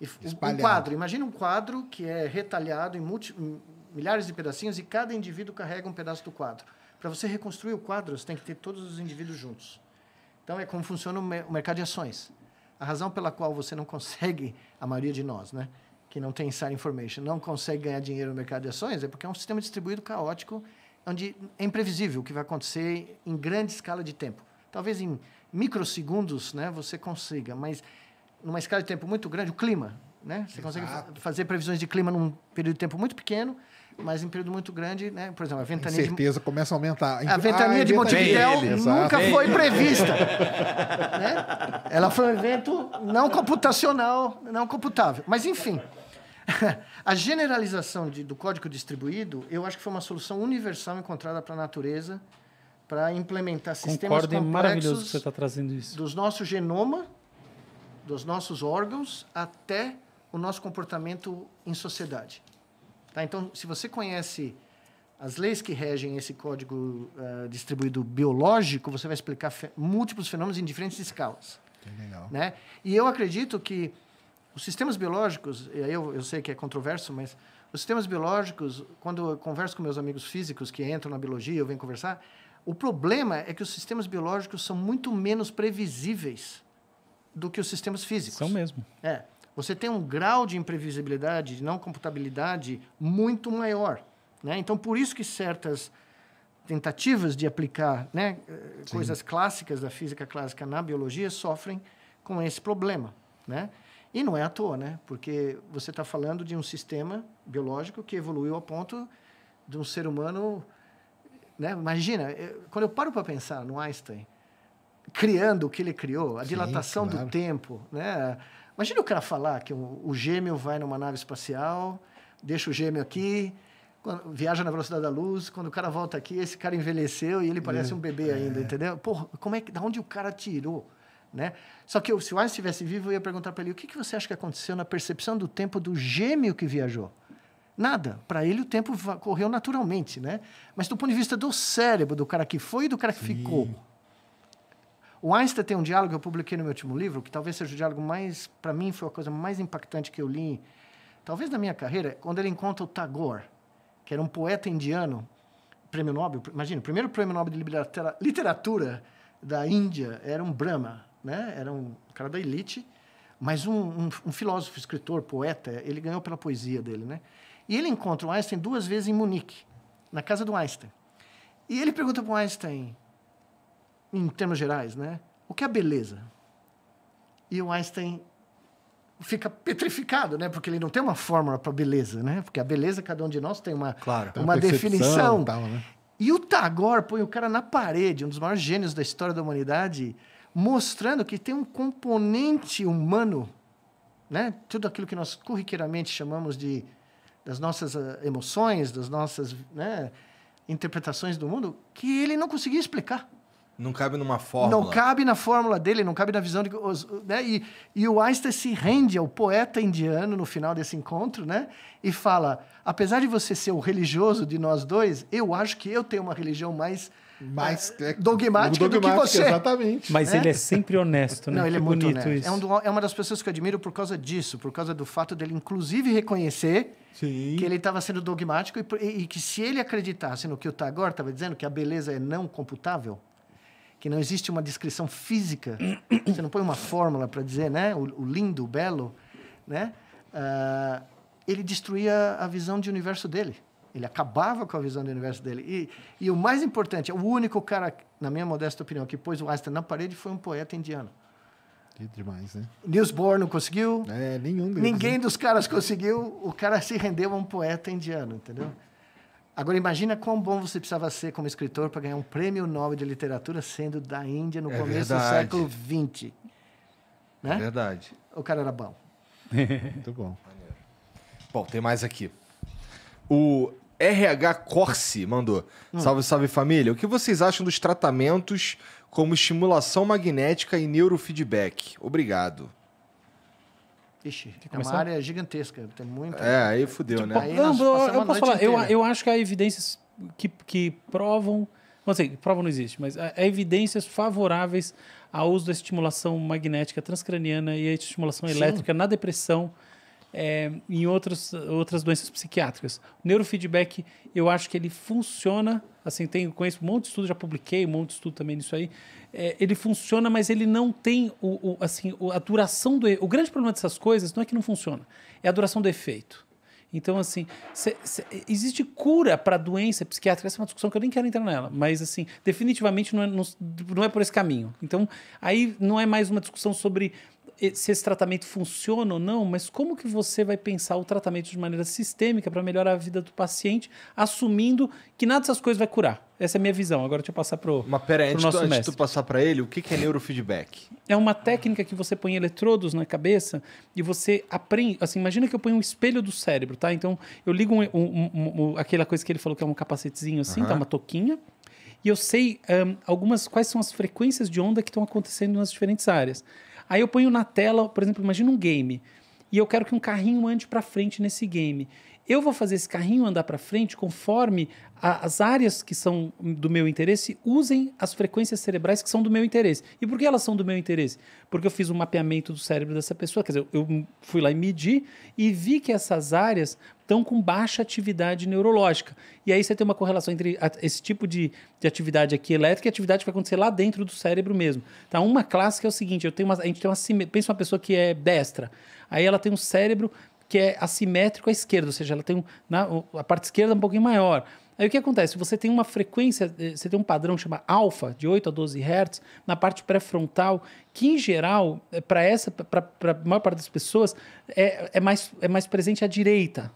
Espalhado. Um quadro, imagina um quadro que é retalhado em, multi, em milhares de pedacinhos e cada indivíduo carrega um pedaço do quadro. Para você reconstruir o quadro, você tem que ter todos os indivíduos juntos. Então, é como funciona o, mercado de ações. A razão pela qual você não consegue, a maioria de nós, né, que não tem inside information, não consegue ganhar dinheiro no mercado de ações, é porque é um sistema distribuído caótico, onde é imprevisível o que vai acontecer em grande escala de tempo. Talvez em microsegundos né, você consiga, mas numa escala de tempo muito grande, o clima. Né? Você Exato. consegue fazer previsões de clima num período de tempo muito pequeno, mas em período muito grande, né? Por exemplo, a ventania. A certeza de... começa a aumentar. A ventania de Montevidéu nunca foi prevista. <laughs> né? Ela foi um evento não computacional, não computável. Mas, enfim, <laughs> a generalização de, do código distribuído, eu acho que foi uma solução universal encontrada para a natureza para implementar sistemas Concordo, complexos maravilhoso que você está trazendo isso. dos nossos genoma dos nossos órgãos até o nosso comportamento em sociedade. Tá? Então, se você conhece as leis que regem esse código uh, distribuído biológico, você vai explicar fe múltiplos fenômenos em diferentes escalas. Legal. Né? E eu acredito que os sistemas biológicos, e aí eu, eu sei que é controverso, mas os sistemas biológicos, quando eu converso com meus amigos físicos que entram na biologia, eu venho conversar, o problema é que os sistemas biológicos são muito menos previsíveis do que os sistemas físicos. São mesmo. É. Você tem um grau de imprevisibilidade, de não computabilidade muito maior. Né? Então, por isso que certas tentativas de aplicar né, eh, coisas clássicas da física clássica na biologia sofrem com esse problema. Né? E não é à toa, né? porque você está falando de um sistema biológico que evoluiu ao ponto de um ser humano. Né? Imagina, eu, eh, quando eu paro para pensar no Einstein, criando o que ele criou, a Sim, dilatação claro. do tempo, né? Imagina o cara falar que o, gêmeo vai numa nave espacial, deixa o gêmeo aqui, viaja na velocidade da luz, quando o cara volta aqui, esse cara envelheceu e ele parece um bebê é, é. ainda, é. entendeu? Porra, como é que, da onde o cara tirou, né? Só que eu, se o Einstein estivesse vivo, eu ia perguntar para ele, o que, que você acha que aconteceu na percepção do tempo do gêmeo que viajou? Nada. Para ele, o tempo correu naturalmente, né? Mas do ponto de vista do cérebro, do cara que foi e do cara que Sim. ficou, o Einstein tem um diálogo que eu publiquei no meu último livro, que talvez seja o diálogo mais, para mim, foi a coisa mais impactante que eu li, talvez na minha carreira, quando ele encontra o Tagore, que era um poeta indiano, prêmio Nobel, imagina, o primeiro prêmio Nobel de literatura da Índia era um Brahma, né? era um cara da elite, mas um, um, um filósofo, escritor, poeta, ele ganhou pela poesia dele. Né? E ele encontra o Einstein duas vezes em Munique, na casa do Einstein. E ele pergunta para o Einstein, em termos gerais, né? O que é beleza? E o Einstein fica petrificado, né? Porque ele não tem uma fórmula para beleza, né? Porque a beleza, cada um de nós tem uma, claro, uma, definição. E, tal, né? e o Tagore põe o cara na parede, um dos maiores gênios da história da humanidade, mostrando que tem um componente humano, né? Tudo aquilo que nós corriqueiramente chamamos de das nossas ah, emoções, das nossas né? interpretações do mundo, que ele não conseguia explicar. Não cabe numa fórmula. Não cabe na fórmula dele, não cabe na visão de. Né? E, e o Einstein se rende ao poeta indiano no final desse encontro, né? E fala: apesar de você ser o religioso de nós dois, eu acho que eu tenho uma religião mais. Mais é, dogmática, do que você. Exatamente. Mas é? ele é sempre honesto, né? Não, ele é muito bonito honesto. Isso. É, um é uma das pessoas que eu admiro por causa disso, por causa do fato dele, inclusive, reconhecer Sim. que ele estava sendo dogmático e, e, e que se ele acreditasse no que o Tagore estava dizendo, que a beleza é não computável, que não existe uma descrição física, <coughs> você não põe uma fórmula para dizer, né, o, o, lindo, o belo, né, uh, ele destruía a visão de universo dele. Ele acabava com a visão do universo dele. E, e o mais importante, o único cara, na minha modesta opinião, que pôs o Einstein na parede foi um poeta indiano. Que demais, né? Niels Bohr não conseguiu. É, nenhum deles, Ninguém né? dos caras conseguiu. O cara se rendeu a um poeta indiano, entendeu? Agora imagina quão bom você precisava ser como escritor para ganhar um prêmio Nobel de literatura sendo da Índia no é começo verdade. do século XX. Né? É verdade. O cara era bom. <laughs> Muito bom. Bom, tem mais aqui. O RH Corse mandou. Hum. Salve, salve família. O que vocês acham dos tratamentos como estimulação magnética e neurofeedback? Obrigado. Ixi, é começar? uma área gigantesca, tem muita. É, aí fudeu, tipo, né? Aí não, eu, posso falar, eu, eu acho que há evidências que, que provam. Não sei, prova não existe, mas há evidências favoráveis ao uso da estimulação magnética transcraniana e a estimulação Sim. elétrica na depressão é, em outras outras doenças psiquiátricas. O neurofeedback, eu acho que ele funciona, assim, tenho, conheço um monte de estudo, já publiquei um monte de estudo também nisso aí. É, ele funciona, mas ele não tem o, o assim, a duração do... O grande problema dessas coisas não é que não funciona, é a duração do efeito. Então, assim, cê, cê, existe cura para doença psiquiátrica? Essa é uma discussão que eu nem quero entrar nela, mas, assim, definitivamente não é, não, não é por esse caminho. Então, aí não é mais uma discussão sobre se esse tratamento funciona ou não, mas como que você vai pensar o tratamento de maneira sistêmica para melhorar a vida do paciente, assumindo que nada dessas coisas vai curar. Essa é a minha visão. Agora deixa eu passar para o Mas peraí, antes, nosso tu, de tu passar para ele, o que, é neurofeedback? É uma técnica que você põe eletrodos na cabeça e você aprende... Assim, imagina que eu ponho um espelho do cérebro, tá? Então, eu ligo um, um, um, aquela coisa que ele falou que é um capacetezinho assim, uhum. tá? Uma toquinha e eu sei um, algumas quais são as frequências de onda que estão acontecendo nas diferentes áreas. Aí eu ponho na tela, por exemplo, imagina um game. E eu quero que um carrinho ande para frente nesse game eu vou fazer esse carrinho andar para frente conforme a, as áreas que são do meu interesse usem as frequências cerebrais que são do meu interesse. E por que elas são do meu interesse? Porque eu fiz um mapeamento do cérebro dessa pessoa, quer dizer, eu fui lá e medi e vi que essas áreas estão com baixa atividade neurológica. E aí você tem uma correlação entre a, esse tipo de, de, atividade aqui elétrica e atividade que vai acontecer lá dentro do cérebro mesmo. Tá? Uma clássica é o seguinte, eu tenho uma, a gente tem uma, pensa uma pessoa que é destra, aí ela tem um cérebro que é assimétrico à esquerda, ou seja, ela tem um, na, a parte esquerda um pouquinho maior. Aí o que acontece? Você tem uma frequência, eh, você tem um padrão chamado alfa, de 8 a 12 Hz, na parte pré-frontal, que em geral, eh, para essa, para a maior parte das pessoas, é, é, mais, é mais presente à direita.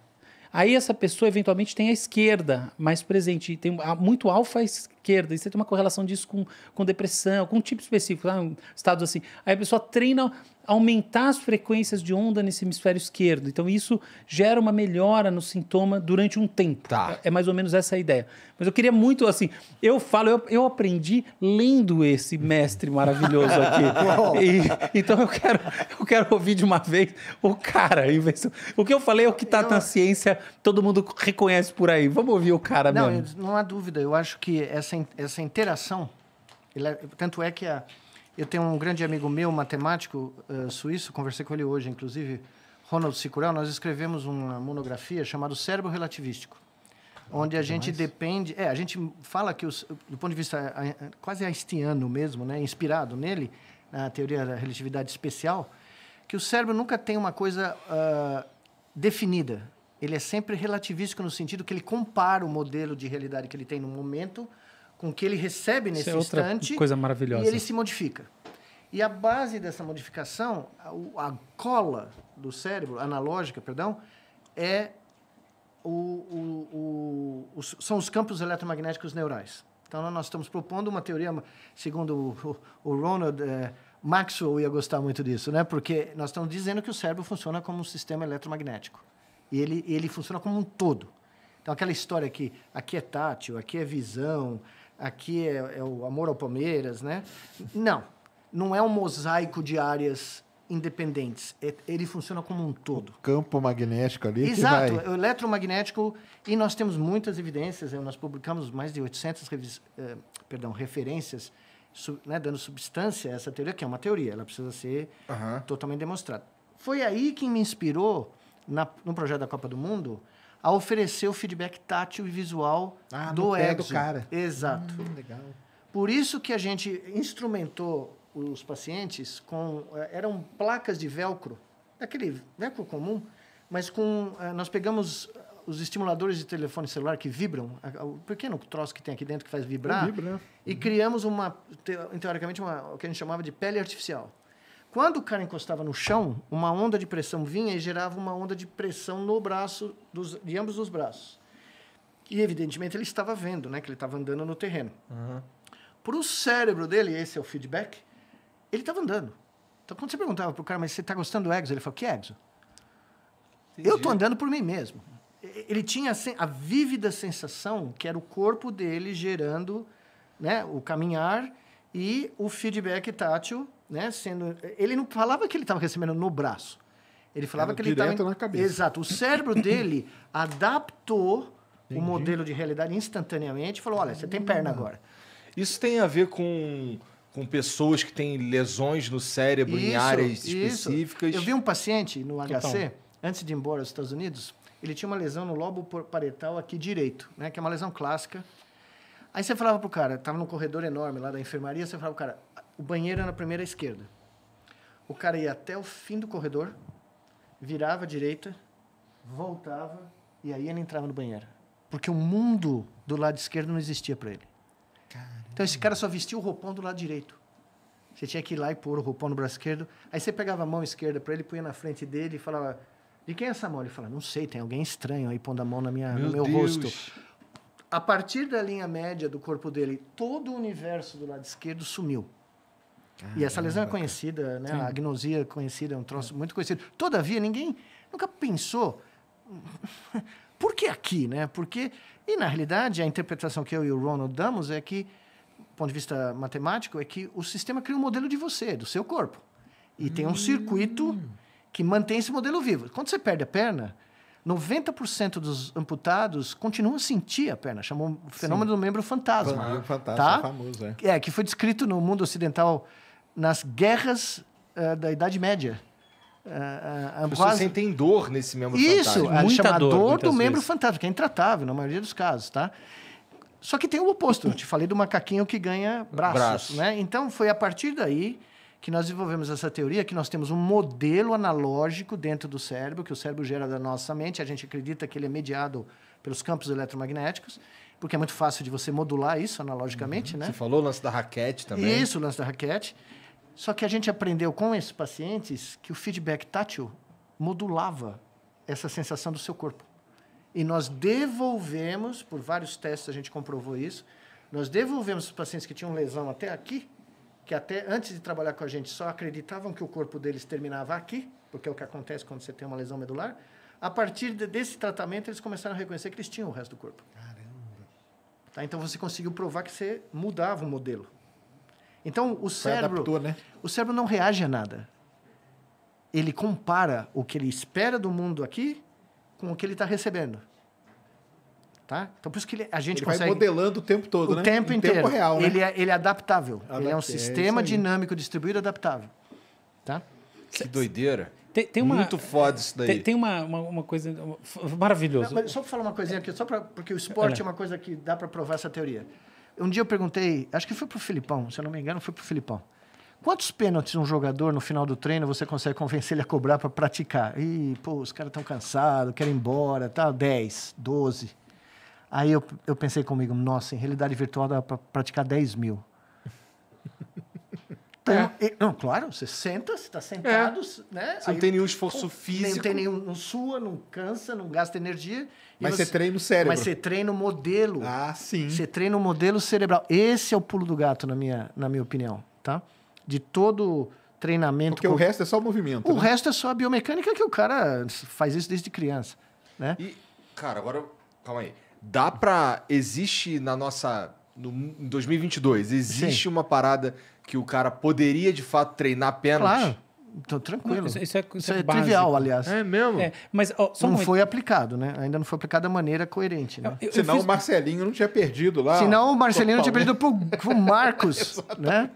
Aí essa pessoa eventualmente tem a esquerda mais presente, tem muito alfa à esquerda, e você tem uma correlação disso com, com depressão, com um tipo específico, tá? um estado assim. Aí a pessoa treina aumentar as frequências de onda nesse hemisfério esquerdo. Então, isso gera uma melhora no sintoma durante um tempo. Tá. É, é mais ou menos essa a ideia. Mas eu queria muito, assim, eu falo, eu, eu aprendi lendo esse mestre maravilhoso aqui. <laughs> e, então, eu quero, eu quero ouvir de uma vez o cara. O que eu falei é o que está na ciência, todo mundo reconhece por aí. Vamos ouvir o cara não, mesmo. Não, não há dúvida. Eu acho que essa, essa interação, é, tanto é que a eu tenho um grande amigo meu, matemático uh, suíço, conversei com ele hoje, inclusive, Ronald Sicurel. Nós escrevemos uma monografia chamada Cérebro Relativístico, onde a gente mais? depende. É, a gente fala que, os, do ponto de vista quase einsteiniano mesmo, né, inspirado nele, na teoria da relatividade especial, que o cérebro nunca tem uma coisa uh, definida. Ele é sempre relativístico no sentido que ele compara o modelo de realidade que ele tem no momento com o que ele recebe nesse Isso é outra instante. coisa maravilhosa. E ele se modifica. E a base dessa modificação, a, a cola do cérebro, analógica, perdão, é o, o, o, os, são os campos eletromagnéticos neurais. Então, nós estamos propondo uma teoria, segundo o, Ronald é, Maxwell, ia gostar muito disso, né? porque nós estamos dizendo que o cérebro funciona como um sistema eletromagnético. E ele, ele funciona como um todo. Então, aquela história que aqui é tátil, aqui é visão, aqui é, é o amor ao Palmeiras, né? Não, não é um mosaico de áreas independentes. É, ele funciona como um todo. O campo magnético ali. É Exato, vai... o eletromagnético. E nós temos muitas evidências. Nós publicamos mais de 800 revis... eh, perdão, referências sub... né, dando substância a essa teoria, que é uma teoria. Ela precisa ser uhum. totalmente demonstrada. Foi aí que me inspirou, na... no projeto da Copa do Mundo, a oferecer o feedback tátil e visual ah, do pé do cara. Exato. Hum, legal. Por isso que a gente instrumentou os pacientes com eh, eram placas de velcro, daquele velcro comum, mas com eh, nós pegamos eh, os estimuladores de telefone celular que vibram, o pequeno troço que tem aqui dentro que faz vibrar, vibra. Né? e criamos uma teoricamente uma o que a gente chamava de pele artificial. Quando o cara encostava no chão, uma onda de pressão vinha e gerava uma onda de pressão no braço, dos, de ambos os braços. E, evidentemente, ele estava vendo, né? Que ele estava andando no terreno. Uhum. Para o cérebro dele, esse é o feedback, ele estava andando. Então, quando você perguntava para o cara, mas você está gostando do exo? Ele falou, que exo? Entendi. Eu estou andando por mim mesmo. Ele tinha a vívida sensação que era o corpo dele gerando né, o caminhar e o feedback tátil né, sendo. Ele não falava que ele estava recebendo no braço. Ele falava Era que ele estava. Direto tava... na cabeça. Exato. O cérebro dele <coughs> adaptou Entendi. o modelo de realidade instantaneamente e falou: olha, você tem perna agora. Isso tem a ver com, com pessoas que têm lesões no cérebro isso, em áreas específicas? Isso. Eu vi um paciente no HC, então. antes de ir embora aos Estados Unidos, ele tinha uma lesão no lobo parietal aqui direito, né, que é uma lesão clássica. Aí você falava pro cara, tava num corredor enorme lá da enfermaria, você falava pro cara, o banheiro era na primeira esquerda. O cara ia até o fim do corredor, virava à direita, voltava e aí ele entrava no banheiro. Porque o mundo do lado esquerdo não existia para ele. Caramba. Então esse cara só vestia o roupão do lado direito. Você tinha que ir lá e pôr o roupão no braço esquerdo. Aí você pegava a mão esquerda para ele, punha na frente dele e falava: De quem é essa mão? Ele falava: Não sei, tem alguém estranho aí pondo a mão na minha, meu no meu Deus. rosto. A partir da linha média do corpo dele, todo o universo do lado esquerdo sumiu. Ah, e essa lesão é conhecida, né? A agnosia é conhecida, é um troço é. muito conhecido. Todavia, ninguém nunca pensou <laughs> por que aqui, né? Porque e na realidade a interpretação que eu e o Ronald damos é que, do ponto de vista matemático, é que o sistema cria um modelo de você, do seu corpo, e hum. tem um circuito hum. que mantém esse modelo vivo. Quando você perde a perna, 90% dos amputados continuam a sentir a perna. Chamou o fenômeno Sim. do membro fantasma. O membro tá? fantasma, tá? famoso, é. É, que foi descrito no mundo ocidental nas guerras uh, da Idade Média. Uh, uh, As sentem dor nesse membro Isso, fantasma. Isso, é muita dor, dor do membro fantástico, fantasma, que é intratável na maioria dos casos, tá? Só que tem o oposto. Eu te falei do macaquinho que ganha braços, Braço. né? Então, foi a partir daí que nós desenvolvemos essa teoria, que nós temos um modelo analógico dentro do cérebro, que o cérebro gera da nossa mente. A gente acredita que ele é mediado pelos campos eletromagnéticos, porque é muito fácil de você modular isso analogicamente, uhum. né? Você falou o lance da raquete também. Isso, o lance da raquete. Só que a gente aprendeu com esses pacientes que o feedback tátil modulava essa sensação do seu corpo. E nós devolvemos, por vários testes a gente comprovou isso, nós devolvemos os pacientes que tinham lesão até aqui, que até antes de trabalhar com a gente só acreditavam que o corpo deles terminava aqui, porque é o que acontece quando você tem uma lesão medular. A partir de, desse tratamento, eles começaram a reconhecer que eles tinham o resto do corpo. Caramba! Tá, então você conseguiu provar que você mudava o modelo. Então, o cérebro, adaptou, né? o cérebro não reage a nada. Ele compara o que ele espera do mundo aqui com o que ele está recebendo. Tá? Então, por isso que ele, a gente ele consegue... Ele vai modelando o tempo todo, o né? O tempo em inteiro. Tempo real, né? ele, é, ele é adaptável. Adap ele é um é sistema é dinâmico distribuído adaptável. Tá? Que doideira. Tem, tem uma, Muito foda isso daí. Tem, tem uma, uma, uma, coisa maravilhosa. só para falar uma coisinha aqui, só pra, porque o esporte é, é uma coisa que dá para provar essa teoria. Um dia eu perguntei, acho que foi pro Filipão, se eu não me engano, foi pro Filipão. Quantos pênaltis um jogador no final do treino você consegue convencer ele a cobrar para praticar? E, pô, os caras estão cansados, querem ir embora, tá? 10, 12. Aí eu, eu pensei comigo, nossa, em realidade virtual dá para praticar 10 mil. <laughs> Então, é. e, não, claro, você senta, você está sentado, é. né? Você não Aí, tem nenhum esforço físico. Não tem nenhum, não sua, não cansa, não gasta energia. Mas você, treina o cérebro. Mas você treina o modelo. Ah, sim. Você treina o modelo cerebral. Esse é o pulo do gato, na minha, na minha opinião, tá? De todo treinamento... Porque com... o resto é só movimento, O né? resto é só a biomecânica que o cara faz isso desde criança, né? E, cara, agora... Calma aí. Dá pra... Existe na nossa... No, em 2022, existe Sim. uma parada que o cara poderia, de fato, treinar pênalti? Claro estou tranquilo. Isso, isso é, isso é- isso é, é trivial, aliás. É mesmo? É, mas, ó, não um foi aplicado, né? Ainda não foi aplicado da maneira coerente. Né? Eu, eu, Senão eu fiz... o Marcelinho não tinha perdido lá. Senão o Marcelinho não tinha perdido pro, pro Marcos. <laughs> né?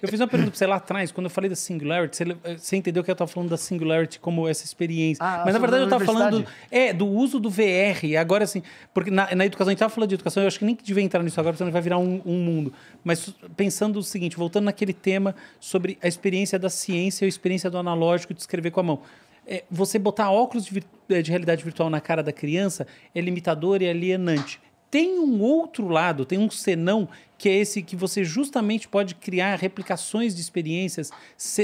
Eu fiz uma pergunta pra você lá atrás, quando eu falei da Singularity, você, você entendeu que eu estava falando da Singularity como essa experiência. Ah, mas na verdade eu estava falando é, do uso do VR. Agora, assim, porque na, na educação, a gente estava falando de educação, eu acho que nem que devia entrar nisso agora, senão vai virar um, um mundo. Mas pensando o seguinte, voltando naquele tema sobre a experiência da ciência e experiência do analógico de escrever com a mão. É, você botar óculos de, é, de realidade virtual na cara da criança é limitador e alienante. Tem um outro lado, tem um senão que é esse que você justamente pode criar replicações de experiências,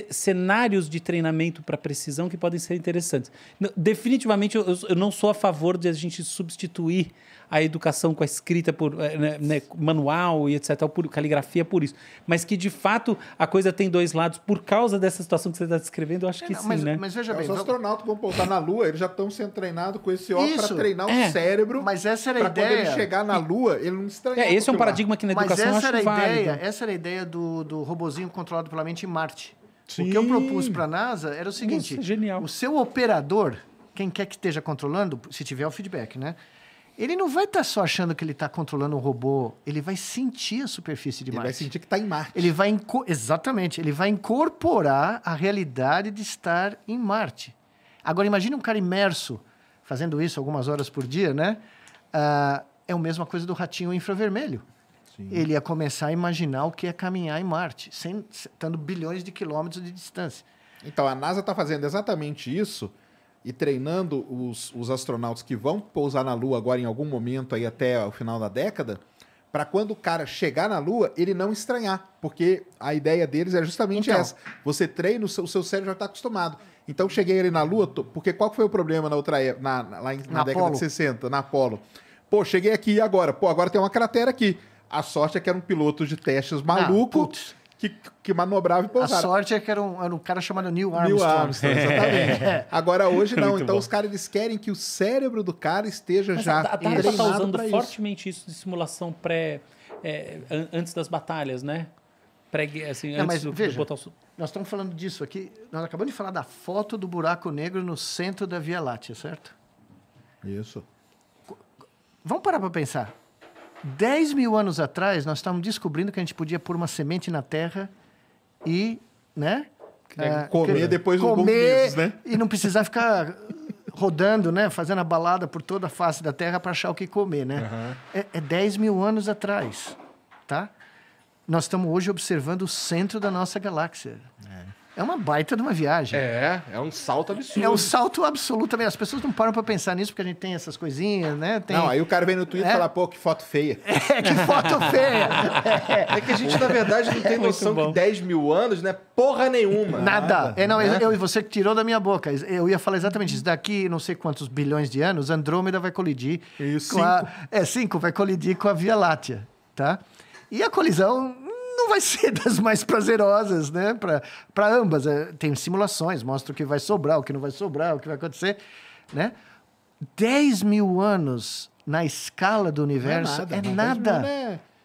cenários de treinamento para precisão que podem ser interessantes. Definitivamente, eu, eu, não sou a favor de a gente substituir a educação com a escrita por eh, né, né, manual e etc, por caligrafia por isso, mas que de fato a coisa tem dois lados por causa dessa situação que você está descrevendo. Eu acho é, que não, sim, mas, né? Mas veja é, bem, os não... astronautas vão pousar na Lua, eles já estão sendo treinados com esse óculos para treinar é. o cérebro. Mas essa era a ideia. Quando ele chegar na Lua, ele não estranha. É, esse é um paradigma que na educação essa era a ideia, essa era a ideia do, do robozinho controlado pela mente em Marte. Sim. O que eu propus para a NASA era o seguinte: Nossa, o seu operador, quem quer que esteja controlando, se tiver o feedback, né? Ele não vai estar tá só achando que ele está controlando um robô, ele vai sentir a superfície de Marte. Ele vai sentir que está em Marte. Ele vai exatamente, ele vai incorporar a realidade de estar em Marte. Agora imagine um cara imerso fazendo isso algumas horas por dia, né? Uh, é a mesma coisa do ratinho infravermelho ele ia começar a imaginar o que é caminhar em Marte, sem, estando bilhões de quilômetros de distância. Então, a NASA está fazendo exatamente isso e treinando os, os astronautas que vão pousar na Lua agora em algum momento aí até o final da década, para quando o cara chegar na Lua, ele não estranhar, porque a ideia deles é justamente então, essa. Você treina, o seu, o seu cérebro já está acostumado. Então, cheguei ele na Lua, porque qual foi o problema na outra na, na, lá na, na década Apolo. de 60, na Apolo? Pô, cheguei aqui e agora, pô, agora tem uma cratera aqui. A sorte é que era um piloto de testes ah, maluco. Ah, que, que, manobrava e pousava. A sorte é que era um, era um cara chamado Neil Armstrong. Neil Armstrong, <laughs> exatamente. É. Agora, hoje não. então, bom. os caras eles querem que o cérebro do cara esteja Mas já a, a tá treinado está usando fortemente isso. isso de simulação pré... É, antes das batalhas, né? Pré, assim, não, antes mas, do, veja, do botar... nós estamos falando disso aqui. Nós acabamos de falar da foto do buraco negro no centro da Via Láctea, certo? Isso. Vamos parar para pensar. 10 mil anos atrás, nós estávamos descobrindo que a gente podia pôr uma semente na terra e, né? É, comer que, depois comer alguns meses, né? E não precisar ficar rodando, né? Fazendo a balada por toda a face da terra para achar o que comer, né? Uhum. É, é 10 mil anos atrás, tá? Nós estamos hoje observando o centro da nossa galáxia. É. É uma baita de uma viagem. É, é um salto absurdo. É um salto absoluto também. As pessoas não param para pensar nisso, porque a gente tem essas coisinhas, né? Tem... Não, aí o cara vem no Twitter é. e fala, pô, que foto feia. <laughs> É, que foto feia! é. é que a gente, na verdade, não tem noção que 10 mil anos, né? Porra nenhuma. Nada. Nada. É, não, né? eu e você que tirou da minha boca. Eu ia falar exatamente isso. Daqui não sei quantos bilhões de anos, Andrômeda vai colidir. Isso. A... É, cinco, vai colidir com a Via Láctea, tá? E a colisão não vai ser <laughs> das mais prazerosas, né? Para ambas. É, tem simulações, mostra o que vai sobrar, o que não vai sobrar, o que vai acontecer, né? 10 mil anos na escala do universo não é nada. É nada.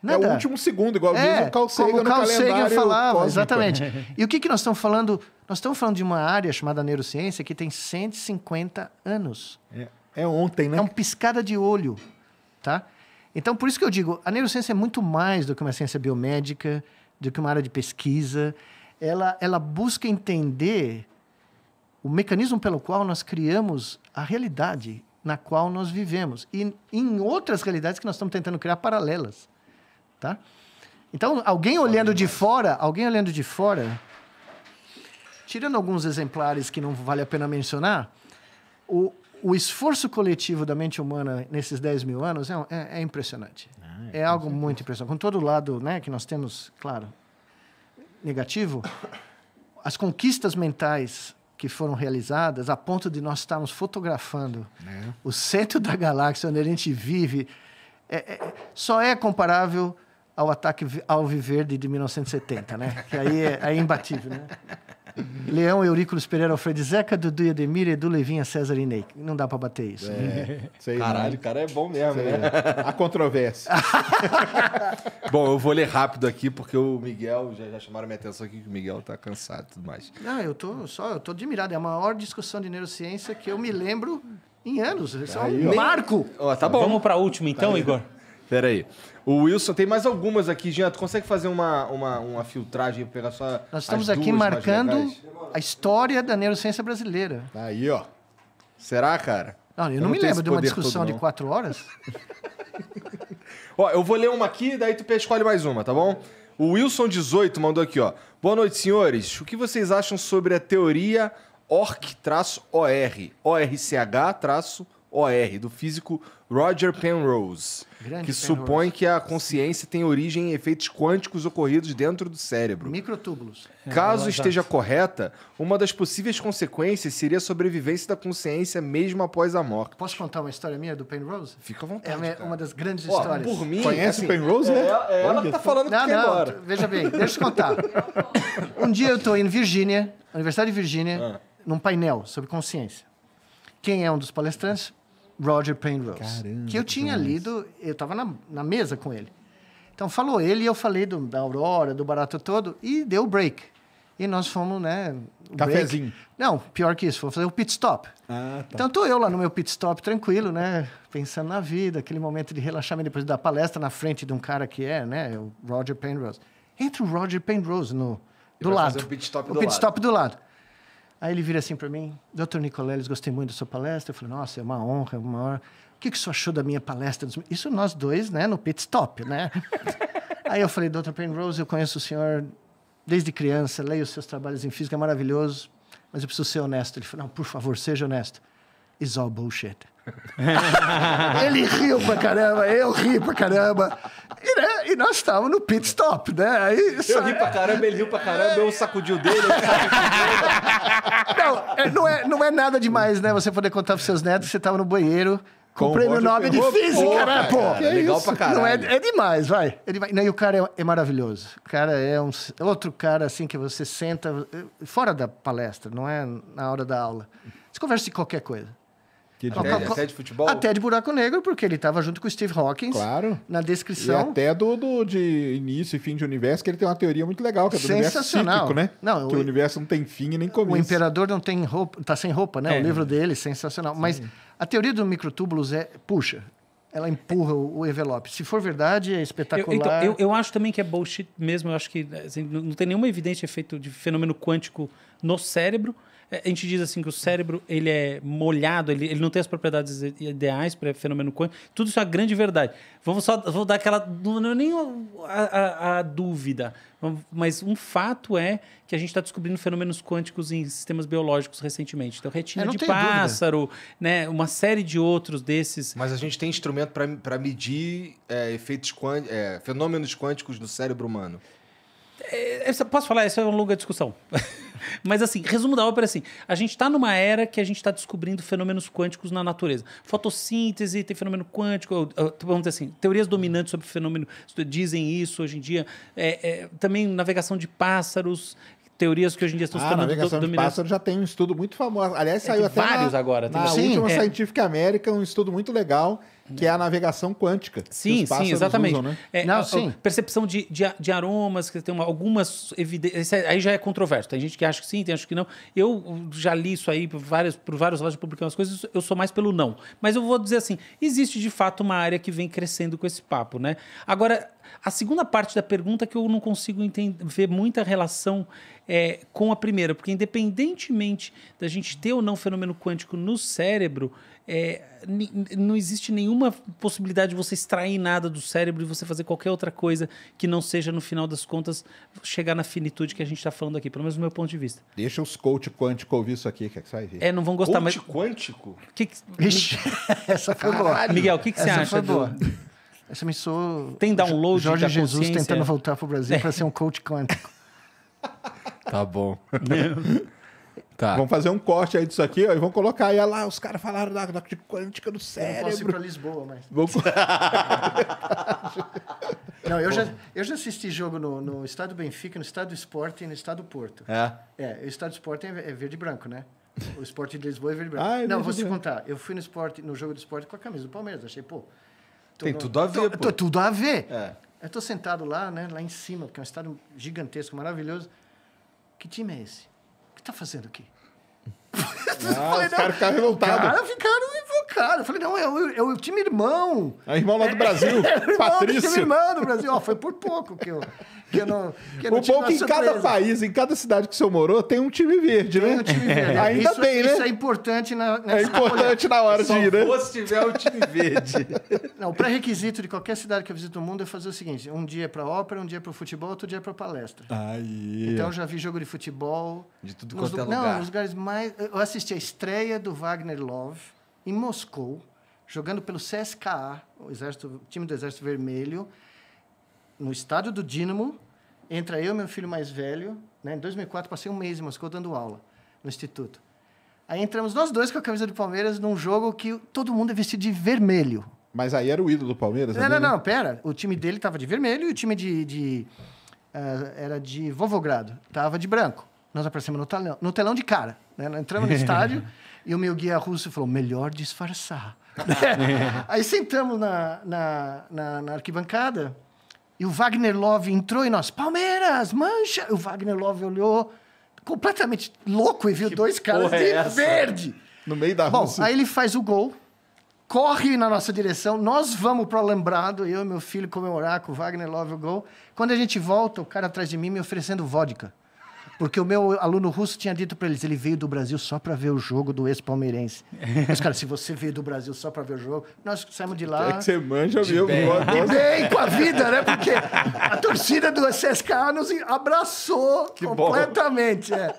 nada. É-, é o último segundo, igual é, o Carl Sagan como o Carl Sagan falava, cósmico. exatamente. <laughs> E o que, que nós estamos falando? Nós estamos falando de uma área chamada neurociência que tem 150 anos. É, é ontem, né? É um piscada de olho, tá? Então, por isso que eu digo, a neurociência é muito mais do que uma ciência biomédica, do que uma área de pesquisa. Ela, ela busca entender o mecanismo pelo qual nós criamos a realidade na qual nós vivemos e em outras realidades que nós estamos tentando criar paralelas, tá? Então, alguém olhando de fora, alguém olhando de fora, tirando alguns exemplares que não vale a pena mencionar, o, o esforço coletivo da mente humana nesses 10 mil anos é, é, é impressionante. Ah, é, é algo certeza. muito impressionante. Com todo o lado né, que nós temos, claro, negativo, as conquistas mentais que foram realizadas a ponto de nós estarmos fotografando é. o centro da galáxia onde a gente vive é, é, só é comparável ao ataque ao Viverde de 1970, né? Que aí é, é imbatível, né? Leão, Eurículos Pereira, Alfredo Zeca, Dudu e Ademir, Edu Levinha, César e Ney. Não dá pra bater isso. É, Caralho, o cara é bom mesmo, né? A é. controvérsia. <laughs> bom, eu vou ler rápido aqui, porque o Miguel, já, já, chamaram minha atenção aqui, que o Miguel tá cansado e tudo mais. Não, eu tô só, eu tô admirado. É a maior discussão de neurociência que eu me lembro em anos. Isso é um marco. Oh, tá bom. Vamos pra última então, tá Igor? Peraí. O Wilson, tem mais algumas aqui, Jean. Tu consegue fazer uma, uma, uma filtragem para pegar só. Nós estamos aqui marcando a história da neurociência brasileira. Aí, ó. Será, cara? Não, eu, eu não, não me lembro de uma discussão de quatro horas. <laughs> ó, eu vou ler uma aqui, daí tu escolhe mais uma, tá bom? O Wilson18 mandou aqui, ó. Boa noite, senhores. O que vocês acham sobre a teoria ORC-OR? ORCH-OR, do físico Roger Penrose. Grande que supõe que a consciência tem origem em efeitos quânticos ocorridos dentro do cérebro. Microtúbulos. É, Caso é, esteja correta, uma das possíveis consequências seria a sobrevivência da consciência mesmo após a morte. Posso contar uma história minha do Penrose? Fica à vontade. É cara. uma das grandes Pô, histórias. Por mim, Conhece assim, o Penrose? Né? É, é ela que tá falando não, que não, embora. Veja bem, deixa eu te contar. um dia eu estou em Virgínia, Universidade de Virgínia, ah. num painel sobre consciência. Quem é um dos palestrantes? Roger Penrose. Caramba, que eu tinha lido, eu estava na, na, mesa com ele. Então falou ele e eu falei do, da Aurora, do barato todo, e deu o break. E nós fomos, né? Cafézinho. Não, pior que isso, fomos fazer o pit stop. Ah, tá. Então tô eu lá no meu pit stop, tranquilo, né? Pensando na vida, aquele momento de relaxamento depois da palestra na frente de um cara que é, né? O Roger Penrose. Entra o Roger Penrose no, do lado. o pit stop, o do, lado. stop do lado. Aí ele vira assim para mim, doutor Nicoleles, gostei muito da sua palestra. Eu falei, nossa, é uma honra, é uma honra. O que, que o senhor achou da minha palestra? Isso nós dois, né, no pit stop, né? <laughs> Aí eu falei, doutor Penrose, eu conheço o senhor desde criança, leio os seus trabalhos em física, é maravilhoso, mas eu preciso ser honesto. Ele falou, não, por favor, seja honesto. It's all bullshit. <laughs> ele riu pra caramba, eu ri pra caramba. E, né, e nós estávamos no pit stop, né? Aí, eu sabe... ri pra caramba, ele riu pra caramba, eu sacudiu o dedo. não, é, não é, não é nada demais, né? Você poder contar pros seus netos que você estava no banheiro com o prêmio Nobel de Física, porra, né, pô? Cara, é legal isso? pra é, é demais, vai. É não, e o cara é, é, maravilhoso. O cara é um é outro cara, assim, que você senta eh, fora da palestra, não é na hora da aula. Você conversa de qualquer coisa. Que até, de, até de futebol? Até de buraco negro, porque ele estava junto com o Steve Hawkins. Claro. Na descrição. E até do, do de início e fim de universo, que ele tem uma teoria muito legal, que é do Sensacional. universo cíclico, né? Não, que o, o, universo não tem fim e nem começo. O imperador não tem roupa, tá sem roupa, né? É. O livro dele, sensacional. Sim. Mas a teoria do microtúbulos é, puxa, ela empurra o envelope. Se for verdade, é espetacular. Eu, então, eu, eu, acho também que é bullshit mesmo. Eu acho que assim, não tem nenhuma evidência de efeito de fenômeno quântico no cérebro. É, a gente diz assim que o cérebro ele é molhado, ele, ele não tem as propriedades ideais para fenômeno quântico. Tudo isso é grande verdade. Vamos só vou dar aquela não é nem a, a, a dúvida, mas um fato é que a gente está descobrindo fenômenos quânticos em sistemas biológicos recentemente. Então retina de pássaro, né, uma série de outros desses. Mas a gente tem instrumento para medir é, efeitos é, fenômenos quânticos no cérebro humano. É, posso falar? Essa é uma longa discussão. <laughs> Mas assim, resumo da ópera é assim: a gente está numa era que a gente está descobrindo fenômenos quânticos na natureza. Fotossíntese tem fenômeno quântico, vamos dizer assim, teorias dominantes sobre o fenômeno dizem isso hoje em dia. É, é, também navegação de pássaros, teorias que hoje em dia estão sendo se ah, tornando navegação de pássaro já tem um estudo muito famoso. Aliás, é, saiu é, até vários na, agora. Tem na sim, última é. Scientific America, um estudo muito legal que é a navegação quântica. Sim, sim, exatamente. Usam, né? é, Não, a, sim. Percepção de, de, de, aromas, que tem uma, algumas evidências. É, aí já é controverso. Tem gente que acha que sim, tem gente que não. Eu já li isso aí por vários, por vários lados, publicando as coisas, eu sou mais pelo não. Mas eu vou dizer assim: existe de fato uma área que vem crescendo com esse papo, né? Agora, a segunda parte da pergunta que eu não consigo entender, ver muita relação é, com a primeira, porque independentemente da gente ter ou não fenômeno quântico no cérebro, é, não existe nenhuma possibilidade de você extrair nada do cérebro e você fazer qualquer outra coisa que não seja, no final das contas, chegar na finitude que a gente está falando aqui, pelo menos do meu ponto de vista. Deixa os coach quântico ouvir isso aqui, que é que ver. É, não vão gostar mais. Coach mas... quântico? Que que... Ixi, essa foi boa. Miguel, o que, que você essa acha? Foi boa. Do... Essa me sou... Tem download Jorge da Jesus tentando voltar para o Brasil é. para ser um coach quântico. tá bom. Tá. Vamos fazer um corte aí disso aqui, ó, e vamos colocar aí, ó, lá, os caras falaram da, da tipo, quântica do cérebro. Eu posso ir pra Lisboa, mas... <laughs> Não, eu já, eu já assisti jogo no, no estado do Benfica, no estado do Sporting, no estado do Porto. É? É, o estado do Sporting é verde e branco, né? O Sporting de Lisboa é verde e branco. Ah, é Não, vou te contar, eu fui no, esporte, no jogo do Sporting com a camisa do Palmeiras, achei, pô... Tem no... tudo a ver, tô, pô. tudo a ver. É. Eu tô sentado lá, né, lá em cima, porque é um estado gigantesco, maravilhoso. Que time é esse? tá fazendo aqui? Ah, falei, os caras ficaram revoltados. Os caras ficaram invocado. Eu falei, não, é o é time irmão. É irmão lá do é, Brasil. <laughs> É, é, Patrícia. Time irmão do Brasil. Ó, foi por pouco que eu. Que eu não, que eu o não que em cada país, em cada cidade que o senhor morou, tem um time verde, tem né? Um time verde. É. <laughs> Ainda isso, é, bem, né? Isso é importante na, É importante na hora de ir, né? Só se tiver o time verde. <laughs> Não, o pré-requisito de qualquer cidade que eu visito no mundo é fazer o seguinte: um dia é para ópera, um dia é para futebol, outro dia é para palestra. Aí. Então eu já vi jogo de futebol. De tudo quanto é lugar. Não, os lugares mais. Eu assisti a estreia do Wagner Love em Moscou, jogando pelo CSKA, o, exército, time do Exército Vermelho, no estádio do Dínamo. Entra eu e meu filho mais velho. Né? Em 2004, passei um mês em Moscou dando aula no instituto. Aí entramos nós dois com a camisa do Palmeiras num jogo que todo mundo é vestido de vermelho. Mas aí era o ídolo do Palmeiras? Não, ali, não, né? não, pera. O time dele estava de vermelho e o time de. de uh, era de Vovogrado, estava de branco. Nós aparecemos no telão, no telão de cara. Né? Entramos no <laughs> estádio. E o meu guia russo falou: melhor disfarçar. <laughs> Aí sentamos na, na, na, na arquibancada. E o Wagner Love entrou e nós, Palmeiras, mancha! O Wagner Love olhou completamente louco e viu que dois caras de é verde. No meio da Bom, aí ele faz o gol, corre na nossa direção, nós vamos para o lembrado, eu e meu filho comemorar com o Wagner Love o gol. Quando a gente volta, o cara atrás de mim me oferecendo vodka. Porque o meu aluno russo tinha dito para eles, ele veio do Brasil só para ver o jogo do ex-palmeirense. Mas, <laughs> cara, se você veio do Brasil só para ver o jogo, nós saímos de lá... É que você manja mesmo. E bem com a vida, né? Porque a torcida do CSKA nos abraçou que completamente. É.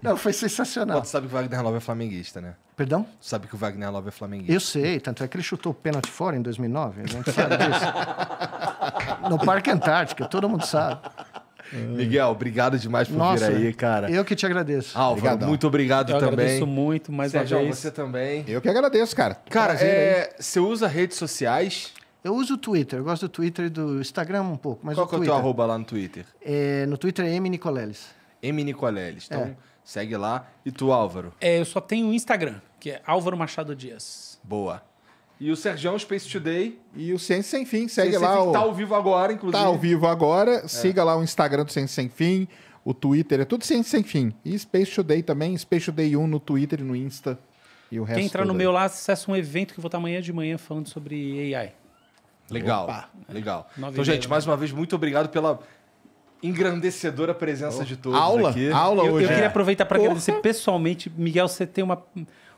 Não, foi sensacional. Você sabe que o Wagner Love é flamenguista, né? Perdão? Tu sabe que o Wagner Love é flamenguista. Eu sei, tanto é que ele chutou o pênalti fora em 2009, a gente sabe disso. <laughs> no Parque Antártica, todo mundo sabe. É. Miguel, obrigado demais por Nossa, vir aí, cara. Eu que te agradeço. Álvaro, muito obrigado eu também. agradeço muito, mais é uma vez. você também. Eu que agradeço, cara. Cara, é... você usa redes sociais? Eu uso o Twitter, eu gosto do Twitter e do Instagram um pouco, mas Qual o que é o teu arroba lá no Twitter? É, no Twitter é M Nicoleles. M Nicoleles. Então, é. segue lá. E tu, Álvaro? É, eu só tenho o Instagram, que é Álvaro Machado Dias. Boa. E o Sergião Space Today. E o Ciência Sem Fim, segue Ciência lá. Sem o... Tá ao vivo agora, inclusive. Tá ao vivo agora. É. Siga lá o Instagram do Ciência Sem Fim, o Twitter, é tudo Ciência Sem Fim. E Space Today também, Space Today 1 no Twitter e no Insta. E o resto Quem entrar no aí. meu lá, acessa um evento que eu vou estar amanhã de manhã falando sobre AI. Legal, Opa. legal. É. Então, gente, mais uma vez, muito obrigado pela engrandecedora presença oh. de todos aula, aqui. Aula eu, hoje. Eu queria é. aproveitar para agradecer pessoalmente. Miguel, você tem uma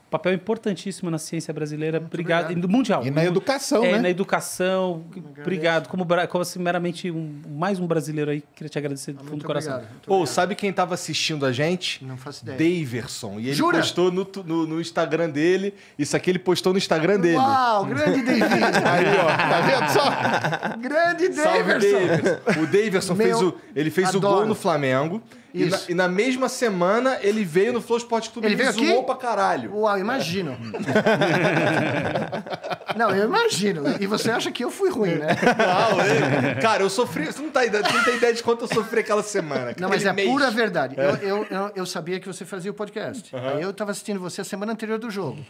papel importantíssimo na ciência brasileira. Ah, obrigado. obrigado. E mundial. E na educação, é, né? na educação. Obrigado. Como, como assim, meramente um, mais um brasileiro aí, queria te agradecer do ah, fundo do coração. Ou oh, sabe quem estava assistindo a gente? Não faço ideia. Daverson. E ele Jura? postou no, no, no, Instagram dele. Isso aqui ele postou no Instagram dele. Uau, grande Daverson. <laughs> aí, ó. Tá vendo só? grande Daverson. Salve, O Daverson fez o, ele fez o gol no Flamengo. E na, e na, mesma semana ele veio no Flow Sport Clube ele e veio zoou aqui? pra caralho. Uau, imagino. É. não, eu imagino. E você acha que eu fui ruim, né? Não, eu, cara, eu sofri. Você não, tá, não tem ideia de quanto eu sofri aquela semana. Não, mas é mês. pura verdade. É. Eu, eu, eu, eu, sabia que você fazia o podcast. Uhum. Aí eu tava assistindo você a semana anterior do jogo.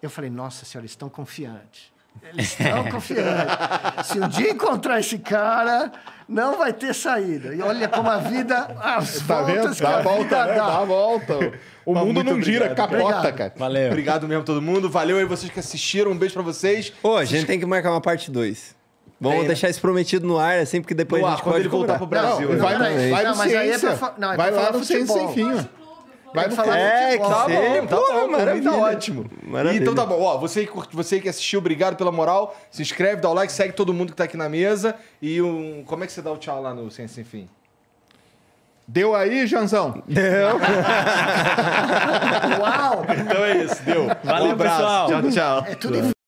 Eu falei, nossa senhora, eles estão confiantes. Eles estão <laughs> confiantes. Se um dia encontrar esse cara, não vai ter saída. E olha como a vida, as tá voltas vendo? Dá a volta, né? dá. dá a volta. O Mas mundo não obrigado, gira, capota, obrigado. cara. Valeu. Obrigado mesmo todo mundo. Valeu aí vocês que assistiram. Um beijo para vocês. Ô, a gente tem que marcar uma parte 2. Vamos né? deixar isso prometido no ar, assim, porque depois no a gente ar, pode ele voltar pro Brasil. Não, não, né? vai, não, vai, vai, vai, não, mas aí é pra, não, é vai pra lá no futebol. Ciência sem fim. Vai falar é, que Tá bom, tá, porra, tá, maravilha. Tá ótimo. Maravilha. Então tá bom. Ó, você, você que assistiu, obrigado pela moral. Se inscreve, dá o like, segue todo mundo que tá aqui na mesa. E um, como é que você dá o tchau lá no Ciência Sem Fim? Deu aí, Janzão? Deu. <laughs> Uau! Então é isso, deu. Valeu, um abraço. pessoal. Tchau, tchau. É tudo